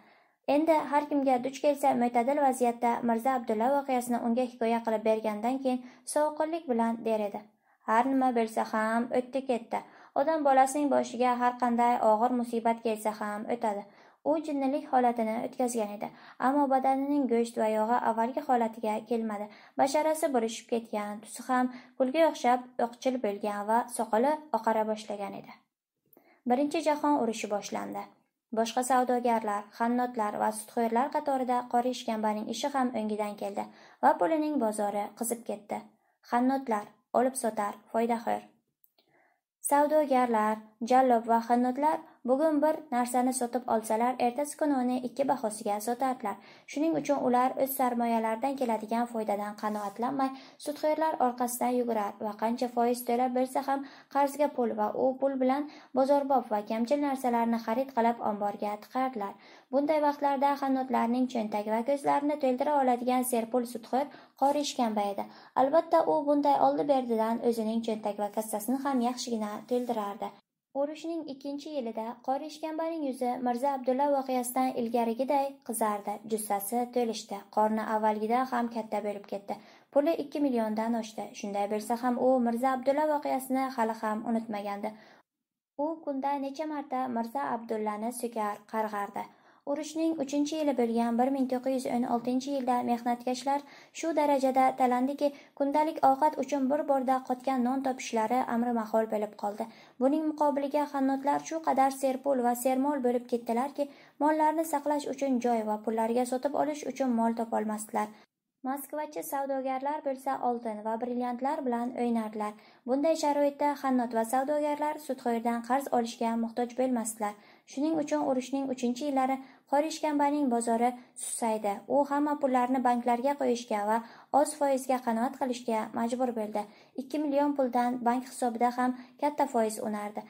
endi har kimga duch kelsa mo'tadil vaziyatda mirza abdulla voqeasini unga hikoya qilib bergandan keyin sovuqqonlik bilan der edi har nima bo'lsa ham o'tdi ketdi odam bolasining boshiga har qanday og'ir musibat kelsa ham o'tadi u jinnilik holatini o'tkazgan edi ammo badanining go'sht va yog'i avvalgi holatiga kelmadi basharasi burishib ketgan tusi ham kulga o'xshab oqchil bo'lgan va soqoli oqara boshlagan edi birinchi jahon urushi boshlandi boshqa savdogarlar xannotlar va sutxo'rlar qatorida qora ishkambaning ishi ham o'ngidan keldi va pulining bozori qizib ketdi xannotlar olib sotar foydaxo'r savdogarlar Jallob va hannotlar bugun bir narsani sotib olsalar, ertasi kuni uni ikki bahosiga sotardilar. Shuning uchun ular o'z sarmoyalaridan keladigan foydadan qanoatlanmay, sudxo'rlar orqasidan yugurar va qancha foiz to'lab bersa ham qarzga pul va u pul bilan bozorbob va kamchil narsalarni xarid qilib omborga tiqardilar. Bunday vaqtlarda hannotlarning cho'ntagi va ko'zlarini to'ldira oladigan serpul sudxo'r ishkamba edi. Albatta u bunday oldi berdidan o'zining cho'ntak va kassasini ham yaxshigina to'ldirardi. Urushning ikkinchi yilida qori ishkambaning yuzi Mirza Abdulla voqeasidan ilgarigiday qizardi. Jussasi to'lishdi. Qorni avvalgidan ham katta bo'lib ketdi. Puli 2 milliondan oshdi. Shunday bo'lsa ham u Mirza Abdulla voqeasini hali ham unutmagandi. U kunda necha marta Mirza Abdullani so'kar, qarg'ardi. Urushning 3-yili bo'lgan 1916-yilda mehnatkashlar shu darajada talandiki, kundalik ovqat uchun bir borda qotgan non topishlari amri mahol bo'lib qoldi. Buning muqobiliga xannotlar shu qadar serpul va sermol bo'lib ketdilarki, mollarni saqlash uchun joy va pullarga sotib olish uchun mol topolmasdilar. Moskvachi savdogarlar bo'lsa oltin va brilliantlar bilan o'ynardilar. Bunday sharoitda xannot va savdogarlar sudxo'rdan qarz olishga muhtoj bo'lmasdilar. Shuning uchun urushning 3-yillari Qorishkambaning bozori susaydi. U hamma pullarni banklarga qo'yishga va oz foizga qanoat qilishga majbur bo'ldi. 2 million puldan bank hisobida ham katta foiz unardi.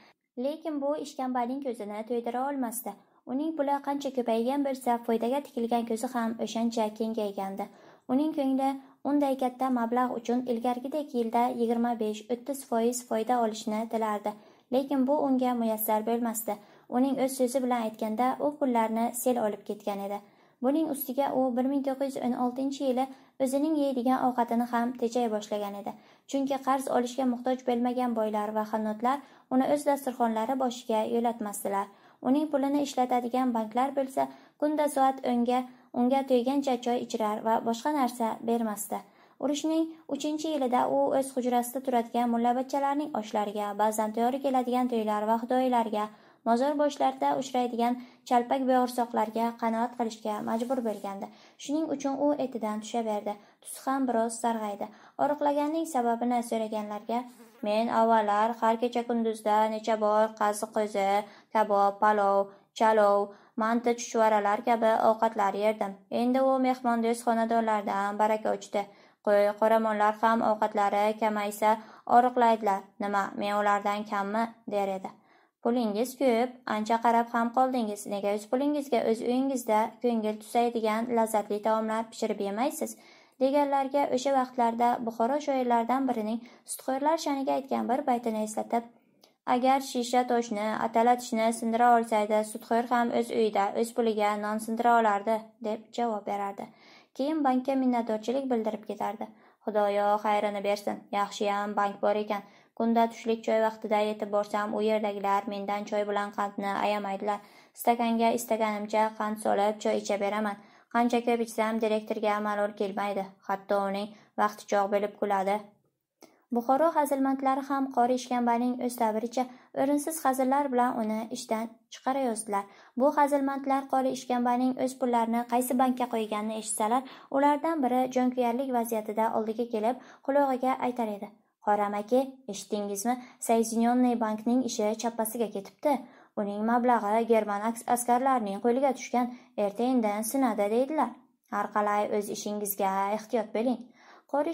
Lekin bu ishkambaning ko'zini to'ydira olmasdi. Uning puli qancha ko'paygan bo'lsa, foydaga tikilgan ko'zi ham o'shancha kengaygandi. Uning ko'ngli unday katta mablag' uchun ilgarigidek yilda 25-30% foyda olishni tilardi, lekin bu unga muyassar bo'lmasdi. uning o'z so'zi bilan aytganda u pullarni sel olib ketgan edi buning ustiga u 1916 yili o'zining yeydigan ovqatini ham tejay boshlagan edi chunki qarz olishga muhtoj bo'lmagan boylar va xannotlar uni o'z dasturxonlari boshiga yo'latmasdilar uning pulini ishlatadigan banklar bo'lsa kunda soat o'nga unga to'ygancha choy ichirar va boshqa narsa bermasdi urushning uchinchi yilida u o'z hujrasida turadigan mullabachchalarning oshlariga ba'zan to'g'ri keladigan to'ylar va xudoylarga mozor boshlarida uchraydigan chalpak beorsoqlarga qanoat qilishga majbur bo'lgandi shuning uchun u etidan tushaverdi tusi ham biroz sarg'aydi oriqlaganning sababini so'raganlarga men avvallar har kecha kunduzda necha bor qazi qo'zi kabob palov chalov manti chuchvaralar kabi ovqatlar yerdim endi u mehmondo'st xonadonlardan baraka uchdi qo'y qoramonlar ham ovqatlari kamaysa oriqlaydilar nima men ulardan kammi der edi Pulingiz ko'p, ancha qarab ham qoldingiz. Nega o'z pulingizga o'z uyingizda ko'ngil tusaydigan lazzatli taomlar pishirib yemaysiz? deganlarga o'sha vaqtlarda Buxoro shoirlaridan birining sutxo'rlar shaniga aytgan bir baytini eslatib, agar shisha toshni, atalatishni sindira olsaydi, sutxo'r ham o'z uyida, o'z puliga non sindira olardi, deb javob berardi. Keyin bankka minnatdorchilik bildirib ketardi. Xudoyo xayrini bersin, yaxshiyam bank bor ekan. Kunda tushlik choy vaqtida yetib borsam, u yerdagilar mendan choy bilan qandni ayamaydilar. Stakanga istaganimcha qand solib choy beraman. Qancha ko'p ichsam, direktorga malol kelmaydi. Hatto uning vaqti chog' bo'lib kuladi. Buxoro hazilmandlari ham qori ishkambaning o'z davricha o'rinsiz hazillar bilan uni ishdan chiqarayozdilar. Bu hazilmandlar qori ishkambaning o'z pullarini qaysi bankka qo'yganini eshitsalar, ulardan biri jonkuyarlik vaziyatida oldiga kelib, qulog'iga aytar edi. xoram aka, eshitdingizmi? Sayzinionniy bankning ishi chappasiga ketibdi. Uning mablag'i German askarlarining qo'liga tushgan, erta-indin sinadi deydilar. Har qalay o'z ishingizga ehtiyot bo'ling. Qori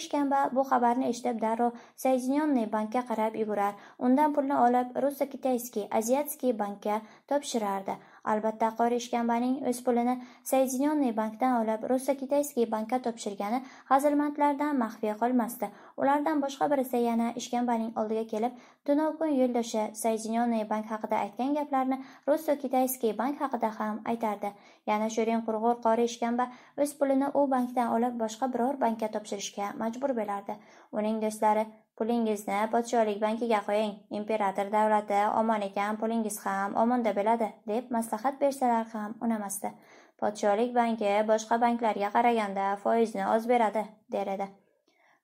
bu xabarni eshitib darrov Sayzinionniy bankka qarab yugurar. Undan pulni olib, russo aziatskiy Aziyatskiy bankka topshirardi. Albatta, Qori Ishkambaning o'z pulini Соединенный bankdan olib, Russo-Kitayskiy bankka topshirgani hazilmandlardan maxfiy qolmasdi. Ulardan boshqa birisi yana Ishkambaning oldiga kelib, Dunokun yo'ldoshi Соединенный bank haqida aytgan gaplarni Russo-Kitayskiy bank haqida ham aytardi. Yana sho'ring qurg'ur Qori Ishkamba o'z pulini u bankdan olib, boshqa biror bankka topshirishga majbur bo'lardi. Uning do'stlari pulingizni podsholik bankiga qo'ying imperator davlati omon ekan pulingiz ham omonda bo'ladi deb maslahat bersalar ham unamasdi podsholik banki boshqa banklarga qaraganda foizni oz beradi der edi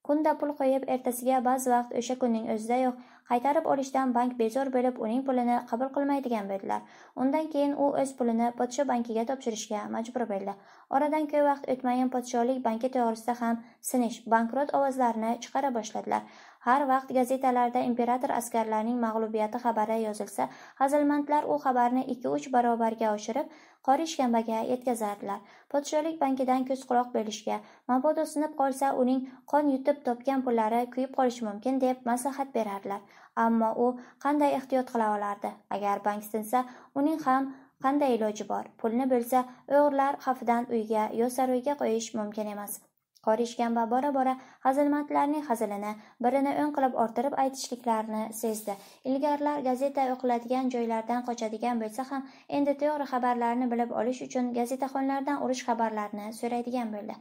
kunda pul qo'yib ertasiga ba'zi vaqt o'sha kunning o'zidayoq qaytarib olishdan bank bezor bo'lib uning pulini qabul qilmaydigan bo'ldilar undan keyin u o'z pulini podsho bankiga topshirishga majbur bo'ldi oradan ko'p vaqt o'tmayin podsholik banki to'g'risida ham sinish bankrot ovozlarini chiqara boshladilar har vaqt gazetalarda imperator askarlarining mag'lubiyati xabari yozilsa hazilmandlar u xabarni ikki uch barobarga oshirib qori ishkambaga yetkazardilar podsholik bankidan ko'z quloq bo'lishga mabodo sinib qolsa uning qon yutib topgan pullari kuyib qolishi mumkin deb maslahat berardilar ammo u qanday ehtiyot qila olardi agar bank sinsa uning ham qanday iloji bor pulni bo'lsa o'g'irlar xavfidan uyga yo saroyga qo'yish mumkin emas qorishgan va bora bora hazilmatlarning hazilini birini o'ng qilib orttirib aytishliklarini sezdi ilgarilar gazeta o'qiladigan joylardan qochadigan bo'lsa ham endi to'g'ri xabarlarni bilib olish uchun gazetaxonlardan urush xabarlarini so'raydigan bo'ldi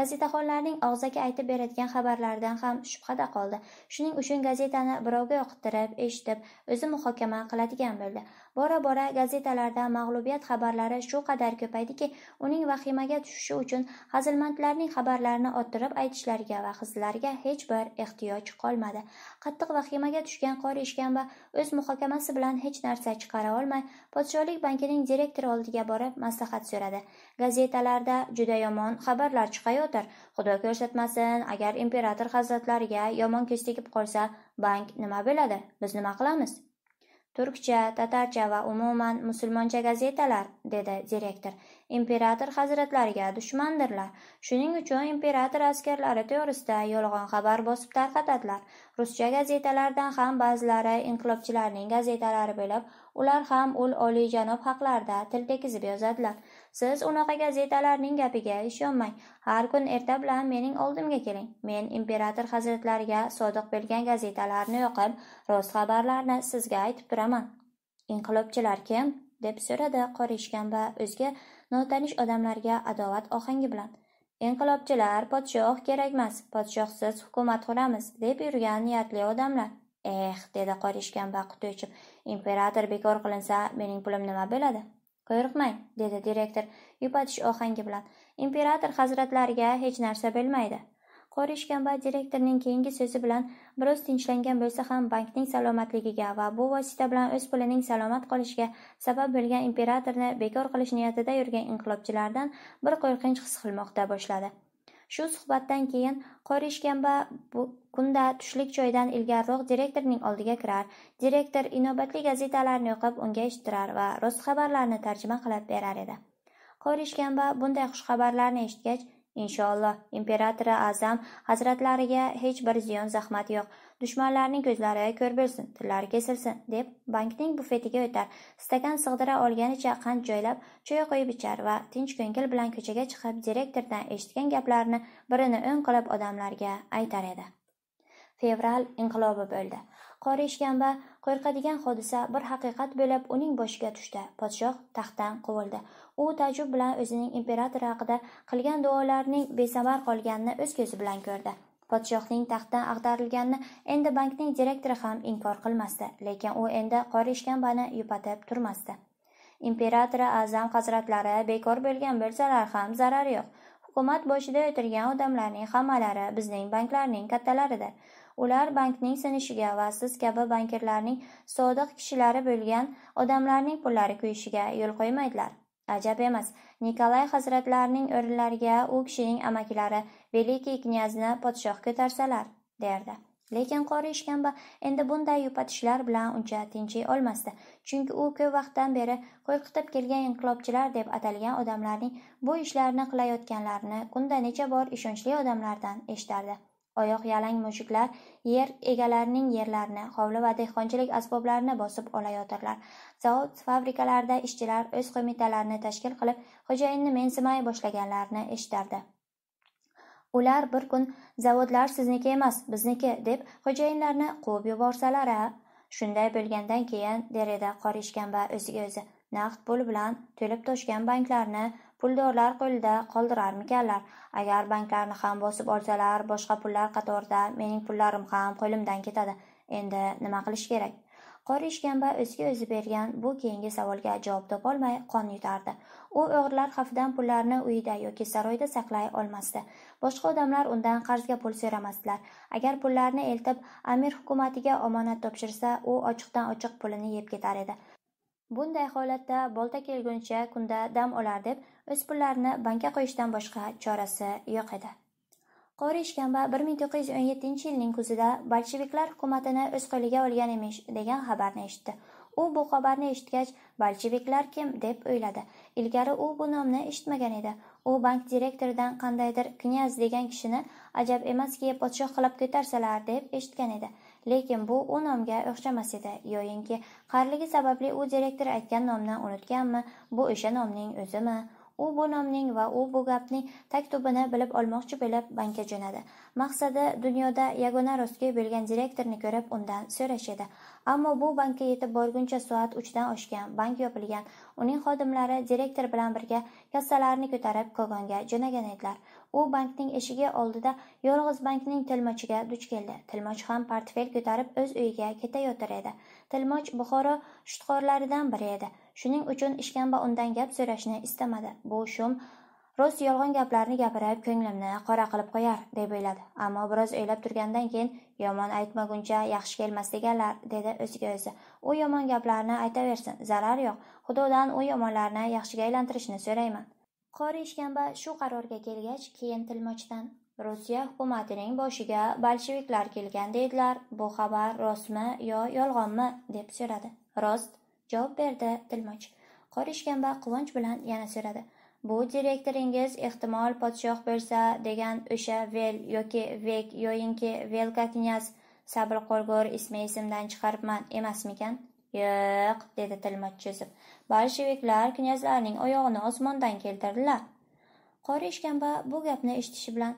Gazetaxonlarning og'zaki aytib beradigan xabarlaridan ham shubhada qoldi. Shuning uchun gazetani birovga yoqtirib eshitib, o'zi muhokama qiladigan bo'ldi. Bora-bora gazetalarda mag'lubiyat xabarlari shu qadar ko'paydiki, uning vahimaga tushishi uchun hazilmandlarning xabarlarini ottirib aytishlariga va hizlariga hech bir ehtiyoj qolmadi. Qattiq vahimaga tushgan qori ishkamba o'z muhokamasi bilan hech narsa chiqara olmay, podsholik bankining direktori oldiga borib maslahat so'radi. Gazetalarda juda yomon xabarlar chiqayotdi kelayotir. Xudo ko'rsatmasin, agar imperator hazratlariga yomon ko'z tegib qolsa, bank nima bo'ladi? Biz nima qilamiz? Turkcha, tatarcha va umuman musulmoncha gazetalar, dedi direktor. Imperator hazratlariga dushmandirlar. Shuning uchun imperator askarlari to'g'risida yolg'on xabar bosib tarqatadilar. Ruscha gazetalardan ham ba'zilari inqilobchilarning gazetalari bo'lib, ular ham ul oliyjanob haqlarida til tekizib yozadilar. siz unaqa gazetalarning gapiga ishonmang har kun erta bilan mening oldimga keling men imperator hazratlariga sodiq bo'lgan gazetalarni o'qib rost xabarlarni sizga aytib turaman inqilobchilar kim deb so'radi qorishgan va o'zga notanish odamlarga adovat ohangi bilan inqilobchilar podshoh kerakmas podshohsiz hukumat quramiz deb yurgan niyatli odamlar eh dedi qorishgan va quti uchib imperator bekor qilinsa mening pulim nima bo'ladi Qo'yriqmang, dedi direktor yupatish ohangi bilan. Imperator hazratlariga hech narsa bilmaydi. Qori ishkamba direktorning keyingi so'zi bilan biroz tinchlangan bo'lsa ham bankning salomatligiga va bu vosita bilan o'z pulining salomat qolishiga sabab bo'lgan imperatorni bekor qilish niyatida yurgan inqilobchilardan bir qo'rqinch his qilmoqda boshladi Shu suhbatdan keyin bu kunda tushlik joyidan ilgariroq direktorning oldiga kirar. Direktor inobatli gazetalarni o'qib, unga eshittirar va rost xabarlarni tarjima qilib berar edi. Qorishkanba bunday xushxabarlarni eshitgach, inshaalloh imperatori azam hazratlariga hech bir ziyon zahmat yo'q Dushmanlarning ko'zlari ko'r bo'lsin, tillari kesilsin, deb bankning bufetiga o'tar, stakan sig'dira olganicha qand joylab, choy qo'yib ichar va tinch ko'ngil bilan ko'chaga chiqib, direktordan eshitgan gaplarini birini o'ng qilib odamlarga aytar edi. Fevral inqilobi bo'ldi. Qori ishkamba qo'rqadigan hodisa bir haqiqat bo'lib uning boshiga tushdi. Podshoh taxtdan quvildi. U tajub bilan o'zining imperator haqida qilgan duolarining besamar qolganini o'z ko'zi bilan ko'rdi. podshohning taxtdan ag'darilganini endi bankning direktori ham inkor qilmasdi lekin u endi qora ishkambani yupatib turmasdi imperator azam hazratlari bekor bo'lgan bo'lsalar ham zarari yo'q hukumat boshida o'tirgan odamlarning hammalari bizning banklarning kattalarida ular bankning sinishiga va siz kabi bankirlarning sodiq kishilari bo'lgan odamlarning pullari kuyishiga yo'l qo'ymaydilar Ajab emas, Nikolay hazratlarining o'rinlariga u kishining amakilari Velikiy knyazni podshoh ko'tarsalar, derdi. Lekin qori ishkamba endi bunday yupatishlar bilan uncha tinchiy olmasdi. Chunki u ko'p vaqtdan beri qo'rqitib kelgan inqilobchilar deb atalgan odamlarning bu ishlarni qilayotganlarini kunda necha bor ishonchli odamlardan eshitardi. Oyoq yalang mushuklar yer egalarining yerlarini, hovli va dehqonchilik asboblarini bosib olayotirlar. zavod fabrikalarida ishchilar o'z qo'mitalarini tashkil qilib xo'jayinni mensimay boshlaganlarini eshitardi ular bir kun zavodlar sizniki emas bizniki deb xo'jayinlarni quvib yuborsalar a shunday bo'lgandan keyin der edi qora ishkamba o'ziga o'zi naqd pul bilan to'lib toshgan banklarni puldorlar qo'lida qoldirarmikanlar agar banklarni ham bosib olsalar boshqa pullar qatorida mening pullarim ham qo'limdan ketadi endi nima qilish kerak Qori va o'ziga-o'zi bergan bu keyingi savolga javob topolmay qon yutardi. U o'g'rilar xavfidan pullarni uyida yoki saroyda saqlay olmasdi. Boshqa odamlar undan qarzga pul so'ramasdilar. Agar pullarni eltib amir hukumatiga omonat topshirsa, u ochiqdan-ochiq pulini yeb ketar edi. Bunday holatda bolta kelguncha kunda dam olar deb o'z pullarini bankka qo'yishdan boshqa chorasi yo'q edi. Qori Ishkamba 1917 yilning kuzida bolsheviklar hukumatini o'z qo'liga olgan emish degan xabarni eshitdi. U bu xabarni eshitgach, bolsheviklar kim deb o'yladi. Ilgari u bu nomni eshitmagan edi. U bank direktoridan qandaydir knyaz degan kishini ajab emaski podshoh qilib ko'tarsalar deb eshitgan edi. Lekin bu u nomga o'xshamas edi, yoyinki qarligi sababli u direktor aytgan nomni unutganmi, bu o'sha nomning o'zimi? u bu nomning va u bu gapning taktubini bilib olmoqchi bo'lib bankka jo'nadi maqsadi dunyoda yagona rostgo'y bo'lgan direktorni ko'rib undan so'rash edi ammo bu bankka yetib borguncha soat uchdan oshgan bank yopilgan uning xodimlari direktor bilan birga kassalarni ko'tarib kogonga jo'nagan edilar u bankning eshigi oldida yolg'iz bankning tilmochiga duch keldi tilmoch ham portfel ko'tarib o'z uyiga ketayotir edi tilmoch buxoro shudxorlaridan biri edi shuning uchun ishkamba undan gap so'rashni istamadi bu shum rost yolg'on gaplarni gapirib ko'nglimni qora qilib qo'yar deb o'yladi ammo biroz o'ylab turgandan keyin yomon aytmaguncha yaxshi kelmas deganlar dedi o'ziga o'zi u yomon gaplarni aytaversin zarar yo'q xudodan u yomonlarni yaxshiga aylantirishni so'rayman qori ishkamba shu qarorga kelgach keyin tilmochdan rossiya hukumatining boshiga bolsheviklar kelgan deydilar bu xabar rostmi yo yolg'onmi deb so'radi rost javob berdi tilmoch qor ishkamba quvonch bilan yana so'radi bu direktoringiz ehtimol podshoh bo'lsa degan o'sha vel yoki vek yoyinki velka knyaz sabr qo'lgo'r ismi esimdan chiqaribman emasmikan yo'q dedi tilmoch cho'zib bolsheviklar knyazlarning oyog'ini osmondan keltirdilar qori ishkamba bu gapni eshitishi bilan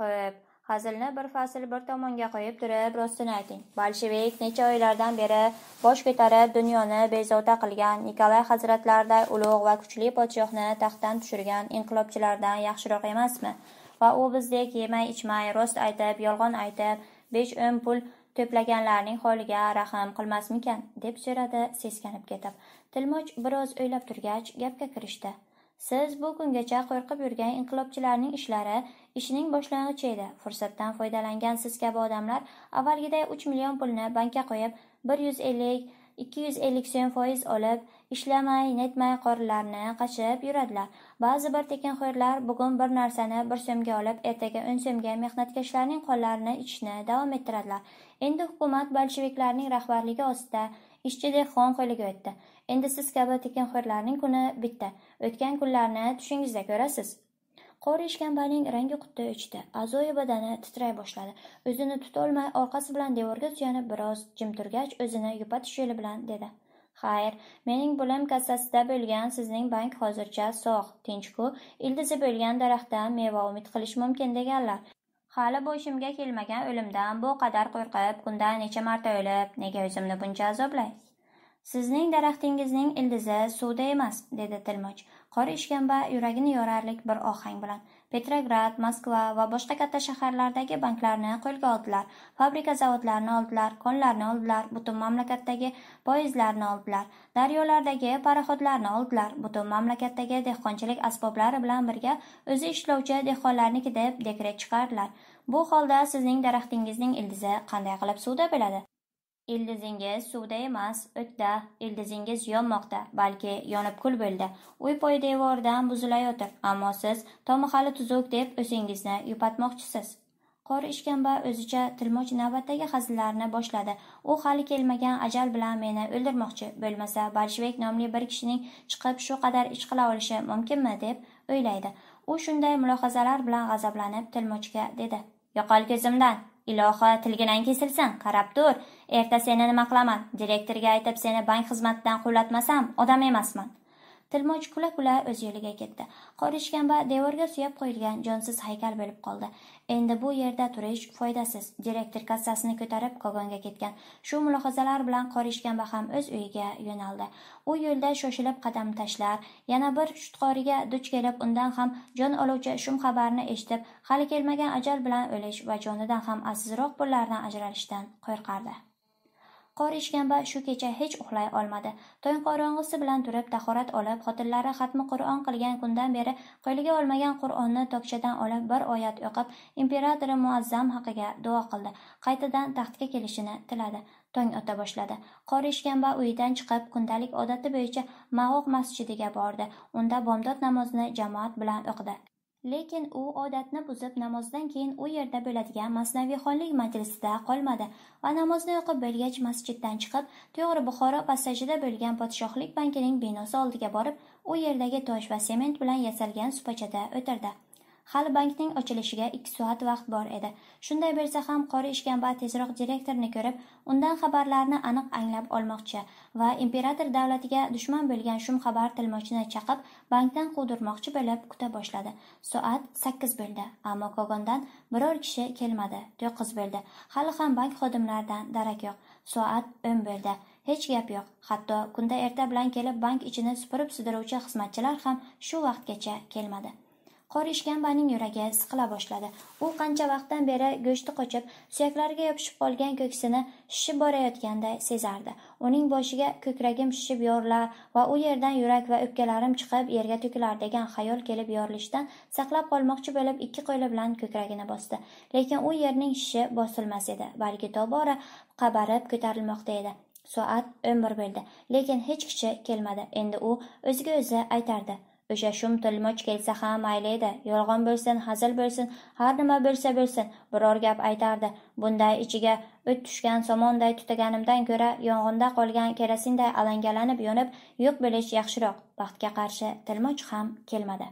xo'p Hazilni bir fasl bir tomonga qo'yib turib, rostini ayting. Bolshevik necha oylardan beri bosh ko'tarib dunyoni bezovta qilgan Nikolay hazratlarday ulug' va kuchli podshohni taxtdan tushirgan inqilobchilardan yaxshiroq emasmi? Va u bizdek yemay ichmay, rost aytib, yolg'on aytib, 5 o'n pul to'plaganlarning holiga rahm qilmasmikan, deb so'radi seskanib ketib. Tilmoch biroz o'ylab turgach, gapga kirishdi. Siz bu kungacha qo'rqib yurgan inqilobchilarning ishlari ishining boshlang'ichi edi. Fursatdan foydalangan siz kabi odamlar avvalgiday 3 million pulni bankka qo'yib, 150 250 so'm foiz olib, ishlamay, netmay qorilarni qashib yuradilar. Ba'zi bir tekinxo'rlar bugun bir narsani 1 so'mga olib, ertaga 10 so'mga mehnatkashlarning qo'llarini ichishni davom ettiradilar. Endi hukumat bolsheviklarning rahbarligi ostida ishchi dehqon qo'liga o'tdi. Endi siz kabi tekinxo'rlarning kuni bitta. O'tgan kunlarni tushingizda ko'rasiz. Qori ishkambaning rangi qutti uchdi A'zoyi badani titray boshladi. O'zini tutolmay orqasi bilan devorga suyanib biroz jim turgach, o'zini yupatish yo'li bilan dedi: "Xayr, mening bilim kassasida bo'lgan sizning bank hozircha sog', tinchku, ildizi bo'lgan daraxtdan meva umid qilish mumkin" deganlar. Hali boshimga kelmagan o'limdan bu qadar qo'rqib, kunda necha marta o'lib, nega o'zimni buncha azoblay? Sizning daraxtingizning ildizi suvda emas, dedi Tilmoch. Qor ishkamba yuragini yorarlik bir ohang bilan. Petrograd, Moskva va boshqa katta shaharlardagi banklarni qo'lga oldilar, fabrika zavodlarini oldilar, konlarni oldilar, butun mamlakatdagi poyezdlarni oldilar, daryolardagi paroxodlarni oldilar, butun mamlakatdagi dehqonchilik asboblari bilan birga o'zi ishlovchi dehqonlarniki deb dekret chiqardilar. Bu holda sizning daraxtingizning ildizi qanday qilib suvda bo'ladi? Ildizingiz suvda emas, o'tda, ildizingiz yonmoqda, balki yonib kul bo'ldi. Uy poyi devoridan buzilayotir, ammo siz tomi hali tuzuk deb o'zingizni yupatmoqchisiz. qor ishkamba o'zicha tilmoch navbatdagi hazillarni boshladi. U hali kelmagan ajal bilan meni o'ldirmoqchi, bo'lmasa bolshevik nomli bir kishining chiqib shu qadar ish qila olishi mumkinmi deb o'ylaydi. U shunday mulohazalar bilan g'azablanib tilmochga dedi: "Yo'qol ko'zimdan!" ilohi tilginang kesilsin qarab tur erta seni nima qilaman direktorga aytib seni bank xizmatidan quvlatmasam odam emasman tilmoch kula kula o'z yo'liga ketdi qorishkamba devorga suyab qo'yilgan jonsiz haykal bo'lib qoldi Endi bu yerda turish foydasiz. Direktor kassasini ko'tarib kogonga ketgan. Shu mulohazalar bilan qorishgan ham o'z uyiga yo'naldi. U yo'lda shoshilib qadam tashlar, yana bir shutqoriga duch kelib, undan ham jon oluvchi shum xabarni eshitib, hali kelmagan ajal bilan o'lish va jonidan ham azizroq pullardan ajralishdan qo'rqardi. qori ishkamba shu kecha hech uxlay olmadi tong qorong'isi bilan turib tahorat olib xotinlari xatmi qur'on qilgan kundan beri qo'liga olmagan qur'onni tokchadan olib bir oyat o'qib imperatori muazzam haqiga duo qildi qaytadan taxtga kelishini tiladi tong ota boshladi qori ishkamba uyidan chiqib kundalik odati bo'yicha mag'oq masjidiga bordi unda bomdod namozini jamoat bilan o'qidi Lekin u odatni buzib namozdan keyin u yerda bo'ladigan Masnaviyxonlik majlisida qolmadi va namozni o'qib bo'lgach masjiddan chiqib, to'g'ri Buxoro passajida bo'lgan Podshohlik bankining binosi oldiga borib, u yerdagi tosh va sement bilan yasalgan supachada o'tirdi. hali bankning ochilishiga ikki soat vaqt bor edi shunday bo'lsa ham qori ishkamba tezroq direktorni ko'rib undan xabarlarni aniq anglab olmoqchi va imperator davlatiga dushman bo'lgan shum xabar tilmochini chaqib bankdan quvdirmoqchi bo'lib kuta boshladi soat sakkiz bo'ldi ammo kogondan biror kishi kelmadi to'qqiz bo'ldi hali ham bank xodimlaridan darak yo'q soat o'n bo'ldi hech gap yo'q hatto kunda erta bilan kelib bank ichini supurib sidiruvchi xizmatchilar ham shu vaqtgacha kelmadi baning yuragi siqila boshladi u qancha vaqtdan beri go'shti qochib suyaklariga yopishib qolgan ko'ksini shishib borayotganday sezardi uning boshiga ko'kragim shishib yorilar va u yerdan yurak va o'pkalarim chiqib yerga to'kilar degan xayol kelib yorilishdan saqlab qolmoqchi bo'lib ikki qo'li bilan ko'kragini bosdi lekin u yerning shishi bosilmas edi balki tobora qabarib ko'tarilmoqda edi soat o'n bir bo'ldi lekin hech kishi kelmadi endi u o'ziga o'zi aytardi o'sha shum tilmoch kelsa ham mayli edi yolg'on bo'lsin hazil bo'lsin har nima bo'lsa bo'lsin biror gap aytardi bunday ichiga o't tushgan somonday tutaganimdan ko'ra yong'inda qolgan kerosinday alangalanib yonib yo'q bo'lish yaxshiroq baxtga qarshi tilmoch ham kelmadi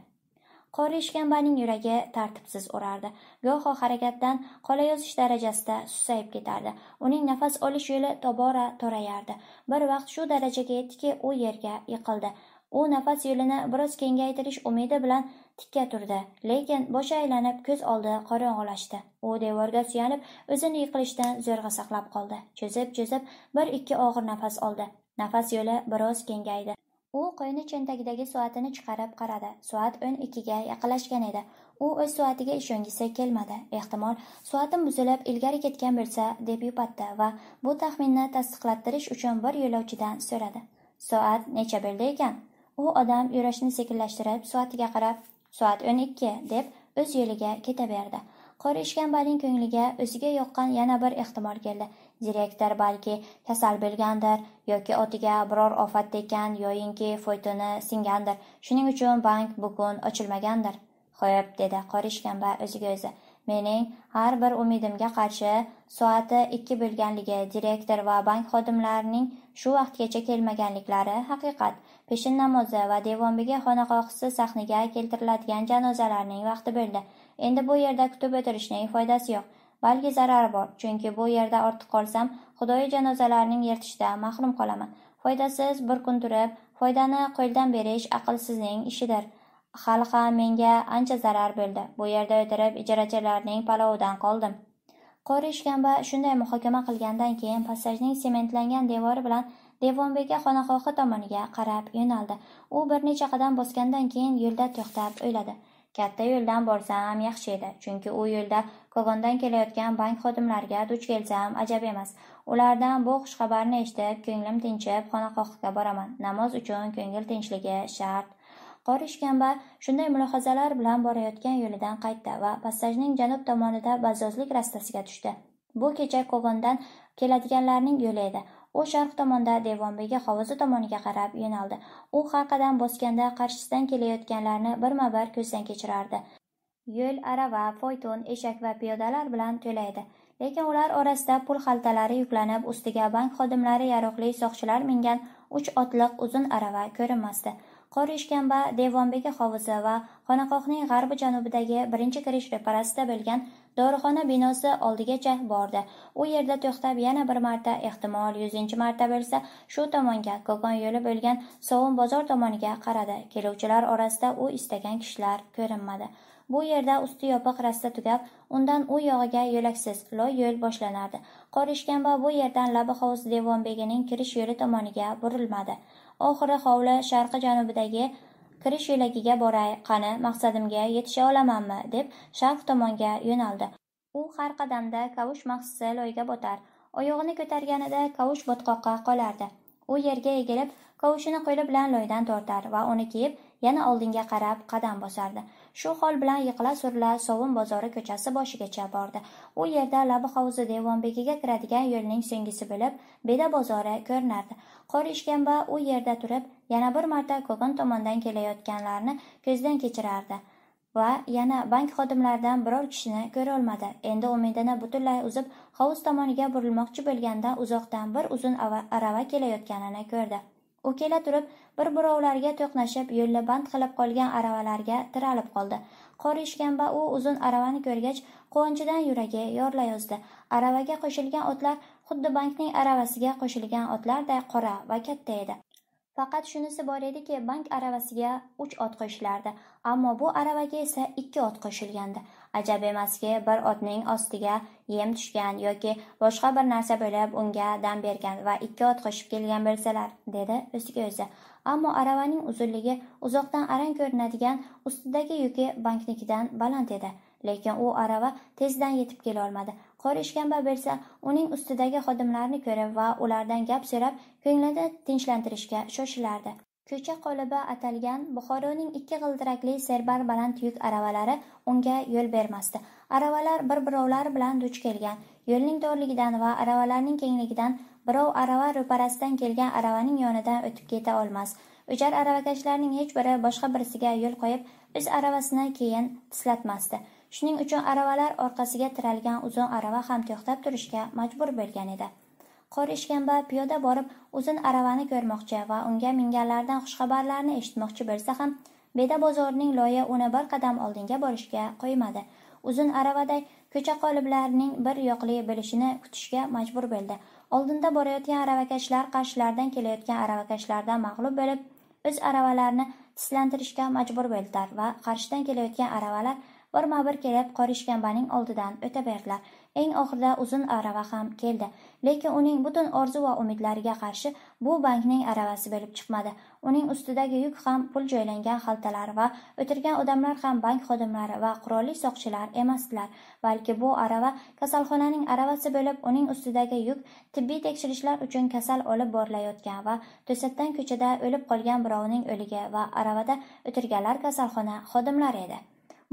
qori ishkambaning yuragi tartibsiz urardi goho harakatdan qolayozish darajasida susayib ketardi uning nafas olish yo'li tobora torayardi bir vaqt shu darajaga yetdiki u yerga yiqildi u nafas yo'lini biroz kengaytirish umidi bilan tikka turdi lekin boshi aylanib ko'z oldi qorong'ulashdi u devorga suyanib o'zini yiqilishdan zo'rg'a saqlab qoldi cho'zib cho'zib bir ikki og'ir nafas oldi nafas yo'li biroz kengaydi u qo'yni cho'ntagidagi soatini chiqarib qaradi soat o'n ikkiga yaqinlashgan edi u o'z soatiga ishongisi kelmadi ehtimol soatim buzilib ilgari ketgan bo'lsa deb yupatdi va bu taxminni tasdiqlattirish uchun bir yo'lovchidan so'radi soat necha bo'ldi ekan u odam yurishini sekinlashtirib soatiga qarab soat o'n ikki deb o'z yo'liga ketaverdi ishgan ishkambaning ko'ngliga o'ziga yoqqan yana bir ehtimol keldi direktor balki kasal bo'lgandir yoki otiga biror ofat tekkan yoyinki foytuni singandir shuning uchun bank bugun ochilmagandir xo'p dedi qorishganba o'ziga o'zi mening har bir umidimga qarshi soati ikki bo'lganligi direktor va bank xodimlarining shu vaqtgacha kelmaganliklari haqiqat peshin namozi va devonbegi xonaqohisi sahnaga keltiriladigan janozalarning vaqti bo'ldi endi bu yerda kutib o'tirishning foydasi yo'q balki zarari bor chunki bu yerda ortiq qolsam xudoyi janozalarning yirtishidan mahrum qolaman foydasiz bir kun turib foydani qo'ldan berish aqlsizning ishidir hali ham menga ancha zarar bo'ldi bu yerda o'tirib ijarachilarning palovidan qoldim qori ishkamba shunday muhokama qilgandan keyin passajning sementlangan devori bilan devonbeka xonagohi tomoniga qarab yo'naldi u bir necha qadam bosgandan keyin yo'lda to'xtab o'yladi katta yo'ldan borsam yaxshi edi chunki u yo'lda kogondan kelayotgan bank xodimlariga duch kelsam ajab emas ulardan bu xushxabarni eshitib ko'nglim tinchib xonaqoqqa boraman namoz uchun ko'ngil tinchligi shart qor ishkamba shunday mulohazalar bilan borayotgan yo'lidan qaytdi va passajning janub tomonida bazozlik rastasiga tushdi bu kecha kogondan keladiganlarning yo'li edi u sharq tomonda devonbegi hovuzi tomoniga qarab yo'naldi u har qadam bosganda qarshisidan kelayotganlarni birma bir ko'zdan kechirardi yo'l arava foyton eshak va piyodalar bilan to'la edi lekin ular orasida pul xaltalari yuklanib ustiga bank xodimlari yaroqli soqchilar mingan uch otliq uzun arava ko'rinmasdi Qorishkanba, devonbegi hovuzi va xonaqohning g'arbi janubidagi birinchi kirish reparasida bo'lgan dorixona binosi oldigacha bordi. U yerda to'xtab yana bir marta, ehtimol 100 marta bo'lsa, shu tomonga Kokon yo'li bo'lgan Sovun bozor tomoniga qaradi. Keluvchilar orasida u istagan kishilar ko'rinmadi. Bu yerda usti yopiq rasta tugab, undan u yog'iga yo'laksiz loy yo'l boshlanardi. ishganba bu yerdan Labi hovuz Devonbegining kirish yo'li tomoniga burilmadi. oxiri hovli sharqi janubidagi kirish yo'lagiga boray qani maqsadimga yetisha olamanmi deb sharq tomonga yo'naldi u har qadamda kavush maxsisi loyga botar oyog'ini ko'targanida kavush botqoqqa qolardi u yerga egilib kavushini qo'li bilan loydan tortar va uni kiyib yana oldinga qarab qadam bosardi shu hol bilan yiqila surila sovun bozori ko'chasi boshigacha bordi u yerda labi hovuzi devonbekiga kiradigan yo'lning so'nggisi bo'lib beda bozori ko'rinardi qor va u yerda turib yana bir marta ko'g'in tomondan kelayotganlarni ko'zdan kechirardi va yana bank xodimlaridan biror kishini ko'rolmadi endi umidini butunlay uzib hovuz tomoniga burilmoqchi bo'lganda uzoqdan bir uzun arava kelayotganini ko'rdi u kela turib bir birovlarga to'qnashib yo'lni band qilib qolgan aravalarga tiralib qoldi qor va u uzun aravani ko'rgach quvonchidan yuragi yorlayozdi. yozdi aravaga qo'shilgan otlar xuddi bankning aravasiga qo'shilgan otlarday qora va katta edi faqat shunisi bor ediki bank aravasiga uch ot qo'shilardi ammo bu aravaga esa ikki ot qo'shilgandi Ajab emaski, bir otning ostiga yem tushgan yoki boshqa bir narsa bo'lib unga dam bergan va ikki ot qo'shib kelgan bo'lsalar, dedi o'ziga o'zi. Ammo aravaning uzunligi uzoqdan arang ko'rinadigan ustidagi yuki banknikidan baland edi. lekin u arava tezdan yetib kela olmadi qor ishkamba bo'lsa uning ustidagi xodimlarni ko'rib va ulardan gap so'rab ko'nglini tinchlantirishga shoshilardi Ko'cha qo'liba atalgan Buxoroning ikki g'ildirakli serbar baland yuk aravalari unga yo'l bermasdi. Aravalar bir-birovlar bilan duch kelgan. Yo'lning torligidan va aravalarning kengligidan birov arava ro'parasidan kelgan aravaning yonidan o'tib keta olmas. uchar aravakashlarning hech biri boshqa birisiga yo'l qo'yib, o'z aravasini keyin tislatmasdi. Shuning uchun aravalar orqasiga tiralgan uzun arava ham to'xtab turishga majbur bo'lgan edi. qor ishkamba piyoda borib uzun aravani ko'rmoqchi va unga minganlardan xushxabarlarni eshitmoqchi bo'lsa ham beda bozorining loyi uni bir qadam oldinga borishga qo'ymadi uzun aravaday ko'cha qoliblarning bir yoqli bilishini kutishga majbur bo'ldi oldinda borayotgan aravakashlar qarshilaridan kelayotgan aravakashlardan mag'lub bo'lib o'z aravalarini tislantirishga majbur bo'ldilar va qarshidan kelayotgan aravalar birma bir kelib qor ishkambaning oldidan o'taverdilar eng oxirida uzun arava ham keldi Lekin uning butun orzu va umidlariga qarshi bu bankning aravasi bo'lib chiqmadi. Uning ustidagi yuk ham pul joylangan xaltalar va o'tirgan odamlar ham bank xodimlari va qurolli soqchilar emasdilar. Balki bu arava kasalxonaning aravasi bo'lib, uning ustidagi yuk tibbiy tekshirishlar uchun kasal olib borilayotgan va to'satdan ko'chada o'lib qolgan birovning o'ligi va aravada o'tirganlar kasalxona xodimlari edi.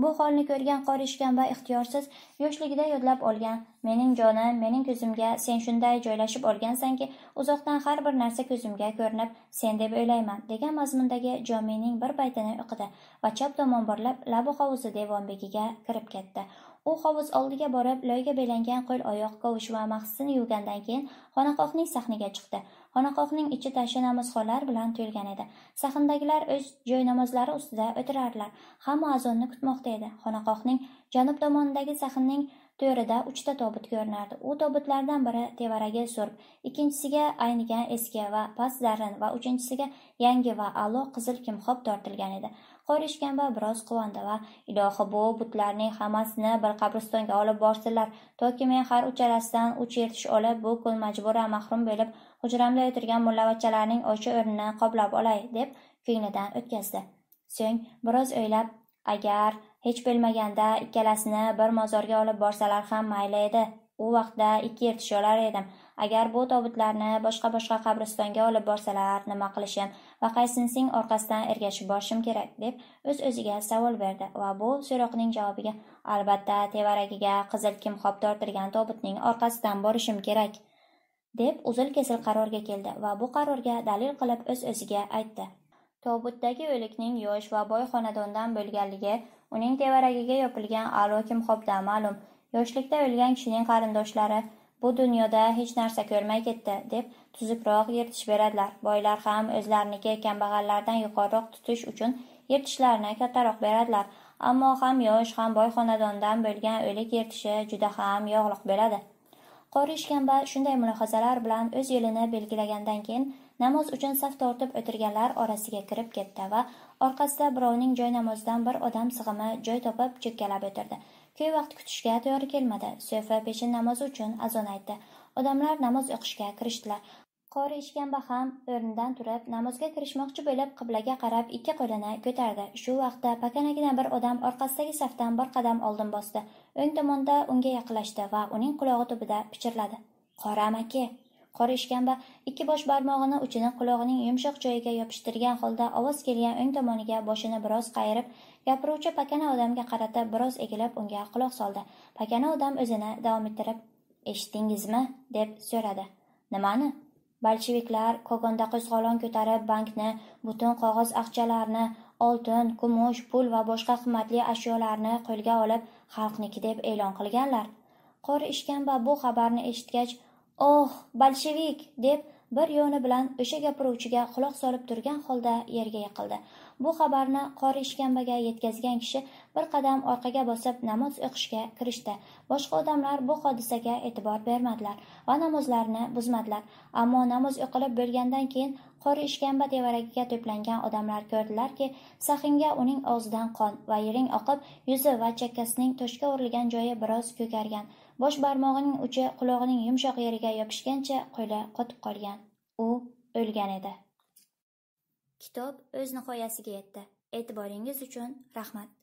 bu holni ko'rgan qor va ixtiyorsiz yoshligida yodlab olgan mening jonim mening ko'zimga sen shunday joylashib olgansanki uzoqdan har bir narsa ko'zimga ko'rinib sen deb o'ylayman degan mazmundagi jomining bir baytini o'qidi va chap tomon borlab labo hovuzi devonbekiga kirib ketdi u hovuz oldiga borib loyga belangan qo'l oyoq kovush va mahsini yuvgandan keyin xonaqohning sahniga chiqdi Xonaqoqning ichi tashi namozxonlar bilan to'lgan edi sahndagilar o'z joy namozlari ustida o'tirardilar hamma azonni kutmoqda edi xonaqoqning janub tomonidagi sahnning to'rida uchta tobut ko'rinardi u tobutlardan biri tevaragi surp, ikkinchisiga aynigan eski va past zarin va uchinchisiga yangi va alo qizil kimxob tortilgan edi va biroz quvondi va ilohi bu butlarning hammasini bir qabristonga olib borsinlar toki men har uchalasidan uch yirtish olib bu kun majburan mahrum bo'lib hujramda o'tirgan mullavachchalarning o'sha o'rnini qoplab olay deb ko'nglidan o'tkazdi so'ng biroz o'ylab agar hech bilmaganda ikkalasini bir mozorga olib borsalar ham mayli edi u vaqtda ikki yer tusholar edim agar bu tobutlarni boshqa boshqa qabristonga olib borsalar nima qilishim va qaysinisining orqasidan ergashib borishim kerak deb o'z öz o'ziga savol berdi va bu so'roqning javobiga albatta tevaragiga qizil kimxob tortilgan tobutning orqasidan borishim kerak deb uzil kesil qarorga keldi va bu qarorga dalil qilib o'z öz o'ziga aytdi tobutdagi o'likning yosh va boy xonadondan bo'lganligi uning tevaragiga yopilgan alo kimxobdan ma'lum yoshlikda o'lgan kishining qarindoshlari bu dunyoda hech narsa ko'rmay ketdi deb tuzukroq yirtish beradilar boylar ham o'zlariniki kambag'allardan yuqoriroq tutish uchun yirtishlarini kattaroq beradilar ammo ham yosh ham boy xonadondan bo'lgan o'lik yirtishi juda ham yog'liq beradi qori ishkamba shunday mulohazalar bilan o'z yo'lini belgilagandan keyin namoz uchun saf tortib o'tirganlar orasiga kirib ketdi va orqasida birovning joy namozidan bir odam sig'imi joy topib chekkalab o'tirdi Ko'p vaqt kutishga to'g'ri kelmadi. So'fi peshin namoz uchun azon aytdi. Odamlar namoz o'qishga kirishdilar. Qori ishkamba ham o'rnidan turib namozga kirishmoqchi bo'lib qiblaga qarab ikki qo'lini ko'tardi. Shu vaqtda pakanagina bir odam orqasidagi safdan bir qadam oldin bosdi. O'ng tomonda unga yaqinlashdi va uning qulog'i tubida pichirladi. Qora amaki, qora ishkamba ikki bosh barmog'ini uchini quloqning yumshoq joyiga yopishtirgan holda ovoz kelgan o'ng tomoniga boshini biroz qayirib gapiruvchi pakana odamga qarata biroz egilib unga quloq soldi pakana odam o'zini davom ettirib eshitdingizmi deb so'radi nimani bolsheviklar kogonda qo'zg'olon ko'tarib bankni butun qog'oz aqchalarni oltin kumush pul va boshqa qimmatli ashyolarni qo'lga olib xalqniki deb e'lon qilganlar qor ishkamba bu xabarni eshitgach oh bolshevik deb bir yo'ni bilan o'sha gapiruvchiga quloq solib turgan holda yerga yiqildi bu xabarni qori ishkambaga yetkazgan kishi bir qadam orqaga bosib namoz o'qishga kirishdi boshqa odamlar bu hodisaga e'tibor bermadilar va namozlarini buzmadilar ammo namoz o'qilib bo'lgandan keyin qori ishkamba tevaragiga to'plangan odamlar ko'rdilarki saxinga uning og'zidan qon va yiring oqib yuzi va chakkasining toshga urilgan joyi biroz ko'kargan bosh barmog'ining uchi quloqning yumshoq yeriga yopishgancha qo'yla qotib qolgan u o'lgan edi Kitob o'z nihoyasiga yetdi. E'tiboringiz uchun rahmat.